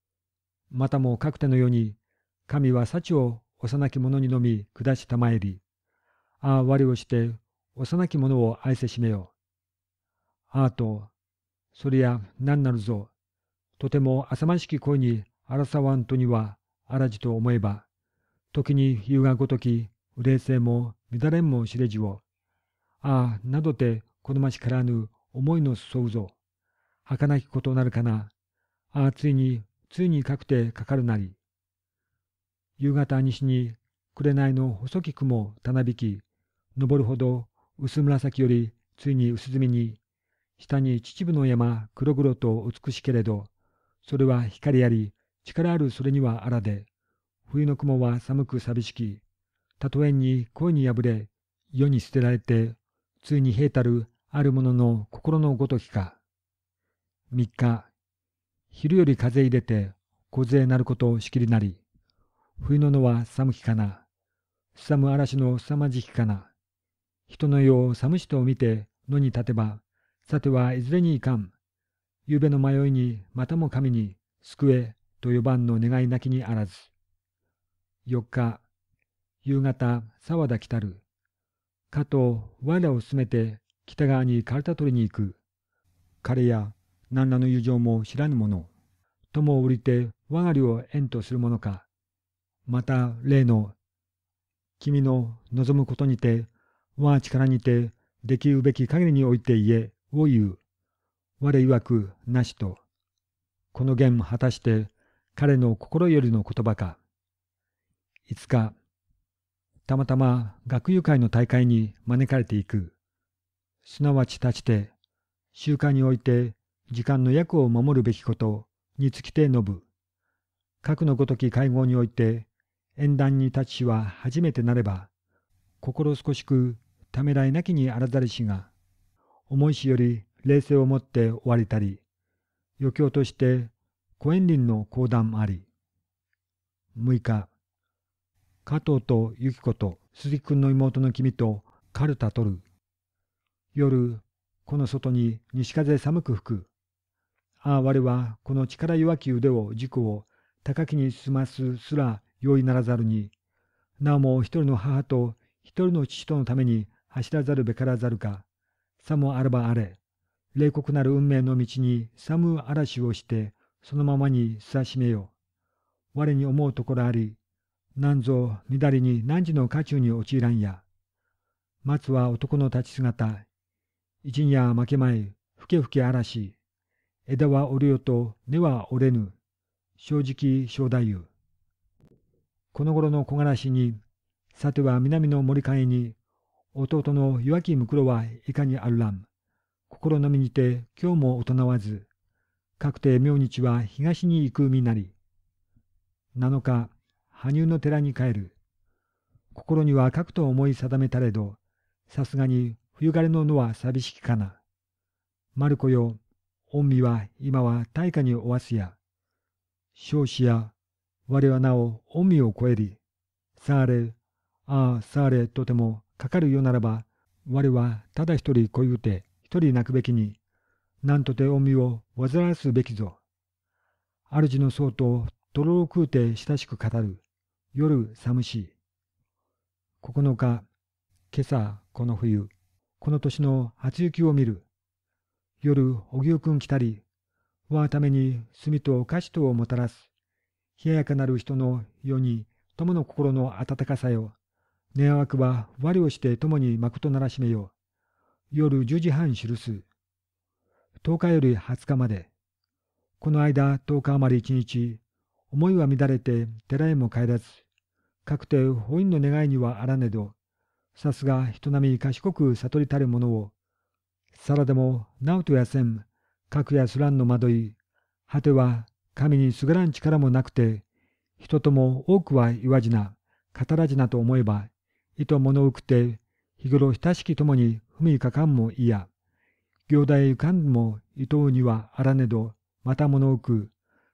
またもかくてのように神は幸を幼き者にのみ下したまえり。ああ我をして幼き者を愛せしめよ。ああと、そりゃ何なるぞ。とても浅ましき声に争わんとにはあらじと思えば、時に優がごとき、霊性も乱れんも知れじを、ああ、などてこの町からぬ思いのそうぞ。儚きことなるかな。ああ、ついに、ついにかくてかかるなり。夕方西に、紅の細き雲たなびき、登るほど薄紫よりついに薄墨に、下に秩父の山黒々と美しけれど、それは光あり、力あるそれにはあらで、冬の雲は寒く寂しき、たとえに恋に破れ、世に捨てられて、ついに平たるあるものの心のごときか。3日、昼より風入れて、小勢なることをしきりなり、冬ののは寒きかな。すむ嵐の凄まじきかな。人の世を寒しと見て野に立てば、さてはいずれにいかん。ゆうべの迷いにまたも神に救えと呼ばんの願いなきにあらず。4日、夕方、沢田来たる。かと、我らを進めて北側にカルタ取りに行く。彼や何らの友情も知らぬ者。友を降りて我がりを縁とするものか。また例の、君の望むことにて、我が力にて、できるべき限りにおいて言え、を言う。我曰く、なしと。この言果たして、彼の心よりの言葉か。5日、たまたま学友会の大会に招かれていく。すなわち立ちて、習慣において時間の役を守るべきことにつきて述ぶ。核のごとき会合において、縁談に立ちしは初めてなれば、心少しくためらいなきにあらざるしが、思いしより冷静をもって終わりたり、余興として、古園林の講談あり。6日、加藤とゆき子と鈴木くんの妹の君とカルタ取る。夜、この外に西風寒く吹く。ああ、我はこの力弱き腕を軸を高きに進ますすら容易ならざるに、なおも一人の母と一人の父とのために走らざるべからざるか、さもあればあれ、冷酷なる運命の道に寒嵐をして、そのままにさしめよ。我に思うところあり、何ぞ乱れに何時の家中に陥らんや。松は男の立ち姿。一には負けまい、ふけふけ嵐。枝は折るよと根は折れぬ。正直正太夫。この頃の木枯らしに、さては南の森海に、弟の弱きむくろはいかにあるらん。心のみにて今日も大人わず、かくて明日は東に行く身なり。七日、羽生の寺に帰る。心には書くと思い定めたれど、さすがに冬枯れの野は寂しきかな。マルコよ、御身は今は大化におわすや。少子や、我はなお御身を超えり。さあれ、ああさあれとてもかかるよならば、我はただ一人こいうて一人泣くべきに、なんとて御身を煩わすべきぞ。主の僧ととろろうて親しく語る。夜寒しい。9日、今朝、この冬、この年の初雪を見る。夜、荻生くん来たり、がために炭とお菓子とをもたらす。冷ややかなる人の世に、友の心の温かさよ。願わくは我をして友に幕とならしめよ。夜10時半記す。10日より20日まで。この間10日余り一日、思いは乱れて寺へも帰らず、かくて本院の願いにはあらねど、さすが人並み賢く悟りたる者を、さらでも、なおとやせん、かくやすらんの惑い、果ては神にすがらん力もなくて、人とも多くは言わじな、語らじなと思えば、意図物をくて、日頃親しきともに踏みかかんもいや、行代浮かんもとうにはあらねど、また物をく、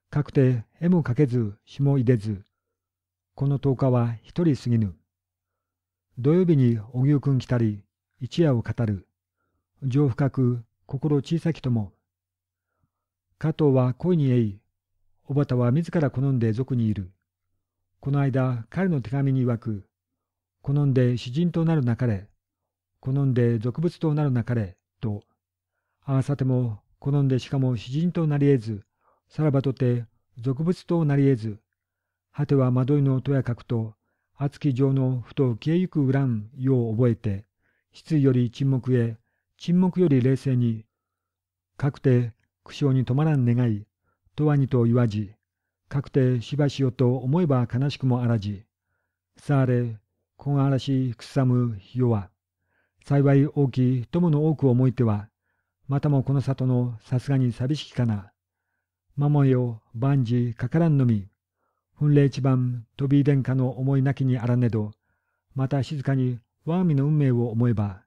かくて絵もかけず、詩もいでず、この10日は一人過ぎぬ。土曜日に荻生くん来たり、一夜を語る。情深く、心小さきとも。加藤は恋にえい。小畑は自ら好んで俗にいる。この間、彼の手紙に曰く、好んで詩人となるなかれ、好んで俗物となるなかれ、と、ああさても、好んでしかも詩人となり得ず、さらばとて、俗物となり得ず、果ては惑いのとやかくと、熱き情のふと消えゆく恨んよう覚えて、失意より沈黙へ、沈黙より冷静に、かくて苦笑に止まらん願い、とわにと言わじ、かくてしばしよと思えば悲しくもあらじ、さあれ、こがあらしくさむ世は、幸い大きい友の多く思いては、またもこの里のさすがに寂しきかな。まもよ、万事かからんのみ、奮励一番飛び殿下の思いなきにあらねど、また静かに我が身の運命を思えば、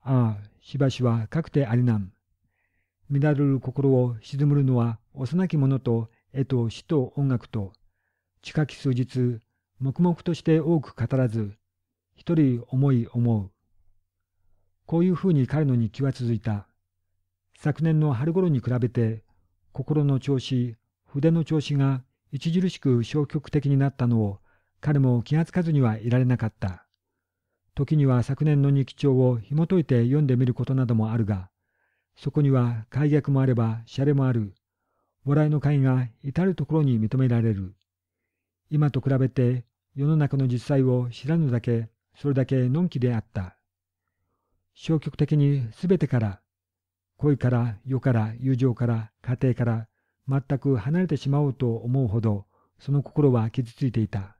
ああ、しばしはかくてありなん。乱れる心を沈むるのは幼き者と絵と詩と音楽と、近き数日、黙々として多く語らず、一人思い思う。こういうふうに彼の日記は続いた。昨年の春頃に比べて、心の調子、筆の調子が著しく消極的になったのを彼も気がつかずにはいられなかった。時には昨年の日記帳を紐解いて読んでみることなどもあるが、そこには改虐もあれば洒落もある。笑いの会が至るところに認められる。今と比べて世の中の実際を知らぬだけ、それだけのんきであった。消極的にすべてから、恋から世から友情から家庭から全く離れてしまおうと思うほど、その心は傷ついていた。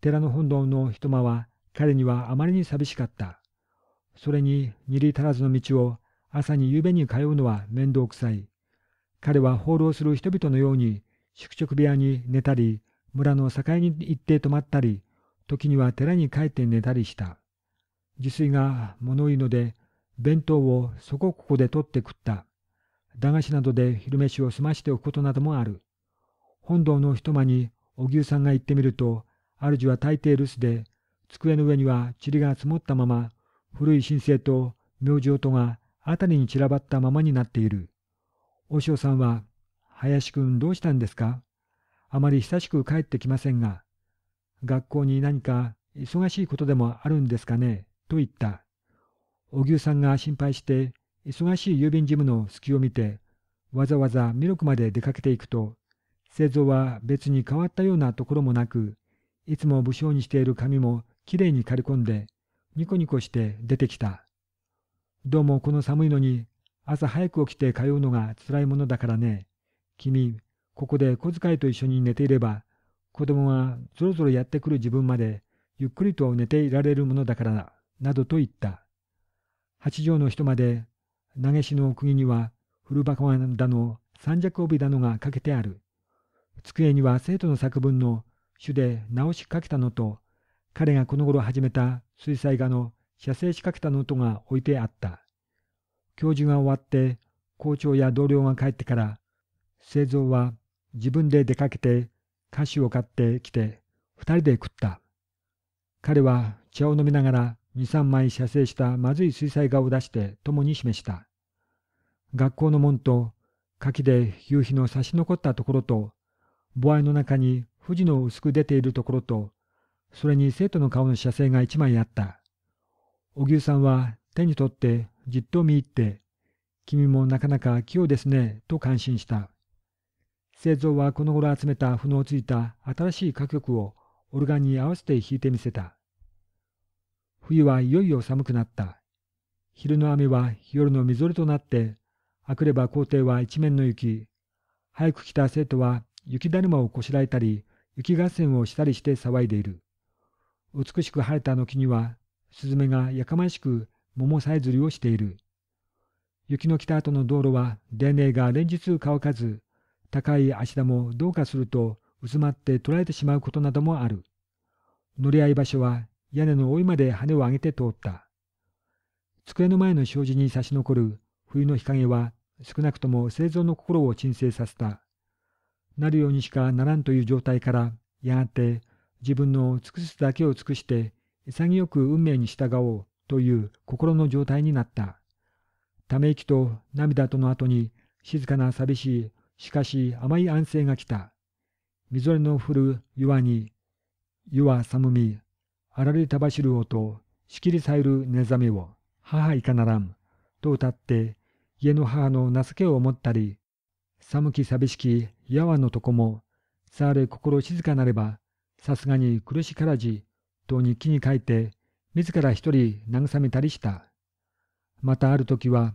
寺の本堂の一間は彼にはあまりに寂しかった。それに二里足らずの道を朝に夕べに通うのは面倒くさい。彼は放浪する人々のように宿直部屋に寝たり、村の境に行って泊まったり、時には寺に帰って寝たりした。自炊が物言いので、弁当をそこここで取って食った。駄菓子などで昼飯を済ましておくことなどもある。本堂の一間に荻生さんが行ってみると、主は大抵留守で、机の上には塵が積もったまま、古い神聖と明星とが辺りに散らばったままになっている。和尚さんは、林くんどうしたんですかあまり久しく帰ってきませんが、学校に何か忙しいことでもあるんですかねと言った。荻生さんが心配して忙しい郵便事務の隙を見て、わざわざミルクまで出かけていくと、製造は別に変わったようなところもなく、いつも武将にしている髪もきれいに刈り込んで、ニコニコして出てきた。どうもこの寒いのに、朝早く起きて通うのが辛いものだからね。君、ここで小遣いと一緒に寝ていれば、子供はぞろぞろやってくる自分まで、ゆっくりと寝ていられるものだからな、どと言った。八畳の人まで投げしの釘には古バカだの三尺帯だのがかけてある。机には生徒の作文の主で直しかけたのと、彼がこの頃始めた水彩画の写生しかけたのとが置いてあった。教授が終わって校長や同僚が帰ってから、製造は自分で出かけて菓子を買ってきて二人で食った。彼は茶を飲みながら二三枚射精したまずい水彩画を出して共に示した。学校の門と、柿で夕日の差し残ったところと、母愛の中に富士の薄く出ているところと、それに生徒の顔の写生が一枚あった。小牛さんは手に取ってじっと見入って、君もなかなか器用ですね、と感心した。製造はこの頃集めた負のついた新しい歌曲をオルガンに合わせて弾いてみせた。冬はいよいよ寒くなった。昼の雨は夜のみぞれとなって、あくれば校庭は一面の雪。早く来た生徒は雪だるまをこしらえたり、雪合戦をしたりして騒いでいる。美しく晴れた軒には、スズメがやかましく桃さえずりをしている。雪の来た後の道路は、泥泥が連日乾かず、高い足田もどうかすると、薄まって取られてしまうことなどもある。乗り合い場所は屋根の老いまで羽を上げて通った。机の前の障子に差し残る冬の日陰は少なくとも生存の心を沈静させた。なるようにしかならんという状態から、やがて自分の尽くすだけを尽くして潔く運命に従おうという心の状態になった。ため息と涙との後に静かな寂しい、しかし甘い安静が来た。みぞれの降る岩に、湯は寒み、あられたばしる音、しきりさえる寝覚めを、母いかならん、と歌って、家の母の情けを思ったり、寒き寂しきやわのとこも、さあれ心静かなれば、さすがに苦しからじ、と日記に書いて、自ら一人慰めたりした。またある時は、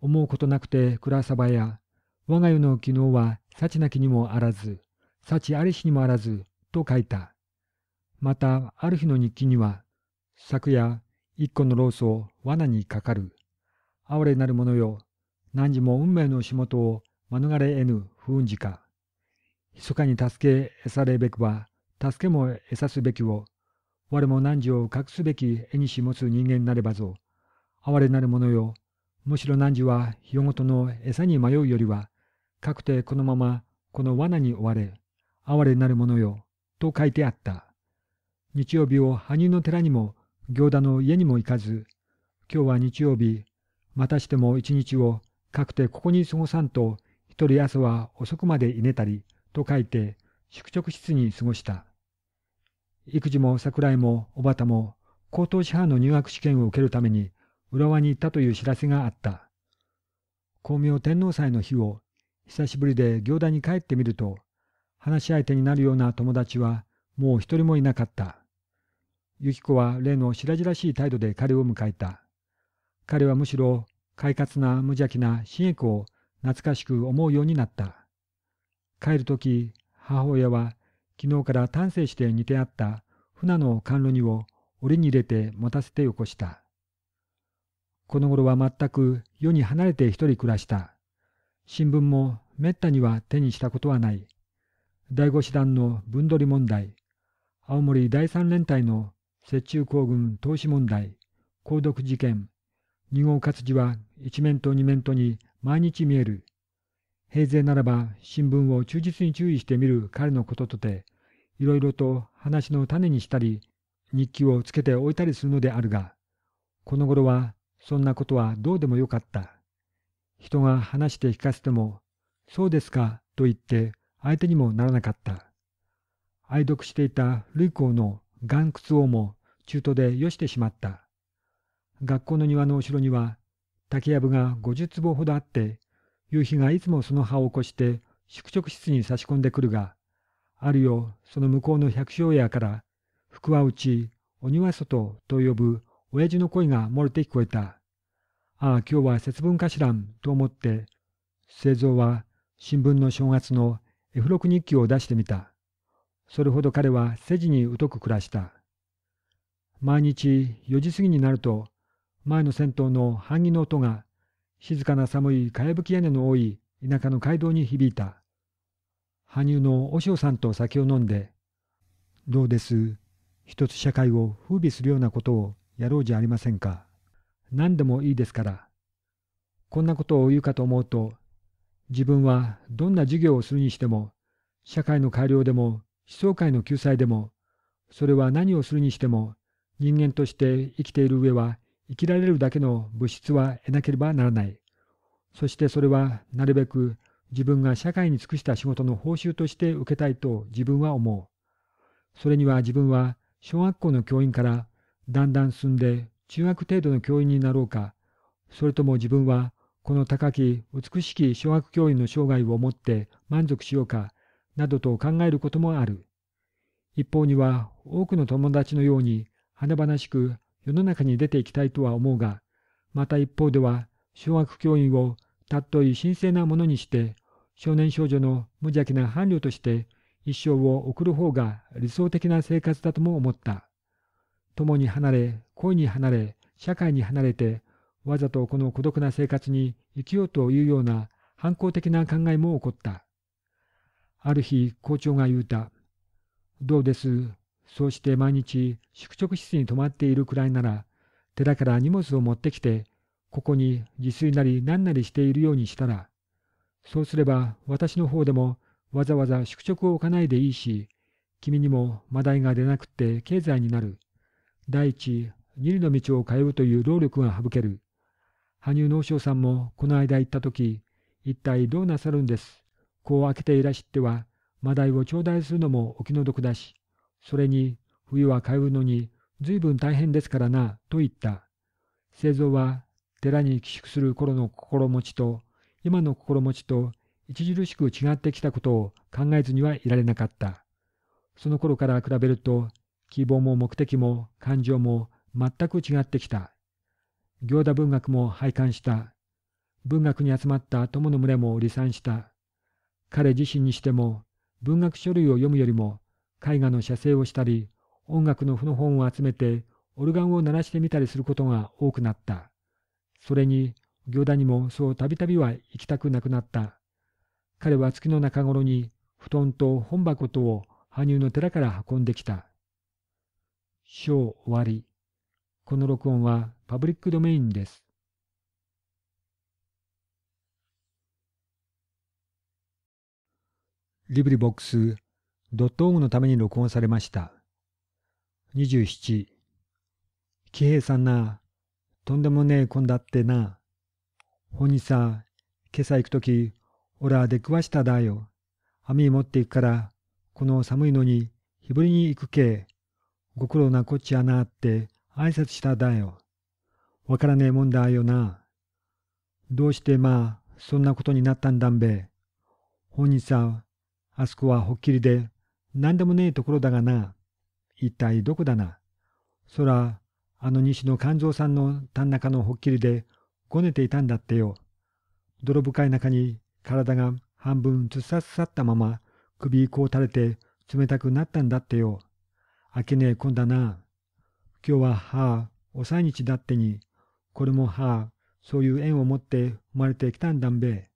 思うことなくて暗さばや、我が世の昨日は幸なきにもあらず、幸ありしにもあらず、と書いた。また、ある日の日記には、昨夜、一個のロースを罠にかかる。哀れなる者よ、何時も運命の仕事を免れ得ぬ不運事か。密かに助け得されべくは、助けも得さすべきを、我も何時を隠すべき絵にし持つ人間なればぞ。哀れなる者よ、むしろ何時は日ごとの餌に迷うよりは、かくてこのままこの罠に追われ、哀れなる者よ、と書いてあった。日曜日を羽生の寺にも行田の家にも行かず、今日は日曜日、またしても一日をかくてここに過ごさんと、一人朝は遅くまでいねたり、と書いて、宿直室に過ごした。育児も桜井も小畑も、高等師範の入学試験を受けるために、浦和に行ったという知らせがあった。光明天皇祭の日を、久しぶりで行田に帰ってみると、話し相手になるような友達は、もう一人もいなかった。ユキコは例の白々しい態度で彼を迎えた。彼はむしろ、快活な無邪気な新栄子を懐かしく思うようになった。帰るとき、母親は、昨日から丹精して煮てあった船の甘露煮を檻に入れて持たせてよこした。この頃は全く世に離れて一人暮らした。新聞もめったには手にしたことはない。第五師団の分取り問題、青森第三連隊の雪中行軍投資問題、鉱毒事件、二号活字は一面と二面とに毎日見える。平勢ならば新聞を忠実に注意してみる彼のこととて、いろいろと話の種にしたり、日記をつけておいたりするのであるが、この頃はそんなことはどうでもよかった。人が話して聞かせても、そうですかと言って相手にもならなかった。愛読していた類校の岩窟王も中途でよしてしまった。学校の庭の後ろには竹やぶが50坪ほどあって夕日がいつもその葉を起こして宿直室に差し込んでくるがあるよその向こうの百姓屋から福は内お庭外と呼ぶ親父の声が漏れて聞こえた。ああ今日は節分かしらんと思って製造は新聞の正月の F6 日記を出してみた。それほど彼は世事に疎く暮らした。毎日4時過ぎになると、前の銭湯の半儀の音が、静かな寒い茅葺き屋根の多い田舎の街道に響いた。羽生の和尚さんと酒を飲んで、どうです、一つ社会を風靡するようなことをやろうじゃありませんか。何でもいいですから。こんなことを言うかと思うと、自分はどんな授業をするにしても、社会の改良でも思想界の救済でも、それは何をするにしても、人間として生きている上は、生きられるだけの物質は得なければならない。そしてそれは、なるべく自分が社会に尽くした仕事の報酬として受けたいと自分は思う。それには自分は、小学校の教員から、だんだん進んで中学程度の教員になろうか、それとも自分は、この高き美しき小学教員の生涯をもって満足しようか、などと考えることもある。一方には多くの友達のように華々しく世の中に出ていきたいとは思うが、また一方では小学教員をたっとい神聖なものにして、少年少女の無邪気な伴侶として一生を送る方が理想的な生活だとも思った。共に離れ、恋に離れ、社会に離れて、わざとこの孤独な生活に生きようというような反抗的な考えも起こった。ある日校長が言うた。どうです。そうして毎日宿直室に泊まっているくらいなら、寺から荷物を持ってきて、ここに自炊なり何なりしているようにしたら、そうすれば私の方でもわざわざ宿直を置かないでいいし、君にもマダイが出なくって経済になる。第一、二里の道を通うという労力が省ける。羽生農商さんもこの間行った時、一体どうなさるんですこう開けていらしては、マダイを頂戴するのもお気の毒だし、それに、冬は通うのに、ずいぶん大変ですからな、と言った。製造は、寺に寄宿する頃の心持ちと、今の心持ちと、著しく違ってきたことを考えずにはいられなかった。その頃から比べると、希望も目的も感情も全く違ってきた。行田文学も拝観した。文学に集まった友の群れも離散した。彼自身にしても文学書類を読むよりも絵画の写生をしたり音楽の譜の本を集めてオルガンを鳴らしてみたりすることが多くなった。それに行田にもそうたびたびは行きたくなくなった。彼は月の中頃に布団と本箱とを羽生の寺から運んできた。章終わり。この録音はパブリックドメインです。LibriVox.org のために録音されました。27騎兵さんな、とんでもねえこんだってな。ほにさ、今朝行くとき、おら出くわしただよ。網持っていくから、この寒いのに、日ぶりに行くけ。ご苦労なこっちゃなって挨拶しただよ。わからねえもんだよな。どうしてまあ、そんなことになったんだんべ。本人さ、あそこはほっきりで、なんでもねえところだがな。一体どこだな。そら、あの西の勘蔵さんの田中のほっきりで、ごねていたんだってよ。泥深い中に体が半分つっささったまま、首こう垂れて冷たくなったんだってよ。あけねえこんだな。今日は、はあ、お歳日だってに、これもはあ、そういう縁を持って生まれてきたんだんべ。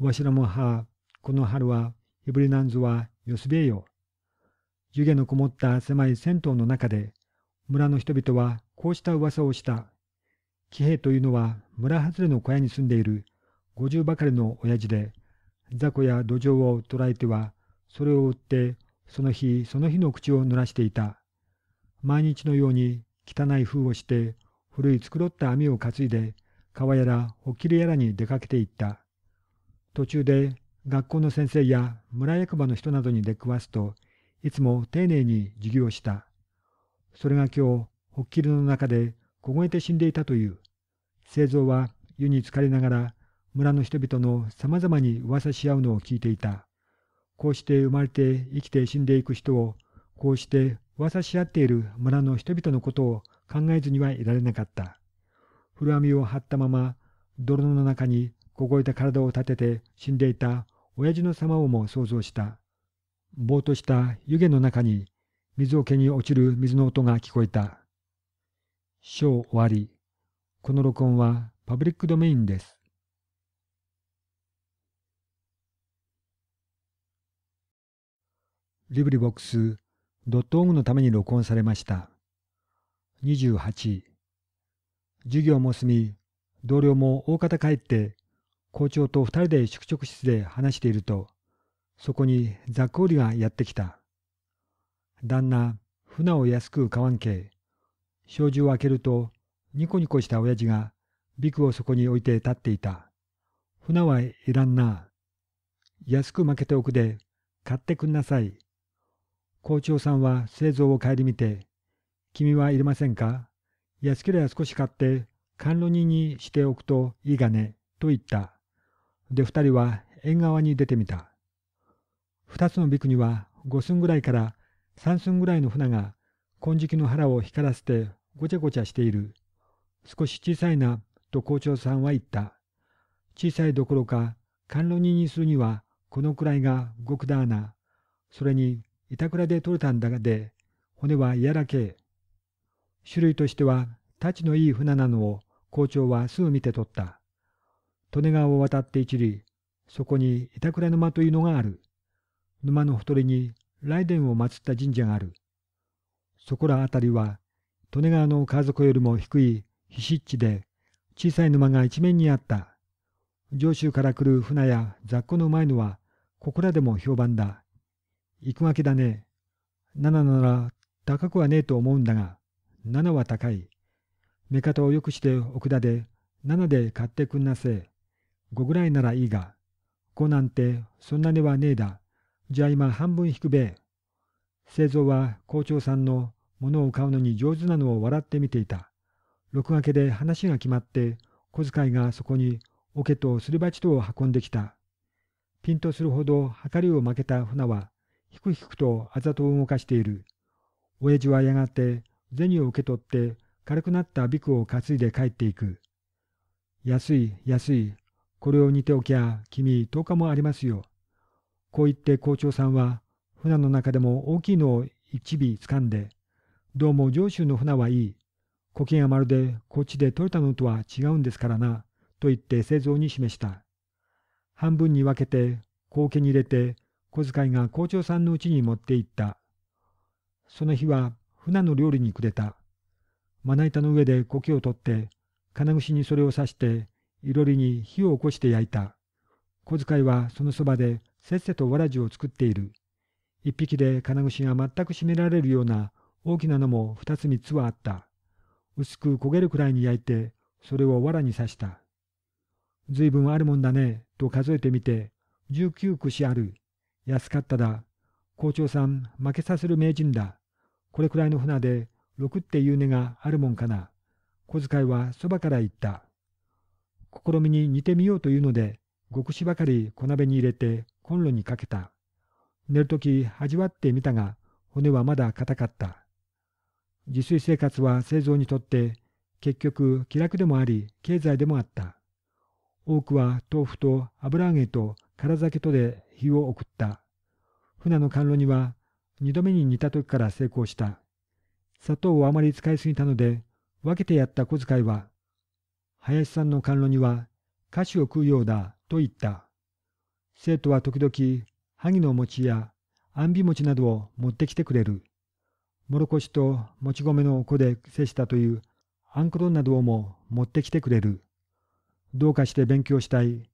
わしらもはあ、この春はヘブリナンズはよすべえよ。湯気のこもった狭い銭湯の中で、村の人々はこうした噂をした。騎兵というのは村外れの小屋に住んでいる50ばかりの親父で、雑魚や土壌を捕らえては、それを売って、その日その日の口を濡らしていた。毎日のように汚い風をして、古い繕った網を担いで、川やらほっきりやらに出かけていった。途中で学校の先生や村役場の人などに出くわすといつも丁寧に授業した。それが今日、ほっきりの中で凍えて死んでいたという。製造は湯に浸かりながら村の人々のさまざまに噂し合うのを聞いていた。こうして生まれて生きて死んでいく人を、こうして噂し合っている村の人々のことを考えずにはいられなかった。古網を張ったまま、泥の中に凍えた体を立てて死んでいた親父の様をも想像した。ぼーとした湯気の中に、水桶に落ちる水の音が聞こえた。章終わり。この録音はパブリックドメインです。リブリボックスドットオンのために録音されました。28。授業も済み、同僚も大方帰って校長と二人で宿直室で話していると、そこにザックオリがやってきた。旦那、船を安く買わんけ。障子を開けると、ニコニコした親父が、ビクをそこに置いて立っていた。船はいらんな。安く負けておくで、買ってくんなさい。校長さんは製造を顧みて、君はいりませんか安ければ少し買って、甘露煮にしておくといいがね、と言った。で二人は縁側に出てみた。二つのビクには五寸ぐらいから三寸ぐらいの船が金色の腹を光らせてごちゃごちゃしている。少し小さいな、と校長さんは言った。小さいどころか、甘露煮にするにはこのくらいが極だな。それに、板倉で取れたんだがで、骨はやらけ。種類としては、太刀のいい船なのを校長はすぐ見て取った。利根川を渡って一里、そこに板倉沼というのがある。沼のほとりに雷電を祀った神社がある。そこら辺りは、利根川の川底よりも低い非湿地で、小さい沼が一面にあった。上州から来る船や雑魚のうまいのは、ここらでも評判だ。行くわけだね。七なら高くはねえと思うんだが、七は高い。目方をよくして奥田で、七で買ってくんなせえ。5ぐらいならいいが、5なんてそんなにはねえだ。じゃあ今半分引くべえ。製造は校長さんの物を買うのに上手なのを笑って見ていた。録画けで話が決まって、小遣いがそこに桶とすり鉢とを運んできた。ピンとするほどはりを負けた船は、ひくひくとあざと動かしている。親父はやがて銭を受け取って軽くなったビクを担いで帰っていく。安い安いこれを煮ておきゃ君10日もありますよ。こう言って校長さんは船の中でも大きいのを一尾掴んで、どうも上州の船はいい。苔がまるでこっちで取れたのとは違うんですからな、と言って製造に示した。半分に分けて、後家に入れて、小遣いが校長さんのうちに持って行った。その日は船の料理にくれた。まな板の上で苔を取って、金串にそれを刺して、いろりに火を起こして焼いた。小遣いはそのそばでせっせとわらじを作っている。一匹で金串が全く閉められるような大きなのも二つ三つはあった。薄く焦げるくらいに焼いて、それをわらに刺した。ずいぶんあるもんだね、と数えてみて、十九串ある。安かっただ。校長さん、負けさせる名人だ。これくらいの船で、六っていう値があるもんかな。小遣いはそばから行った。試みに似てみようというので、極子ばかり小鍋に入れてコンロにかけた。寝るとき味わってみたが、骨はまだ硬かった。自炊生活は製造にとって、結局気楽でもあり、経済でもあった。多くは豆腐と油揚げと唐酒とで日を送った。船の甘露には、二度目に煮た時から成功した。砂糖をあまり使いすぎたので、分けてやった小遣いは、林さんの甘露煮は、菓子を食うようだ、と言った。生徒は時々、萩の餅や、あんび餅などを持ってきてくれる。もろこしともち米の子で接したという、あんころなどをも持ってきてくれる。どうかして勉強したい。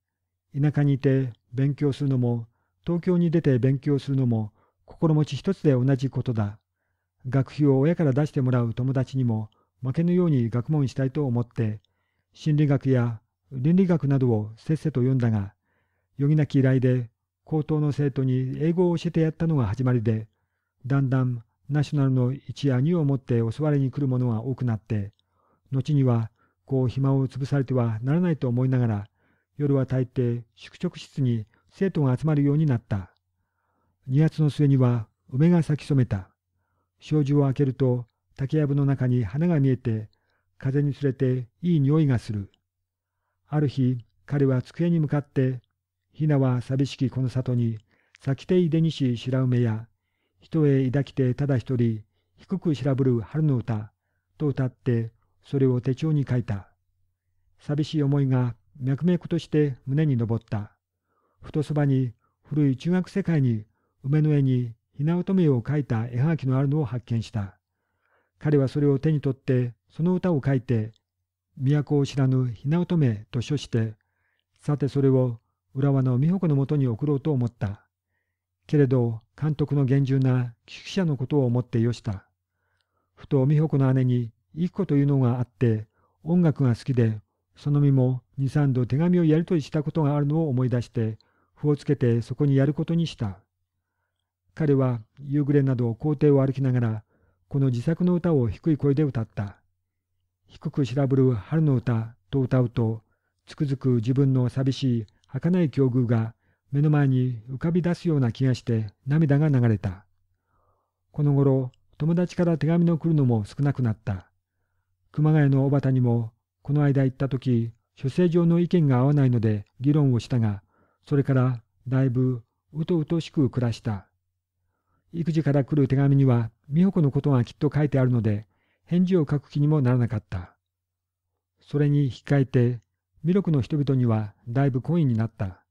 田舎にいて勉強するのも、東京に出て勉強するのも、心持ち一つで同じことだ。学費を親から出してもらう友達にも、負けぬように学問したいと思って、心理学や倫理学などをせっせと読んだが、余儀なき依頼で高等の生徒に英語を教えてやったのが始まりで、だんだんナショナルの1や2を持って襲われに来る者が多くなって、後にはこう暇を潰されてはならないと思いながら、夜は大抵宿直室に生徒が集まるようになった。2月の末には梅が咲き染めた。障子を開けると竹やぶの中に花が見えて風につれていい匂いがする。ある日、彼は机に向かって、ひなは寂しきこの里に、咲きていでにし白梅や、人へ抱きてただ一人、低く白ぶる春の歌、と歌って、それを手帳に書いた。寂しい思いが脈々として胸に昇った。ふとそばに、古い中学世界に、梅の絵に、ひな乙女を描いた絵はがきのあるのを発見した。彼はそれを手に取って、その歌を書いて、都を知らぬひな乙女と書して、さてそれを浦和の美穂子のもとに送ろうと思った。けれど、監督の厳重な寄宿舎のことを思ってよした。ふと美穂子の姉に、一子というのがあって、音楽が好きで、その身も二三度手紙をやり取りしたことがあるのを思い出して、符をつけてそこにやることにした。彼は夕暮れなど校庭を歩きながら、この自作の歌を低い声で歌った。低く調ぶる春の歌と歌うと、つくづく自分の寂しい儚い境遇が目の前に浮かび出すような気がして涙が流れた。この頃、友達から手紙の来るのも少なくなった。熊谷の小畑にも、この間行った時、書生上の意見が合わないので議論をしたが、それからだいぶうとうとしく暮らした。育児から来る手紙には、美穂子のことがきっと書いてあるので、返事を書く気にもならなかった。それに引き換えて、弥勒の人々にはだいぶ懇意になった。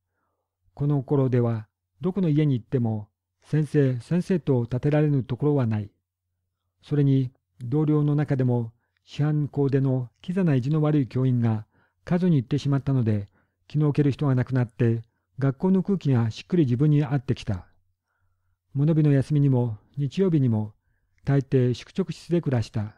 この頃では、どこの家に行っても、先生、先生と立てられぬところはない。それに、同僚の中でも、師範校でのキザな意地の悪い教員が、数に行ってしまったので、気の置ける人が亡くなって、学校の空気がしっくり自分に合ってきた。物日の休みにも、日曜日にも、大抵宿直室で暮らした。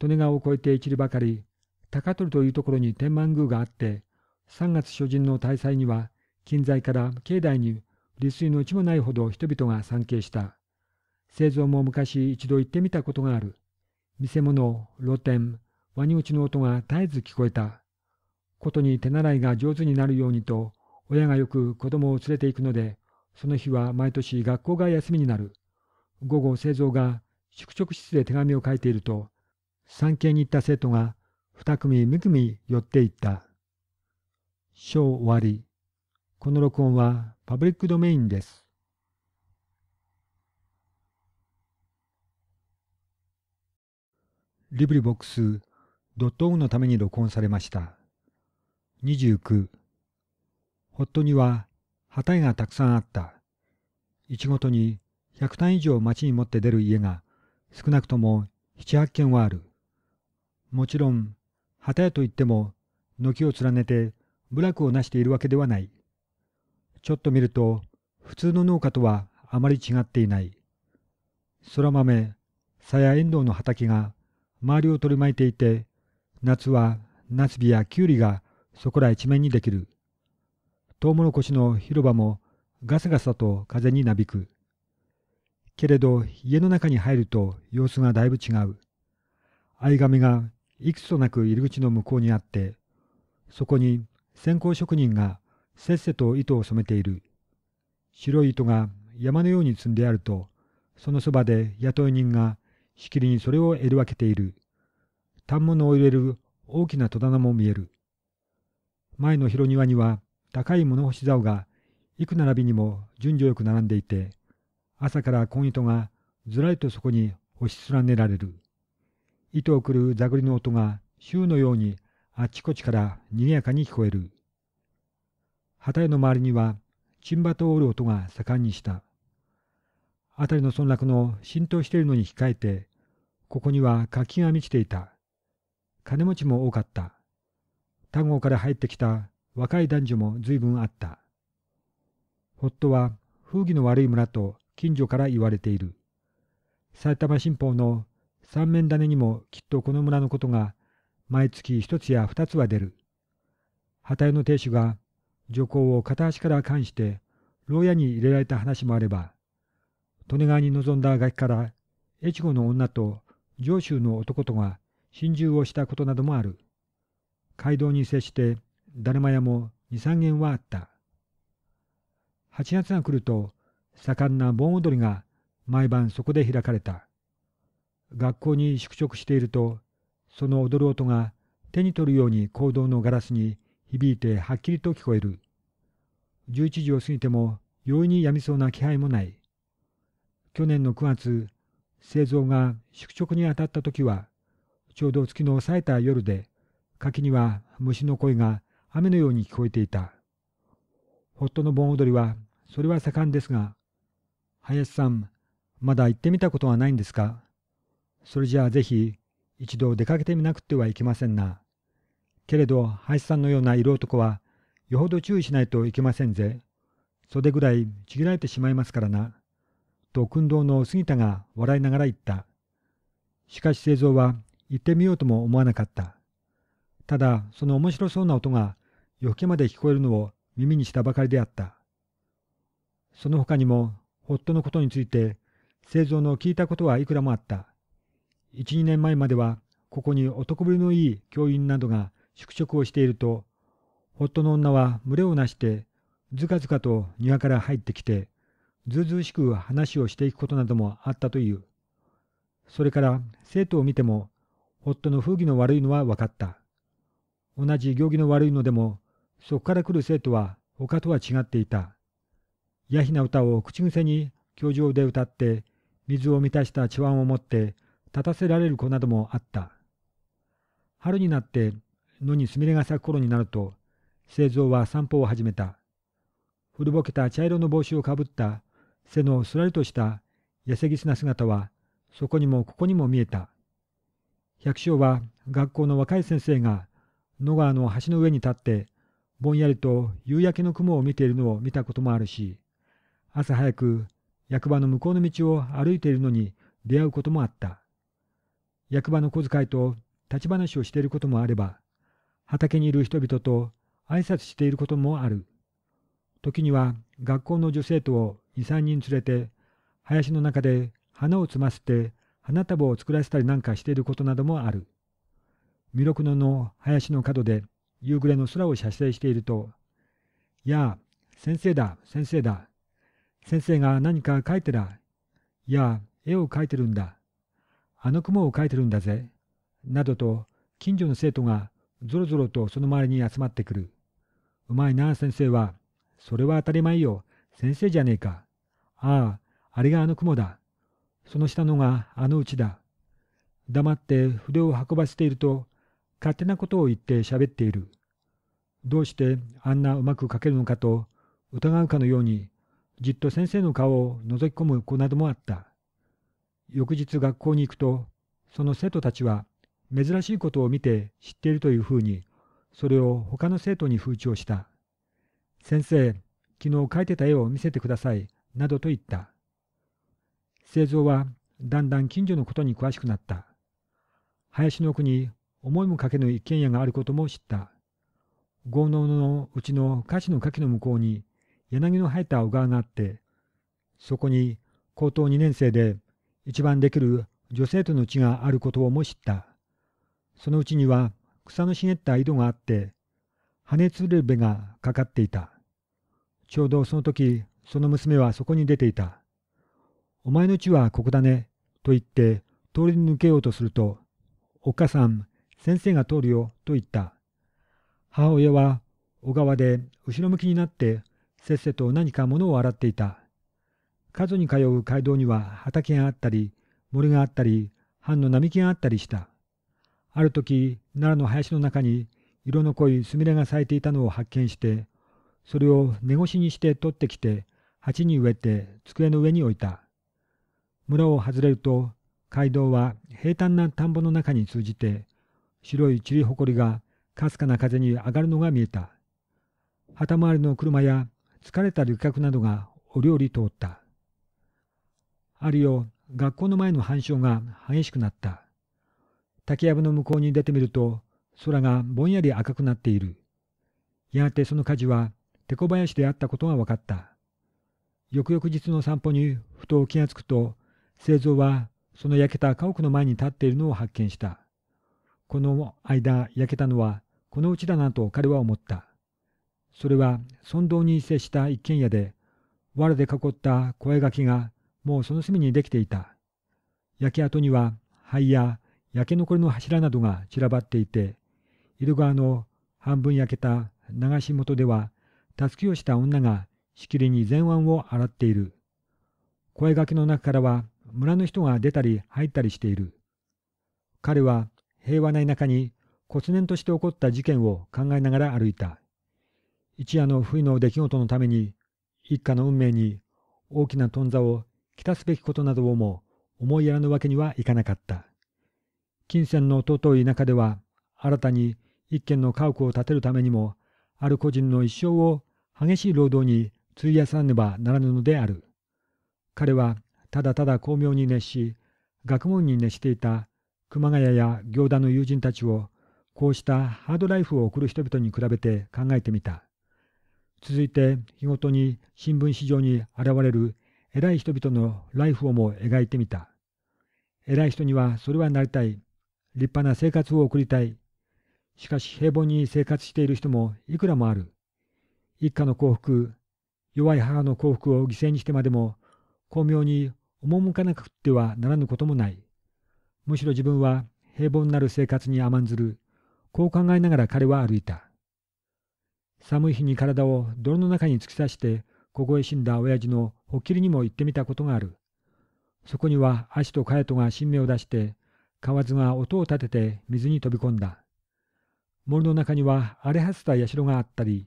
利根川を越えて一里ばかり、高取というところに天満宮があって、3月初旬の大祭には、近在から境内に利水のうちもないほど人々が参詣した。製造も昔一度行ってみたことがある。見せ物、露店、ワニ口ちの音が絶えず聞こえた。ことに手習いが上手になるようにと、親がよく子供を連れて行くので、その日は毎年学校が休みになる。午後、製造が宿直室で手紙を書いていると、産経に行った生徒が二組三組寄っていった。章終わり。この録音はパブリックドメインです。リブリボックスドットオ g のために録音されました。二十九。ホットにははたいがたくさんあった。一ごとに百単以上町に持って出る家が少なくとも七八軒はある。もちろん、旗屋といっても、軒を連ねて部落をなしているわけではない。ちょっと見ると、普通の農家とはあまり違っていない。空豆、さや遠藤の畑が周りを取り巻いていて、夏はナスビやキュウリがそこら一面にできる。トウモロコシの広場もガサガサと風になびく。けれど家の中に入ると様子がだいぶ違う。藍紙がいくつとなく入り口の向こうにあって、そこに線香職人がせっせと糸を染めている。白い糸が山のように積んであると、そのそばで雇い人がしきりにそれを得る分けている。反物を入れる大きな戸棚も見える。前の広庭には高い物干し竿が幾並びにも順序よく並んでいて、朝から紺糸がずらりとそこに押し連ねられる。糸をくるざぐりの音が週のようにあちこちから賑やかに聞こえる。旗屋の周りには、チンバと折る音が盛んにした。辺りの村落の浸透しているのに控えて、ここには活気が満ちていた。金持ちも多かった。丹後から入ってきた若い男女も随分あった。夫は風紀の悪い村と近所から言われている。埼玉新報の三面種にもきっとこの村のことが毎月一つや二つは出る。旗代の亭主が女工を片足から関して牢屋に入れられた話もあれば、利根川に臨んだガキから越後の女と上州の男とが心中をしたことなどもある。街道に接してだるま屋も二三軒はあった。8月が来ると盛んな盆踊りが毎晩そこで開かれた。学校に宿直しているとその踊る音が手に取るように行動のガラスに響いてはっきりと聞こえる11時を過ぎても容易にやみそうな気配もない去年の9月製造が宿直に当たった時はちょうど月の抑えた夜で柿には虫の声が雨のように聞こえていたホットの盆踊りはそれは盛んですが林さんまだ行ってみたことはないんですかそれじゃあぜひ一度出かけてみなくてはいけませんな。けれど林さんのような色男はよほど注意しないといけませんぜ。袖ぐらいちぎられてしまいますからな。と訓導の杉田が笑いながら言った。しかし製造は行ってみようとも思わなかった。ただその面白そうな音が夜更けまで聞こえるのを耳にしたばかりであった。その他にも、夫のことについて、製造の聞いたことはいくらもあった。1、2年前までは、ここに男ぶりのいい教員などが宿直をしていると、夫の女は群れをなして、ずかずかと庭から入ってきて、ずうずうしく話をしていくことなどもあったという。それから生徒を見ても、夫の風義の悪いのは分かった。同じ行儀の悪いのでも、そこから来る生徒は他とは違っていた。やひな歌を口癖に教場で歌って、水を満たした茶碗を持って立たせられる子などもあった。春になって野にすみれが咲く頃になると、製造は散歩を始めた。古ぼけた茶色の帽子をかぶった背のすらりとした痩せぎすな姿はそこにもここにも見えた。百姓は学校の若い先生が野川の橋の上に立ってぼんやりと夕焼けの雲を見ているのを見たこともあるし朝早く役場の向こうの道を歩いているのに出会うこともあった。役場の小遣いと立ち話をしていることもあれば、畑にいる人々と挨拶していることもある。時には学校の女生徒を2、3人連れて、林の中で花を摘ませて花束を作らせたりなんかしていることなどもある。弥勒野の林の角で夕暮れの空を写生していると、やあ、先生だ、先生だ。先生が何か書いてら。やあ、絵を描いてるんだ。あの雲を描いてるんだぜ。などと、近所の生徒がぞろぞろとその周りに集まってくる。うまいな、先生は。それは当たり前よ。先生じゃねえか。ああ、あれがあの雲だ。その下のがあのうちだ。黙って筆を運ばせていると、勝手なことを言って喋っている。どうしてあんなうまく書けるのかと疑うかのように、じっと先生の顔を覗き込む子などもあった。翌日学校に行くと、その生徒たちは珍しいことを見て知っているというふうに、それを他の生徒に風潮した。先生、昨日描いてた絵を見せてください、などと言った。製造はだんだん近所のことに詳しくなった。林の奥に思いもかけぬ一軒家があることも知った。豪農のうちの菓子の柿の向こうに柳の生えた小川があって、そこに高等2年生で一番できる女性との血があることをも知った。そのうちには草の茂った井戸があって、羽つるべがかかっていた。ちょうどその時、その娘はそこに出ていた。お前の血はここだね、と言って通り抜けようとすると、お母さん、先生が通るよ、と言った。母親は小川で後ろ向きになって、せっせと何か物を洗っていた。数に通う街道には畑があったり、森があったり、藩の並木があったりした。ある時、奈良の林の中に色の濃いスミレが咲いていたのを発見して、それを根越しにして取ってきて、鉢に植えて机の上に置いた。村を外れると、街道は平坦な田んぼの中に通じて、白いちりほこりがかすかな風に上がるのが見えた。旗回りの車や疲れた旅客などがお料理通った。あるよ、学校の前の反証が激しくなった。竹やぶの向こうに出てみると、空がぼんやり赤くなっている。やがてその火事は、手小しであったことが分かった。翌々日の散歩にふと気がつくと、製造はその焼けた家屋の前に立っているのを発見した。この間焼けたのはこのうちだなと彼は思った。それは村道に接した一軒家で、藁で囲った声がきがもうその隅にできていた。焼け跡には灰や焼け残りの柱などが散らばっていて、井戸川の半分焼けた流し元では、たすきをした女がしきりに前腕を洗っている。声がけの中からは村の人が出たり入ったりしている。彼は平和な田舎に忽然として起こった事件を考えながら歩いた。一夜の不意の出来事のために、一家の運命に大きな頓挫をきたすべきことなどをも思いやらぬわけにはいかなかった。金銭の尊い中では、新たに一軒の家屋を建てるためにも、ある個人の一生を激しい労働に費やさねばならぬのである。彼はただただ巧妙に熱し、学問に熱していた熊谷や行田の友人たちを、こうしたハードライフを送る人々に比べて考えてみた。続いて日ごとに新聞市場に現れる偉い人々のライフをも描いてみた。偉い人にはそれはなりたい。立派な生活を送りたい。しかし平凡に生活している人もいくらもある。一家の幸福、弱い母の幸福を犠牲にしてまでも、巧妙に赴かなくてはならぬこともない。むしろ自分は平凡なる生活に甘んずる。こう考えながら彼は歩いた。寒い日に体を泥の中に突き刺して凍え死んだ親父のおきりにも行ってみたことがある。そこには足とカヤトが新芽を出して、河津が音を立てて水に飛び込んだ。森の中には荒れ果てた社があったり、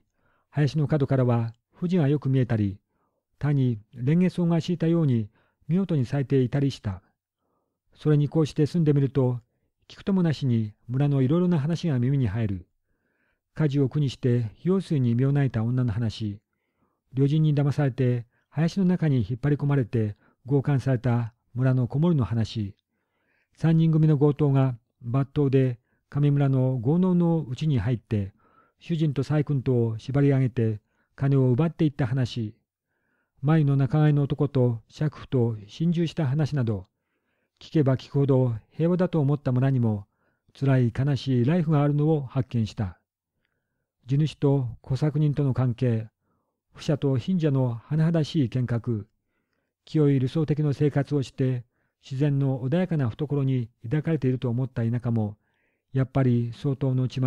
林の角からは富士がよく見えたり、単に蓮華草が敷いたように見事に咲いていたりした。それにこうして住んでみると、聞くともなしに村のいろいろな話が耳に入る。家事を苦にして用水に身を泣いた女の話、旅人に騙されて林の中に引っ張り込まれて強姦された村の子守の話、三人組の強盗が抜刀で上村の豪農のうちに入って、主人と細君とを縛り上げて金を奪っていった話、前の仲買の男と釈婦と心中した話など、聞けば聞くほど平和だと思った村にも、辛い悲しいライフがあるのを発見した。地主と小作人との関係、不者と貧者の甚だしい見学、清い理想的な生活をして、自然の穏やかな懐に抱かれていると思った田舎も、やっぱり相当の巷、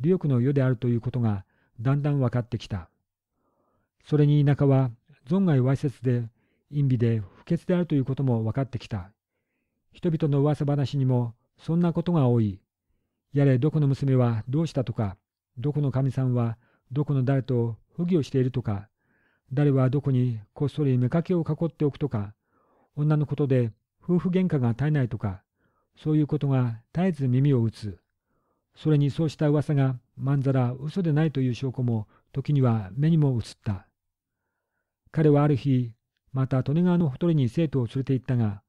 利欲の世であるということが、だんだん分かってきた。それに田舎は、存外わいせつで、陰微で不潔であるということも分かってきた。人々の噂話にも、そんなことが多い。やれ、どこの娘はどうしたとか、どこの神さんは、どこの誰と不義をしているとか、誰はどこにこっそり妾を囲っておくとか、女のことで夫婦喧嘩が絶えないとか、そういうことが絶えず耳を打つ。それにそうした噂がまんざら嘘でないという証拠も時には目にも映った。彼はある日、また利根川のほとりに生徒を連れて行ったが、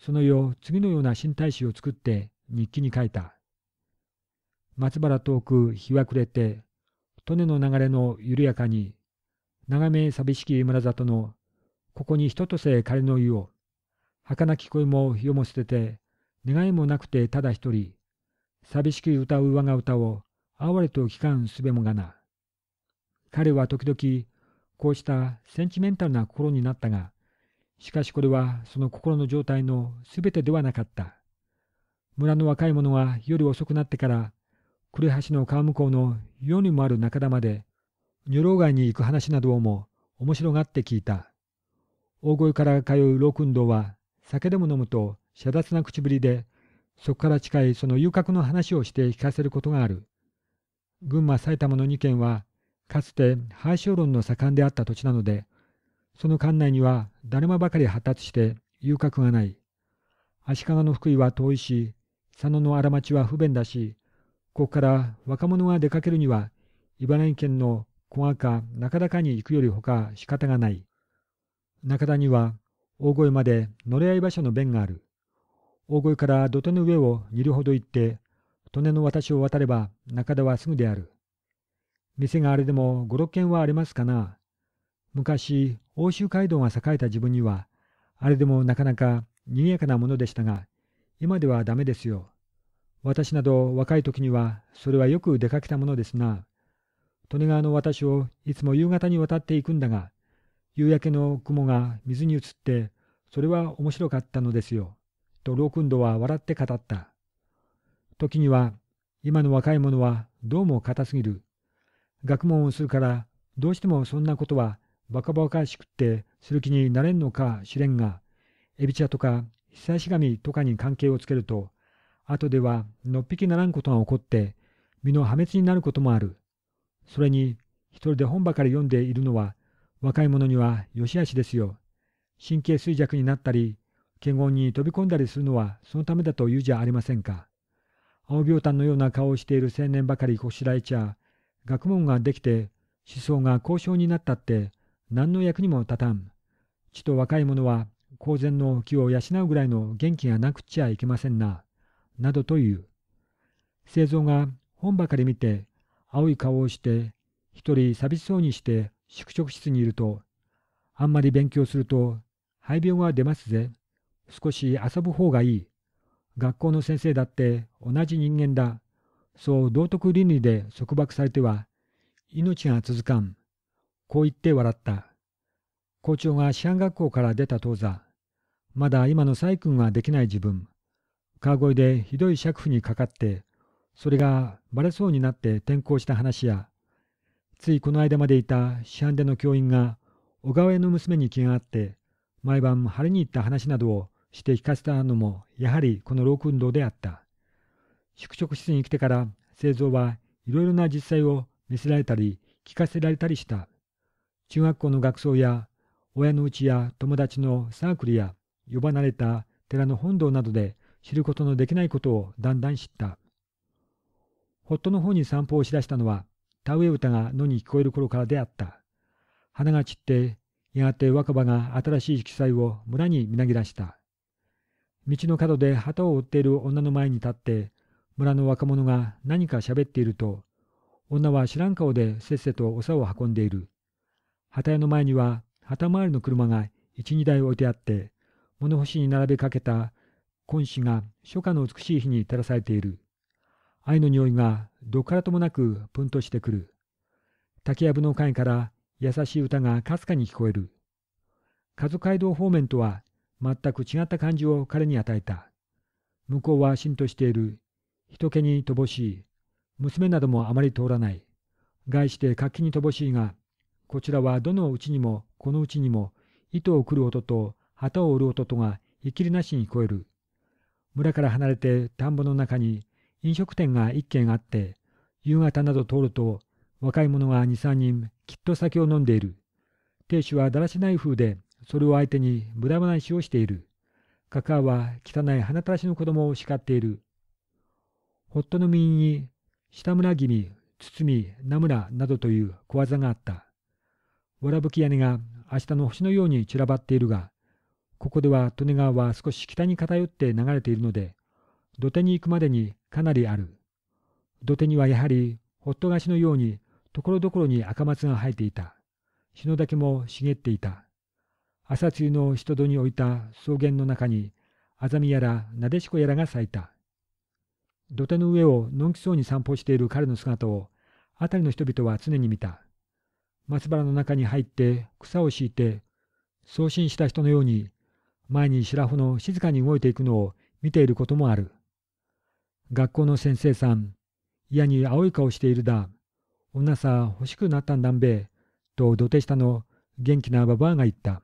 その夜、次のような新体使を作って日記に書いた。松原遠く日は暮れて、利根の流れの緩やかに、長め寂しき村里の、ここに人とせ彼の湯を、儚き声も世も捨てて、願いもなくてただ一人、寂しき歌う我が歌を、哀れと聞かんすべもがな。彼は時々、こうしたセンチメンタルな心になったが、しかしこれはその心の状態のすべてではなかった。村の若い者は夜遅くなってから、呉橋の川向こうの世にもある中田まで女郎街に行く話などをも面白がって聞いた。大声から通う老君堂は酒でも飲むと遮奪な口ぶりでそこから近いその遊郭の話をして聞かせることがある。群馬埼玉の2県はかつて廃商論の盛んであった土地なのでその館内にはだるまばかり発達して遊郭がない。足利の福井は遠いし佐野の荒町は不便だしここから若者が出かけるには茨城県の小賀か中田かに行くよりほか仕方がない。中田には大声まで乗れ合い場所の弁がある。大声から土手の上を煮るほど行って、利根の私を渡れば中田はすぐである。店があれでも5、6軒はありますかな。昔、欧州街道が栄えた自分には、あれでもなかなか賑やかなものでしたが、今ではダメですよ。私など若い時にはそれはよく出かけたものですな。利根川の私をいつも夕方に渡っていくんだが、夕焼けの雲が水に映って、それは面白かったのですよ。とロークンドは笑って語った。時には、今の若い者はどうも硬すぎる。学問をするから、どうしてもそんなことはバカバカしくってする気になれんのかしれんが、エビ茶とか久し神とかに関係をつけると、後ではのっぴきならんことが起こって、身の破滅になることもある。それに、一人で本ばかり読んでいるのは、若い者にはよしあしですよ。神経衰弱になったり、剣豪に飛び込んだりするのはそのためだと言うじゃありませんか。青病炭のような顔をしている青年ばかりこしらえちゃ、学問ができて、思想が高尚になったって、何の役にも立たん。ちと若い者は、公然の気を養うぐらいの元気がなくっちゃいけませんな。などという。製造が本ばかり見て、青い顔をして、一人寂しそうにして宿直室にいると、あんまり勉強すると、肺病が出ますぜ。少し遊ぶ方がいい。学校の先生だって同じ人間だ。そう道徳倫理で束縛されては、命が続かん。こう言って笑った。校長が師範学校から出た当座。まだ今の細君はできない自分。川越でひどい尺婦にかかって、それがバレそうになって転校した話や、ついこの間までいた市販での教員が小川屋の娘に気があって、毎晩晴れに行った話などをして聞かせたのも、やはりこの老ー運動であった。宿直室に来てから、製造はいろいろな実際を見せられたり、聞かせられたりした。中学校の学僧や、親の家や友達のサークルや、呼ばれた寺の本堂などで知ることのできないことをだんだん知った。夫の方に散歩をしだしたのは、田植え歌が野に聞こえる頃からであった。花が散って、やがて若葉が新しい色彩を村にみなぎらした。道の角で旗を追っている女の前に立って、村の若者が何か喋っていると、女は知らん顔でせっせとおさを運んでいる。旗屋の前には旗回りの車が一二台置いてあって、物干しに並べかけた紺子が初夏の美しい日に照らされている。愛の匂いがどっからともなくプンとしてくる。竹やぶの階から優しい歌がかすかに聞こえる。家族街道方面とは全く違った感じを彼に与えた。向こうはんとしている。人気に乏しい。娘などもあまり通らない。概して活気に乏しいが、こちらはどのうちにもこのうちにも糸をくる音と旗を折る音とがひっきりなしに聞こえる。村から離れて田んぼの中に飲食店が1軒あって、夕方など通ると、若い者が2、3人、きっと酒を飲んでいる。亭主はだらしない風で、それを相手に無駄話をしている。カカは汚い鼻たらしの子供を叱っている。ホットの右に、下村君、堤、名村などという小技があった。わらぶき屋根が明日の星のように散らばっているが、ここでは利根川は少し北に偏って流れているので、土手に行くまでにかなりある。土手にはやはりホット菓子のようにところどころに赤松が生えていた。篠岳も茂っていた。朝露の人戸に置いた草原の中に、アザミやらなでしこやらが咲いた。土手の上をのんきそうに散歩している彼の姿を、辺りの人々は常に見た。松原の中に入って草を敷いて、送信した人のように、前に白穂の静かに動いていくのを見ていることもある。学校の先生さん、嫌に青い顔しているだ。女さ、欲しくなったんだんべ。と土手下の元気なババアが言った。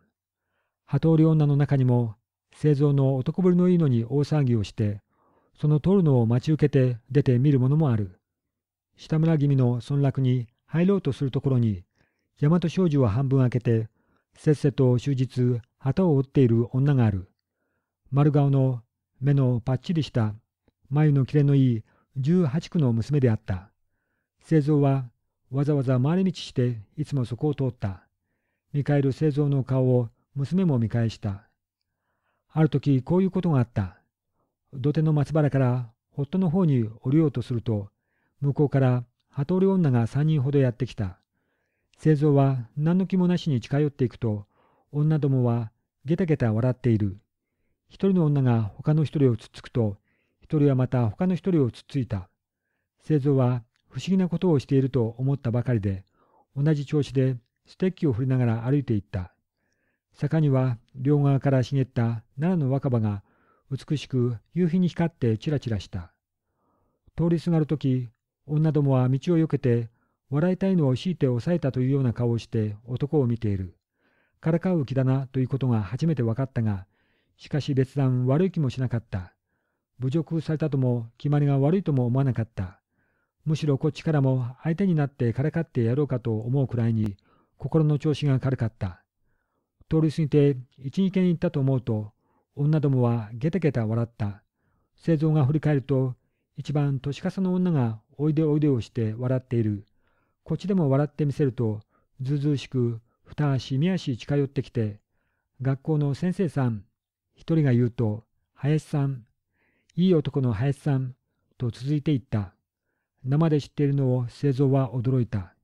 鳩織女の中にも、製造の男ぶりのいいのに大騒ぎをして、その通るのを待ち受けて出て見るものもある。下村君の村落に入ろうとするところに、大和商事は半分開けて、せっせと終日旗を折っている女がある。丸顔の目のぱっちりした眉の切れのいい18区の娘であった。製造はわざわざ回り道していつもそこを通った。見返る製造の顔を娘も見返した。ある時こういうことがあった。土手の松原からホットの方に降りようとすると、向こうから鳩織女が3人ほどやってきた。製造は何の気もなしに近寄っていくと、女どもはゲタゲタ笑っている。一人の女が他の一人をつっつくと、一人はまた他の一人をつっついた。製造は不思議なことをしていると思ったばかりで、同じ調子でステッキを振りながら歩いていった。坂には両側から茂った奈良の若葉が美しく夕日に光ってちらちらした。通りすがる時、女どもは道を避けて、笑いたいのを強いて抑えたというような顔をして男を見ている。からかう気だなということが初めて分かったが、しかし別段悪い気もしなかった。侮辱されたとも決まりが悪いとも思わなかった。むしろこっちからも相手になってからかってやろうかと思うくらいに心の調子が軽かった。通り過ぎて一二軒行ったと思うと女どもはゲタゲタ笑った。製造が振り返ると一番年かさの女がおいでおいでをして笑っている。こっちでも笑ってみせるとずうずうしく二足三足近寄ってきて学校の先生さん一人が言うと林さんいい男の林さん、と続いていった。生で知っているのを製造は驚いた。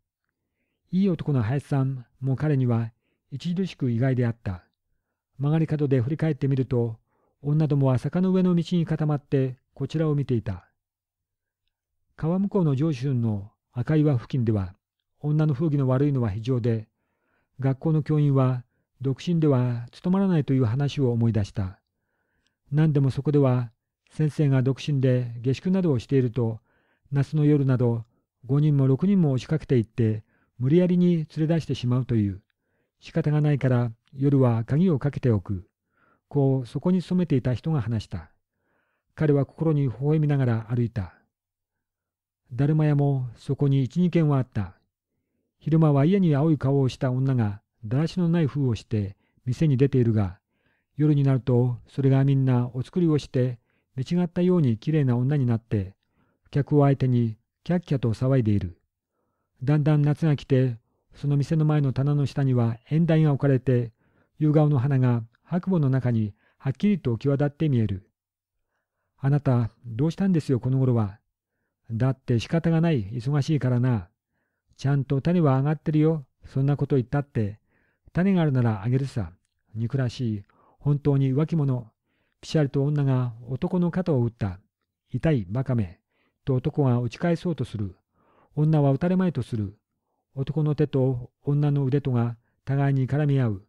いい男の林さんも彼には著しく意外であった。曲がり角で振り返ってみると、女どもは坂の上の道に固まってこちらを見ていた。川向こうの上州の赤岩付近では、女の風紀の悪いのは非常で、学校の教員は独身では務まらないという話を思い出した。何でもそこでは先生が独身で下宿などをしていると、夏の夜など5人も6人も押しかけていって、無理やりに連れ出してしまうという。仕方がないから夜は鍵をかけておく。こう、そこに染めていた人が話した。彼は心に微笑みながら歩いた。だるま屋もそこに一二軒はあった。昼間は家に青い顔をした女がだらしのない封をして店に出ているが、夜になるとそれがみんなお作りをして見違ったように綺麗な女になって、客を相手にキャッキャと騒いでいる。だんだん夏が来て、その店の前の棚の下には縁台が置かれて、夕顔の花が白母の中にはっきりと際立って見える。あなた、どうしたんですよ、この頃は。だって仕方がない、忙しいからな。ちゃんと種は上がってるよ、そんなこと言ったって。種があるならあげるさ。憎らしい、本当に浮気者、ピシャリと女が男の肩を打った。痛い、バカめ。と男が打ち返そうとする。女は打たれまいとする。男の手と女の腕とが互いに絡み合う。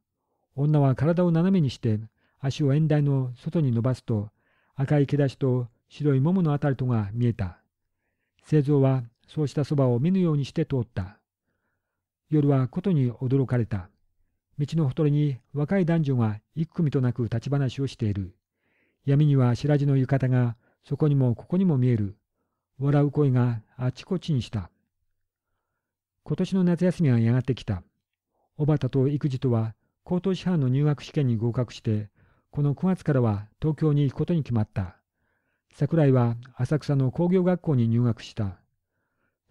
女は体を斜めにして足を縁台の外に伸ばすと赤い毛出しと白いもものあたりとが見えた。製造はそうしたそばを見ぬようにして通った。夜はことに驚かれた。道のほとりに若い男女が一組となく立ち話をしている。闇には白地の浴衣がそこにもここにも見える。笑う声があちこちにした。今年の夏休みはやがってきた。小畑と育児とは高等師範の入学試験に合格して、この9月からは東京に行くことに決まった。桜井は浅草の工業学校に入学した。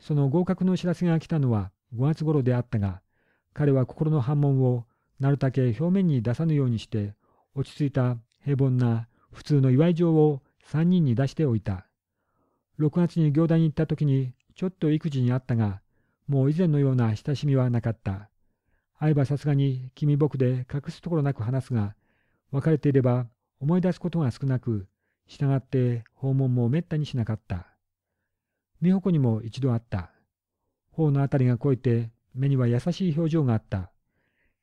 その合格の知らせが来たのは5月頃であったが、彼は心の反問をなるたけ表面に出さぬようにして、落ち着いた平凡な普通の祝い状を三人に出しておいた。6月に行田に行った時にちょっと育児にあったが、もう以前のような親しみはなかった。会えばさすがに君僕で隠すところなく話すが、別れていれば思い出すことが少なく、従って訪問もめったにしなかった。美穂子にも一度会った。頬のあたりが肥えて目には優しい表情があった。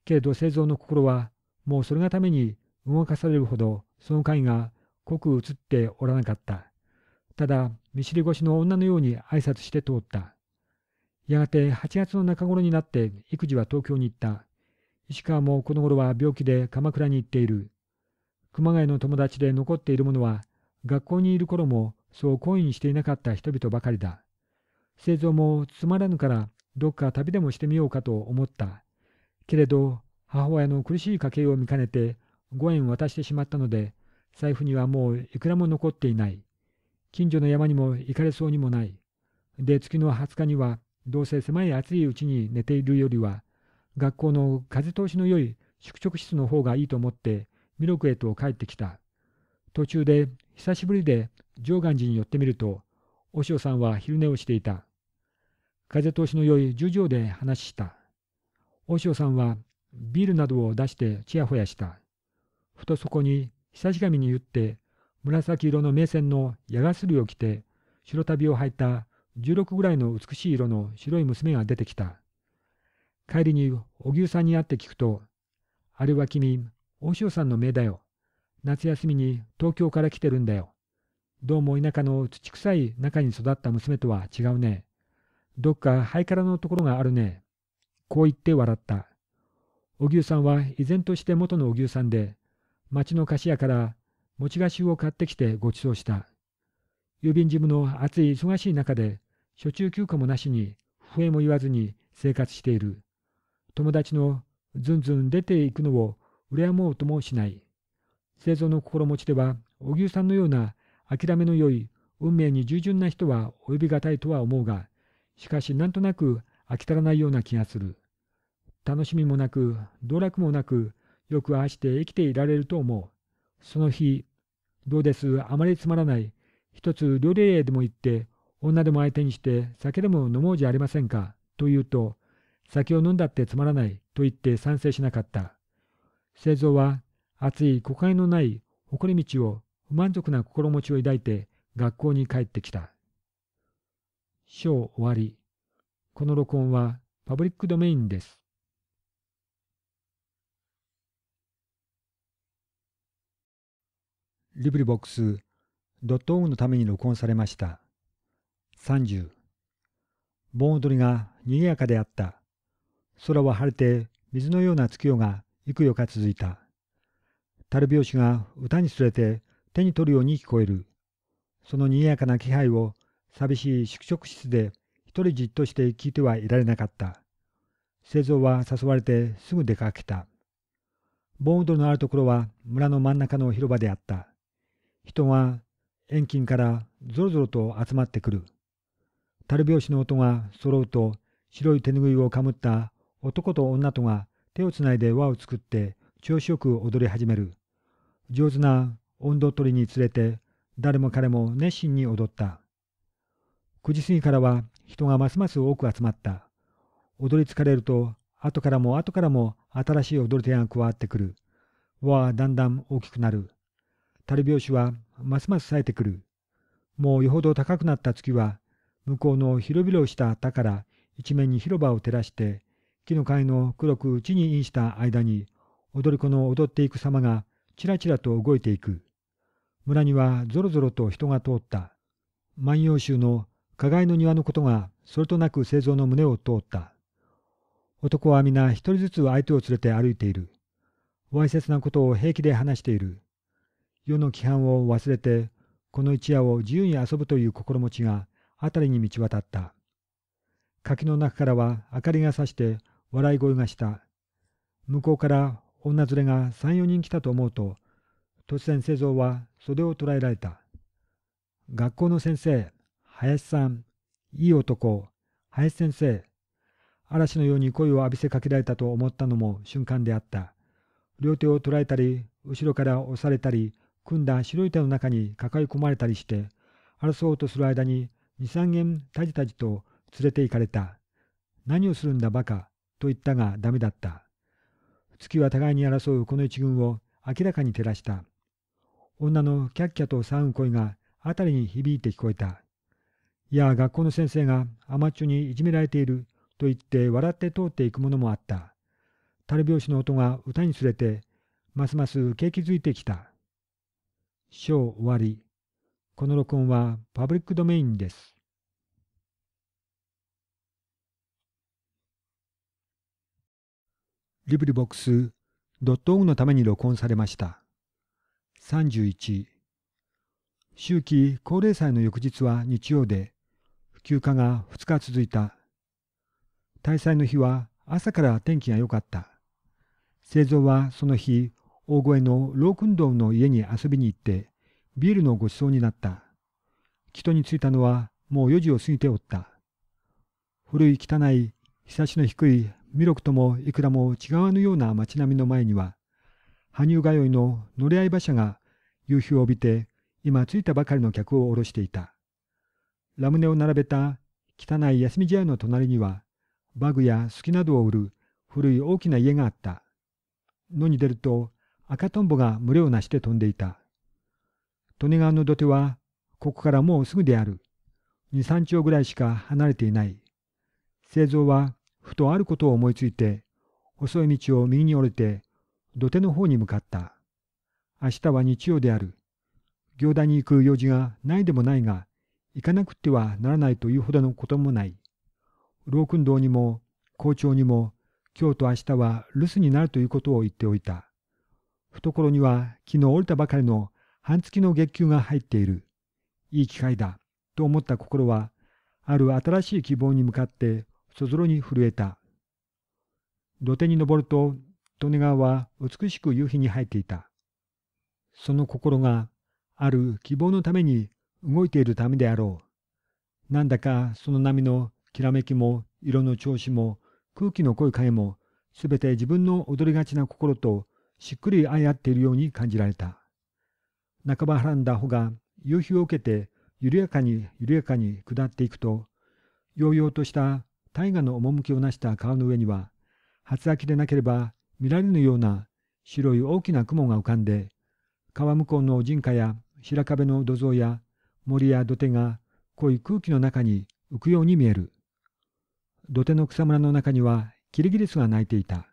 けれど製造の心はもうそれがために動かされるほどその影が濃く映っておらなかった。ただ、見知り越しの女のように挨拶して通った。やがて8月の中頃になって育児は東京に行った。石川もこの頃は病気で鎌倉に行っている。熊谷の友達で残っているものは、学校にいる頃もそう懇意にしていなかった人々ばかりだ。製造もつまらぬからどっか旅でもしてみようかと思った。けれど、母親の苦しい家計を見かねて、5円を渡してしまったので、財布にはもういくらも残っていない。近所の山にも行かれそうにもない。で、月の20日には、どうせ狭い暑いうちに寝ているよりは、学校の風通しの良い宿直室の方がいいと思って、弥勒へと帰ってきた。途中で、久しぶりで上岸寺に寄ってみると、お塩さんは昼寝をしていた。風通しの良い十条で話した。お塩さんは、ビールなどを出してちやほやした。ふとそこに、久し神に言って、紫色の目線の矢がすりを着て、白旅を履いた16ぐらいの美しい色の白い娘が出てきた。帰りにお牛さんに会って聞くと、あれは君、大塩さんの名だよ。夏休みに東京から来てるんだよ。どうも田舎の土臭い中に育った娘とは違うね。どっかハイカラのところがあるね。こう言って笑った。お牛さんは依然として元のお牛さんで、町の菓子屋から餅菓子を買ってきてご馳走した。郵便事務の暑い忙しい中で、初中休暇もなしに、笛も言わずに生活している。友達のずんずん出ていくのを羨もうともしない。生存の心持ちでは、荻生さんのような諦めの良い運命に従順な人は及び難いとは思うが、しかしなんとなく飽き足らないような気がする。楽しみもなく、道楽もなく、よくあして生きていられると思う。その日、どうですあまりつまらない。一つ料理へでも行って、女でも相手にして酒でも飲もうじゃありませんか。と言うと、酒を飲んだってつまらない。と言って賛成しなかった。製造は、熱い誤解のない誇り道を、不満足な心持ちを抱いて学校に帰ってきた。章終わり。この録音はパブリックドメインです。リブリボックスドットオンのために録音されました。30盆踊りが賑やかであった。空は晴れて水のような月夜が幾夜か続いた。樽拍子が歌に連れて手に取るように聞こえる。その賑やかな気配を寂しい宿直室で一人じっとして聞いてはいられなかった。製造は誘われてすぐ出かけた。盆踊りのあるところは村の真ん中の広場であった。人が遠近からぞろぞろと集まってくる。樽拍子の音が揃うと白い手ぬぐいをかむった男と女とが手をつないで輪を作って調子よく踊り始める。上手な音頭取りにつれて誰も彼も熱心に踊った。9時過ぎからは人がますます多く集まった。踊り疲れると後からも後からも新しい踊り手が加わってくる。輪はだんだん大きくなる。樽拍子はますます冴えてくる。もうよほど高くなった月は、向こうの広々した田から一面に広場を照らして、木の階の黒く地にインした間に、踊り子の踊っていく様がちらちらと動いていく。村にはぞろぞろと人が通った。万葉集の加害の庭のことがそれとなく製造の胸を通った。男は皆一人ずつ相手を連れて歩いている。わいせつなことを平気で話している。世の規範を忘れて、この一夜を自由に遊ぶという心持ちが辺りに道渡った。柿の中からは明かりがさして笑い声がした。向こうから女連れが三、四人来たと思うと、突然製造は袖を捉えられた。学校の先生、林さん、いい男、林先生、嵐のように声を浴びせかけられたと思ったのも瞬間であった。両手を捉えたり、後ろから押されたり、組んだ白い手の中に抱え込まれたりして、争おうとする間に二三軒たじたじと連れて行かれた。何をするんだバカ、と言ったがダメだった。月は互いに争うこの一群を明らかに照らした。女のキャッキャと騒ぐ声が辺りに響いて聞こえた。いや、学校の先生がアマチュにいじめられていると言って笑って通っていくものもあった。樽拍子の音が歌につれて、ますます景気づいてきた。章終わり。この録音はパブリックドメインです。リブリボックス .org のために録音されました。三十一。秋季高齢祭の翌日は日曜で休暇が二日続いた大祭の日は朝から天気が良かった製造はその日大声のロークンドンの家に遊びに行って、ビールのごちそうになった。木戸に着いたのはもう4時を過ぎておった。古い汚い、日差しの低い、弥勒ともいくらも違わぬような町並みの前には、羽生通いの乗り合い馬車が夕日を帯びて、今着いたばかりの客を降ろしていた。ラムネを並べた汚い休み茶屋の隣には、バグや好きなどを売る古い大きな家があった。野に出ると、赤とんぼが群れをなして飛んでいた。利根川の土手は、ここからもうすぐである。二三丁ぐらいしか離れていない。製造は、ふとあることを思いついて、細い道を右に折れて、土手の方に向かった。明日は日曜である。行田に行く用事がないでもないが、行かなくてはならないというほどのこともない。老君堂にも、校長にも、今日と明日は留守になるということを言っておいた。懐には昨日降りたばかりの半月の月給が入っている。いい機会だ、と思った心は、ある新しい希望に向かってそぞろに震えた。土手に登ると、利根川は美しく夕日に入っていた。その心がある希望のために動いているためであろう。なんだかその波のきらめきも色の調子も空気の濃い影もすべて自分の踊りがちな心としっくりあい合っているように感じられた。半ばはらんだ穂が夕日を受けて緩やかに緩やかに下っていくと、揚々とした大河の趣をなした川の上には、初秋でなければ見られぬような白い大きな雲が浮かんで、川向こうの人家や白壁の土蔵や森や土手が濃い空気の中に浮くように見える。土手の草むらの中にはキリギリスが鳴いていた。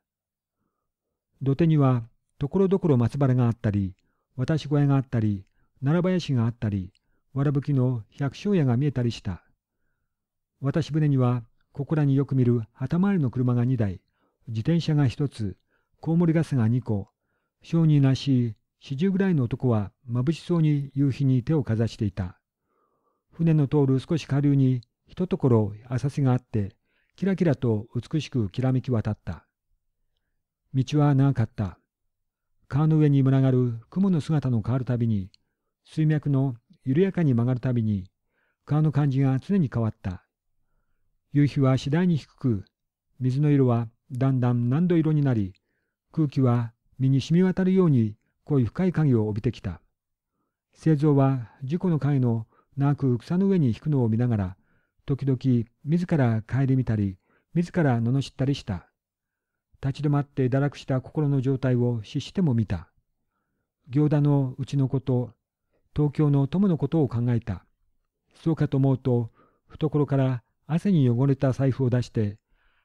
土手にはところどころ松原があったり、渡し小屋があったり、奈良林があったり、わらぶきの百姓屋が見えたりした。渡し船には、ここらによく見る旗回りの車が2台、自転車が1つ、コウモリガスが2個、商人らしい四十ぐらいの男は眩しそうに夕日に手をかざしていた。船の通る少し下流にひとところ浅瀬があって、キラキラと美しくきらめき渡った。道は長かった。川の上に群がる雲の姿の変わるたびに、水脈の緩やかに曲がるたびに、川の感じが常に変わった。夕日は次第に低く、水の色はだんだん何度色になり、空気は身に染み渡るように濃い深い影を帯びてきた。製造は事故の影の長く草の上に引くのを見ながら、時々自ら顧みたり、自ら罵ったりした。立ち止まって堕落した心の状態を死しても見た。行田のうちのこと、東京の友のことを考えた。そうかと思うと、懐から汗に汚れた財布を出して、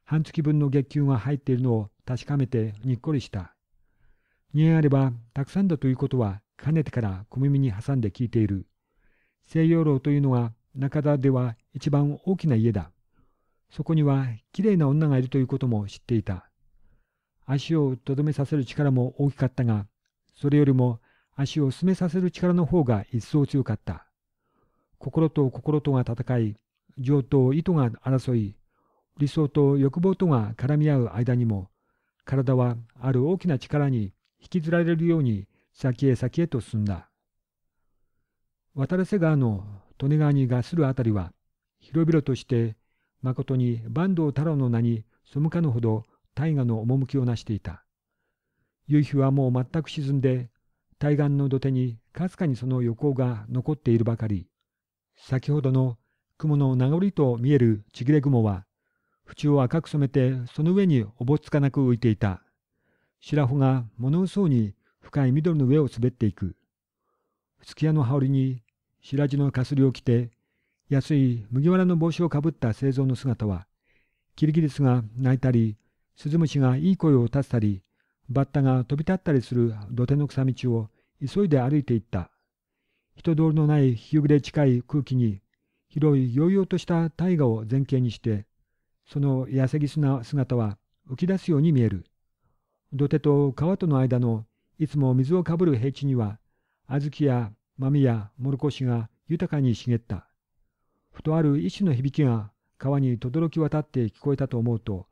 半月分の月給が入っているのを確かめてにっこりした。2円あればたくさんだということはかねてから小耳に挟んで聞いている。西洋楼というのが中田では一番大きな家だ。そこにはきれいな女がいるということも知っていた。足をとどめさせる力も大きかったが、それよりも足を進めさせる力の方が一層強かった。心と心とが戦い、情と意図が争い、理想と欲望とが絡み合う間にも、体はある大きな力に引きずられるように先へ先へと進んだ。渡瀬川の利根川に合するあたりは、広々として、まことに坂東太郎の名に背かぬほど大河の趣をなしていた。夕日はもう全く沈んで、対岸の土手にかすかにその横が残っているばかり。先ほどの雲の名残と見えるちぎれ雲は、縁を赤く染めてその上におぼつかなく浮いていた。白穂が物薄そうに深い緑の上を滑っていく。月屋の羽織に白地のかすりを着て、安い麦わらの帽子をかぶった製造の姿は、キリギリスが鳴いたり、スズムシがいい声を立てたり、バッタが飛び立ったりする土手の草道を急いで歩いていった。人通りのない日暮れ近い空気に、広い洋々とした大河を前景にして、その痩せぎすな姿は浮き出すように見える。土手と川との間のいつも水をかぶる平地には、小豆や豆やもろこしが豊かに茂った。ふとある一種の響きが川に轟き渡って聞こえたと思うと、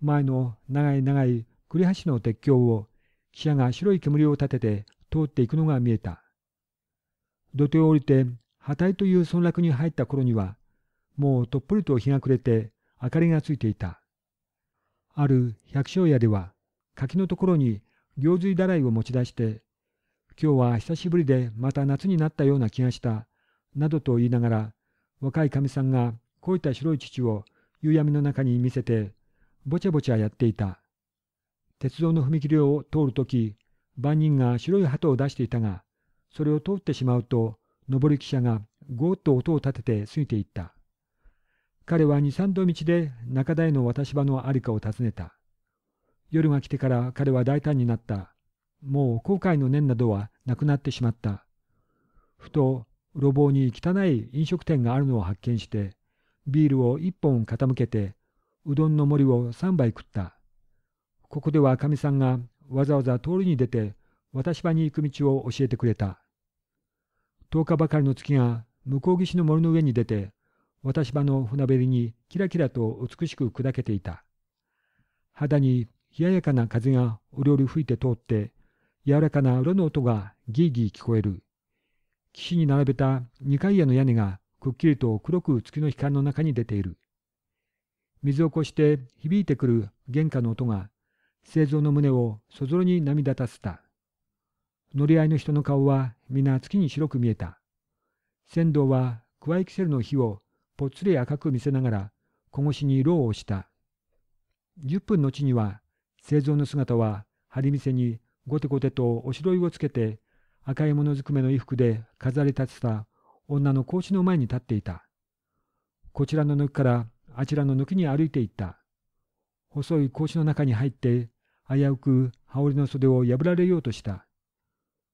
前の長い長い栗橋の鉄橋を汽車が白い煙を立てて通っていくのが見えた。土手を降りて、破体という村落に入った頃には、もうとっぷりと日が暮れて明かりがついていた。ある百姓屋では、柿のところに行水だらいを持ち出して、今日は久しぶりでまた夏になったような気がした、などと言いながら、若いかみさんが肥えた白い乳を夕闇の中に見せて、ぼちゃぼちゃやっていた。鉄道の踏切を通るとき、番人が白い鳩を出していたが、それを通ってしまうと、上り汽車がゴーッと音を立てて過ぎていった。彼は二三度道で中田への渡し場のありかを尋ねた。夜が来てから彼は大胆になった。もう後悔の念などはなくなってしまった。ふと、路傍に汚い飲食店があるのを発見して、ビールを一本傾けて、うどんの森を3杯食った。ここではかみさんがわざわざ通りに出て渡し場に行く道を教えてくれた。10日ばかりの月が向こう岸の森の上に出て渡し場の船べりにキラキラと美しく砕けていた。肌に冷ややかな風が料理吹いて通って柔らかな裏の音がギーギー聞こえる。岸に並べた2階屋の屋根がくっきりと黒く月の光の中に出ている。水を越して響いてくる玄関の音が、製造の胸をそぞろに涙立せた。乗り合いの人の顔は皆月に白く見えた。仙道はクワイキセルの火をぽっつり赤く見せながら、小腰に牢をした。10分後には、製造の姿は、張店にごてごてとおしろいをつけて、赤いものずくめの衣服で飾り立てた女の格子の前に立っていた。こちらの軒からあちらの軒に歩いていった。細い格子の中に入って、危うく羽織の袖を破られようとした。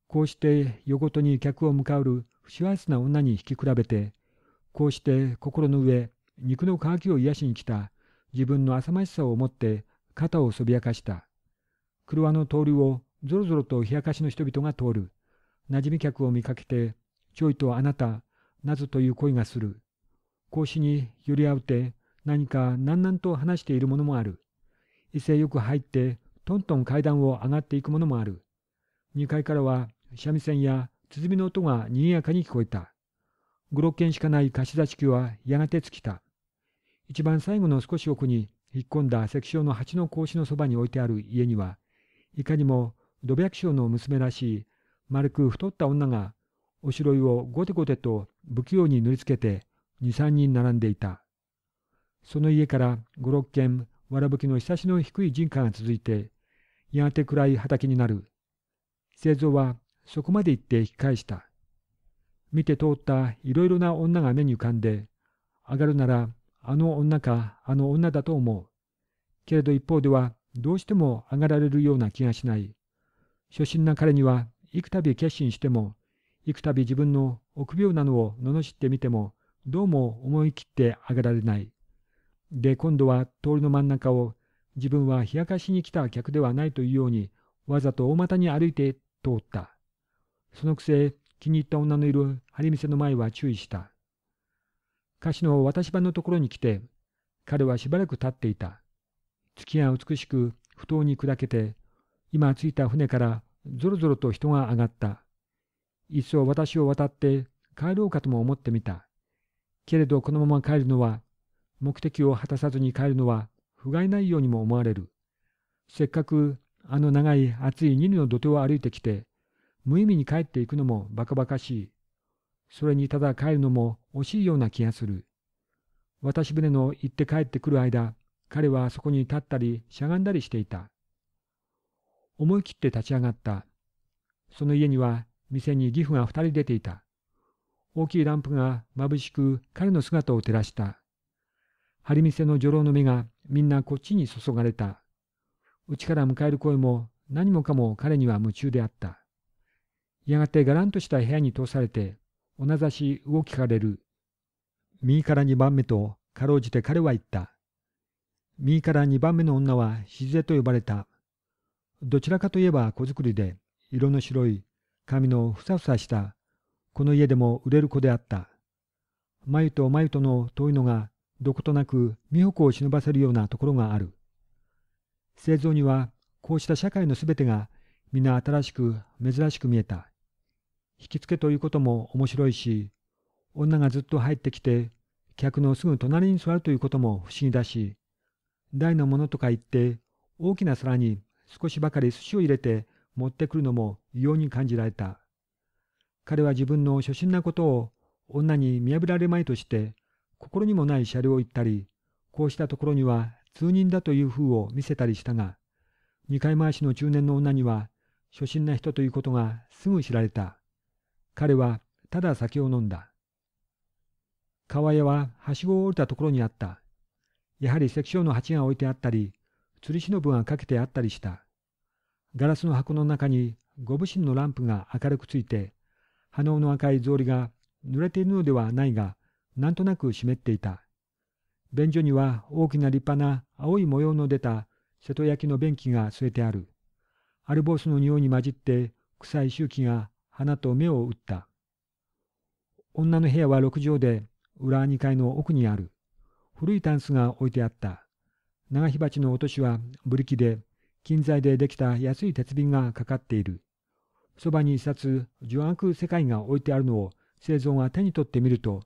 こうして夜ごとに客を迎える不幸せな女に引き比べて、こうして心の上、肉の渇きを癒しに来た自分の浅ましさを思って肩をそびやかした。車の通りをぞろぞろと冷やかしの人々が通る。馴染み客を見かけて、ちょいとあなた、なぞという声がする。格子に寄り合うて、何か何々と話しているものもある。威勢よく入って、トントン階段を上がっていくものもある。二階からは三味線や鼓の音が賑やかに聞こえた。五六軒しかない貸し座敷はやがて尽きた。一番最後の少し奥に引っ込んだ石章の蜂の格子のそばに置いてある家には、いかにも土白章の娘らしい丸く太った女がおしろいをごてごてと不器用に塗りつけて二三人並んでいた。その家から五六軒わらぶきのひさしの低い人家が続いてやがて暗い畑になる製蔵はそこまで行って引き返した見て通ったいろいろな女が目に浮かんで上がるならあの女かあの女だと思うけれど一方ではどうしても上がられるような気がしない初心な彼には幾び決心しても幾び自分の臆病なのを罵ってみてもどうも思い切って上がられないで、今度は通りの真ん中を、自分は冷やかしに来た客ではないというように、わざと大股に歩いて通った。そのくせ、気に入った女のいる張り店の前は注意した。歌詞の渡し場のところに来て、彼はしばらく立っていた。月が美しく不当に砕けて、今着いた船からぞろぞろと人が上がった。一層私を渡って帰ろうかとも思ってみた。けれどこのまま帰るのは目的を果たさずに帰るのは不甲斐ないようにも思われる。せっかくあの長い暑い二里の土手を歩いてきて、無意味に帰っていくのもバカバカしい。それにただ帰るのも惜しいような気がする。渡し船の行って帰ってくる間、彼はそこに立ったりしゃがんだりしていた。思い切って立ち上がった。その家には店に義父が二人出ていた。大きいランプが眩しく彼の姿を照らした。張り店の女郎の目がみんなこっちに注がれた。うちから迎える声も何もかも彼には夢中であった。やがてがらんとした部屋に通されて、おなざし動きかれる。右から二番目とかろうじて彼は言った。右から二番目の女はしずえと呼ばれた。どちらかといえば子作りで、色の白い、髪のふさふさした、この家でも売れる子であった。眉と眉との遠いのがどことなく美穂子を忍ばせるようなところがある。製造にはこうした社会のすべてが皆新しく珍しく見えた。引き付けということも面白いし、女がずっと入ってきて客のすぐ隣に座るということも不思議だし、大のものとか言って大きな皿に少しばかり寿司を入れて持ってくるのも異様に感じられた。彼は自分の初心なことを女に見破られまいとして心にもない車両を行ったり、こうしたところには通人だという風を見せたりしたが、二回回しの中年の女には、初心な人ということがすぐ知られた。彼はただ酒を飲んだ。川屋ははしごを降りたところにあった。やはり石章の鉢が置いてあったり、吊り忍がかけてあったりした。ガラスの箱の中にご武神のランプが明るくついて、鼻緒の赤い草履が濡れているのではないが、なんとなく湿っていた。便所には大きな立派な青い模様の出た瀬戸焼きの便器が据えてある。アルボースの匂いに混じって臭い周期が鼻と目を打った。女の部屋は6畳で裏2階の奥にある。古いタンスが置いてあった。長火鉢の落としはブリキで、金材でできた安い鉄瓶がかかっている。そばに一冊、受暗世界が置いてあるのを生存が手に取ってみると、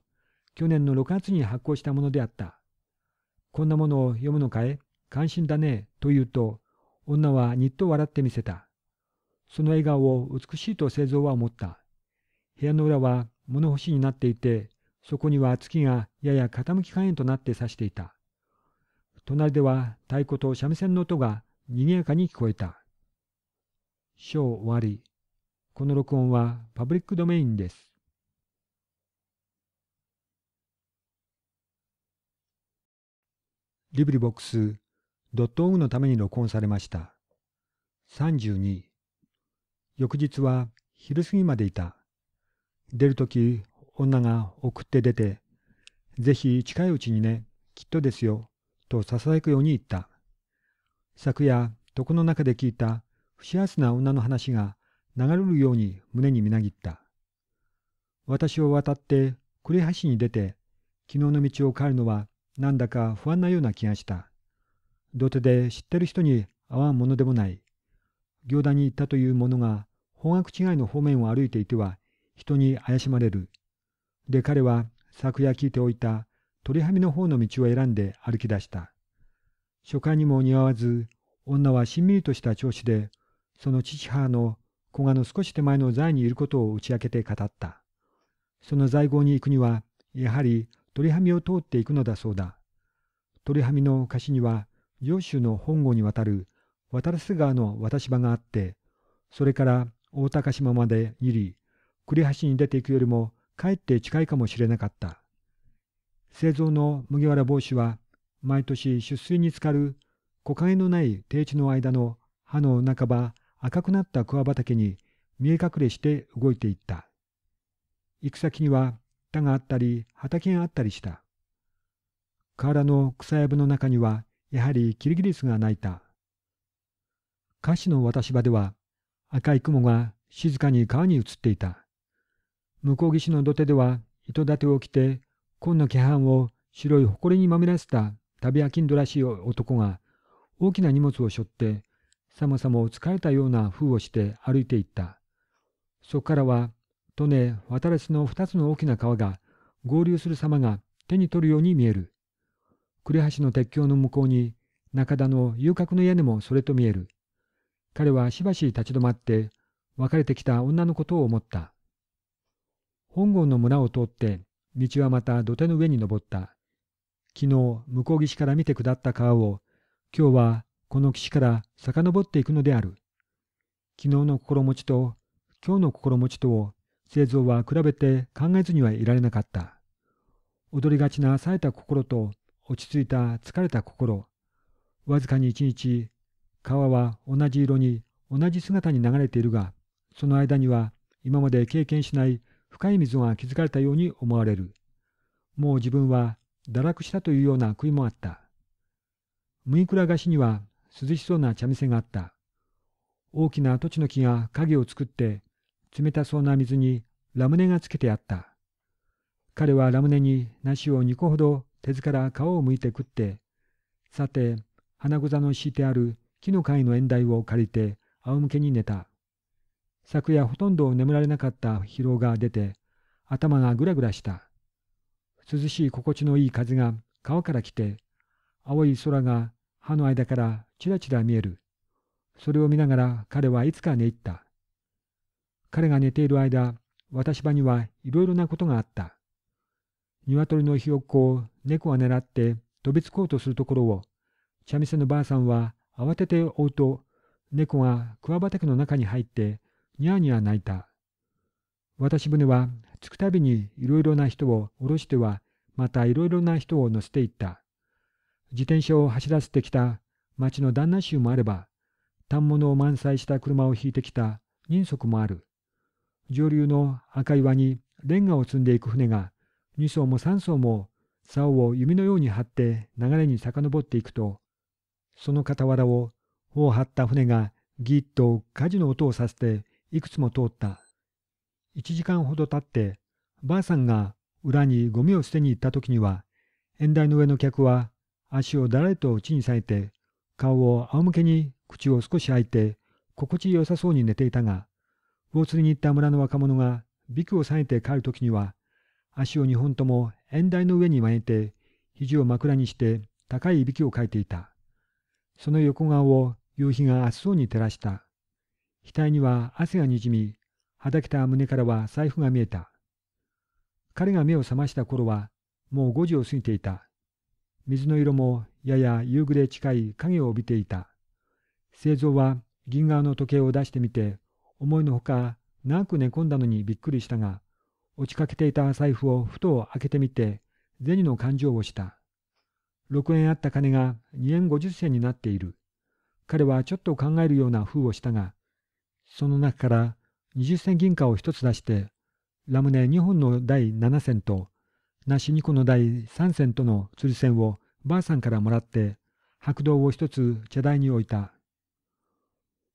去年の6月に発行したものであった。こんなものを読むのかい関心だね、と言うと、女はにっと笑ってみせた。その笑顔を美しいと製造は思った。部屋の裏は物干しになっていて、そこには月がやや傾き加減となって差していた。隣では太鼓と三味線の音が賑やかに聞こえた。章終わり。この録音はパブリックドメインです。リブリボックスドットオのために録音されました。32翌日は昼過ぎまでいた。出るとき女が送って出て、ぜひ近いうちにね、きっとですよ、と囁くように言った。昨夜、床の中で聞いた不幸せな女の話が流れるように胸にみなぎった。私を渡って栗橋に出て、昨日の道を帰るのはなんだか不安なような気がした。土手で知ってる人に会わんものでもない。行田に行ったという者が方角違いの方面を歩いていては人に怪しまれる。で彼は昨夜聞いておいた鳥はみの方の道を選んで歩き出した。初回にも似合わず女はしんみりとした調子でその父母の古賀の少し手前の財にいることを打ち明けて語った。その在郷に行くにはやはり鳥はみを通っていくのだそうだ。鳥はみの貸しには、上州の本郷に渡る渡良瀬川の渡し場があって、それから大高島までにり、栗橋に出ていくよりもかえって近いかもしれなかった。製造の麦わら帽子は、毎年出水に浸かる木陰のない低地の間の葉の半ば赤くなった桑畑に見え隠れして動いていった。行く先には田があったり畑があったりした。河原の草やぶの中にはやはりキリギリスが鳴いた。歌詞の渡し場では赤い雲が静かに川に移っていた。向こう岸の土手では糸立てを着て紺の気半を白い埃にまみらせた旅飽きんどらしい男が大きな荷物を背負ってさもさも疲れたような風をして歩いていった。そこからはとね、私の二つの大きな川が合流する様が手に取るように見える。呉橋の鉄橋の向こうに中田の遊郭の屋根もそれと見える。彼はしばし立ち止まって別れてきた女のことを思った。本郷の村を通って道はまた土手の上に登った。昨日向こう岸から見て下った川を今日はこの岸から遡っていくのである。昨日の心持ちと今日の心持ちとを製造は比べて考えずにはいられなかった。踊りがちな冴えた心と落ち着いた疲れた心。わずかに一日、川は同じ色に同じ姿に流れているが、その間には今まで経験しない深い溝が築かれたように思われる。もう自分は堕落したというような悔いもあった。麦いくら菓子には涼しそうな茶店があった。大きな土地の木が影を作って冷たそうな水にラムネがつけてあった。彼はラムネに梨を2個ほど手ずから皮をむいて食って、さて、花ござの敷いてある木の貝の縁台を借りて仰向けに寝た。昨夜ほとんど眠られなかった疲労が出て、頭がぐらぐらした。涼しい心地のいい風が川から来て、青い空が歯の間からちらちら見える。それを見ながら彼はいつか寝入った。彼が寝ている間、私場にはいろいろなことがあった。鶏のひよっこを猫が狙って飛びつこうとするところを、茶店のばあさんは慌てて追うと、猫が桑畑の中に入って、にゃーにゃー泣いた。私船は着くたびにいろいろな人を降ろしては、またいろいろな人を乗せていった。自転車を走らせてきた町の旦那衆もあれば、反物を満載した車を引いてきた人足もある。上流の赤岩にレンガを積んでいく船が2艘も3艘も竿を弓のように張って流れに遡っていくと、その傍らを帆を張った船がぎっと火事の音をさせていくつも通った。1時間ほど経って、ばあさんが裏にゴミを捨てに行った時には、縁台の上の客は足をだらりと地に裂いて、顔を仰向けに口を少し開いて、心地よさそうに寝ていたが、魚釣りに行った村の若者がびくを下げて帰るときには、足を二本とも縁台の上に曲げて、肘を枕にして高いいびきをかいていた。その横顔を夕日が暑そうに照らした。額には汗がにじみ、はだけた胸からは財布が見えた。彼が目を覚ました頃は、もう五時を過ぎていた。水の色もやや夕暮れ近い影を帯びていた。製造は銀河の時計を出してみて、思いのほか長く寝込んだのにびっくりしたが落ちかけていた財布をふと開けてみて銭の勘定をした6円あった金が2円50銭になっている彼はちょっと考えるような封をしたがその中から20銭銀貨を1つ出してラムネ2本の第7銭となし2個の第3銭との釣り銭をばあさんからもらって白銅を1つ茶台に置いた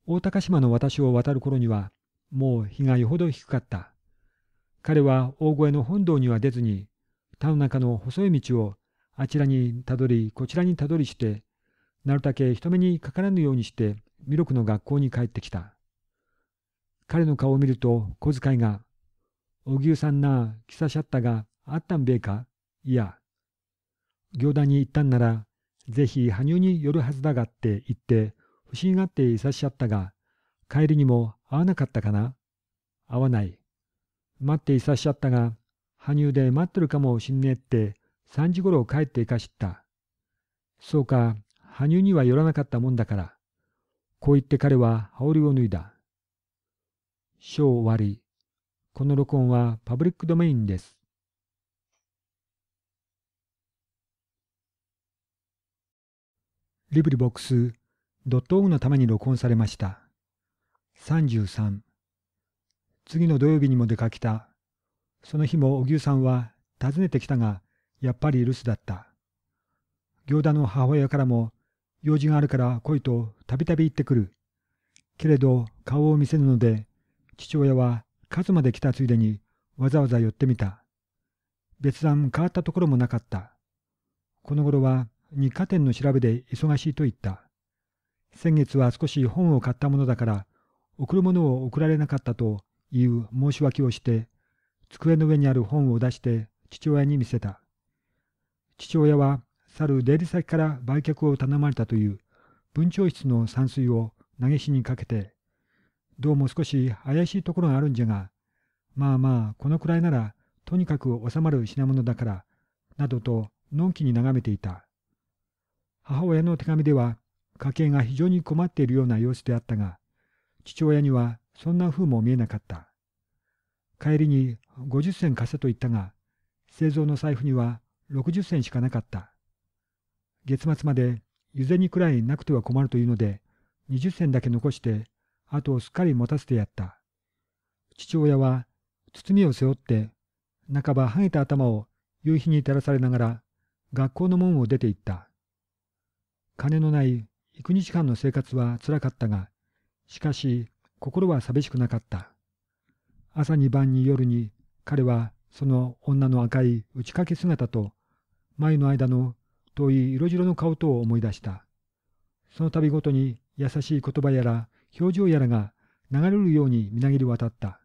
大高島の私を渡る頃には、もう日がよほど低かった。彼は大越の本堂には出ずに、田の中の細い道をあちらにたどり、こちらにたどりして、なるたけ人目にかからぬようにして、弥勒の学校に帰ってきた。彼の顔を見ると、小遣いが、おぎゅうさんな、きさしゃったが、あったんべえかいや。行田に行ったんなら、ぜひ、羽生によるはずだがって言って、不思議がっていさしちゃったが、帰りにも会わなかったかな会わない。待っていさしちゃったが、羽生で待ってるかもしんねえって三時頃帰っていかしった。そうか、羽生には寄らなかったもんだから。こう言って彼は羽織を脱いだ。章終わり。この録音はパブリックドメインです。リブリボックスドットオムのために録音されました。33次の土曜日にも出かけた。その日も小牛さんは訪ねてきたが、やっぱり留守だった。行田の母親からも、用事があるから来いとたびたび行ってくる。けれど顔を見せぬので、父親は数まで来たついでにわざわざ寄ってみた。別段変わったところもなかった。この頃は日課店の調べで忙しいと言った。先月は少し本を買ったものだから、贈るものを送られなかったという申し訳をして、机の上にある本を出して父親に見せた。父親は、去る出入り先から売却を頼まれたという文鳥室の山水を投げしにかけて、どうも少し怪しいところがあるんじゃが、まあまあ、このくらいなら、とにかく収まる品物だから、などと、のんきに眺めていた。母親の手紙では、家計が非常に困っているような様子であったが、父親にはそんな風も見えなかった。帰りに50銭貸せと言ったが、製造の財布には60銭しかなかった。月末まで湯銭くらいなくては困るというので、20銭だけ残して、あとをすっかり持たせてやった。父親は、包みを背負って、半ば剥げた頭を夕日に照らされながら、学校の門を出て行った。金のない幾日間の生活は辛かったが、しかし心は寂しくなかった。朝に晩に夜に彼はその女の赤い打ち掛け姿と眉の間の遠い色白の顔とを思い出した。その度ごとに優しい言葉やら表情やらが流れるようにみなぎり渡った。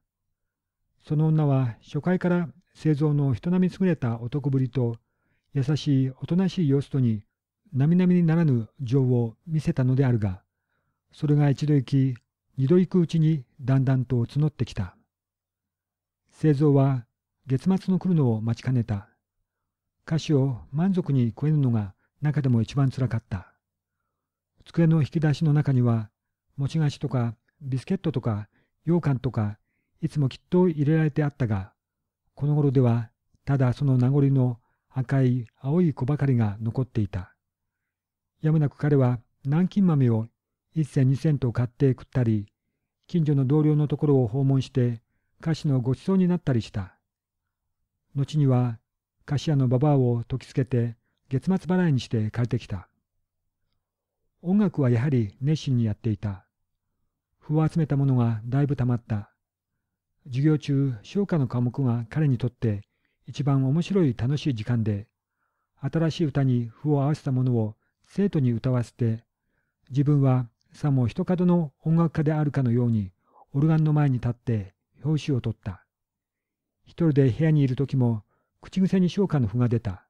その女は初回から製造の人並み優れた男ぶりと優しいおとなしい様子とに並々にならぬ情を見せたのであるが、それが一度行き、二度行くうちにだんだんと募ってきた。製造は月末の来るのを待ちかねた。歌詞を満足に超えるのが中でも一番つらかった。机の引き出しの中には、餅菓子とかビスケットとか羊羹とか、いつもきっと入れられてあったが、この頃ではただその名残の赤い青い子ばかりが残っていた。やむなく彼は南京豆を一銭二銭と買って食ったり、近所の同僚のところを訪問して菓子のごちそうになったりした。後には菓子屋のババアを解きつけて月末払いにして借りてきた。音楽はやはり熱心にやっていた。歩を集めたものがだいぶ溜まった。授業中、昇華の科目が彼にとって一番面白い楽しい時間で、新しい歌に譜を合わせたものを生徒に歌わせて、自分はさも一角の音楽家であるかのように、オルガンの前に立って表紙を取った。一人で部屋にいる時も、口癖に昇華の符が出た。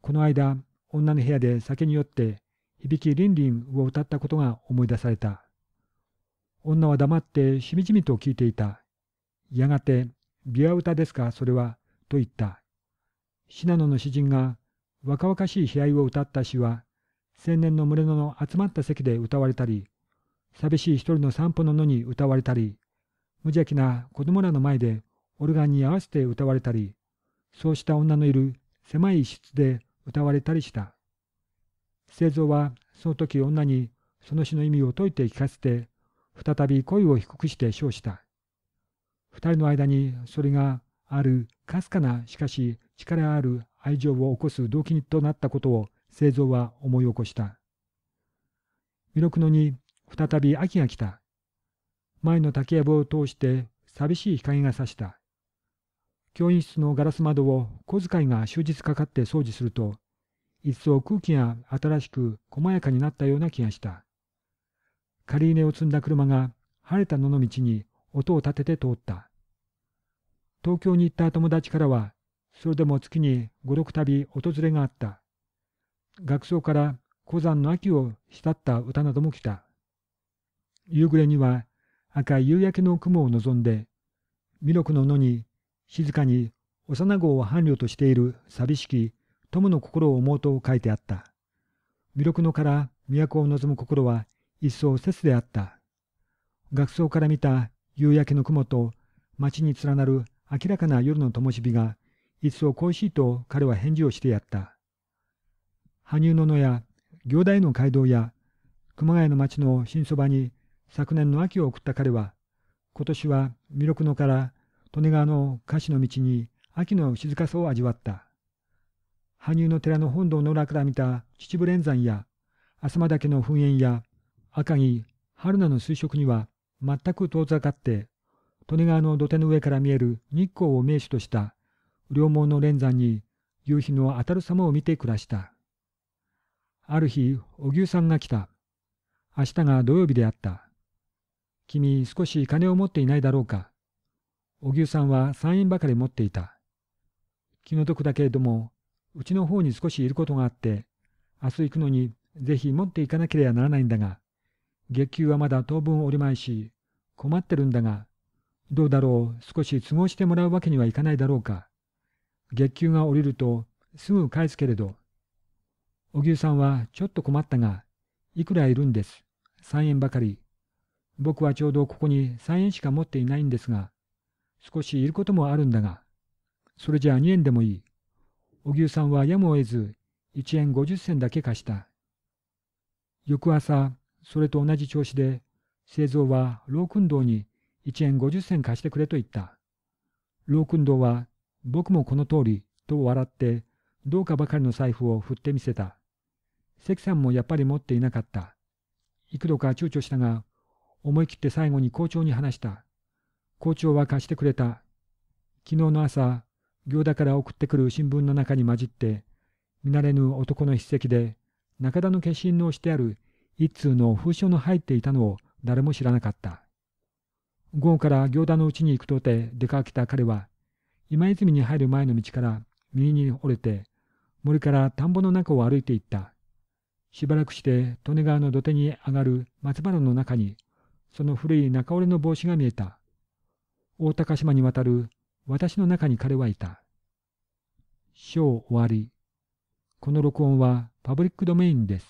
この間、女の部屋で酒に酔って、響きりんりんを歌ったことが思い出された。女は黙ってしみじみと聞いていた。やがて、琵琶歌ですか、それは、と言った。信濃の詩人が若々しい悲哀を歌った詩は、青年の群れの集まった席で歌われたり、寂しい一人の散歩の野に歌われたり、無邪気な子供らの前でオルガンに合わせて歌われたり、そうした女のいる狭い室で歌われたりした。聖三はその時女にその詩の意味を説いて聞かせて、再び声を低くして称した。二人の間にそれがあるかすかなしかし力ある愛情を起こす動機となったことを製造は思い起こした。弥勒野に再び秋が来た。前の竹やぶを通して寂しい日陰が差した。教員室のガラス窓を小遣いが終日かかって掃除すると、一層空気が新しく細やかになったような気がした。仮稲を積んだ車が晴れた野の道に音を立てて通った。東京に行った友達からは、それでも月に5、6旅訪れがあった。学僧から古山の秋を慕った歌なども来た。夕暮れには赤い夕焼けの雲を望んで、弥勒の野に静かに幼子を伴侶としている寂しき友の心を思うと書いてあった。弥勒のから都を望む心は一層節であった。学僧から見た夕焼けの雲と町に連なる明らかな夜の灯火が一層恋しいと彼は返事をしてやった。羽生の野や行台の街道や熊谷の町の新そばに昨年の秋を送った彼は、今年は弥勒野から利根川の菓子の道に秋の静かさを味わった。羽生の寺の本堂の裏から見た秩父連山や浅間岳の噴煙や赤城春菜の垂直には全く遠ざかって利根川の土手の上から見える日光を名手とした両門の連山に夕日の当たる様を見て暮らした。ある日、ゅうさんが来た。明日が土曜日であった。君、少し金を持っていないだろうか。ゅうさんは3円ばかり持っていた。気の毒だけれども、うちの方に少しいることがあって、明日行くのにぜひ持っていかなければならないんだが、月給はまだ当分おりまいし、困ってるんだが、どうだろう、少し都合してもらうわけにはいかないだろうか。月給が降りると、すぐ返すけれど、ゅうさんはちょっと困ったが、いくらいるんです。三円ばかり。僕はちょうどここに三円しか持っていないんですが、少しいることもあるんだが、それじゃあ二円でもいい。ゅうさんはやむを得ず、一円五十銭だけ貸した。翌朝、それと同じ調子で、製造は老君堂に一円五十銭貸してくれと言った。老君堂は、僕もこの通り、と笑って、どうかばかりの財布を振ってみせた。関さんもやっぱり持っていなかった。幾度か躊躇したが、思い切って最後に校長に話した。校長は貸してくれた。昨日の朝、行田から送ってくる新聞の中に混じって、見慣れぬ男の筆跡で、中田の化身のしてある一通の封書の入っていたのを誰も知らなかった。午後から行田の家に行くとて出かけた彼は、今泉に入る前の道から右に折れて、森から田んぼの中を歩いていった。しばらくして利根川の土手に上がる松原の中に、その古い中折れの帽子が見えた。大高島に渡る私の中に彼はいた。章終わり。この録音はパブリックドメインです。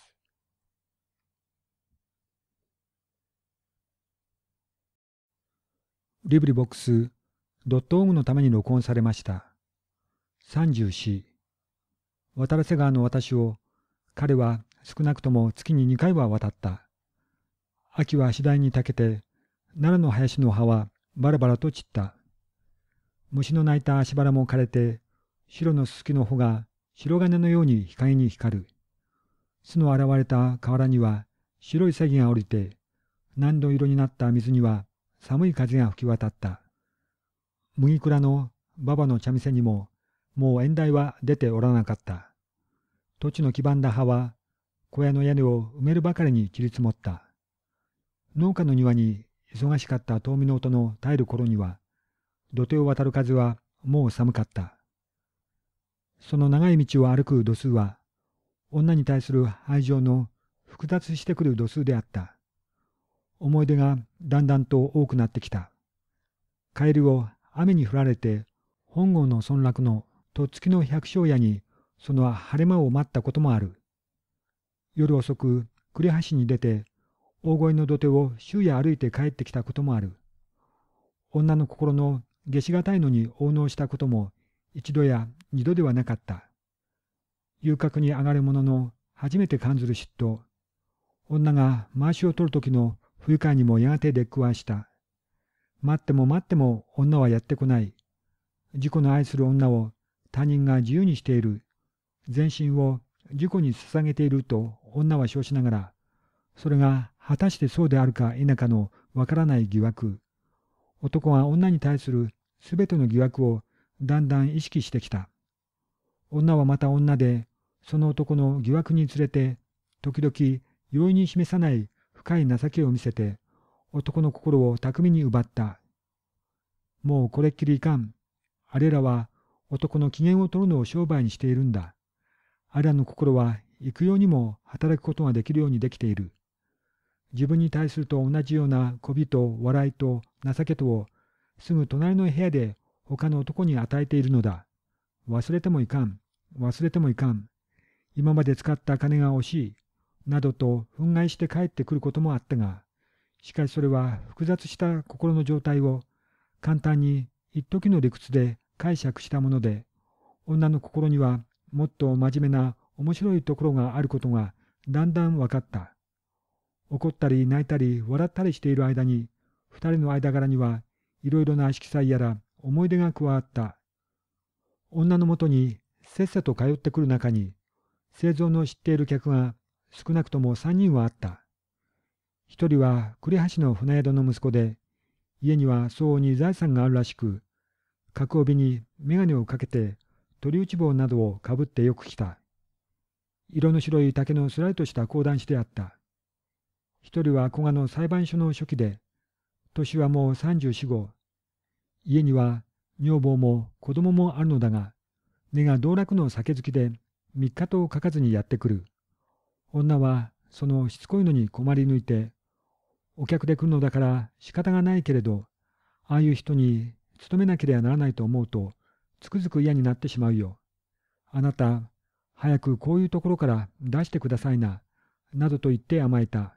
リブリボックスドットオのために録音されました。34。渡良瀬川の私を、彼は少なくとも月に2回は渡った。秋は次第に炊けて、奈良の林の葉はバラバラと散った。虫の鳴いた足腹も枯れて、白のすすきの穂が白金のように光に光る。巣の現れた河原には白い詐欺が降りて、何度色になった水には寒い風が吹き渡った。麦蔵の馬場の茶店にも、もう縁台は出ておらなかった。土地の黄ばんだ葉は小屋の屋根を埋めるばかりに切り積もった。農家の庭に忙しかった遠見の音の絶える頃には、土手を渡る風はもう寒かった。その長い道を歩く度数は、女に対する愛情の複雑してくる度数であった。思い出がだんだんと多くなってきた。カエルを雨に降られて、本郷の村落のとっつきの百姓屋にその晴れ間を待ったこともある。夜遅く栗橋に出て大声の土手を昼夜歩いて帰ってきたこともある。女の心の下しがたいのに応納したことも一度や二度ではなかった。遊郭に上がる者の初めて感ずる嫉妬。女が回しを取る時の不愉快にもやがて出くわした。待っても待っても女はやってこない。自己の愛する女を他人が自由にしている。全身を事故に捧げていると女は称しながら、それが果たしてそうであるか否かのわからない疑惑、男は女に対するすべての疑惑をだんだん意識してきた。女はまた女で、その男の疑惑につれて、時々容易に示さない深い情けを見せて、男の心を巧みに奪った。もうこれっきりいかん。あれらは男の機嫌を取るのを商売にしているんだ。アラらの心は幾様にも働くことができるようにできている。自分に対すると同じような媚びと笑いと情けとをすぐ隣の部屋で他の男に与えているのだ。忘れてもいかん。忘れてもいかん。今まで使った金が惜しい。などと憤慨して帰ってくることもあったが、しかしそれは複雑した心の状態を簡単に一時の理屈で解釈したもので、女の心にはもっと真面目な面白いところがあることがだんだん分かった。怒ったり泣いたり笑ったりしている間に、二人の間柄にはいろいろな色彩やら思い出が加わった。女のもとにせっせと通ってくる中に、製造の知っている客が少なくとも三人はあった。一人は栗橋の船宿の息子で、家には相応に財産があるらしく、角帯に眼鏡をかけて鳥打ち棒などをかぶってよく来た。色の白い竹のすらりとした講談師であった。一人は古賀の裁判所の書記で、年はもう三十四五。家には女房も子供もあるのだが、根が道楽の酒好きで、三日と書かずにやってくる。女はそのしつこいのに困り抜いて、お客で来るのだから仕方がないけれど、ああいう人に勤めなければならないと思うと、つくづく嫌になってしまうよ。あなた、早くこういうところから出してくださいな、などと言って甘えた。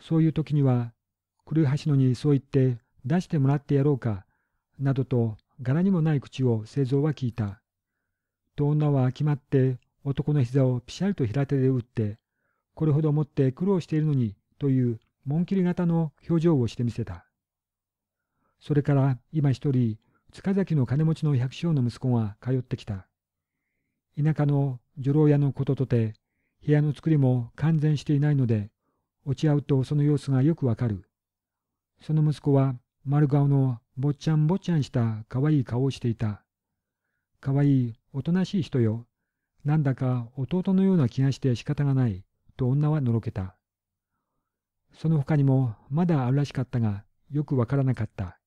そういう時には、狂橋のにそう言って出してもらってやろうか、などと柄にもない口を製造は聞いた。と女は決まって男の膝をピシャリと平手で打って、これほど持って苦労しているのに、という、紋切り型の表情をしてみせた。それから今一人、塚崎の金持ちの百姓の息子が通ってきた。田舎の女郎屋のこととて、部屋の作りも完全していないので、落ち合うとその様子がよくわかる。その息子は丸顔のぼっちゃんぼっちゃんしたかわいい顔をしていた。かわいいおとなしい人よ。なんだか弟のような気がして仕方がない、と女はのろけた。その他にもまだあるらしかったが、よくわからなかった。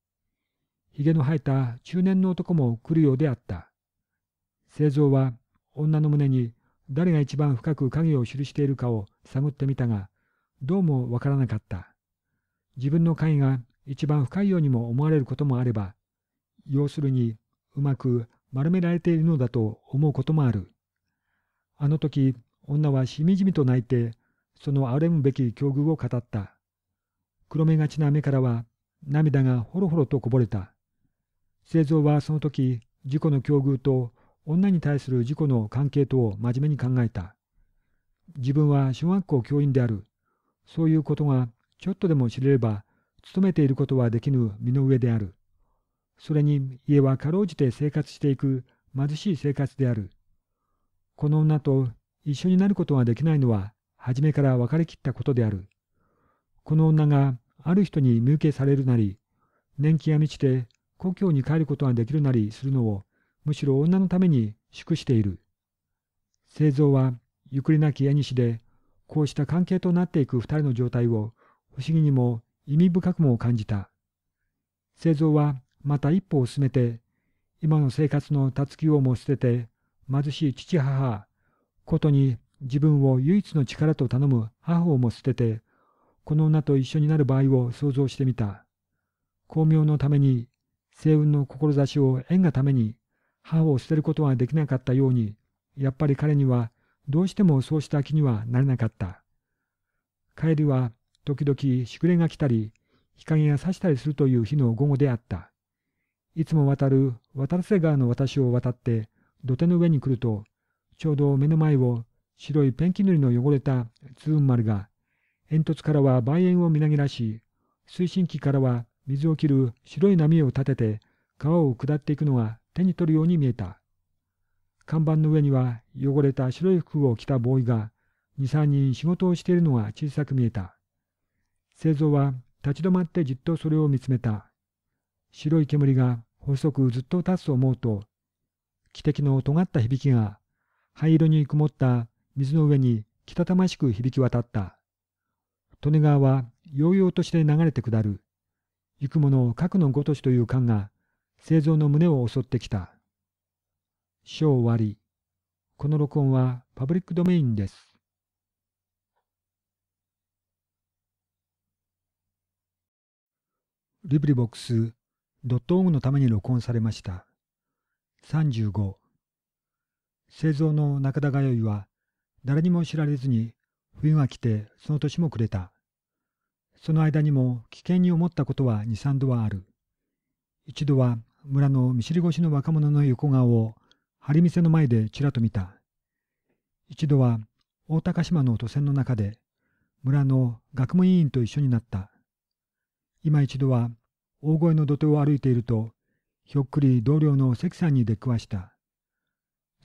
ひげの生えた中年の男も来るようであった。製造は女の胸に誰が一番深く影を記しているかを探ってみたが、どうもわからなかった。自分の影が一番深いようにも思われることもあれば、要するにうまく丸められているのだと思うこともある。あの時、女はしみじみと泣いて、そのあれむべき境遇を語った。黒目がちな目からは、涙がほろほろとこぼれた。製造はその時、事故の境遇と女に対する自己の関係とを真面目に考えた。自分は小学校教員である。そういうことがちょっとでも知れれば、勤めていることはできぬ身の上である。それに家はかろうじて生活していく貧しい生活である。この女と一緒になることができないのは、初めから分かりきったことである。この女がある人に見受けされるなり、年季が満ちて故郷に帰ることができるなりするのを、むしろ女のために祝している。製造は、ゆくりなきにしで、こうした関係となっていく二人の状態を、不思議にも意味深くも感じた。製造は、また一歩を進めて、今の生活のたつきをも捨てて、貧しい父母、ことに自分を唯一の力と頼む母をも捨てて、この女と一緒になる場合を想像してみた。巧妙のために星雲の志を縁がために母を捨てることはできなかったように、やっぱり彼にはどうしてもそうした気にはなれなかった。帰りは時々し礼れが来たり、日陰が差したりするという日の午後であった。いつも渡る渡瀬川の私を渡って土手の上に来ると、ちょうど目の前を白いペンキ塗りの汚れた通雲丸が、煙突からは梅園をみなぎらし、推進機からは水を切る白い波を立てて川を下っていくのが手に取るように見えた。看板の上には汚れた白い服を着たボーイが二三人仕事をしているのが小さく見えた。製造は立ち止まってじっとそれを見つめた。白い煙が細くずっと立つと思うと、汽笛の尖った響きが灰色に曇った水の上にきたたましく響き渡った。利根川は揚々として流れて下る。行く者を核のごとしという感が、生存の胸を襲ってきた。章終わり。この録音はパブリックドメインです。リブリボックスドットのために録音されました。35製造の中田がよいは誰にも知られずに冬が来てその年も暮れた。その間にも危険に思ったことは二三度はある。一度は村の見知り越しの若者の横顔を張り店の前でちらと見た。一度は大高島の渡船の中で村の学務委員と一緒になった。今一度は大声の土手を歩いているとひょっくり同僚の関さんに出くわした。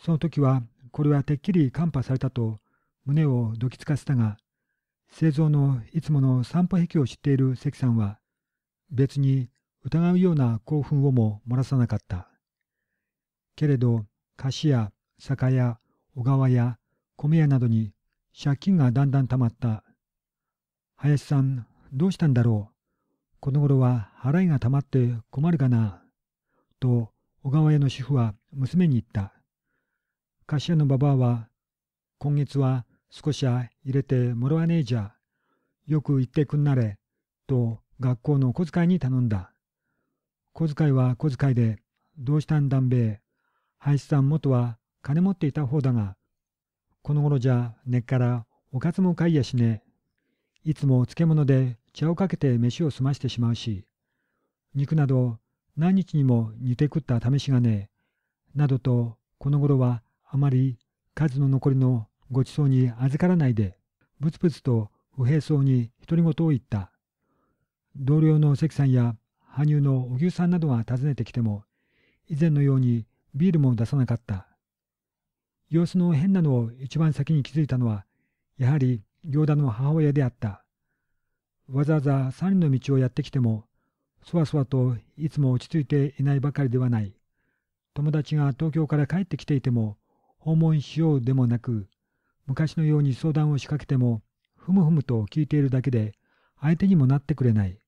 その時はこれはてっきり看破されたと胸をどきつかせたが製造のいつもの散歩癖を知っている関さんは、別に疑うような興奮をも漏らさなかった。けれど、菓子屋、酒屋、小川屋、米屋などに借金がだんだん溜まった。林さん、どうしたんだろう。この頃は払いが溜まって困るかな。と、小川屋の主婦は娘に言った。菓子屋のばばあは、今月は少しは入れてもらわねえじゃ。よく行ってくんなれ。と学校の小遣いに頼んだ。小遣いは小遣いで、どうしたんだんべえ。林さん元は金持っていた方だが、この頃じゃ根っからおかずも買いやしねえ。いつも漬物で茶をかけて飯を済ましてしまうし、肉など何日にも煮て食った試しがねえ。などとこの頃はあまり数の残りのごちそうに預からないで、ぶつぶつと不平そうに独り言を言った。同僚の関さんや羽生の小牛さんなどが訪ねてきても、以前のようにビールも出さなかった。様子の変なのを一番先に気づいたのは、やはり行田の母親であった。わざわざ三人の道をやってきても、そわそわといつも落ち着いていないばかりではない。友達が東京から帰ってきていても、訪問しようでもなく、昔のように相談を仕掛けても、ふむふむと聞いているだけで、相手にもなってくれない。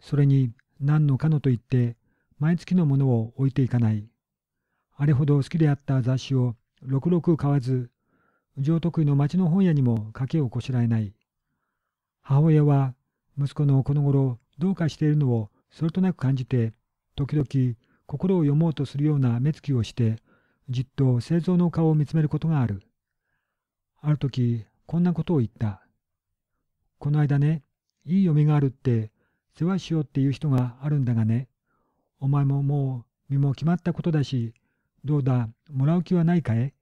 それに、何のかのと言って、毎月のものを置いていかない。あれほど好きであった雑誌を、ろくろく買わず、上得意の町の本屋にも賭けをこしらえない。母親は、息子のこの頃、どうかしているのを、それとなく感じて、時々、心を読もうとするような目つきをして、じっと製造の顔を見つめることがある。ある時、こんなことを言った。この間ね、いい嫁があるって、世話しようっていう人があるんだがね、お前ももう身も決まったことだし、どうだ、もらう気はないかい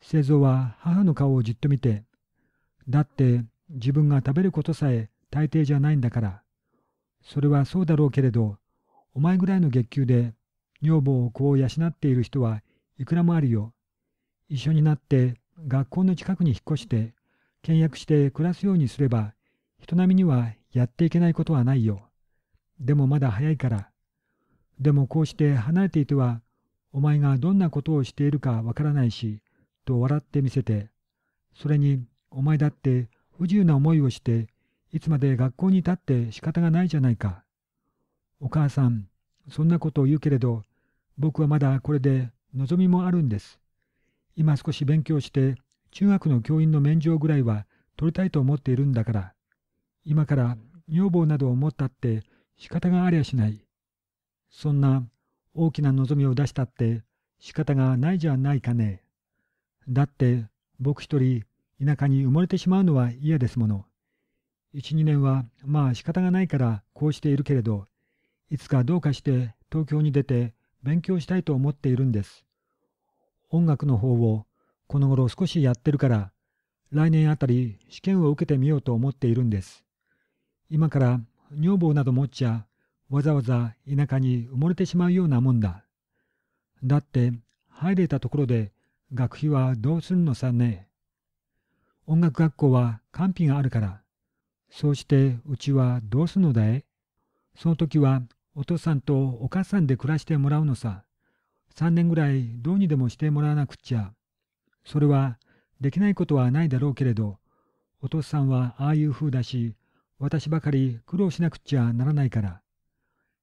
製造は母の顔をじっと見て、だって自分が食べることさえ大抵じゃないんだから、それはそうだろうけれど、お前ぐらいの月給で女房を子を養っている人はいくらもあるよ。一緒になって学校の近くに引っ越して、倹約して暮らすようにすれば、人並みにはやっていけないことはないよ。でもまだ早いから。でもこうして離れていては、お前がどんなことをしているかわからないし、と笑ってみせて、それに、お前だって不自由な思いをして、いつまで学校に立って仕方がないじゃないか。お母さん、そんなことを言うけれど、僕はまだこれで望みもあるんです。今少し勉強して、中学の教員の免状ぐらいは取りたいと思っているんだから、今から女房などを持ったって仕方がありゃしない。そんな大きな望みを出したって仕方がないじゃないかね。だって僕一人田舎に埋もれてしまうのは嫌ですもの。一、二年はまあ仕方がないからこうしているけれど、いつかどうかして東京に出て勉強したいと思っているんです。音楽の方をこの頃少しやってるから来年あたり試験を受けてみようと思っているんです。今から女房など持っちゃわざわざ田舎に埋もれてしまうようなもんだ。だって入れたところで学費はどうするのさね。音楽学校は官費があるから。そうしてうちはどうすんのだいその時はお父さんとお母さんで暮らしてもらうのさ。3年ぐらいどうにでもしてもらわなくっちゃ。それはできないことはないだろうけれど、お父さんはああいう風だし、私ばかり苦労しなくっちゃならないから。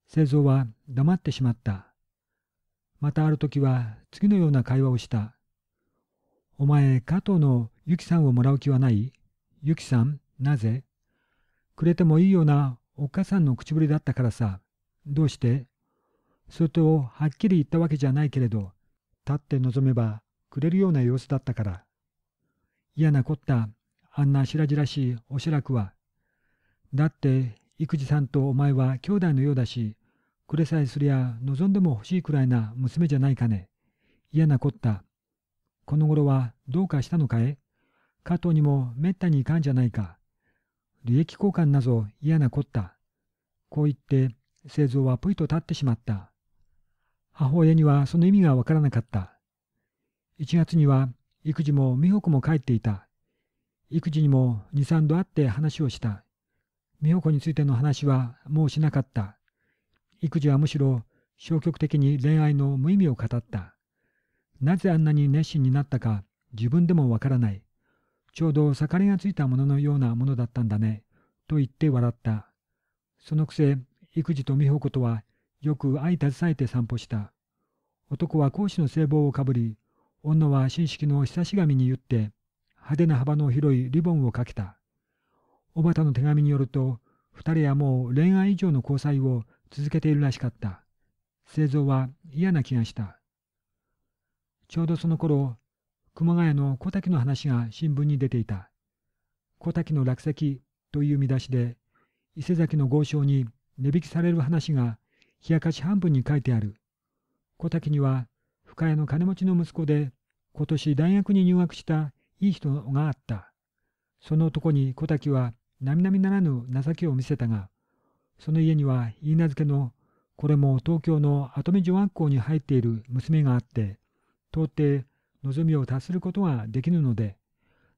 製造は黙ってしまった。またある時は次のような会話をした。お前、加藤のゆきさんをもらう気はないゆきさん、なぜくれてもいいようなおっかさんの口ぶりだったからさ。どうしてそれとはっきり言ったわけじゃないけれど、立って望めばくれるような様子だったから。嫌なこった、あんな白々しいおしらくは。だって、育児さんとお前は兄弟のようだし、くれさえすりゃ望んでも欲しいくらいな娘じゃないかね。嫌なこった。この頃はどうかしたのかえ加藤にもめったにいかんじゃないか。利益交換なぞ嫌なこった。こう言って、製造はぷいと立ってしまった。母親にはその意味がわからなかった。1月には育児も美穂子も帰っていた。育児にも2、3度会って話をした。美穂子についての話はもうしなかった。育児はむしろ消極的に恋愛の無意味を語った。なぜあんなに熱心になったか自分でもわからない。ちょうど盛りがついたもののようなものだったんだね。と言って笑った。そのくせ、育児と美穂子とはよく相携えて散歩した。男は講師の聖望をかぶり、女は紳式の久し髪に言って、派手な幅の広いリボンをかけた。おばたの手紙によると、二人はもう恋愛以上の交際を続けているらしかった。製造は嫌な気がした。ちょうどその頃、熊谷の小滝の話が新聞に出ていた。小滝の落石という見出しで、伊勢崎の豪商に値引きされる話が冷やかし半分に書いてある。小滝には、深谷の金持ちの息子で、今年大学に入学したいい人があった。その男に小滝は、並々ならぬ情けを見せたが、その家には、言い名付けの、これも東京の跡目女学校に入っている娘があって、到底、望みを達することができぬので、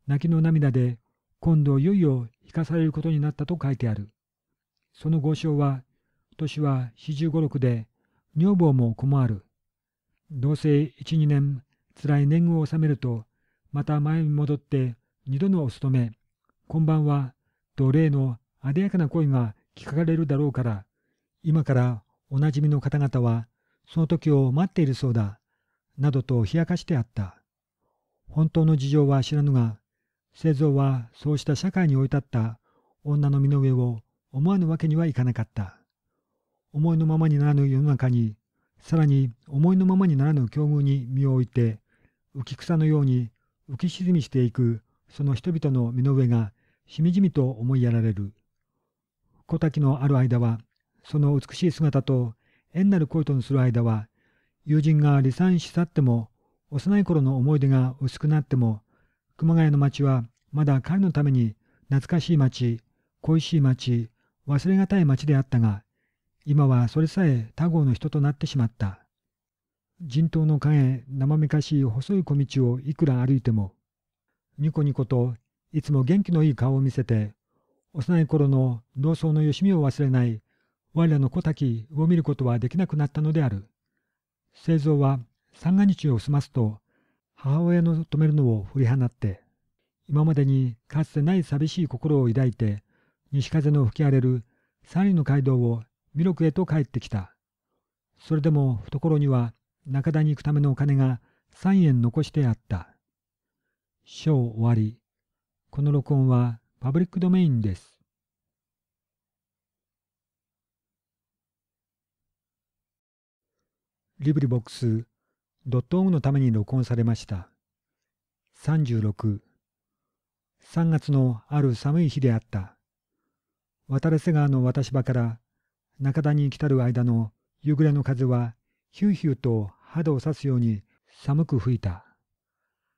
泣きの涙で、今度いよいよ引かされることになったと書いてある。その豪商は、年は四十五六で、女房も困る。どうせ一二年、辛い年貢を納めると、また前に戻って二度のお勤め、こんばんは、と例の艶やかな声が聞かれるだろうから、今からおなじみの方々は、その時を待っているそうだ、などと冷やかしてあった。本当の事情は知らぬが、製造はそうした社会に追い立った女の身の上を思わぬわけにはいかなかった。思いのままにならぬ世の中に、さらに思いのままにならぬ境遇に身を置いて、浮き草のように浮き沈みしていくその人々の身の上がしみじみと思いやられる。小滝のある間は、その美しい姿と縁なる恋とのする間は、友人が離散し去っても、幼い頃の思い出が薄くなっても、熊谷の町はまだ彼のために懐かしい町、恋しい町、忘れがたい町であったが、今はそれさえ他号の人となってしまった。人頭の陰、生めかしい細い小道をいくら歩いても、ニコニコといつも元気のいい顔を見せて、幼い頃の同窓のよしみを忘れない、我らの小滝を見ることはできなくなったのである。製造は三が日を済ますと、母親の止めるのを振り放って、今までにかつてない寂しい心を抱いて、西風の吹き荒れる三里の街道を弥勒へと帰ってきた。それでも懐には中田に行くためのお金が3円残してあった。章終わり。この録音はパブリックドメインです。リブリボックス、ドットオンのために録音されました。36。3月のある寒い日であった。渡瀬川の渡し場から中谷に来たる間の夕暮れの風は、ヒューヒューと肌を刺すように寒く吹いた。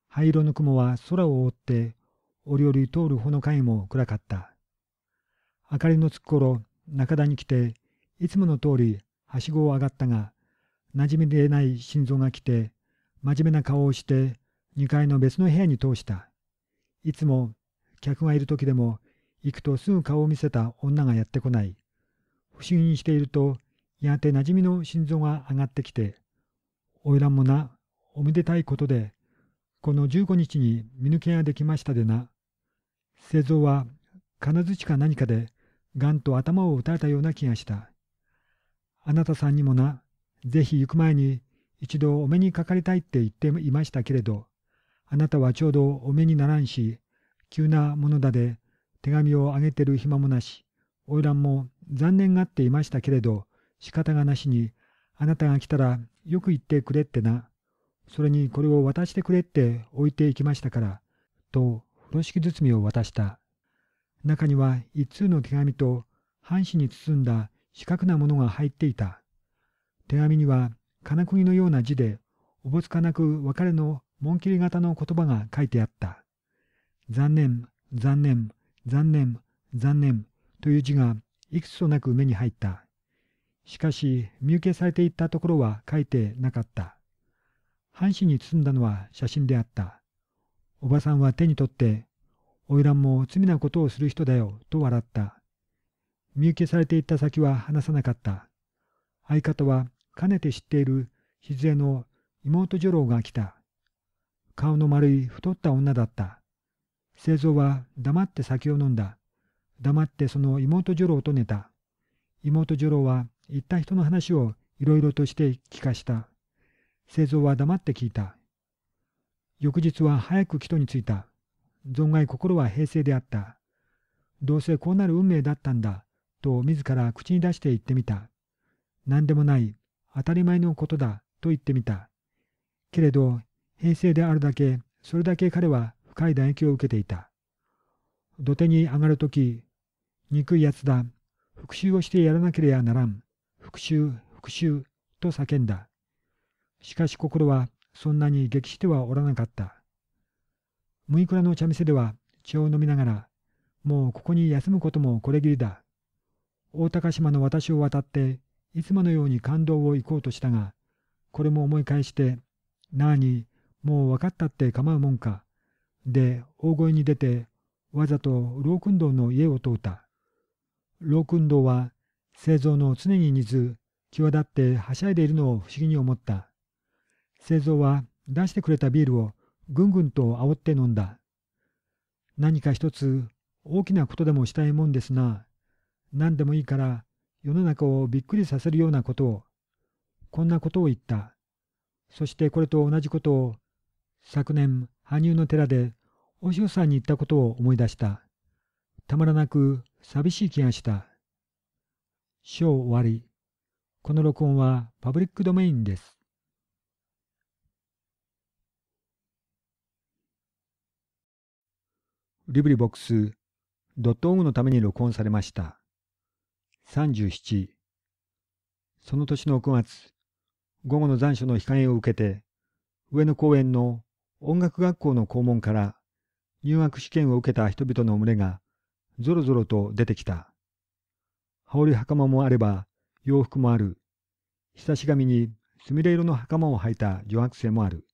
灰色の雲は空を覆って、折々通るほのかいも暗かった。明かりのつく頃、中田に来て、いつもの通り、はしごを上がったが、馴染みでない心臓が来て、真面目な顔をして、2階の別の部屋に通した。いつも、客がいる時でも、行くとすぐ顔を見せた女がやってこない。不思議にしていると、やがて馴染みの心臓が上がってきて、おいらもな、おめでたいことで、この15日に見抜けができましたでな。製造は金槌か何かで、がんと頭を打たれたような気がした。あなたさんにもな、ぜひ行く前に一度お目にかかりたいって言っていましたけれど、あなたはちょうどお目にならんし、急なものだで手紙をあげてる暇もなし、花魁も残念がっていましたけれど、仕方がなしに、あなたが来たらよく言ってくれってな。それにこれを渡してくれって置いていきましたから、と風呂敷包みを渡した。中には一通の手紙と半紙に包んだ四角なものが入っていた。手紙には金釘のような字で、おぼつかなく別れの紋切り型の言葉が書いてあった。残念、残念、残念、残念、という字がいくつとなく目に入った。しかし、見受けされていったところは書いてなかった。半紙に包んだのは写真であった。おばさんは手に取って、花魁も罪なことをする人だよ、と笑った。見受けされていった先は話さなかった。相方は、かねて知っている静江の妹女郎が来た。顔の丸い太った女だった。製造は黙って酒を飲んだ。黙ってその妹女郎と寝た。妹女郎は言った人の話をいろいろとして聞かした。製造は黙って聞いた。翌日は早く帰途に着いた。存外心は平静であった。どうせこうなる運命だったんだ、と自ら口に出して言ってみた。何でもない、当たり前のことだ、と言ってみた。けれど、平静であるだけ、それだけ彼は深い打撃を受けていた。土手に上がるとき、憎いやつだ。復讐をしてやらなければならん。復讐、復讐、と叫んだ。しかし心はそんなに激してはおらなかった。六倉の茶店では血を飲みながら、もうここに休むこともこれぎりだ。大高島の私を渡って、いつものように感動を行こうとしたが、これも思い返して、なあに、もう分かったって構うもんか。で、大声に出て、わざと老君堂の家を通った。ロークは製造の常に似ず、際立ってはしゃいでいるのを不思議に思った。製造は出してくれたビールをぐんぐんと煽って飲んだ。何か一つ大きなことでもしたいもんですな。何でもいいから世の中をびっくりさせるようなことを。こんなことを言った。そしてこれと同じことを昨年羽生の寺でお塩さんに言ったことを思い出した。たまらなく寂しい気がした。章終わり。この録音はパブリックドメインです。リブリボックス、ドットオグのために録音されました。37。その年の9月、午後の残暑の日陰を受けて、上野公園の音楽学校の校門から入学試験を受けた人々の群れがぞろぞろと出てきた。羽織袴もあれば、洋服もある。親し髪にすみれ色の袴を履いた女学生もある。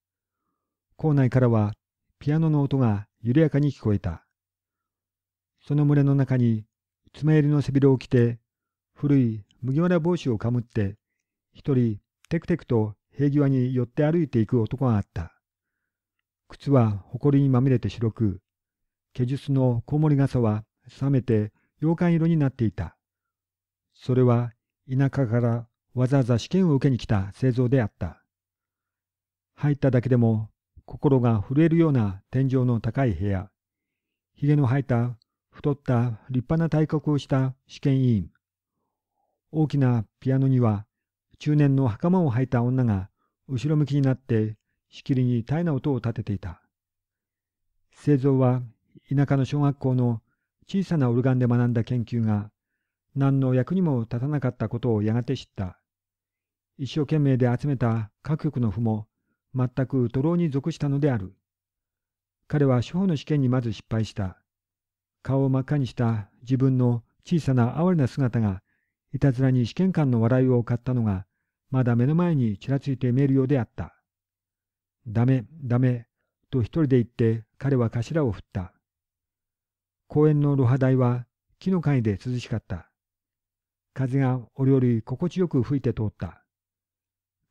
校内からはピアノの音が緩やかに聞こえた。その群れの中に、爪襟の背広を着て、古い麦わら帽子をかむって、一人テクテクと平際に寄って歩いていく男があった。靴は埃にまみれて白く、毛術のコウモリ傘は冷めて洋館色になっていた。それは田舎からわざわざ試験を受けに来た製造であった。入っただけでも心が震えるような天井の高い部屋。ひげの生えた太った立派な体格をした試験委員。大きなピアノには中年の袴を履いた女が後ろ向きになってしきりに大な音を立てていた。製造は田舎の小学校の小さなオルガンで学んだ研究が何の役にも立たなかったことをやがて知った。一生懸命で集めた各局の譜も全く徒労に属したのである。彼は司法の試験にまず失敗した。顔を真っ赤にした自分の小さな哀れな姿がいたずらに試験官の笑いを買ったのがまだ目の前にちらついて見えるようであった。ダメ、ダメ、と一人で言って彼は頭を振った。公園の露波台は木の陰で涼しかった。風が折々心地よく吹いて通った。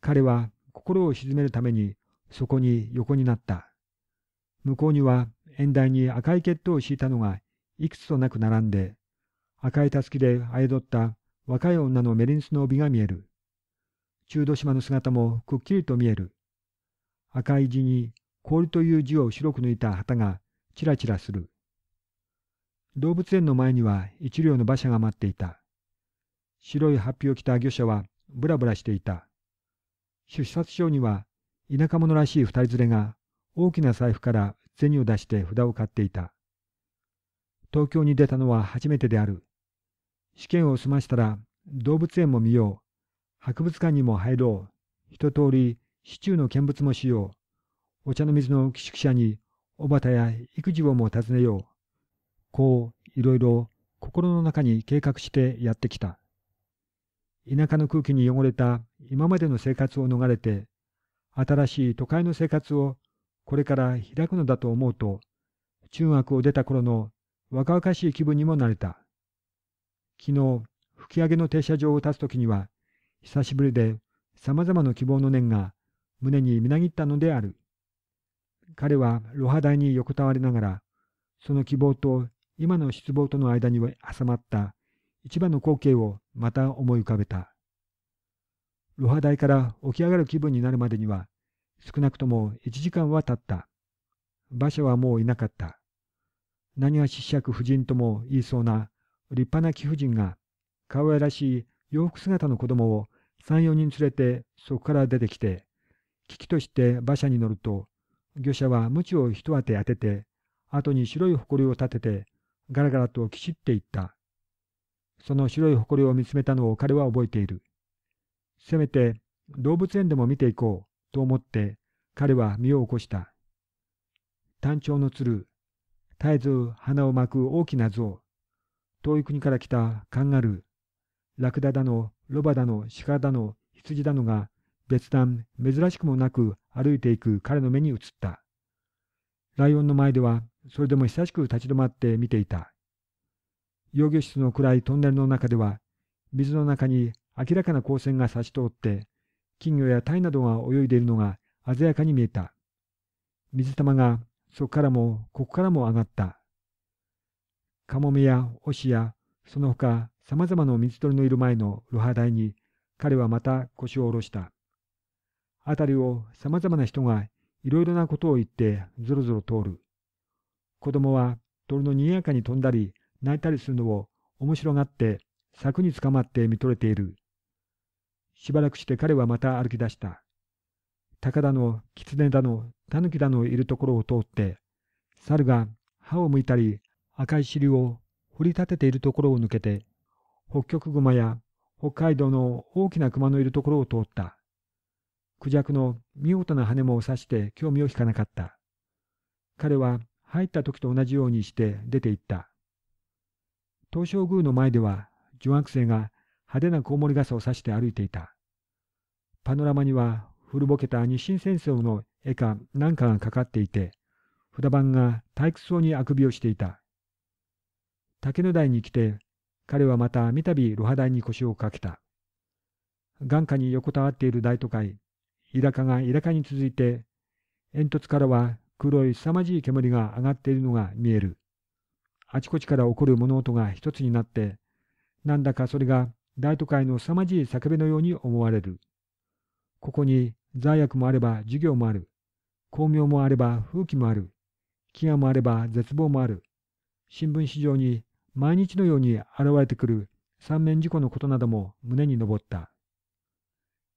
彼は心を鎮めるためにそこに横になった。向こうには縁台に赤い血統を敷いたのがいくつとなく並んで、赤いたすきであえどった若い女のメリンスの帯が見える。中土島の姿もくっきりと見える。赤い地に氷という字を白く抜いた旗がちらちらする。動物園の前には一両の馬車が待っていた。白いハッピを着た魚者はブラブラしていた。出札所には田舎者らしい二人連れが大きな財布から銭を出して札を買っていた。東京に出たのは初めてである。試験を済ましたら動物園も見よう。博物館にも入ろう。一通り市中の見物もしよう。お茶の水の寄宿舎に小畑や育児をも訪ねよう。こういろいろ心の中に計画してやってきた。田舎の空気に汚れた今までの生活を逃れて、新しい都会の生活をこれから開くのだと思うと、中学を出た頃の若々しい気分にもなれた。昨日、吹き上げの停車場を立つときには、久しぶりで様々な希望の念が胸にみなぎったのである。彼は露波台に横たわりながら、その希望と今の失望との間に挟まった一番の光景をまた思い浮かべた。露波台から起き上がる気分になるまでには、少なくとも1時間は経った。馬車はもういなかった。何が失釈夫人とも言いそうな立派な貴婦人が、可愛らしい洋服姿の子供を三、四人連れてそこから出てきて、危機として馬車に乗ると、魚者は鞭を一当て当てて、後に白い埃を立てて、ガラガラときちっていった。その白い埃を見つめたのを彼は覚えている。せめて動物園でも見ていこうと思って彼は身を起こした。単調の鶴、絶えず鼻を巻く大きな像、遠い国から来たカンガルー、ラクダだの、ロバだの、鹿だの、羊だのが別段珍しくもなく歩いていく彼の目に映った。ライオンの前では、それでも久しく立ち止まって見ていた。養魚室の暗いトンネルの中では、水の中に明らかな光線が差し通って、金魚や鯛などが泳いでいるのが鮮やかに見えた。水玉がそこからもここからも上がった。カモメやオシやその他様々な水鳥のいる前の露波台に彼はまた腰を下ろした。辺りを様々な人がいろいろなことを言ってぞろぞろ通る。子供は鳥のにぎやかに飛んだり泣いたりするのを面白がって柵につかまって見とれている。しばらくして彼はまた歩き出した。鷹だの、狐だの、狸だのいるところを通って、猿が歯をむいたり赤い尻を掘り立てているところを抜けて、北極熊や北海道の大きな熊のいるところを通った。クジャクの見事な羽もを刺して興味を引かなかった。彼は入った時と同じようにして出て行った。東照宮の前では女学生が派手なコウモリ傘を刺して歩いていた。パノラマには古ぼけた日清戦争の絵か何かがかかっていて、札番が退屈そうにあくびをしていた。竹の台に来て、彼はまた三度露波台に腰をかけた。眼下に横たわっている大都会、イラカがイラカに続いて、煙突からは黒い凄まじい煙が上がっているのが見える。あちこちから起こる物音が一つになって、なんだかそれが大都会の凄まじい叫びのように思われる。ここに罪悪もあれば授業もある。巧妙もあれば風紀もある。飢餓もあれば絶望もある。新聞紙上に毎日のように現れてくる三面事故のことなども胸に上った。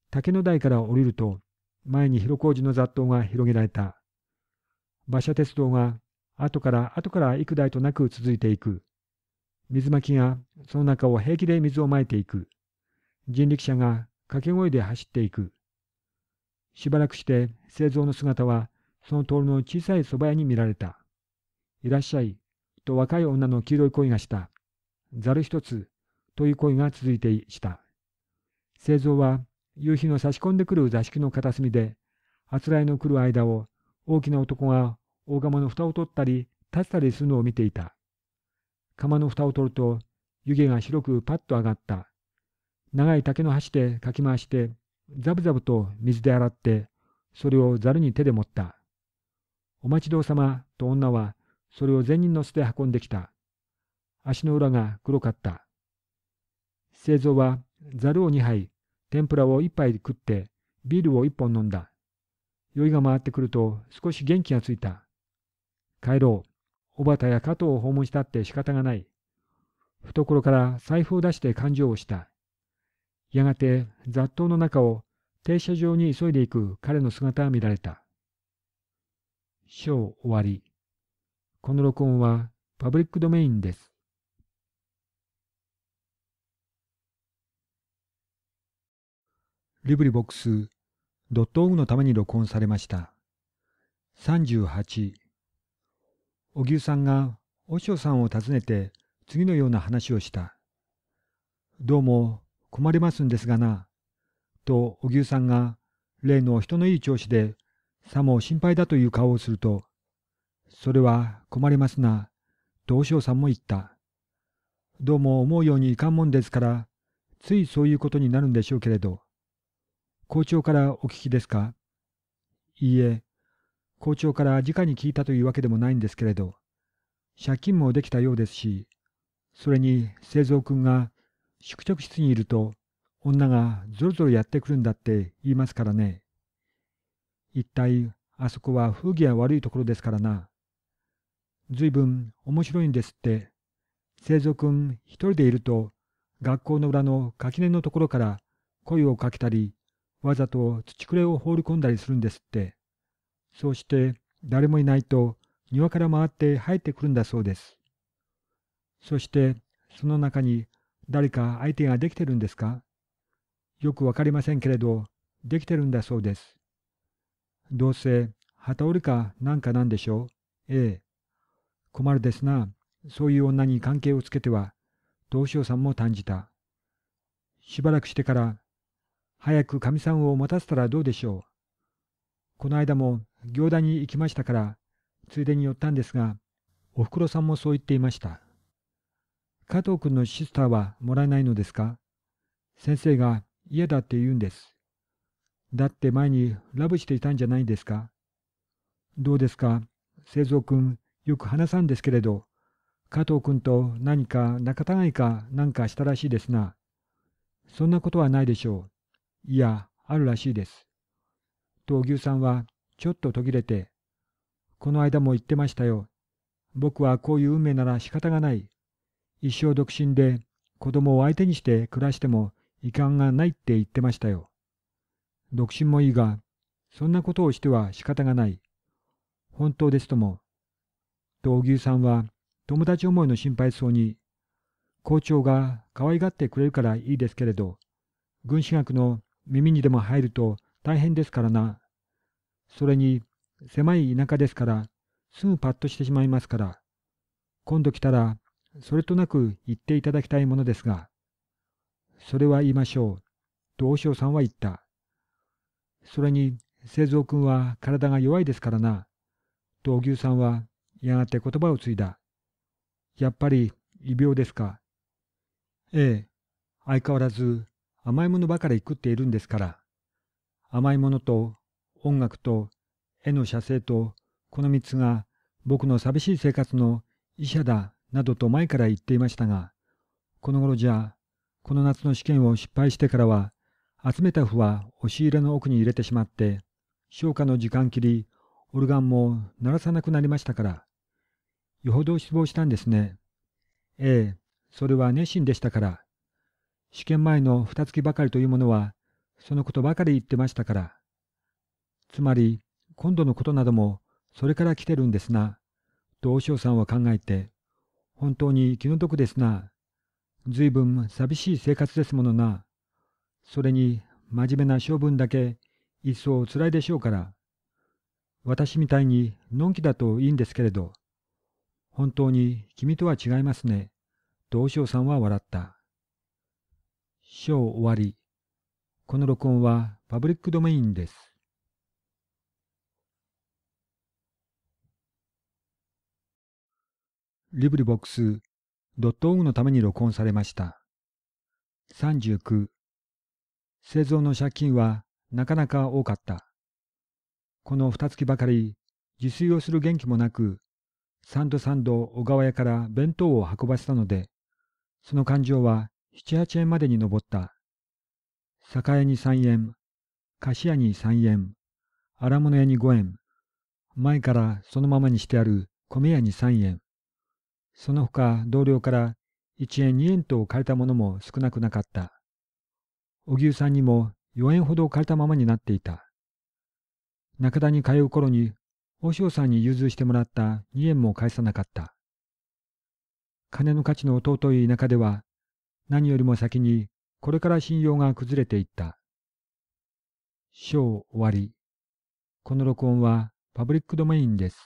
竹の台から降りると、前に広小路の雑踏が広げられた。馬車鉄道が後から後から幾代となく続いていく。水巻きがその中を平気で水をまいていく。人力車が掛け声で走っていく。しばらくして製造の姿はその通りの小さい蕎麦屋に見られた。いらっしゃい、と若い女の黄色い声がした。ざる一つ、という声が続いてした。製造は夕日の差し込んでくる座敷の片隅で、あつらいの来る間を大きな男が大釜の蓋を取ったり立ったりするのを見ていた。釜の蓋を取ると湯気が白くパッと上がった。長い竹の箸でかき回して、ザブザブと水で洗って、それをざるに手で持った。お待ちどうさまと女は、それを善人の巣で運んできた。足の裏が黒かった。製造はざるを2杯、天ぷらを一杯食って、ビールを一本飲んだ。酔いが回ってくると少し元気がついた。帰ろう。小畑や加藤を訪問したって仕方がない。懐から財布を出して勘定をした。やがて雑踏の中を停車場に急いでいく彼の姿が見られた。章終わり。この録音はパブリックドメインです。LibriVox.org のために録音されました。38小牛さんが和尚さんを訪ねて次のような話をした。どうも困りますんですがな。と小牛さんが例の人のいい調子でさも心配だという顔をすると、それは困りますな。とょうさんも言った。どうも思うようにいかんもんですから、ついそういうことになるんでしょうけれど。校長からお聞きですかいいえ、校長から直に聞いたというわけでもないんですけれど、借金もできたようですし、それに製造君が宿直室にいると女がぞろぞろやってくるんだって言いますからね。一体あそこは風紀が悪いところですからな。ずいぶん面白いんですって。製造君一人でいると学校の裏の垣根のところから声をかけたりわざと土くれを放り込んだりするんですって。そうして誰もいないと庭から回って生えてくるんだそうです。そしてその中に誰か相手ができてるんですかよくわかりませんけれど、できてるんだそうです。どうせ旗織りかなんかなんでしょう。ええ。困るですな。そういう女に関係をつけては、どうしようさんも感じた。しばらくしてから早くかみさんを持たせたらどうでしょう。この間も行田に行きましたから、ついでに寄ったんですが、おふくろさんもそう言っていました。加藤君のシスターはもらえないのですか先生が嫌だって言うんです。だって前にラブしていたんじゃないんですかどうですか製造君、よく話さんですけれど、加藤君と何か仲違いかなんかしたらしいですな。そんなことはないでしょう。いや、あるらしいです。と牛さんはちょっと途切れて、この間も言ってましたよ。僕はこういう運命なら仕方がない。一生独身で子供を相手にして暮らしても遺憾がないって言ってましたよ。独身もいいが、そんなことをしては仕方がない。本当ですとも。と小牛さんは友達思いの心配そうに、校長が可愛がってくれるからいいですけれど、軍師学の耳にでも入ると大変ですからな。それに、狭い田舎ですから、すぐパッとしてしまいますから。今度来たら、それとなく言っていただきたいものですが。それは言いましょう。と大塩さんは言った。それに、製蔵君は体が弱いですからな。と荻さんは、やがて言葉を継いだ。やっぱり、異病ですか。ええ、相変わらず甘いものばかり食っているんですから。甘いものと音楽と絵の写生とこの三つが僕の寂しい生活の医者だなどと前から言っていましたが、この頃じゃ、この夏の試験を失敗してからは、集めた符は押し入れの奥に入れてしまって、消化の時間切り、オルガンも鳴らさなくなりましたから、よほど失望したんですね。ええ、それは熱心でしたから。試験前の二月ばかりというものは、そのことばかり言ってましたから。つまり、今度のことなども、それから来てるんですな、と大塩さんは考えて、本当に気の毒ですな。随分寂しい生活ですものな。それに、真面目な性分だけ、一層辛いでしょうから。私みたいに、のんきだといいんですけれど、本当に君とは違いますね、と大塩さんは笑った。章終わり。この録音はパブリックドメインです。リブリボックス .org のために録音されました。39製造の借金はなかなか多かった。この二月ばかり自炊をする元気もなく、三度三度小川屋から弁当を運ばせたので、その感情は七八円までに上った。酒屋に三円、菓子屋に三円、荒物屋に五円、前からそのままにしてある米屋に三円、その他同僚から一円二円と借りたものも少なくなかった。荻生さんにも四円ほど借りたままになっていた。中田に通う頃に、大塩さんに融通してもらった二円も返さなかった。金の価値の尊い田舎では、何よりも先に、これから信用が崩れていった。章終わり。この録音はパブリックドメインです。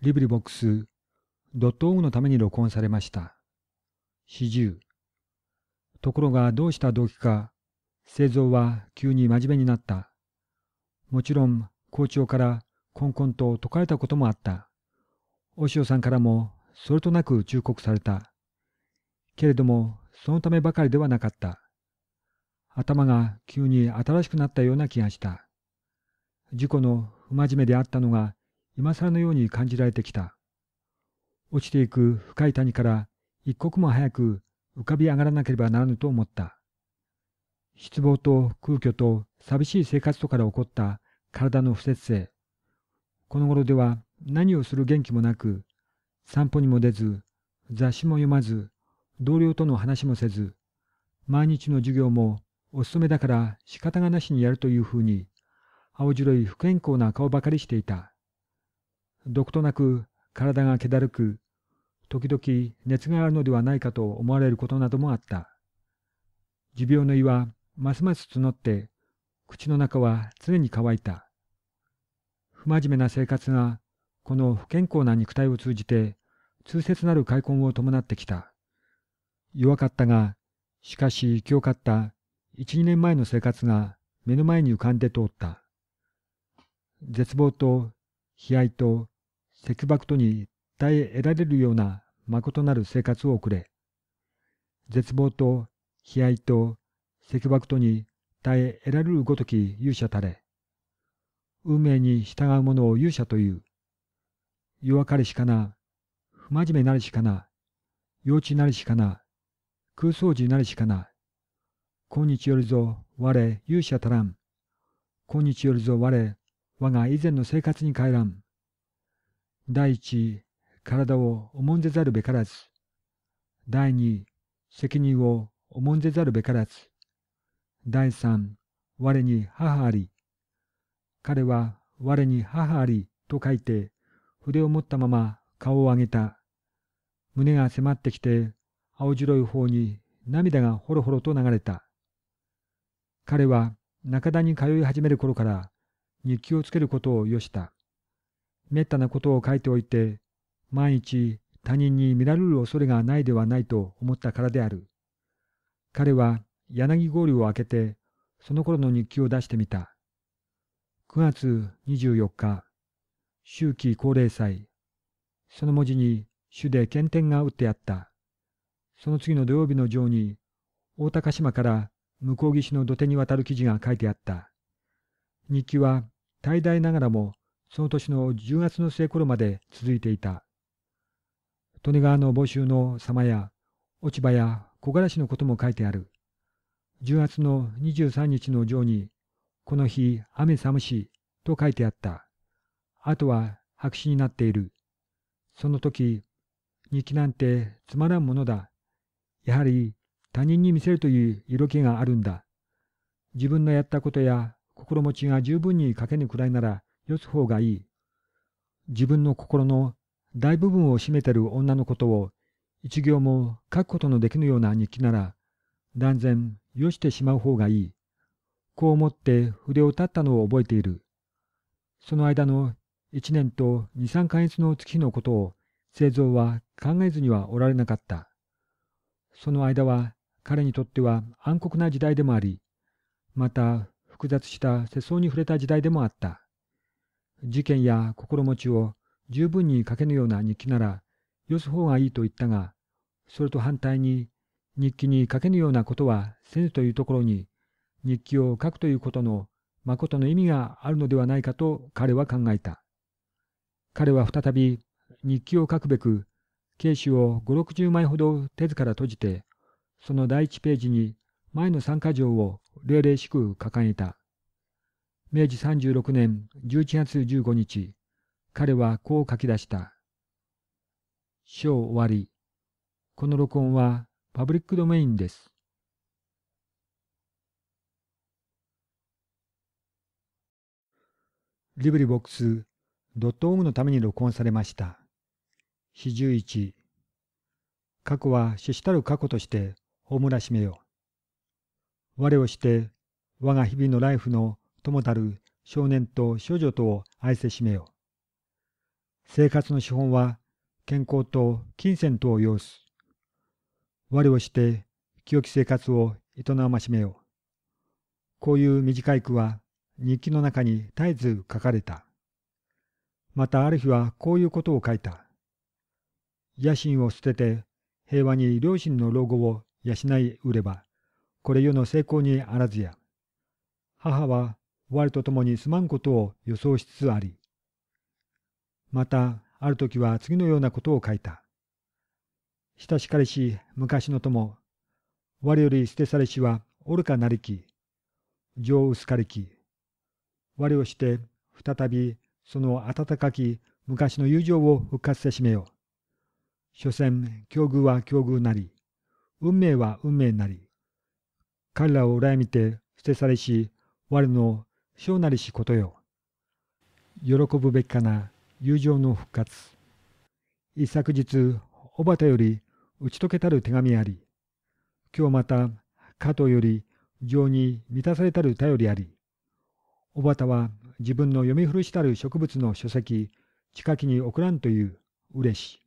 リブリボックス、ドットオーグのために録音されました。四十。ところがどうした動機か、製造は急に真面目になった。もちろん、校長からこんこんと解かれたこともあった。大塩さんからもそれとなく忠告された。けれども、そのためばかりではなかった。頭が急に新しくなったような気がした。事故の不真面目であったのが、今更のように感じられてきた。落ちていく深い谷から一刻も早く浮かび上がらなければならぬと思った。失望と空虚と寂しい生活とから起こった体の不節制。この頃では何をする元気もなく、散歩にも出ず、雑誌も読まず、同僚との話もせず、毎日の授業もお勤めだから仕方がなしにやるというふうに、青白い不健康な顔ばかりしていた。どことなく体が気だるく、時々熱があるのではないかと思われることなどもあった。持病の胃はますます募って、口の中は常に乾いた。不真面目な生活がこの不健康な肉体を通じて、痛切なる開墾を伴ってきた。弱かったが、しかし清かった一、二年前の生活が目の前に浮かんで通った。絶望と悲哀と石爆とに耐え得られるような誠なる生活を送れ。絶望と悲哀と石爆とに耐え得られるごとき勇者たれ。運命に従う者を勇者という。弱かりしかな、不真面目なりしかな、幼稚なりしかな、空想時なりしかな。今日よりぞ我勇者足らん。今日よりぞ我我が以前の生活に帰らん。第一、体を重んぜざるべからず。第二、責任を重んぜざるべからず。第三、我に母あり。彼は我に母ありと書いて、筆を持ったまま顔を上げた。胸が迫ってきて、青白い方に涙がほろほろと流れた。彼は中田に通い始める頃から日記をつけることをよした。めったなことを書いておいて、万一他人に見られる恐れがないではないと思ったからである。彼は柳合流を開けて、その頃の日記を出してみた。9月24日。秋季高齢祭。その文字に主で検点が打ってあった。その次の土曜日の上に、大高島から向こう岸の土手に渡る記事が書いてあった。日記は大大ながらもその年の10月の末頃まで続いていた。利根川の募集の様や落ち葉や木枯らしのことも書いてある。10月の23日の上に、この日雨寒しと書いてあった。あとは白紙になっている。その時、日記なんてつまらんものだ。やはり他人に見せるという色気があるんだ。自分のやったことや心持ちが十分に書けぬくらいならよす方がいい。自分の心の大部分を占めてる女のことを一行も書くことのできぬような日記なら断然よしてしまう方がいい。こう思って筆を立ったのを覚えている。その間の一年と二三ヶ月の月日のことを製造は考えずにはおられなかった。その間は彼にとっては暗黒な時代でもあり、また複雑した世相に触れた時代でもあった。事件や心持ちを十分に書けぬような日記なら、よす方がいいと言ったが、それと反対に日記に書けぬようなことはせぬというところに、日記を書くということのまことの意味があるのではないかと彼は考えた。彼は再び日記を書くべく、慶紙を五六十枚ほど手図から閉じて、その第一ページに前の三か条を礼々しく掲げた。明治36年11月15日、彼はこう書き出した。章終わり。この録音はパブリックドメインです。リブリボックスドットオグのために録音されました。四十一。過去は死したる過去として葬らしめよ。我をして、我が日々のライフの友たる少年と少女とを愛せしめよ。生活の資本は健康と金銭とを要す。我をして清き生活を営ましめよ。こういう短い句は日記の中に絶えず書かれた。またある日はこういうことを書いた。野心を捨てて平和に両親の老後を養い売れば、これ世の成功にあらずや。母は我と共にすまんことを予想しつつあり。また、ある時は次のようなことを書いた。親しかれし昔の友、我より捨てされしは愚かなりき、情薄かりき、我をして再びその温かき昔の友情を復活せしめよ。所詮、境遇は境遇なり、運命は運命なり。彼らを羨みて捨て去りし、我の小なりしことよ。喜ぶべきかな友情の復活。一昨日、小畑より打ち解けたる手紙あり、今日また加藤より情に満たされたる頼りあり、小畑は自分の読み古したる植物の書籍、近きに送らんという嬉し。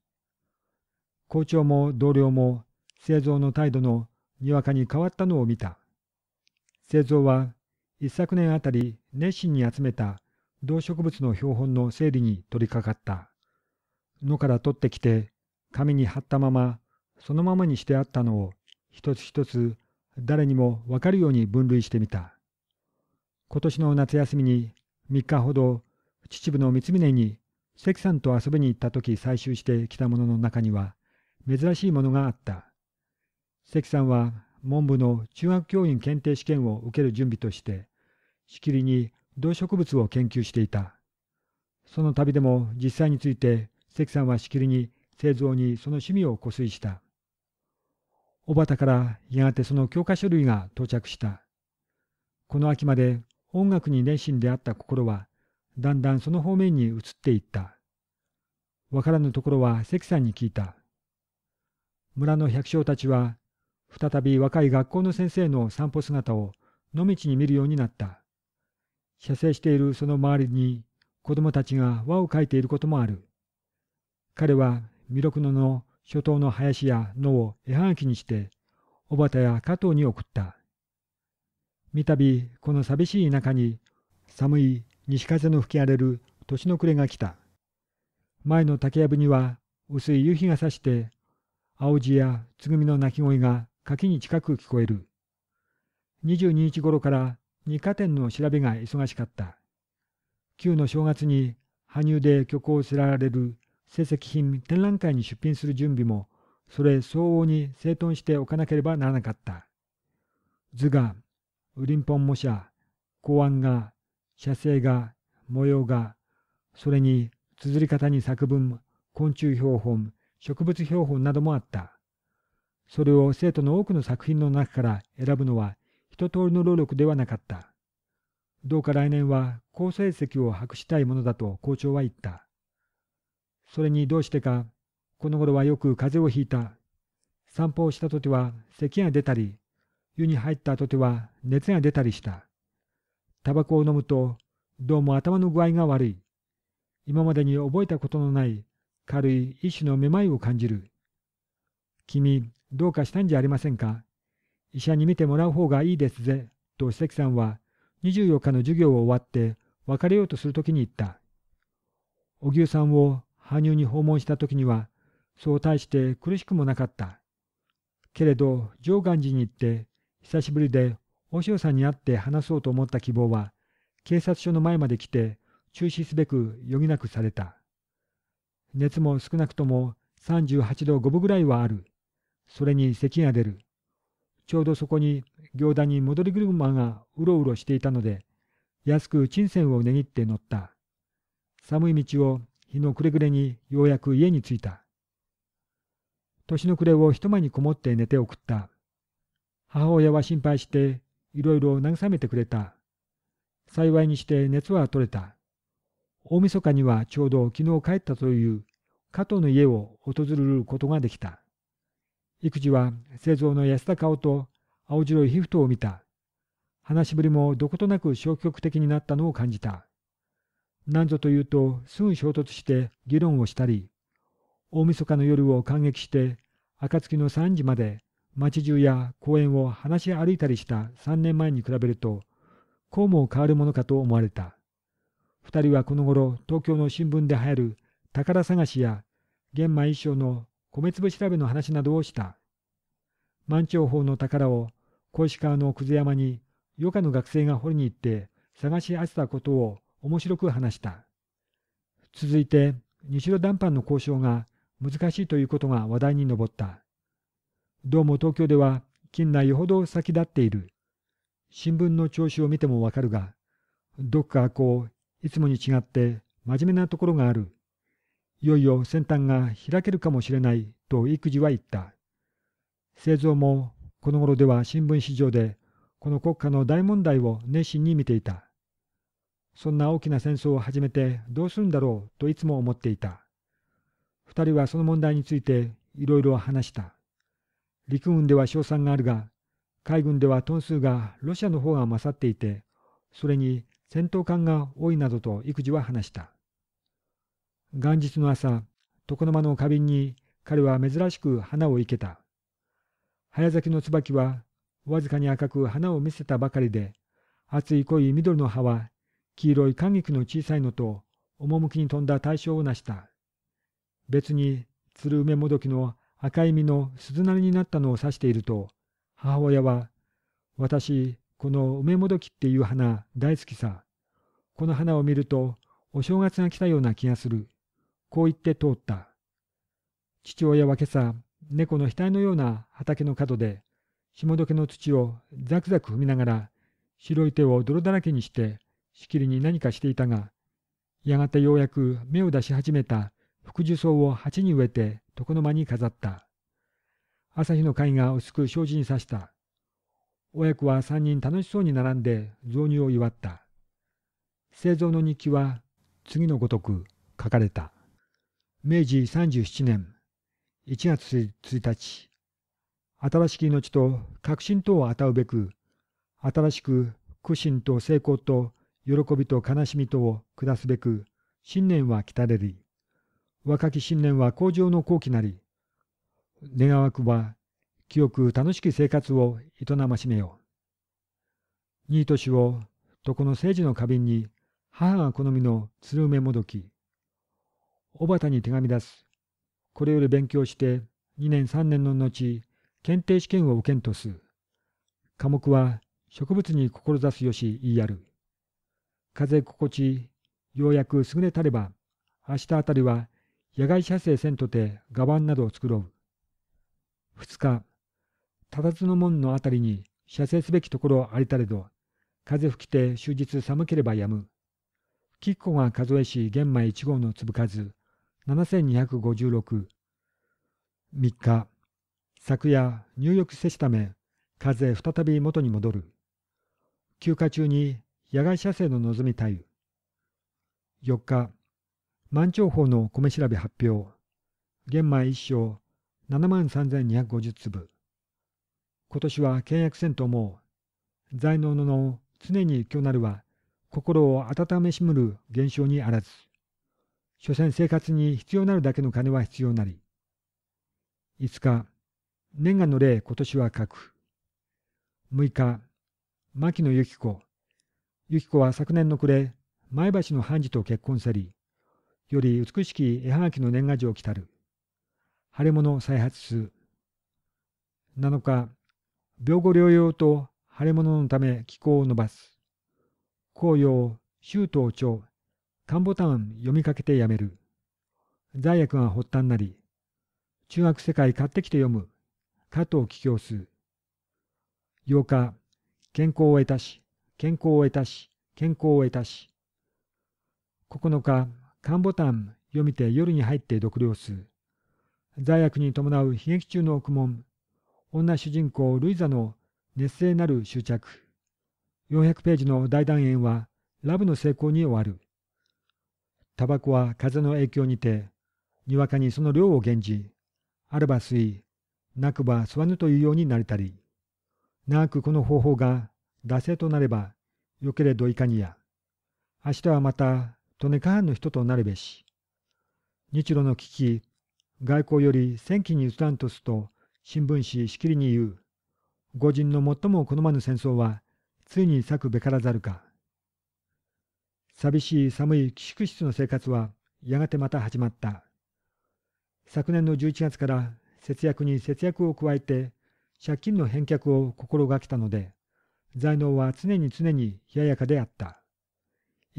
校長も同僚も製造の態度のにわかに変わったのを見た。製造は一昨年あたり熱心に集めた動植物の標本の整理に取り掛かった。野から取ってきて紙に貼ったままそのままにしてあったのを一つ一つ誰にもわかるように分類してみた。今年の夏休みに3日ほど秩父の三峰に関さんと遊びに行った時採集してきたものの中には珍しいものがあった。関さんは文部の中学教員検定試験を受ける準備としてしきりに動植物を研究していた。その旅でも実際について関さんはしきりに製造にその趣味を固遂した。小畑からやがてその教科書類が到着した。この秋まで音楽に熱心であった心は、だんだんその方面に移っていった。わからぬところは関さんに聞いた。村の百姓たちは、再び若い学校の先生の散歩姿を野道に見るようになった。射精しているその周りに子供たちが輪を描いていることもある。彼は弥勒野の初頭の林や野を絵はがきにして、小畑や加藤に送った。三度この寂しい中に寒い西風の吹き荒れる年の暮れが来た。前の竹やぶには薄い夕日がさして、青地やつぐみの鳴き声が柿に近く聞こえる。22日頃から二課店の調べが忙しかった。旧の正月に羽生で曲をせられる成績品展覧会に出品する準備も、それ相応に整頓しておかなければならなかった。図がウリンポン模写、公案が、写生が、模様が、それに、綴り方に作文、昆虫標本、植物標本などもあった。それを生徒の多くの作品の中から選ぶのは一通りの労力ではなかった。どうか来年は好成績を博したいものだと校長は言った。それにどうしてか、この頃はよく風邪をひいた。散歩をした時は咳が出たり、湯に入った後では熱が出たりした。タバコを飲むと、どうも頭の具合が悪い。今までに覚えたことのない軽い一種のめまいを感じる。君、どうかしたんじゃありませんか医者に診てもらう方がいいですぜ、と関さんは24日の授業を終わって別れようとするときに言った。荻生さんを羽生に訪問したときには、そう大して苦しくもなかった。けれど、上岸寺に行って久しぶりで、和塩さんに会って話そうと思った希望は、警察署の前まで来て、中止すべく余儀なくされた。熱も少なくとも38度5分ぐらいはある。それに咳が出る。ちょうどそこに行田に戻り車がうろうろしていたので、安く金銭をねぎって乗った。寒い道を日の暮れ暮れにようやく家に着いた。年の暮れを一間にこもって寝て送った。母親は心配して、いろいろ慰めてくれた。幸いにして熱は取れた。大晦日にはちょうど昨日帰ったという加藤の家を訪れることができた。育児は製造の痩せた顔と青白い皮膚とを見た。話しぶりもどことなく消極的になったのを感じた。なんぞというとすぐ衝突して議論をしたり、大晦日の夜を感激して暁の3時まで町中や公園を話し歩いたりした3年前に比べると、こうも変わるものかと思われた。2人はこの頃、東京の新聞で流行る宝探しや玄米一生の米粒調べの話などをした。満潮法の宝を小石川の久世山に余暇の学生が掘りに行って探し当てたことを面白く話した。続いて、西戸談判の交渉が難しいということが話題に上った。どうも東京では近来よほど先立っている。新聞の調子を見てもわかるが、どっかこう、いつもに違って真面目なところがある。いよいよ先端が開けるかもしれないと育児は言った。製造もこの頃では新聞市場でこの国家の大問題を熱心に見ていた。そんな大きな戦争を始めてどうするんだろうといつも思っていた。二人はその問題についていろいろ話した。陸軍では賞賛があるが、海軍ではトン数がロシアの方が勝っていて、それに戦闘艦が多いなどと育児は話した。元日の朝、床の間の花瓶に彼は珍しく花を生けた。早咲きの椿はわずかに赤く花を見せたばかりで、厚い濃い緑の葉は黄色い感激の小さいのと趣に富んだ対象を成した。別に鶴梅もどきの赤い実の鈴なりになったのを指していると、母親は、私、この梅もどきっていう花大好きさ。この花を見ると、お正月が来たような気がする。こう言って通った。父親は今朝、猫の額のような畑の角で、下どけの土をザクザク踏みながら、白い手を泥だらけにして、しきりに何かしていたが、やがてようやく芽を出し始めた福寿草を鉢に植えて、床の間に飾った。朝日の貝が薄く障子に刺した。親子は三人楽しそうに並んで雑煮を祝った。製造の日記は次のごとく書かれた。明治37年1月1日、新しき命と革新等を与うべく、新しく苦心と成功と喜びと悲しみとを下すべく、新年は来たれり。若き新年は向上の好機なり、願わくば、清く楽しき生活を営ましめよう。ニーを、とこの政治の花瓶に、母が好みの鶴梅もどき、小たに手紙出す。これより勉強して、2年3年の後、検定試験を受けんとす。科目は、植物に志すよし言いやる。風心地、ようやく優れたれば、明日あたりは野外射精せんとて画板などを作ろう。二日、たたずの門のあたりに射精すべきところありたれど、風吹きて終日寒ければやむ。きっこが数えし玄米一号の粒数、百五十六。三日、昨夜入浴せしため、風再び元に戻る。休暇中に野外射精の望みたゆ。四日、満潮法の米調べ発表。玄米一升7万3250粒。今年は倹約せんと思う。在能の常に今日なるは、心を温めしむる現象にあらず。所詮生活に必要なるだけの金は必要なり。5日、念願の例今年は書く。6日、牧野由紀子。由紀子は昨年の暮れ、前橋の判事と結婚せり、より美しき絵はがきの年賀状来たる。腫れ物再発す。7日、病後療養と腫れ物のため気候を伸ばす。紅葉、周東町、田んぼタウン読みかけてやめる。罪悪が発端なり。中学世界買ってきて読む。加藤帰郷数。8日、健康を得たし、健康を得たし、健康を得たし。9日、ンボタン読みて夜に入って読了数罪悪に伴う悲劇中の苦悶女主人公ルイザの熱性なる執着400ページの大団円はラブの成功に終わるタバコは風の影響にてにわかにその量を減じあれば吸いなくば吸わぬというようになれたり長くこの方法が惰性となればよけれどいかにや明日はまた利根下の人となるべし。日露の危機、外交より戦機に移らんとすと、新聞紙しきりに言う。御人の最も好まぬ戦争は、ついに咲くべからざるか。寂しい寒い寄宿室の生活は、やがてまた始まった。昨年の11月から節約に節約を加えて、借金の返却を心がけたので、財能は常に常に冷ややかであった。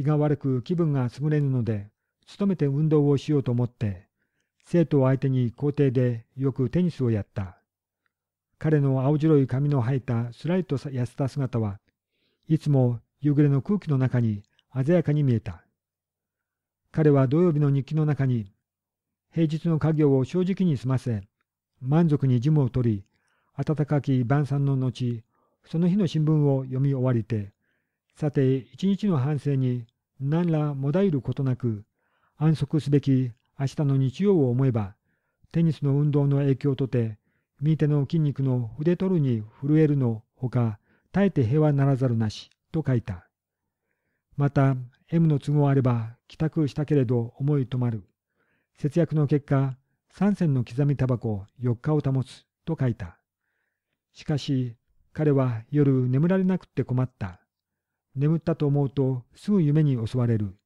胃が悪く気分が優れぬので、努めて運動をしようと思って、生徒を相手に校庭でよくテニスをやった。彼の青白い髪の生えたすらりと痩せた姿はいつも夕暮れの空気の中に鮮やかに見えた。彼は土曜日の日記の中に、平日の家業を正直に済ませ、満足に事務を取り、暖かき晩餐の後、その日の新聞を読み終わりて、さて一日の反省に何らもだいることなく、安息すべき明日の日曜を思えば、テニスの運動の影響とて、右手の筋肉の筆取るに震えるのほか、耐えて平和ならざるなし、と書いた。また、M の都合あれば、帰宅したけれど思い止まる。節約の結果、三銭の刻みタバコ4日を保つ、と書いた。しかし、彼は夜眠られなくって困った。眠ったと思うとすぐ夢に襲われる。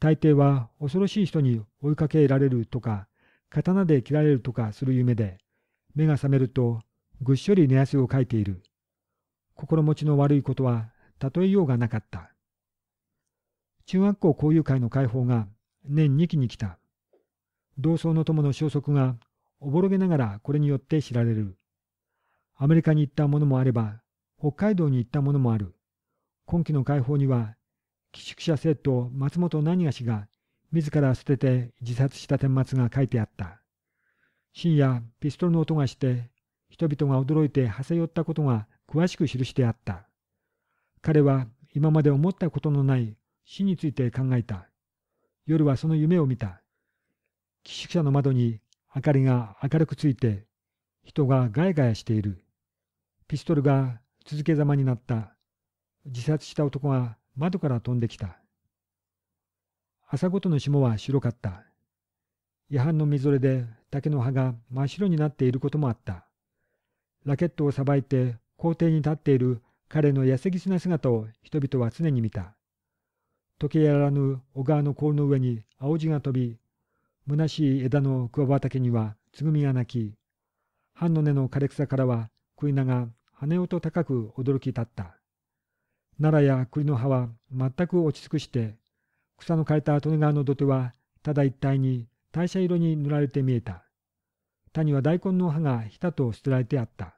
大抵は恐ろしい人に追いかけられるとか、刀で切られるとかする夢で、目が覚めるとぐっしょり寝汗をかいている。心持ちの悪いことは例えようがなかった。中学校交友会の解放が年2期に来た。同窓の友の消息がおぼろげながらこれによって知られる。アメリカに行ったものもあれば、北海道に行ったものもある。今期の解放には、寄宿舎生徒松本何が氏が自ら捨てて自殺した顛末が書いてあった。深夜、ピストルの音がして、人々が驚いてはせ寄ったことが詳しく記してあった。彼は今まで思ったことのない死について考えた。夜はその夢を見た。寄宿舎の窓に明かりが明るくついて、人がガヤガヤしている。ピストルが続けざまになった。自殺した男が窓から飛んできた。朝ごとの霜は白かった。夜半のみぞれで竹の葉が真っ白になっていることもあった。ラケットをさばいて校庭に立っている彼の痩せぎすな姿を人々は常に見た。時計やらぬ小川の氷の上に青地が飛び、虚しい枝の桑畑にはつぐみが鳴き、藩の根の枯れ草からは食いなが羽音高く驚き立った。奈良や栗の葉は全く落ち尽くして、草の枯れた利根川の土手はただ一帯に大社色に塗られて見えた。他には大根の葉がひたと捨てられてあった。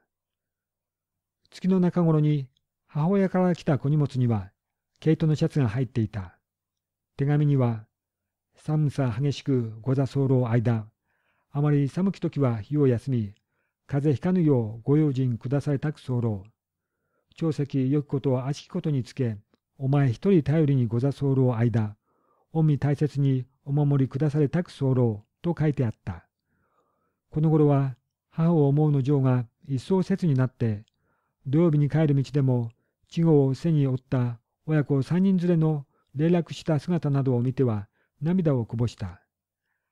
月の中頃に母親から来た小荷物には毛糸のシャツが入っていた。手紙には寒さ激しくご座候間、あまり寒き時は日を休み、風邪ひかぬようご用心下されたく候。長石よきことは悪しきことにつけ、お前一人頼りにござ候を間、御身大切にお守りくだされたく候と書いてあった。この頃は、母を思うの情が一層切になって、土曜日に帰る道でも、稚語を背に負った親子三人連れの連絡した姿などを見ては、涙をこぼした。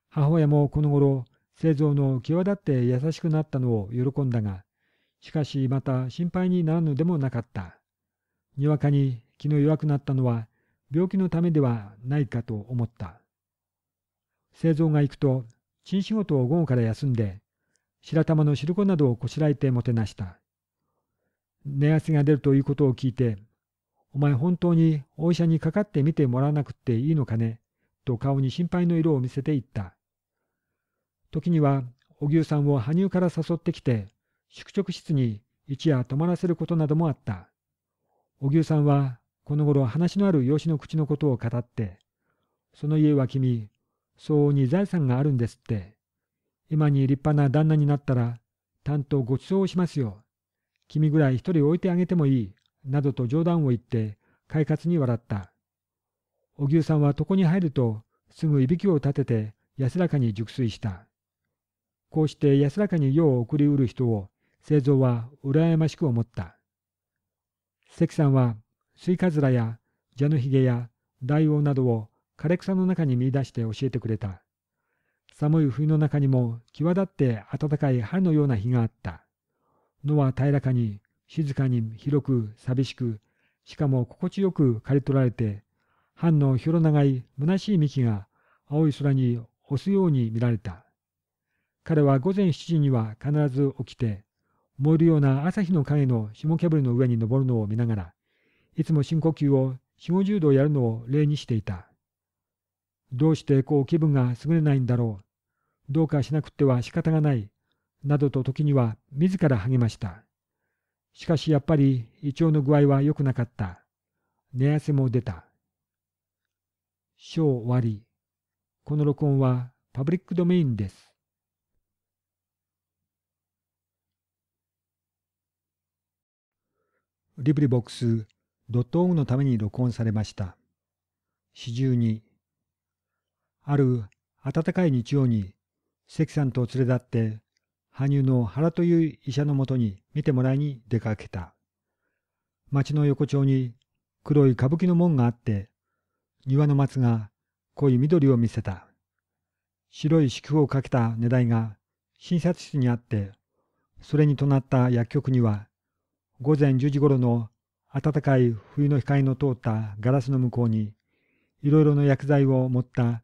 母親もこの頃、製造の際立って優しくなったのを喜んだが、しかしまた心配にならぬでもなかった。にわかに気の弱くなったのは病気のためではないかと思った。製造が行くと、陳仕事を午後から休んで、白玉の汁粉などをこしらえてもてなした。寝汗が出るということを聞いて、お前本当にお医者にかかってみてもらわなくていいのかね、と顔に心配の色を見せていった。時には、お牛さんを羽生から誘ってきて、宿直室に一夜泊まらせることなどもあった。荻生さんは、この頃話のある養子の口のことを語って、その家は君、相応に財産があるんですって。今に立派な旦那になったら、担当ご馳走をしますよ。君ぐらい一人置いてあげてもいい、などと冗談を言って、快活に笑った。荻生さんは床に入ると、すぐいびきを立てて安らかに熟睡した。こうして安らかに世を送りうる人を製造は羨ましく思った。関さんはスイカズラや蛇のヒゲや大王などを枯れ草の中に見出して教えてくれた。寒い冬の中にも際立って暖かい春のような日があった。野は平らかに、静かに広く寂しく、しかも心地よく刈り取られて、藩の広長い虚しい幹が青い空に押すように見られた。彼は午前7時には必ず起きて、燃えるような朝日の影の下煙の上に登るのを見ながら、いつも深呼吸を四五十度やるのを例にしていた。どうしてこう気分が優れないんだろう。どうかしなくっては仕方がない。などと時には自ら励ました。しかしやっぱり胃腸の具合は良くなかった。寝汗も出た。章終わり。この録音はパブリックドメインです。リブリボックスドットオのために録音されました。四十二。ある暖かい日曜に、関さんと連れ立って、羽生の原という医者のもとに見てもらいに出かけた。町の横丁に黒い歌舞伎の門があって、庭の松が濃い緑を見せた。白い四季をかけた値台が診察室にあって、それになった薬局には午前10時頃の暖かい冬の光の通ったガラスの向こうに、いろいろの薬剤を持った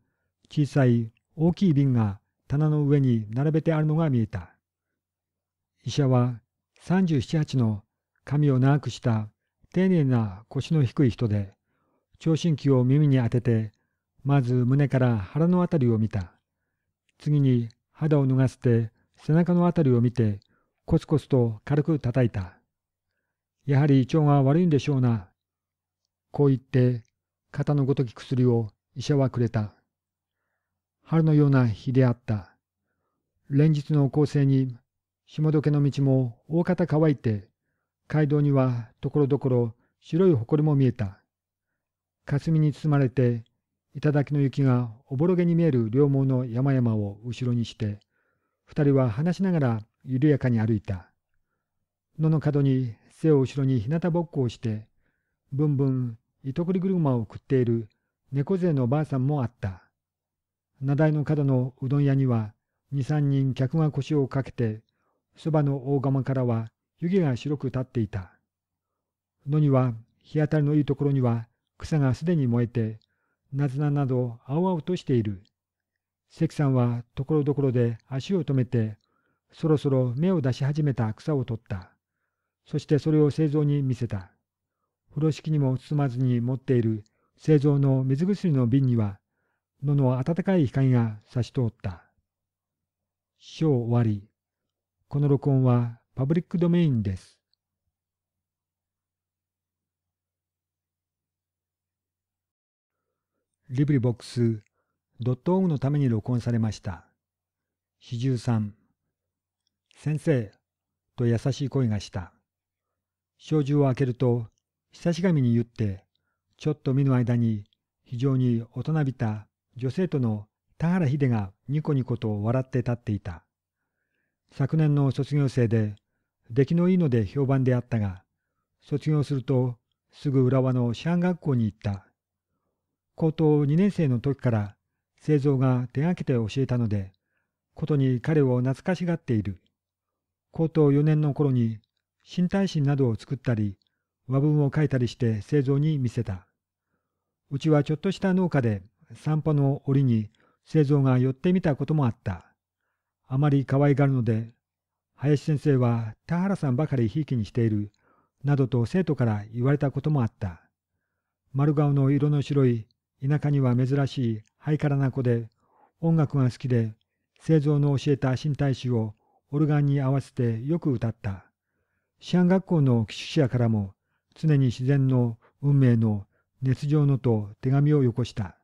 小さい大きい瓶が棚の上に並べてあるのが見えた。医者は37、8の髪を長くした丁寧な腰の低い人で、聴診器を耳に当てて、まず胸から腹の辺りを見た。次に肌を脱がせて背中の辺りを見て、コツコツと軽く叩いた。やはり胃腸が悪いんでしょうな。こう言って、肩のごとき薬を医者はくれた。春のような日であった。連日の構生に、下どけの道も大方乾いて、街道にはところどころ白い埃も見えた。霞に包まれて、頂の雪がおぼろげに見える両毛の山々を後ろにして、二人は話しながら緩やかに歩いた。野の角に背を後ろに日向ぼっこをして、ぶんぶん糸繰り車を食っている猫背のばあさんもあった。名台の角のうどん屋には、二三人客が腰をかけて、そばの大釜からは湯気が白く立っていた。野には日当たりのいいところには草がすでに燃えて、なずななど青々としている。関さんはところどころで足を止めて、そろそろ芽を出し始めた草を取った。そしてそれを製造に見せた。風呂敷にも包まずに持っている製造の水薬の瓶には、のの暖かい光が差し通った。章終わり。この録音はパブリックドメインです。リブリボックスドットオグのために録音されました。四十三。先生と優しい声がした。障子を開けると、久し神に言って、ちょっと見の間に、非常に大人びた女生徒の田原秀がニコニコと笑って立っていた。昨年の卒業生で、出来のいいので評判であったが、卒業すると、すぐ浦和の師範学校に行った。高等二年生の時から、製造が手がけて教えたので、ことに彼を懐かしがっている。高等四年の頃に、新体震などを作ったり和文を書いたりして製造に見せたうちはちょっとした農家で散歩の折に製造が寄ってみたこともあったあまり可愛がるので林先生は田原さんばかりひいきにしているなどと生徒から言われたこともあった丸顔の色の白い田舎には珍しいハイカラな子で音楽が好きで製造の教えた新大衆をオルガンに合わせてよく歌った。師範学校の寄宿舎からも常に自然の運命の熱情のと手紙をよこした。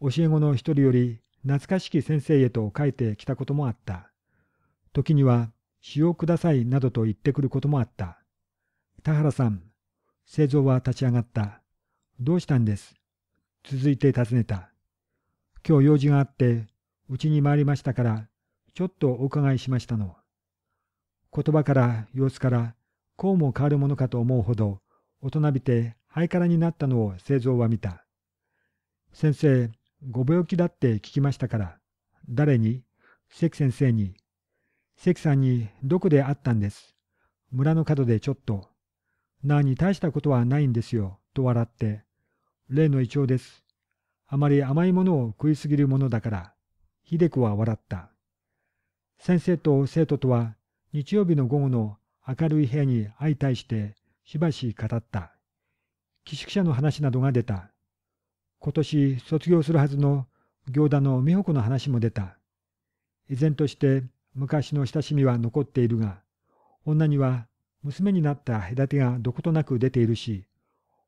教え子の一人より懐かしき先生へと書いてきたこともあった。時には使用くださいなどと言ってくることもあった。田原さん、製造は立ち上がった。どうしたんです続いて尋ねた。今日用事があって、うちに参りましたから、ちょっとお伺いしましたの。言葉から様子から、こうも変わるものかと思うほど、大人びてイからになったのを製造は見た。先生、ご病気だって聞きましたから、誰に関先生に。関さんにどこで会ったんです。村の角でちょっと。なあに大したことはないんですよ、と笑って。例の胃腸です。あまり甘いものを食いすぎるものだから。秀子は笑った。先生と生徒とは日曜日の午後の明るい部屋に相対してしばし語った。寄宿舎の話などが出た。今年卒業するはずの行田の美穂子の話も出た。依然として昔の親しみは残っているが、女には娘になった隔てがどことなく出ているし、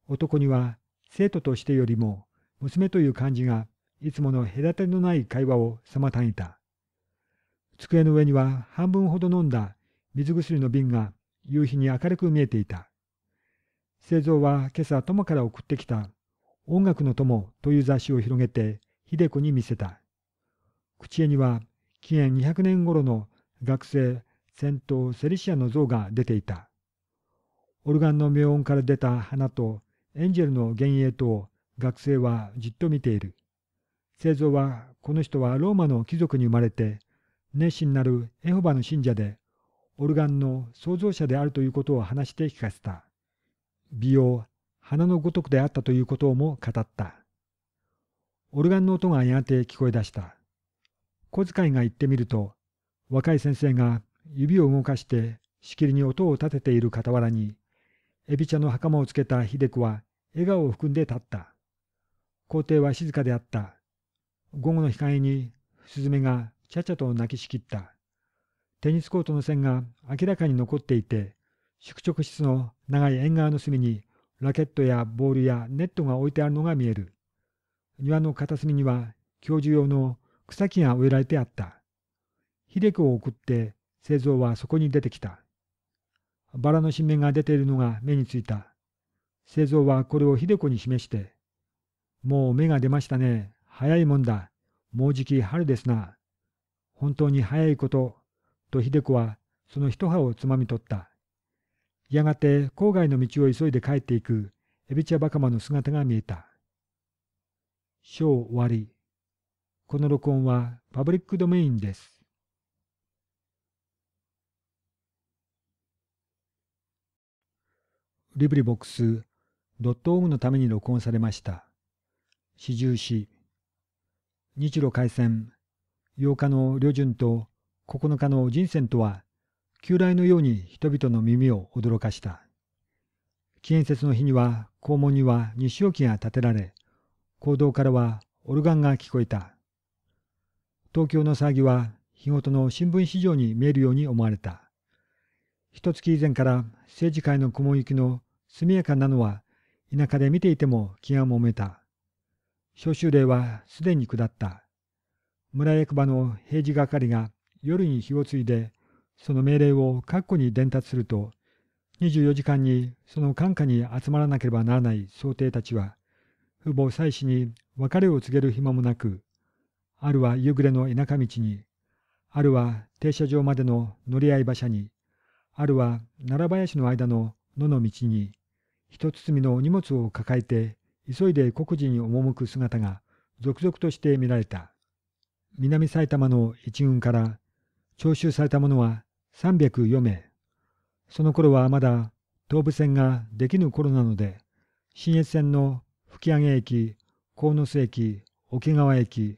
男には生徒としてよりも娘という感じがいつもの隔てのない会話を妨げた。机の上には半分ほど飲んだ水薬の瓶が夕日に明るく見えていた。製造は今朝友から送ってきた音楽の友という雑誌を広げて秀子に見せた。口絵には紀元200年頃の学生戦闘セリシアの像が出ていた。オルガンの妙音から出た花とエンジェルの幻影と学生はじっと見ている。製造はこの人はローマの貴族に生まれて熱心なるエホバの信者で、オルガンの創造者であるということを話して聞かせた。美容、花のごとくであったということをも語った。オルガンの音がやがて聞こえ出した。小遣いが行ってみると、若い先生が指を動かしてしきりに音を立てている傍らに、エビ茶の袴をつけた秀子は笑顔を含んで立った。皇帝は静かであった。午後の日陰に、スズメがちゃちゃと泣きしきった。テニスコートの線が明らかに残っていて、宿直室の長い縁側の隅にラケットやボールやネットが置いてあるのが見える。庭の片隅には教授用の草木が植えられてあった。秀子を送って製造はそこに出てきた。バラの新芽が出ているのが目についた。製造はこれを秀子に示して、もう芽が出ましたね。早いもんだ。もうじき春ですな。本当に早いこと、と秀子はその一葉をつまみ取った。やがて郊外の道を急いで帰っていくエビチャバカマの姿が見えた。章終わり。この録音はパブリックドメインです。リブリボックスドットオムのために録音されました。四十四日露開戦8日の旅順と9日の人選とは、旧来のように人々の耳を驚かした。紀元節の日には、校門には日照きが立てられ、講堂からはオルガンが聞こえた。東京の騒ぎは、日ごとの新聞市場に見えるように思われた。一月以前から政治界の雲行きの速やかなのは、田舎で見ていても気がもめた。召集令はすでに下った。村役場の平時係が夜に火をついで、その命令を括弧に伝達すると、24時間にその管下に集まらなければならない想定たちは、父母妻子に別れを告げる暇もなく、あるは夕暮れの田舎道に、あるは停車場までの乗り合い馬車に、あるは奈良林の間の野の道に、一包みの荷物を抱えて、急いで国事に赴く姿が続々として見られた。南埼玉の一軍から徴収された者は304名。その頃はまだ東武線ができぬ頃なので、新越線の吹上駅、鴻巣駅、桶川駅、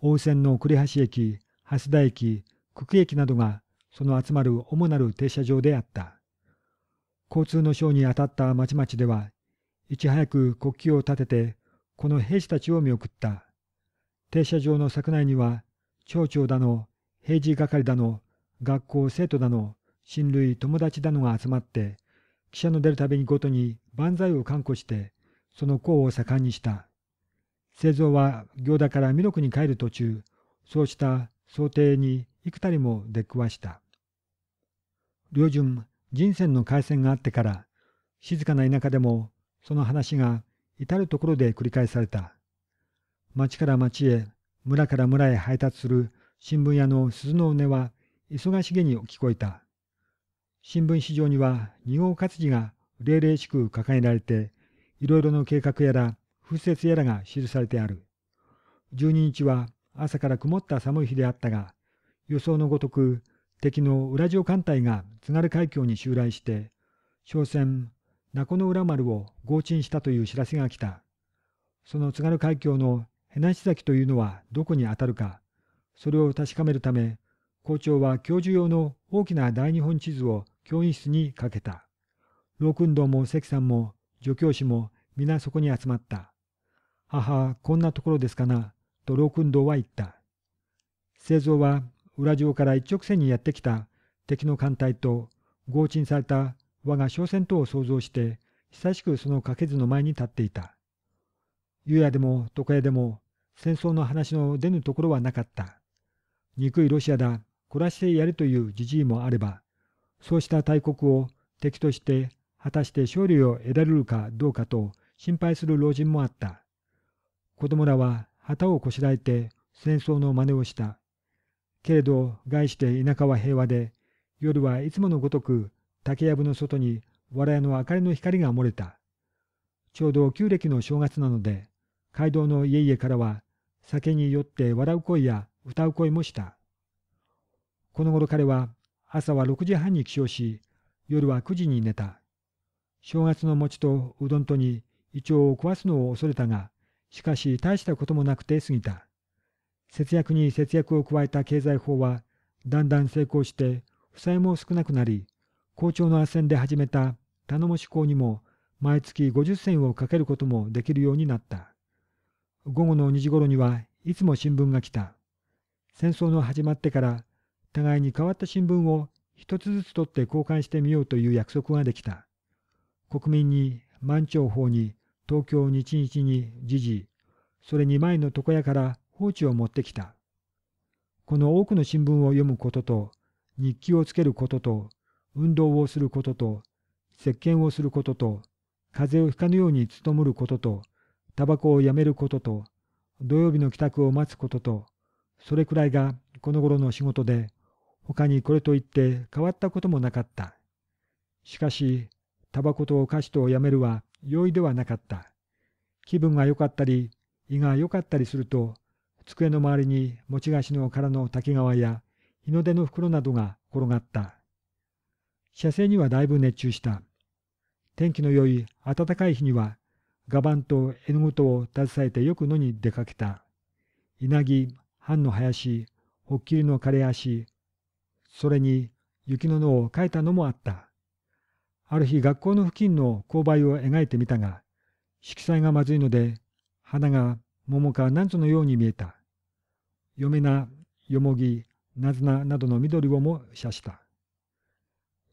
大宇線の栗橋駅、蓮田駅、久喜駅などがその集まる主なる停車場であった。交通の省に当たった町々では、いち早く国旗を立てて、この兵士たちを見送った。停車場の柵内には、町長だの、平時係だの、学校生徒だの、親類友達だのが集まって、記者の出るたびにごとに万歳を看護して、その功を盛んにした。製造は行田から美濃区に帰る途中、そうした想定に幾たりも出くわした。両順、人選の回線があってから、静かな田舎でもその話が至る所で繰り返された。町から町へ、村から村へ配達する新聞屋の鈴の音は忙しげに聞こえた。新聞市場には二号活字が霊々しく掲げられて、いろいろの計画やら、風説やらが記されてある。十二日は朝から曇った寒い日であったが、予想のごとく敵の裏城艦隊が津軽海峡に襲来して、商船、名古の浦丸を強沈したという知らせが来た。その津軽海峡の梨崎というのはどこにあたるか、それを確かめるため、校長は教授用の大きな大日本地図を教員室にかけた。老君堂も関さんも助教師も皆そこに集まった。母、こんなところですかな、と老君堂は言った。製造は裏城から一直線にやってきた敵の艦隊と強沈された我が商船等を想像して、久しくその掛け図の前に立っていた。湯屋でも床屋でも戦争の話の出ぬところはなかった。憎いロシアだ、凝らしてやれというじじいもあれば、そうした大国を敵として果たして勝利を得られるかどうかと心配する老人もあった。子供らは旗をこしらえて戦争の真似をした。けれど、害して田舎は平和で、夜はいつものごとく竹やぶの外に藁屋の明かりの光が漏れた。ちょうど旧暦の正月なので、街道の家々からは酒に酔って笑う声や歌う声もした。この頃彼は朝は6時半に起床し、夜は9時に寝た。正月の餅とうどんとに胃腸を壊すのを恐れたが、しかし大したこともなくて過ぎた。節約に節約を加えた経済法は、だんだん成功して、負債も少なくなり、校長の斡旋で始めた頼もし校にも、毎月50銭をかけることもできるようになった。午後の2時頃にはいつも新聞が来た。戦争の始まってから互いに変わった新聞を一つずつ取って交換してみようという約束ができた。国民に満潮法に東京日日に時事、それに前の床屋から放置を持ってきた。この多くの新聞を読むことと、日記をつけることと、運動をすることと、石鹸をすることと、風邪をひかぬように努むることと、タバコをやめることと、土曜日の帰宅を待つことと、それくらいがこの頃の仕事で、他にこれといって変わったこともなかった。しかし、タバコとお菓子とをやめるは容易ではなかった。気分が良かったり、胃が良かったりすると、机の周りに持ち菓子の殻の竹皮や日の出の袋などが転がった。射精にはだいぶ熱中した。天気の良い暖かい日には画板と絵の具とを携えてよく野に出かけた。稲城、藩の林、ほっきりの枯れ足、それに雪の野を描いたのもあった。ある日学校の付近の勾配を描いてみたが、色彩がまずいので、花が桃かなんのように見えた。嫁な、よもぎ、なずななどの緑をも写した。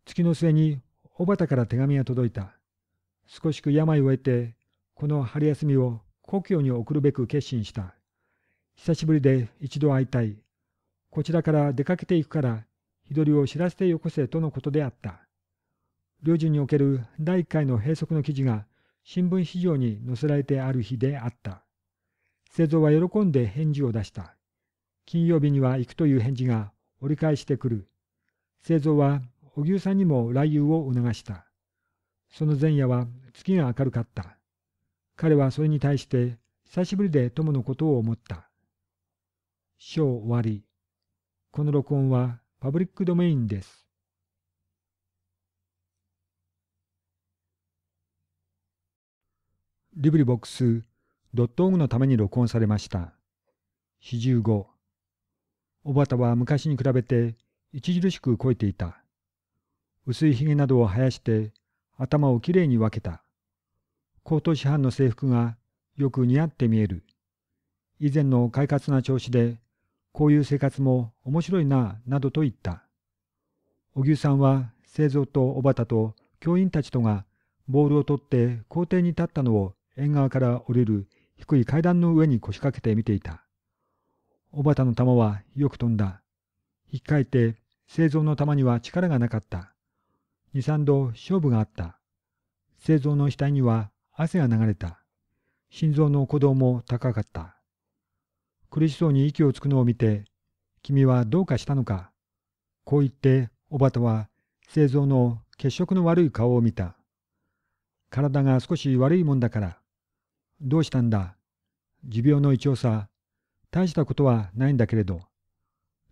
月の末に小畑から手紙が届いた。少しく病を得てこの春休みを故郷に送るべく決心した。久しぶりで一度会いたい。こちらから出かけていくから、日取りを知らせてよこせとのことであった。領事における第1回の閉塞の記事が新聞市場に載せられてある日であった。製造は喜んで返事を出した。金曜日には行くという返事が折り返してくる。製造は荻うさんにも来遊を促した。その前夜は月が明るかった。彼はそれに対して久しぶりで友のことを思った。章終わり。この録音はパブリックドメインです。リブリボックスドットオグのために録音されました。四十五。おばたは昔に比べて著しく肥えていた。薄いひげなどを生やして頭をきれいに分けた。高等師範の制服がよく似合って見える。以前の快活な調子で、こういう生活も面白いな、などと言った。小牛さんは、製造と小畑と教員たちとが、ボールを取って校庭に立ったのを縁側から降りる低い階段の上に腰掛けて見ていた。小畑の球はよく飛んだ。引っかいて、製造の球には力がなかった。二三度勝負があった。製造の額には汗が流れた。心臓の鼓動も高かった。苦しそうに息をつくのを見て、君はどうかしたのか。こう言って、おばたは、製造の血色の悪い顔を見た。体が少し悪いもんだから。どうしたんだ持病の一応さ。大したことはないんだけれど。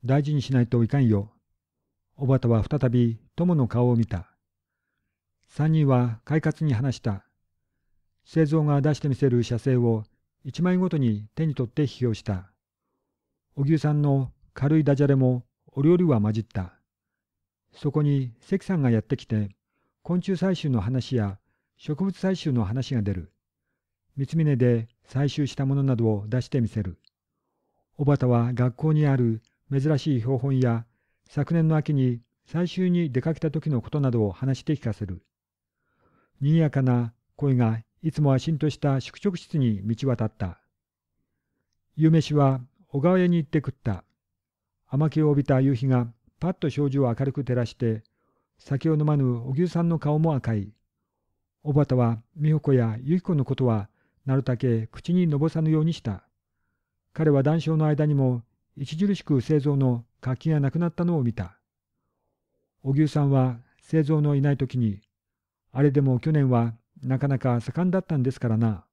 大事にしないといかんよ。おばたは再び友の顔を見た。三人は快活に話した。製造が出してみせる写生を1枚ごとに手に取って批評した。荻生さんの軽いダジャレもお料理は混じった。そこに関さんがやってきて、昆虫採集の話や植物採集の話が出る。三峰で採集したものなどを出してみせる。小畑は学校にある珍しい標本や昨年の秋に採集に出かけた時のことなどを話して聞かせる。賑やかな声がいつもはんとした宿直室に道渡った。夕飯は小川屋に行って食った。雨気を帯びた夕日がパッと障子を明るく照らして、酒を飲まぬお牛さんの顔も赤い。小たは美穂子や由紀子のことはなるたけ口にのぼさぬようにした。彼は談笑の間にも著しく製造の活気がなくなったのを見た。お牛さんは製造のいない時に、あれでも去年はなかなか盛んだったんですからな。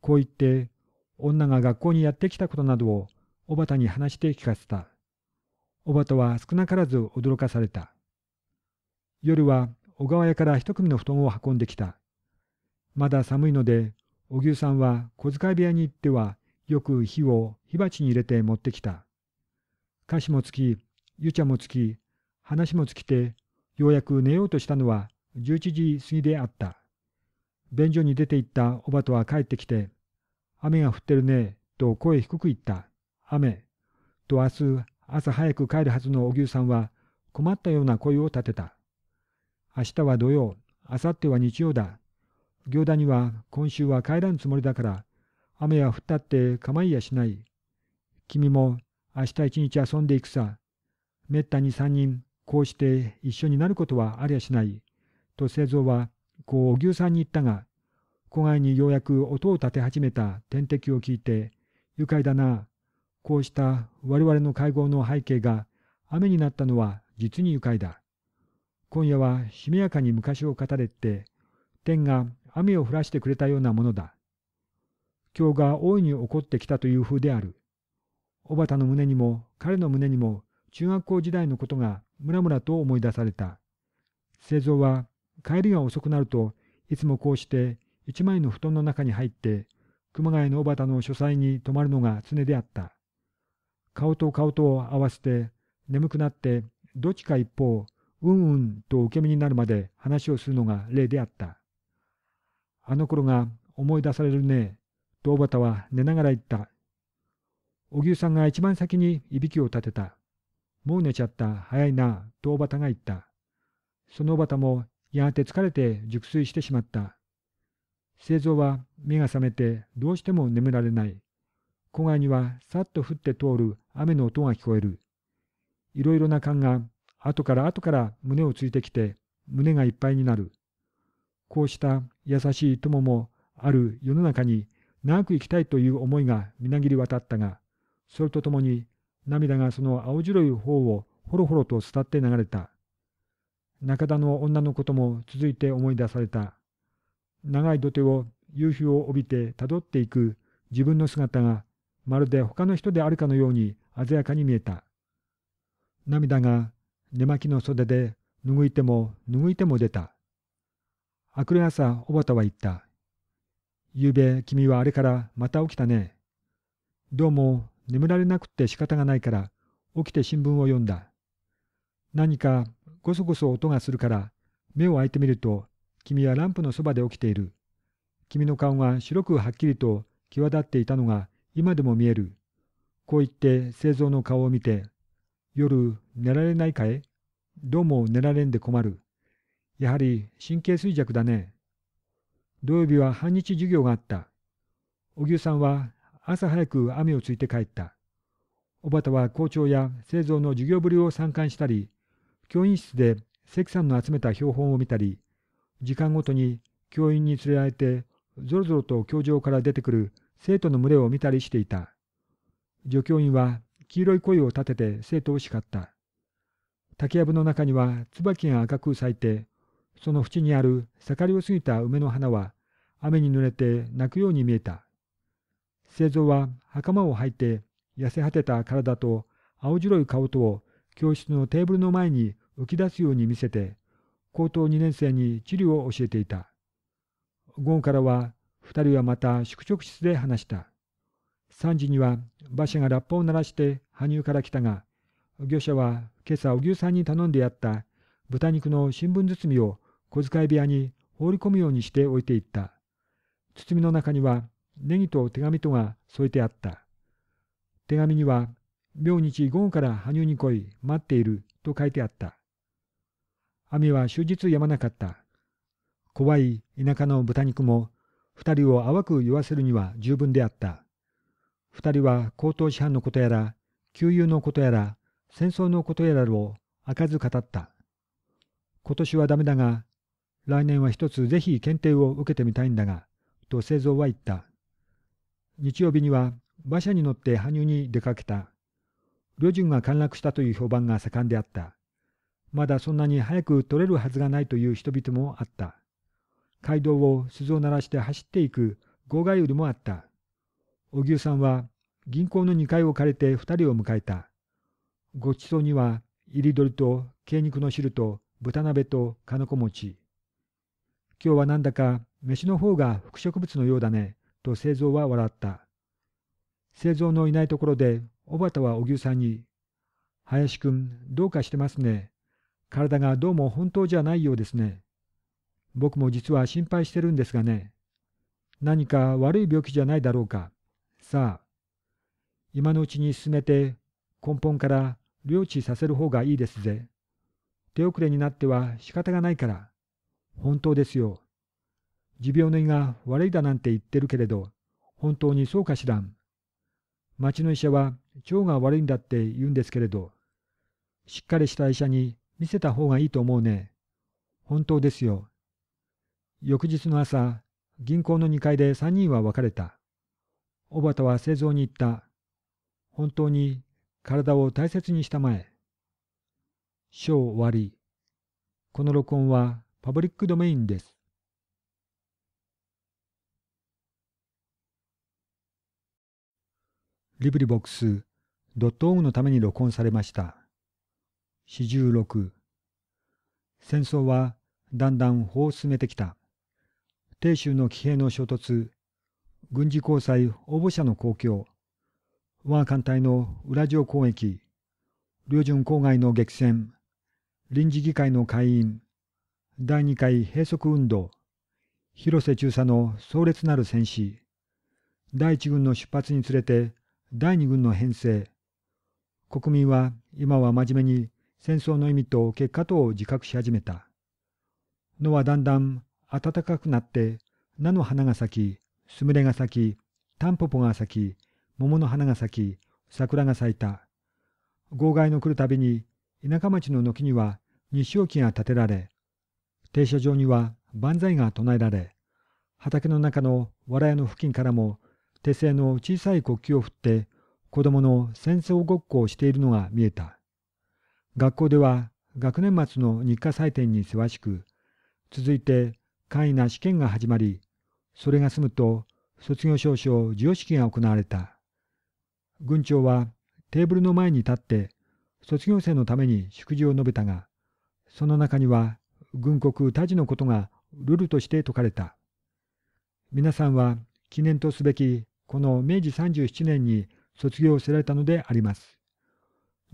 こう言って、女が学校にやってきたことなどを小たに話して聞かせた。小たは少なからず驚かされた。夜は小川屋から一組の布団を運んできた。まだ寒いので、小牛さんは小遣い部屋に行っては、よく火を火鉢に入れて持ってきた。菓子もつき、湯茶もつき、話も尽きて、ようやく寝ようとしたのは11時過ぎであった。便所に出て行ったおばとは帰ってきて、雨が降ってるね、と声低く言った。雨。と明日朝早く帰るはずのお牛さんは困ったような声を立てた。明日は土曜、明後日は日曜だ。行田には今週は帰らんつもりだから、雨は降ったって構いやしない。君も明日一日遊んでいくさ。めったに三人、こうして一緒になることはありゃしない。と製造はこう牛さんに言ったが、古外にようやく音を立て始めた天敵を聞いて、愉快だな。こうした我々の会合の背景が雨になったのは実に愉快だ。今夜はしめやかに昔を語れって、天が雨を降らしてくれたようなものだ。今日が大いに起こってきたという風である。小畑の胸にも彼の胸にも中学校時代のことがムラムラと思い出された。製造は帰りが遅くなると、いつもこうして一枚の布団の中に入って、熊谷の小畑の書斎に泊まるのが常であった。顔と顔と合わせて、眠くなって、どっちか一方、うんうんと受け身になるまで話をするのが例であった。あの頃が思い出されるね、と小畑は寝ながら言った。お牛さんが一番先にいびきを立てた。もう寝ちゃった、早いな、と小畑が言った。その小畑もやがて疲れて熟睡してしまった。製造は目が覚めてどうしても眠られない。子外にはさっと降って通る雨の音が聞こえる。いろいろな勘が後から後から胸をついてきて胸がいっぱいになる。こうした優しい友もある世の中に長く生きたいという思いがみなぎり渡ったが、それとともに涙がその青白い方をほろほろと伝って流れた。中田の女のことも続いて思い出された。長い土手を夕日を帯びてたどっていく自分の姿がまるで他の人であるかのように鮮やかに見えた。涙が寝巻きの袖で拭いても拭いても出た。明くる朝、小畑は言った。夕べ君はあれからまた起きたね。どうも眠られなくって仕方がないから起きて新聞を読んだ。何かごそごそ音がするから、目を開いてみると、君はランプのそばで起きている。君の顔が白くはっきりと際立っていたのが今でも見える。こう言って製造の顔を見て、夜寝られないかいどうも寝られんで困る。やはり神経衰弱だね。土曜日は半日授業があった。荻生さんは朝早く雨をついて帰った。小畑は校長や製造の授業ぶりを参観したり、教員室で関さんの集めた標本を見たり、時間ごとに教員に連れられて、ぞろぞろと教場から出てくる生徒の群れを見たりしていた。助教員は黄色い声を立てて生徒を叱った。竹やぶの中には椿が赤く咲いて、その縁にある盛りを過ぎた梅の花は雨に濡れて泣くように見えた。製造は袴を履いて痩せ果てた体と青白い顔と教室のテーブルの前に浮き出すように見せて、高等二年生に地理を教えていた。午後からは、二人はまた宿直室で話した。三時には馬車がラッパを鳴らして羽生から来たが、業者は今朝お牛さんに頼んでやった豚肉の新聞包みを小遣い部屋に放り込むようにして置いていった。包みの中にはネギと手紙とが添えてあった。手紙には、明日午後から羽生に来い、待っていると書いてあった。網は終日やまなかった。怖い田舎の豚肉も、二人を淡く言わせるには十分であった。二人は高等師範のことやら、旧友のことやら、戦争のことやらを開かず語った。今年はダメだが、来年は一つぜひ検定を受けてみたいんだが、と製造は言った。日曜日には馬車に乗って羽生に出かけた。旅順が陥落したという評判が盛んであった。まだそんなに早く取れるはずがないという人々もあった。街道を鈴を鳴らして走っていく号外売りもあった。小牛さんは銀行の2階を借りて2人を迎えた。ごちそうには、入り鶏と鶏肉の汁と豚鍋とかのこ餅。今日はなんだか飯の方が副植物のようだね、と製造は笑った。製造のいないところで、小畑は小牛さんに、林くん、どうかしてますね。体がどうも本当じゃないようですね。僕も実は心配してるんですがね。何か悪い病気じゃないだろうか。さあ、今のうちに進めて根本から領地させる方がいいですぜ。手遅れになっては仕方がないから。本当ですよ。持病の胃が悪いだなんて言ってるけれど、本当にそうかしらん。町の医者は腸が悪いんだって言うんですけれど、しっかりした医者に見せた方がいいと思うね。本当ですよ。翌日の朝、銀行の2階で3人は別れた。小畑は製造に行った。本当に体を大切にしたまえ。章終わり。この録音はパブリックドメインです。リブリボックス、ドットオーのために録音されました。四十六戦争はだんだん法を進めてきた。鄭州の騎兵の衝突、軍事交際応募者の公共、我が艦隊の裏城攻撃、両順郊外の激戦、臨時議会の会員、第二回閉塞運動、広瀬中佐の壮烈なる戦死、第一軍の出発につれて第二軍の編成、国民は今は真面目に戦争の意味と結果とを自覚し始めた。野はだんだん暖かくなって菜の花が咲き、スムレが咲き、タンポポが咲き、桃の花が咲き、桜が咲いた。号外の来るたびに田舎町の軒には日照旗が建てられ、停車場には万歳が唱えられ、畑の中の藁屋の付近からも手製の小さい国旗を振って子供の戦争ごっこをしているのが見えた。学校では学年末の日課採点にせわしく、続いて簡易な試験が始まり、それが済むと卒業証書授与式が行われた。軍長はテーブルの前に立って卒業生のために祝辞を述べたが、その中には軍国他事のことがルールとして説かれた。皆さんは記念とすべきこの明治37年に卒業せられたのであります。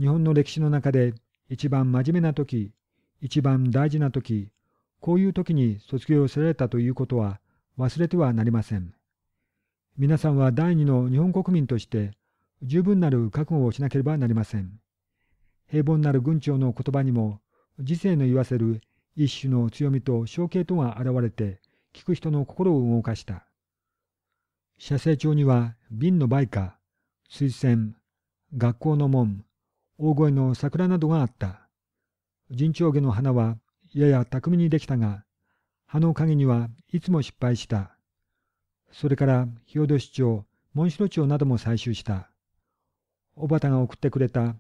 日本の歴史の中で一番真面目な時、一番大事な時、こういう時に卒業せられたということは忘れてはなりません。皆さんは第二の日本国民として十分なる覚悟をしなければなりません。平凡なる軍長の言葉にも、時世の言わせる一種の強みと象形とが現れて、聞く人の心を動かした。写生帳には、瓶の梅花、水仙、学校の門、大声の桜などがあった。陣長下の花はやや巧みにできたが、葉の陰にはいつも失敗した。それから日淀市長、紋代町なども採集した。小畑が送ってくれた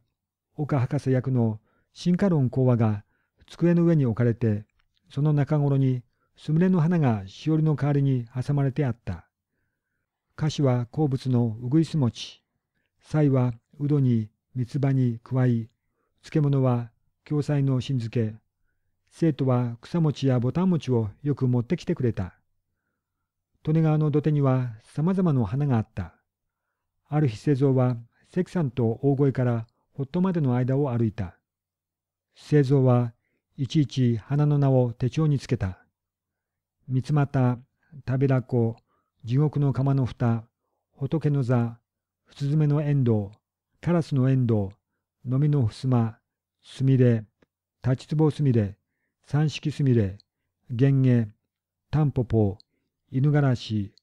岡博士役の進化論講話が机の上に置かれて、その中頃にすむれの花がしおりの代わりに挟まれてあった。菓子は好物のうぐいす餅。菜はうどに三つ葉に加え、漬物は共済の新漬け、生徒は草餅やぼたん餅をよく持ってきてくれた。利根川の土手にはさまざまな花があった。ある日製造は関さんと大声からホットまでの間を歩いた。製造はいちいち花の名を手帳につけた。三つ股、食べらこ、地獄の釜の蓋、仏の座、仏爪ずめの遠藤、カラスのエンドウ、のみのふすま、すみれ、立ちつぼすみれ、三色すみれ、ゲンゲ、タンポポ、犬がらし、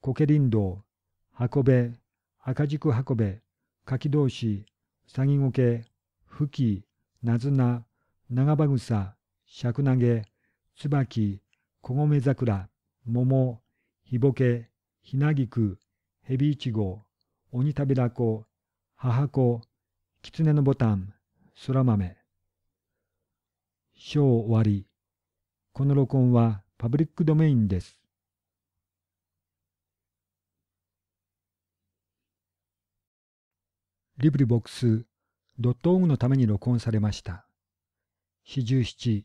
コケリンドウ、運べ、赤軸カべ、ド同シ、サギゴケ、フキ、ナズナ、ゲ、ツバキ、コげ、メこごめモモ、ひぼけ、ひなぎく、ヘビイチゴ、ニタビラこ、母子、狐のボタン、空豆。章終わり。この録音はパブリックドメインです。リブリボックスドットオグのために録音されました。四十七。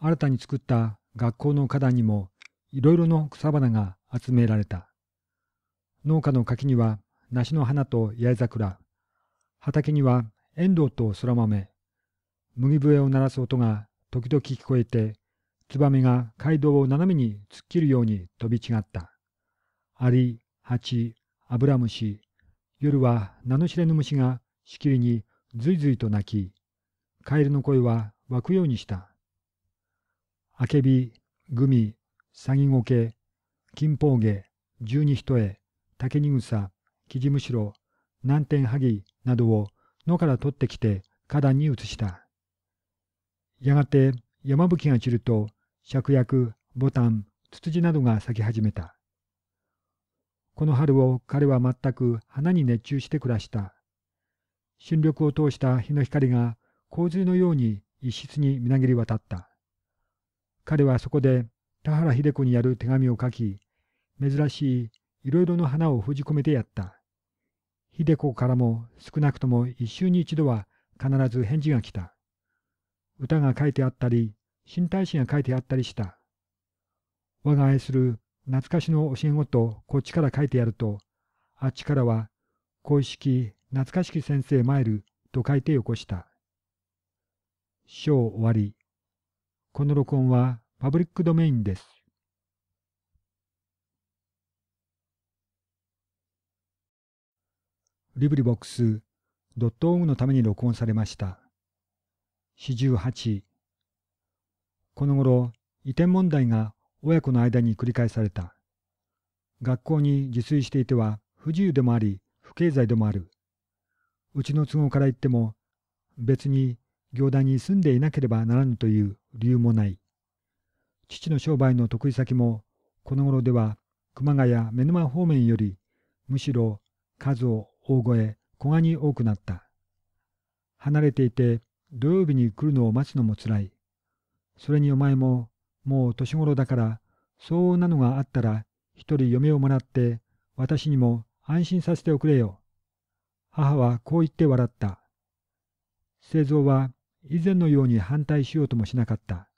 新たに作った学校の花壇にもいろいろの草花が集められた。農家の柿には梨の花と八重桜、畑には遠藤と空豆、麦笛を鳴らす音が時々聞こえて、ツバメが街道を斜めに突っ切るように飛び違った。アリ、ハチ、アブラムシ、夜は名の知れぬ虫がしきりにずいずいと鳴き、カエルの声は湧くようにした。あけび、グミ、サギゴケ、金峰ゲ、十二人へ、竹に草、キジムシロ、南天ハギなどを野から取ってきて花壇に移した。やがて山吹が散ると、芍薬、ボタン、ツツジなどが咲き始めた。この春を彼は全く花に熱中して暮らした。新緑を通した日の光が洪水のように一室にみなぎり渡った。彼はそこで田原秀子にやる手紙を書き、珍しいいろいろの花を封じ込めてやった。秀子からも少なくとも一週に一度は必ず返事が来た。歌が書いてあったり、新体使が書いてあったりした。我が愛する懐かしの教え子とこっちから書いてやると、あっちからは、公式懐かしき先生参ると書いてよこした。章終わり。この録音はパブリックドメインです。LibriVox.org のために録音されました。四十八。この頃、移転問題が親子の間に繰り返された。学校に自炊していては不自由でもあり、不経済でもある。うちの都合から言っても、別に行田に住んでいなければならぬという理由もない。父の商売の得意先も、この頃では熊谷、目沼方面より、むしろ数を大声、小賀に多くなった。離れていて、土曜日に来るのを待つのもつらい。それにお前も、もう年頃だから、相応なのがあったら、一人嫁をもらって、私にも安心させておくれよ。母はこう言って笑った。製造は以前のように反対しようともしなかった。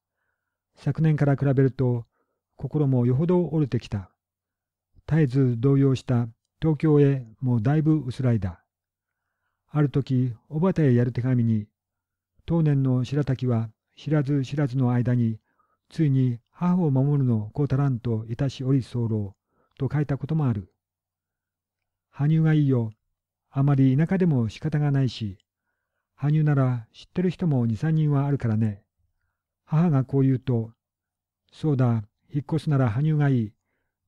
昨年から比べると、心もよほど折れてきた。絶えず動揺した東京へもうだいぶ薄らいだ。ある時、小畑へやる手紙に、当年の白滝は知らず知らずの間に、ついに母を守るのこうたらんといたしおり候と書いたこともある。羽生がいいよ。あまり田舎でも仕方がないし、羽生なら知ってる人も二三人はあるからね。母がこう言うと、そうだ、引っ越すなら羽生がいい。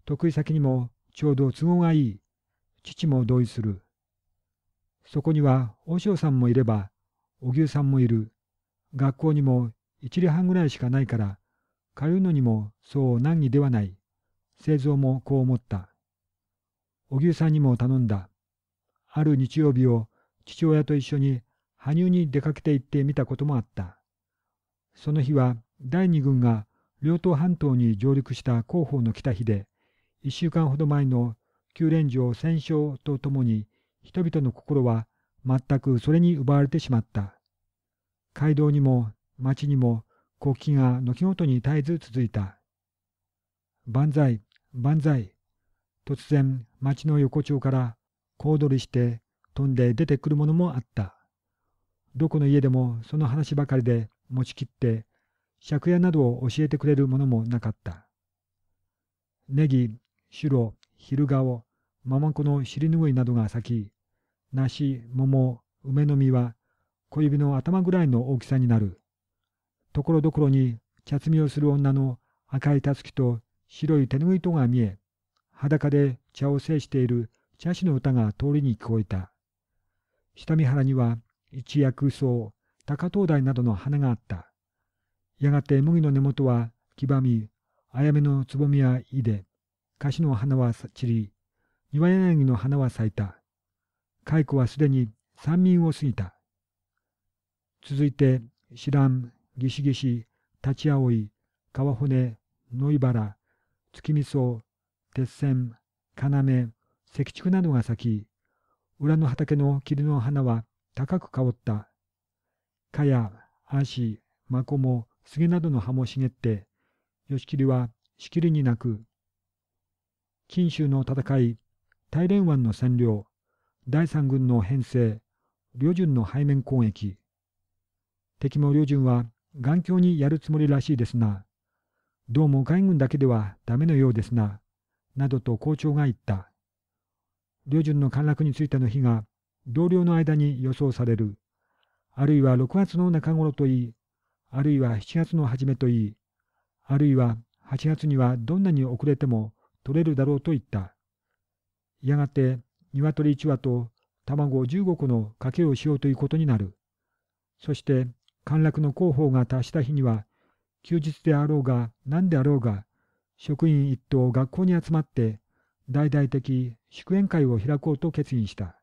得意先にもちょうど都合がいい。父も同意する。そこには、和尚さんもいれば、荻生さんもいる。学校にも一里半ぐらいしかないから、通うのにもそう難儀ではない。製造もこう思った。荻生さんにも頼んだ。ある日曜日を父親と一緒に羽生に出かけて行ってみたこともあった。その日は第二軍が両党半島に上陸した広報の来た日で、一週間ほど前の九連城戦勝とともに人々の心は全くそれに奪われてしまった。街道にも町にも国旗が軒ごとに絶えず続いた。万歳、万歳。突然町の横丁から小躍りして飛んで出てくるものもあった。どこの家でもその話ばかりで持ちきって借家などを教えてくれるものもなかった。ネギ、シュロ、昼顔、ママコの尻拭いなどが咲き、梨、桃、梅の実は小指の頭ぐらいの大きさになる。ところどころに茶摘みをする女の赤いたすきと白い手ぬぐいとが見え、裸で茶を制している茶師の歌が通りに聞こえた。下見原には一空想、高灯台などの花があった。やがて麦の根元は黄ばみ、あやめのつぼみは井で、樫の花は散り、庭柳の花は咲いた。蚕はすでに三民を過ぎた。続いて、知らん、ギシギシ、立ち葵、川骨、野イ月味噌、鉄線、要、石竹などが咲き、裏の畑の霧の花は高く香った。かや、足、まこも、杉などの葉も茂って、吉切はしきりに鳴く。錦州の戦い、大連湾の占領、第三軍の編成、旅順の背面攻撃。敵も旅順は頑強にやるつもりらしいですな。どうも海軍だけではダメのようですな。などと校長が言った。旅順の陥落についての日が同僚の間に予想される。あるいは6月の中頃といい、あるいは7月の初めといい、あるいは8月にはどんなに遅れても取れるだろうと言った。やがて、鶏1羽と卵15個の賭けをしようということになる。そして、陥落の広報が達した日には、休日であろうが何であろうが、職員一等学校に集まって、大々的祝宴会を開こうと決議した。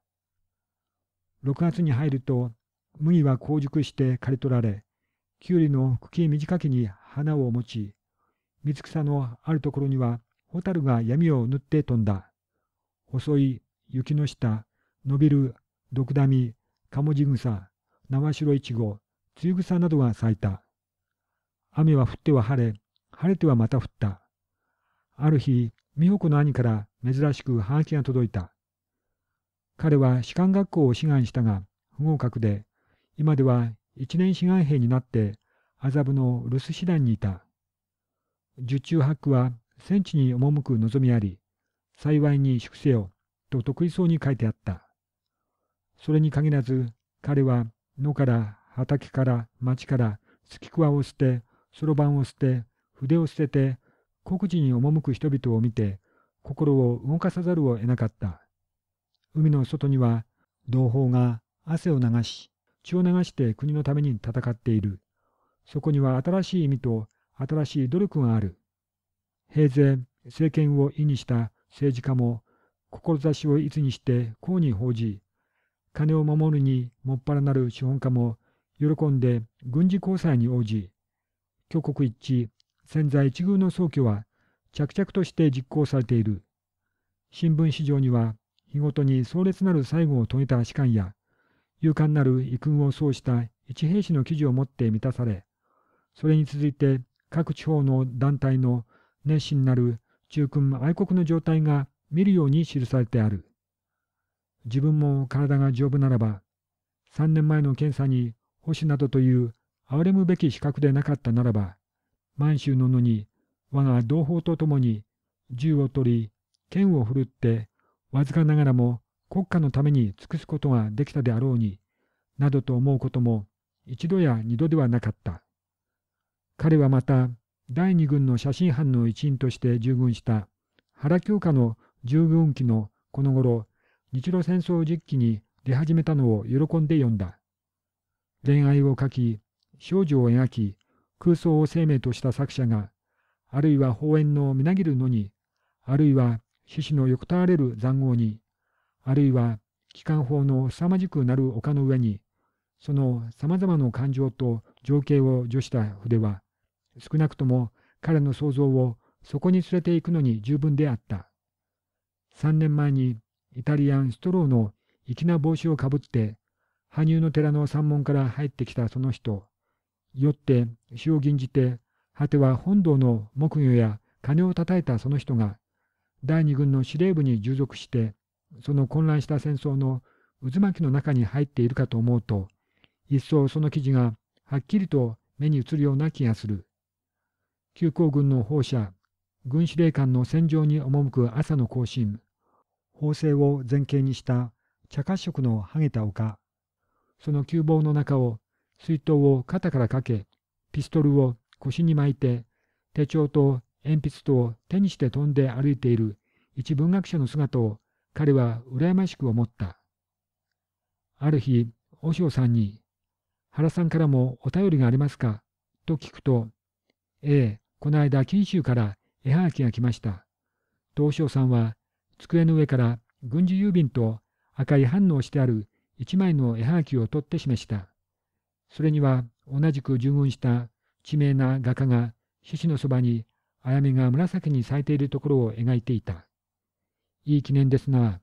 6月に入ると、麦は硬熟して刈り取られ、きゅうりの茎短きに花を持ち、水草のあるところには蛍が闇を塗って飛んだ。細い雪の下、伸びるドクダミ、カモジグサ、生白いちご、露草などが咲いた。雨は降っては晴れ、晴れてはまた降った。ある日、美穂子の兄から珍しくハガキが届いた。彼は士官学校を志願したが、不合格で、今では一年志願兵になって、麻布の留守師団にいた。十中八九は戦地に赴く望みあり、幸いに粛せよ、と得意そうに書いてあった。それに限らず、彼は野から畑から町から月きを捨て、そろばんを捨て、筆を捨てて、国事に赴く人々を見て、心を動かさざるを得なかった。海の外には、同胞が汗を流し、血を流して国のために戦っている。そこには新しい意味と新しい努力がある。平然政権を意にした政治家も志をいつにして公に報じ金を守るにもっぱらなる資本家も喜んで軍事交際に応じ挙国一致潜在一遇の早期は着々として実行されている新聞市場には日ごとに壮烈なる最後を遂げた士官や勇敢なる遺訓を奏した一兵士の記事をもって満たされそれに続いて各地方の団体の熱心なる中君愛国の状態が見るように記されてある。自分も体が丈夫ならば、3年前の検査に保守などという憐れむべき資格でなかったならば、満州の野に我が同胞と共に銃を取り、剣を振るって、わずかながらも国家のために尽くすことができたであろうに、などと思うことも一度や二度ではなかった。彼はまた第2軍の写真班の一員として従軍した原京科の従軍機のこの頃、日露戦争実機に出始めたのを喜んで読んだ。恋愛を書き、少女を描き、空想を生命とした作者が、あるいは放煙のみなぎるのに、あるいは獅子の横たわれる残壕に、あるいは機関砲の凄まじくなる丘の上に、その様々な感情と情景を除した筆は、少なくとも彼の想像をそこに連れて行くのに十分であった。3年前にイタリアン・ストローの粋な帽子をかぶって、羽生の寺の山門から入ってきたその人、酔って死を吟じて、果ては本堂の木魚や鐘を叩いたその人が、第二軍の司令部に従属して、その混乱した戦争の渦巻きの中に入っているかと思うと、一層その記事がはっきりと目に映るような気がする。急行軍の砲車、軍司令官の戦場に赴く朝の行進、砲声を前景にした茶褐色のハゲた丘、その窮乏の中を水筒を肩からかけ、ピストルを腰に巻いて、手帳と鉛筆と手にして飛んで歩いている一文学者の姿を彼は羨ましく思った。ある日、和尚さんに、原さんからもお便りがありますかと聞くと、ええ、この間九州から絵はがきが来ました。東証さんは机の上から軍事郵便と赤い反応してある一枚の絵はがきを取って示した。それには同じく従軍した知名な画家が獅子のそばにあやめが紫に咲いているところを描いていた。いい記念ですな。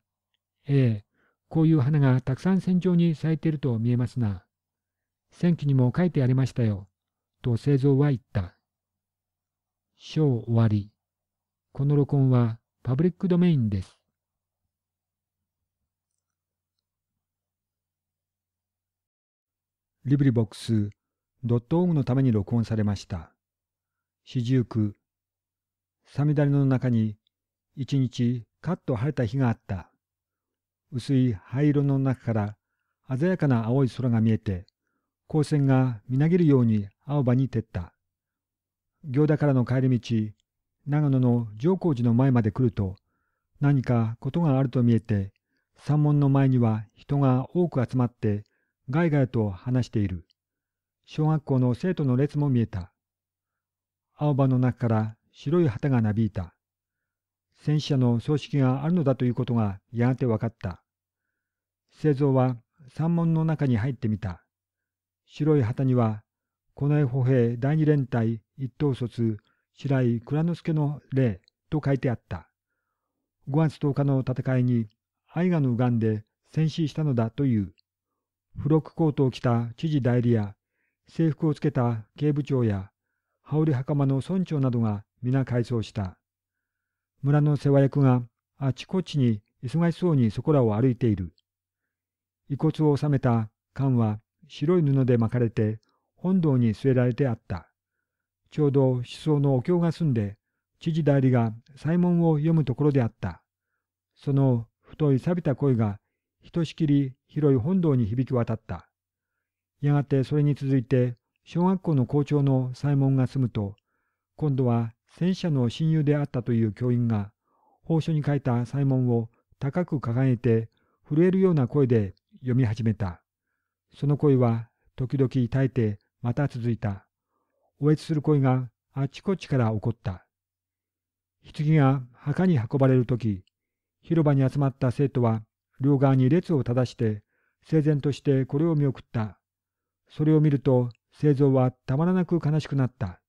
ええ、こういう花がたくさん戦場に咲いていると見えますな。戦記にも書いてありましたよ。と製造は言った。章終わり。この録音はパブリックドメインです。リブリボックスドットのために録音されました。四十九。サミダレの中に一日カッと晴れた日があった。薄い灰色の中から鮮やかな青い空が見えて、光線がみなぎるように青葉に照った。行田からの帰り道、長野の上皇寺の前まで来ると、何かことがあると見えて、山門の前には人が多く集まって、ガイガヤと話している。小学校の生徒の列も見えた。青葉の中から白い旗がなびいた。戦死者の葬式があるのだということがやがて分かった。製造は山門の中に入ってみた。白い旗には、近衛歩兵第二連隊一等卒白井蔵之助の霊と書いてあった。5月10日の戦いに愛がのがんで戦死したのだという。フロックコートを着た知事代理や、制服をつけた警部長や、羽織袴の村長などが皆改装した。村の世話役があちこちに忙しそうにそこらを歩いている。遺骨を収めた缶は白い布で巻かれて本堂に据えられてあった。ちょうど思想のお経が済んで、知事代理が祭文を読むところであった。その太い錆びた声が、ひとしきり広い本堂に響き渡った。やがてそれに続いて、小学校の校長の祭文が済むと、今度は戦車の親友であったという教員が、報書に書いた祭文を高く掲げて、震えるような声で読み始めた。その声は、時々耐えて、また続いた。嗚咽つする声があちこちから起こった。棺が墓に運ばれるとき、広場に集まった生徒は両側に列を正して整然としてこれを見送った。それを見ると製造はたまらなく悲しくなった。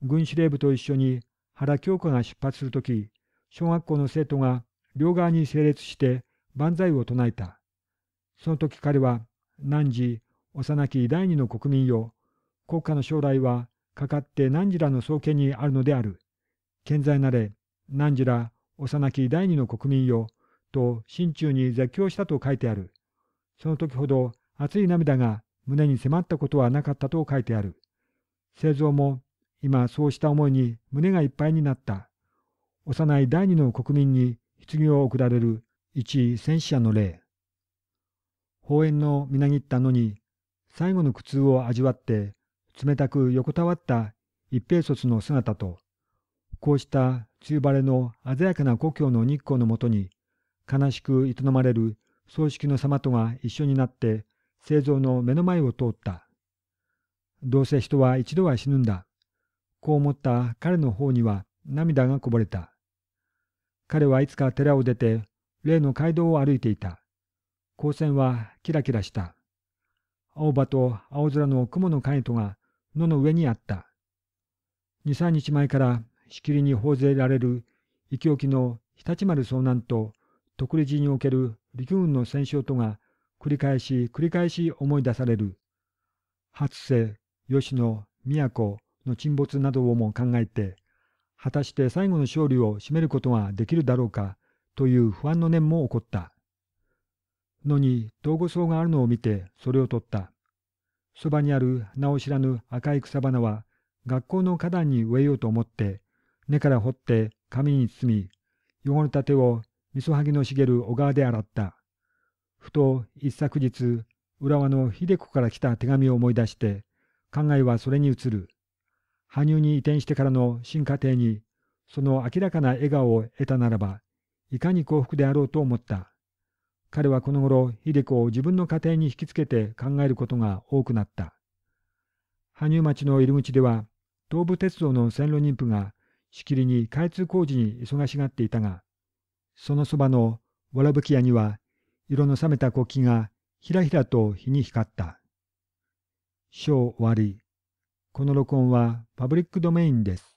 軍司令部と一緒に原京子が出発するとき、小学校の生徒が両側に整列して万歳を唱えた。その時彼は、何時、幼き第二の国民よ、国家の将来はかかって汝らの創建にあるのである。健在なれ、汝ら幼き第二の国民よ、と心中に絶叫したと書いてある。その時ほど熱い涙が胸に迫ったことはなかったと書いてある。製造も今そうした思いに胸がいっぱいになった。幼い第二の国民に棺を送られる一戦死者の例。法縁のみなぎった野に最後の苦痛を味わって冷たく横たわった一平卒の姿と、こうした梅雨晴れの鮮やかな故郷の日光のもとに、悲しく営まれる葬式の様とが一緒になって、製造の目の前を通った。どうせ人は一度は死ぬんだ。こう思った彼の方には涙がこぼれた。彼はいつか寺を出て、例の街道を歩いていた。光線はキラキラした。青葉と青空の雲の影とが野の上にあった。二三日前からしきりに報ぜられる行き沖の日立丸遭難と徳利寺における陸軍の戦勝とが繰り返し繰り返し思い出される。初瀬、吉野、都の沈没などをも考えて、果たして最後の勝利を占めることができるだろうかという不安の念も起こった。のに、道後層があるのを見てそれを取った。そばにある名を知らぬ赤い草花は、学校の花壇に植えようと思って、根から掘って紙に包み、汚れた手をみそはぎの茂る小川で洗った。ふと一昨日、浦和の秀子から来た手紙を思い出して、考えはそれに移る。羽生に移転してからの新家庭に、その明らかな笑顔を得たならば、いかに幸福であろうと思った。彼はこの頃、秀子を自分の家庭に引きつけて考えることが多くなった。羽生町の入り口では、東武鉄道の線路妊婦がしきりに開通工事に忙しがっていたが、そのそばのわらぶき屋には、色の冷めた国旗がひらひらと火に光った。章終わり。この録音はパブリックドメインです。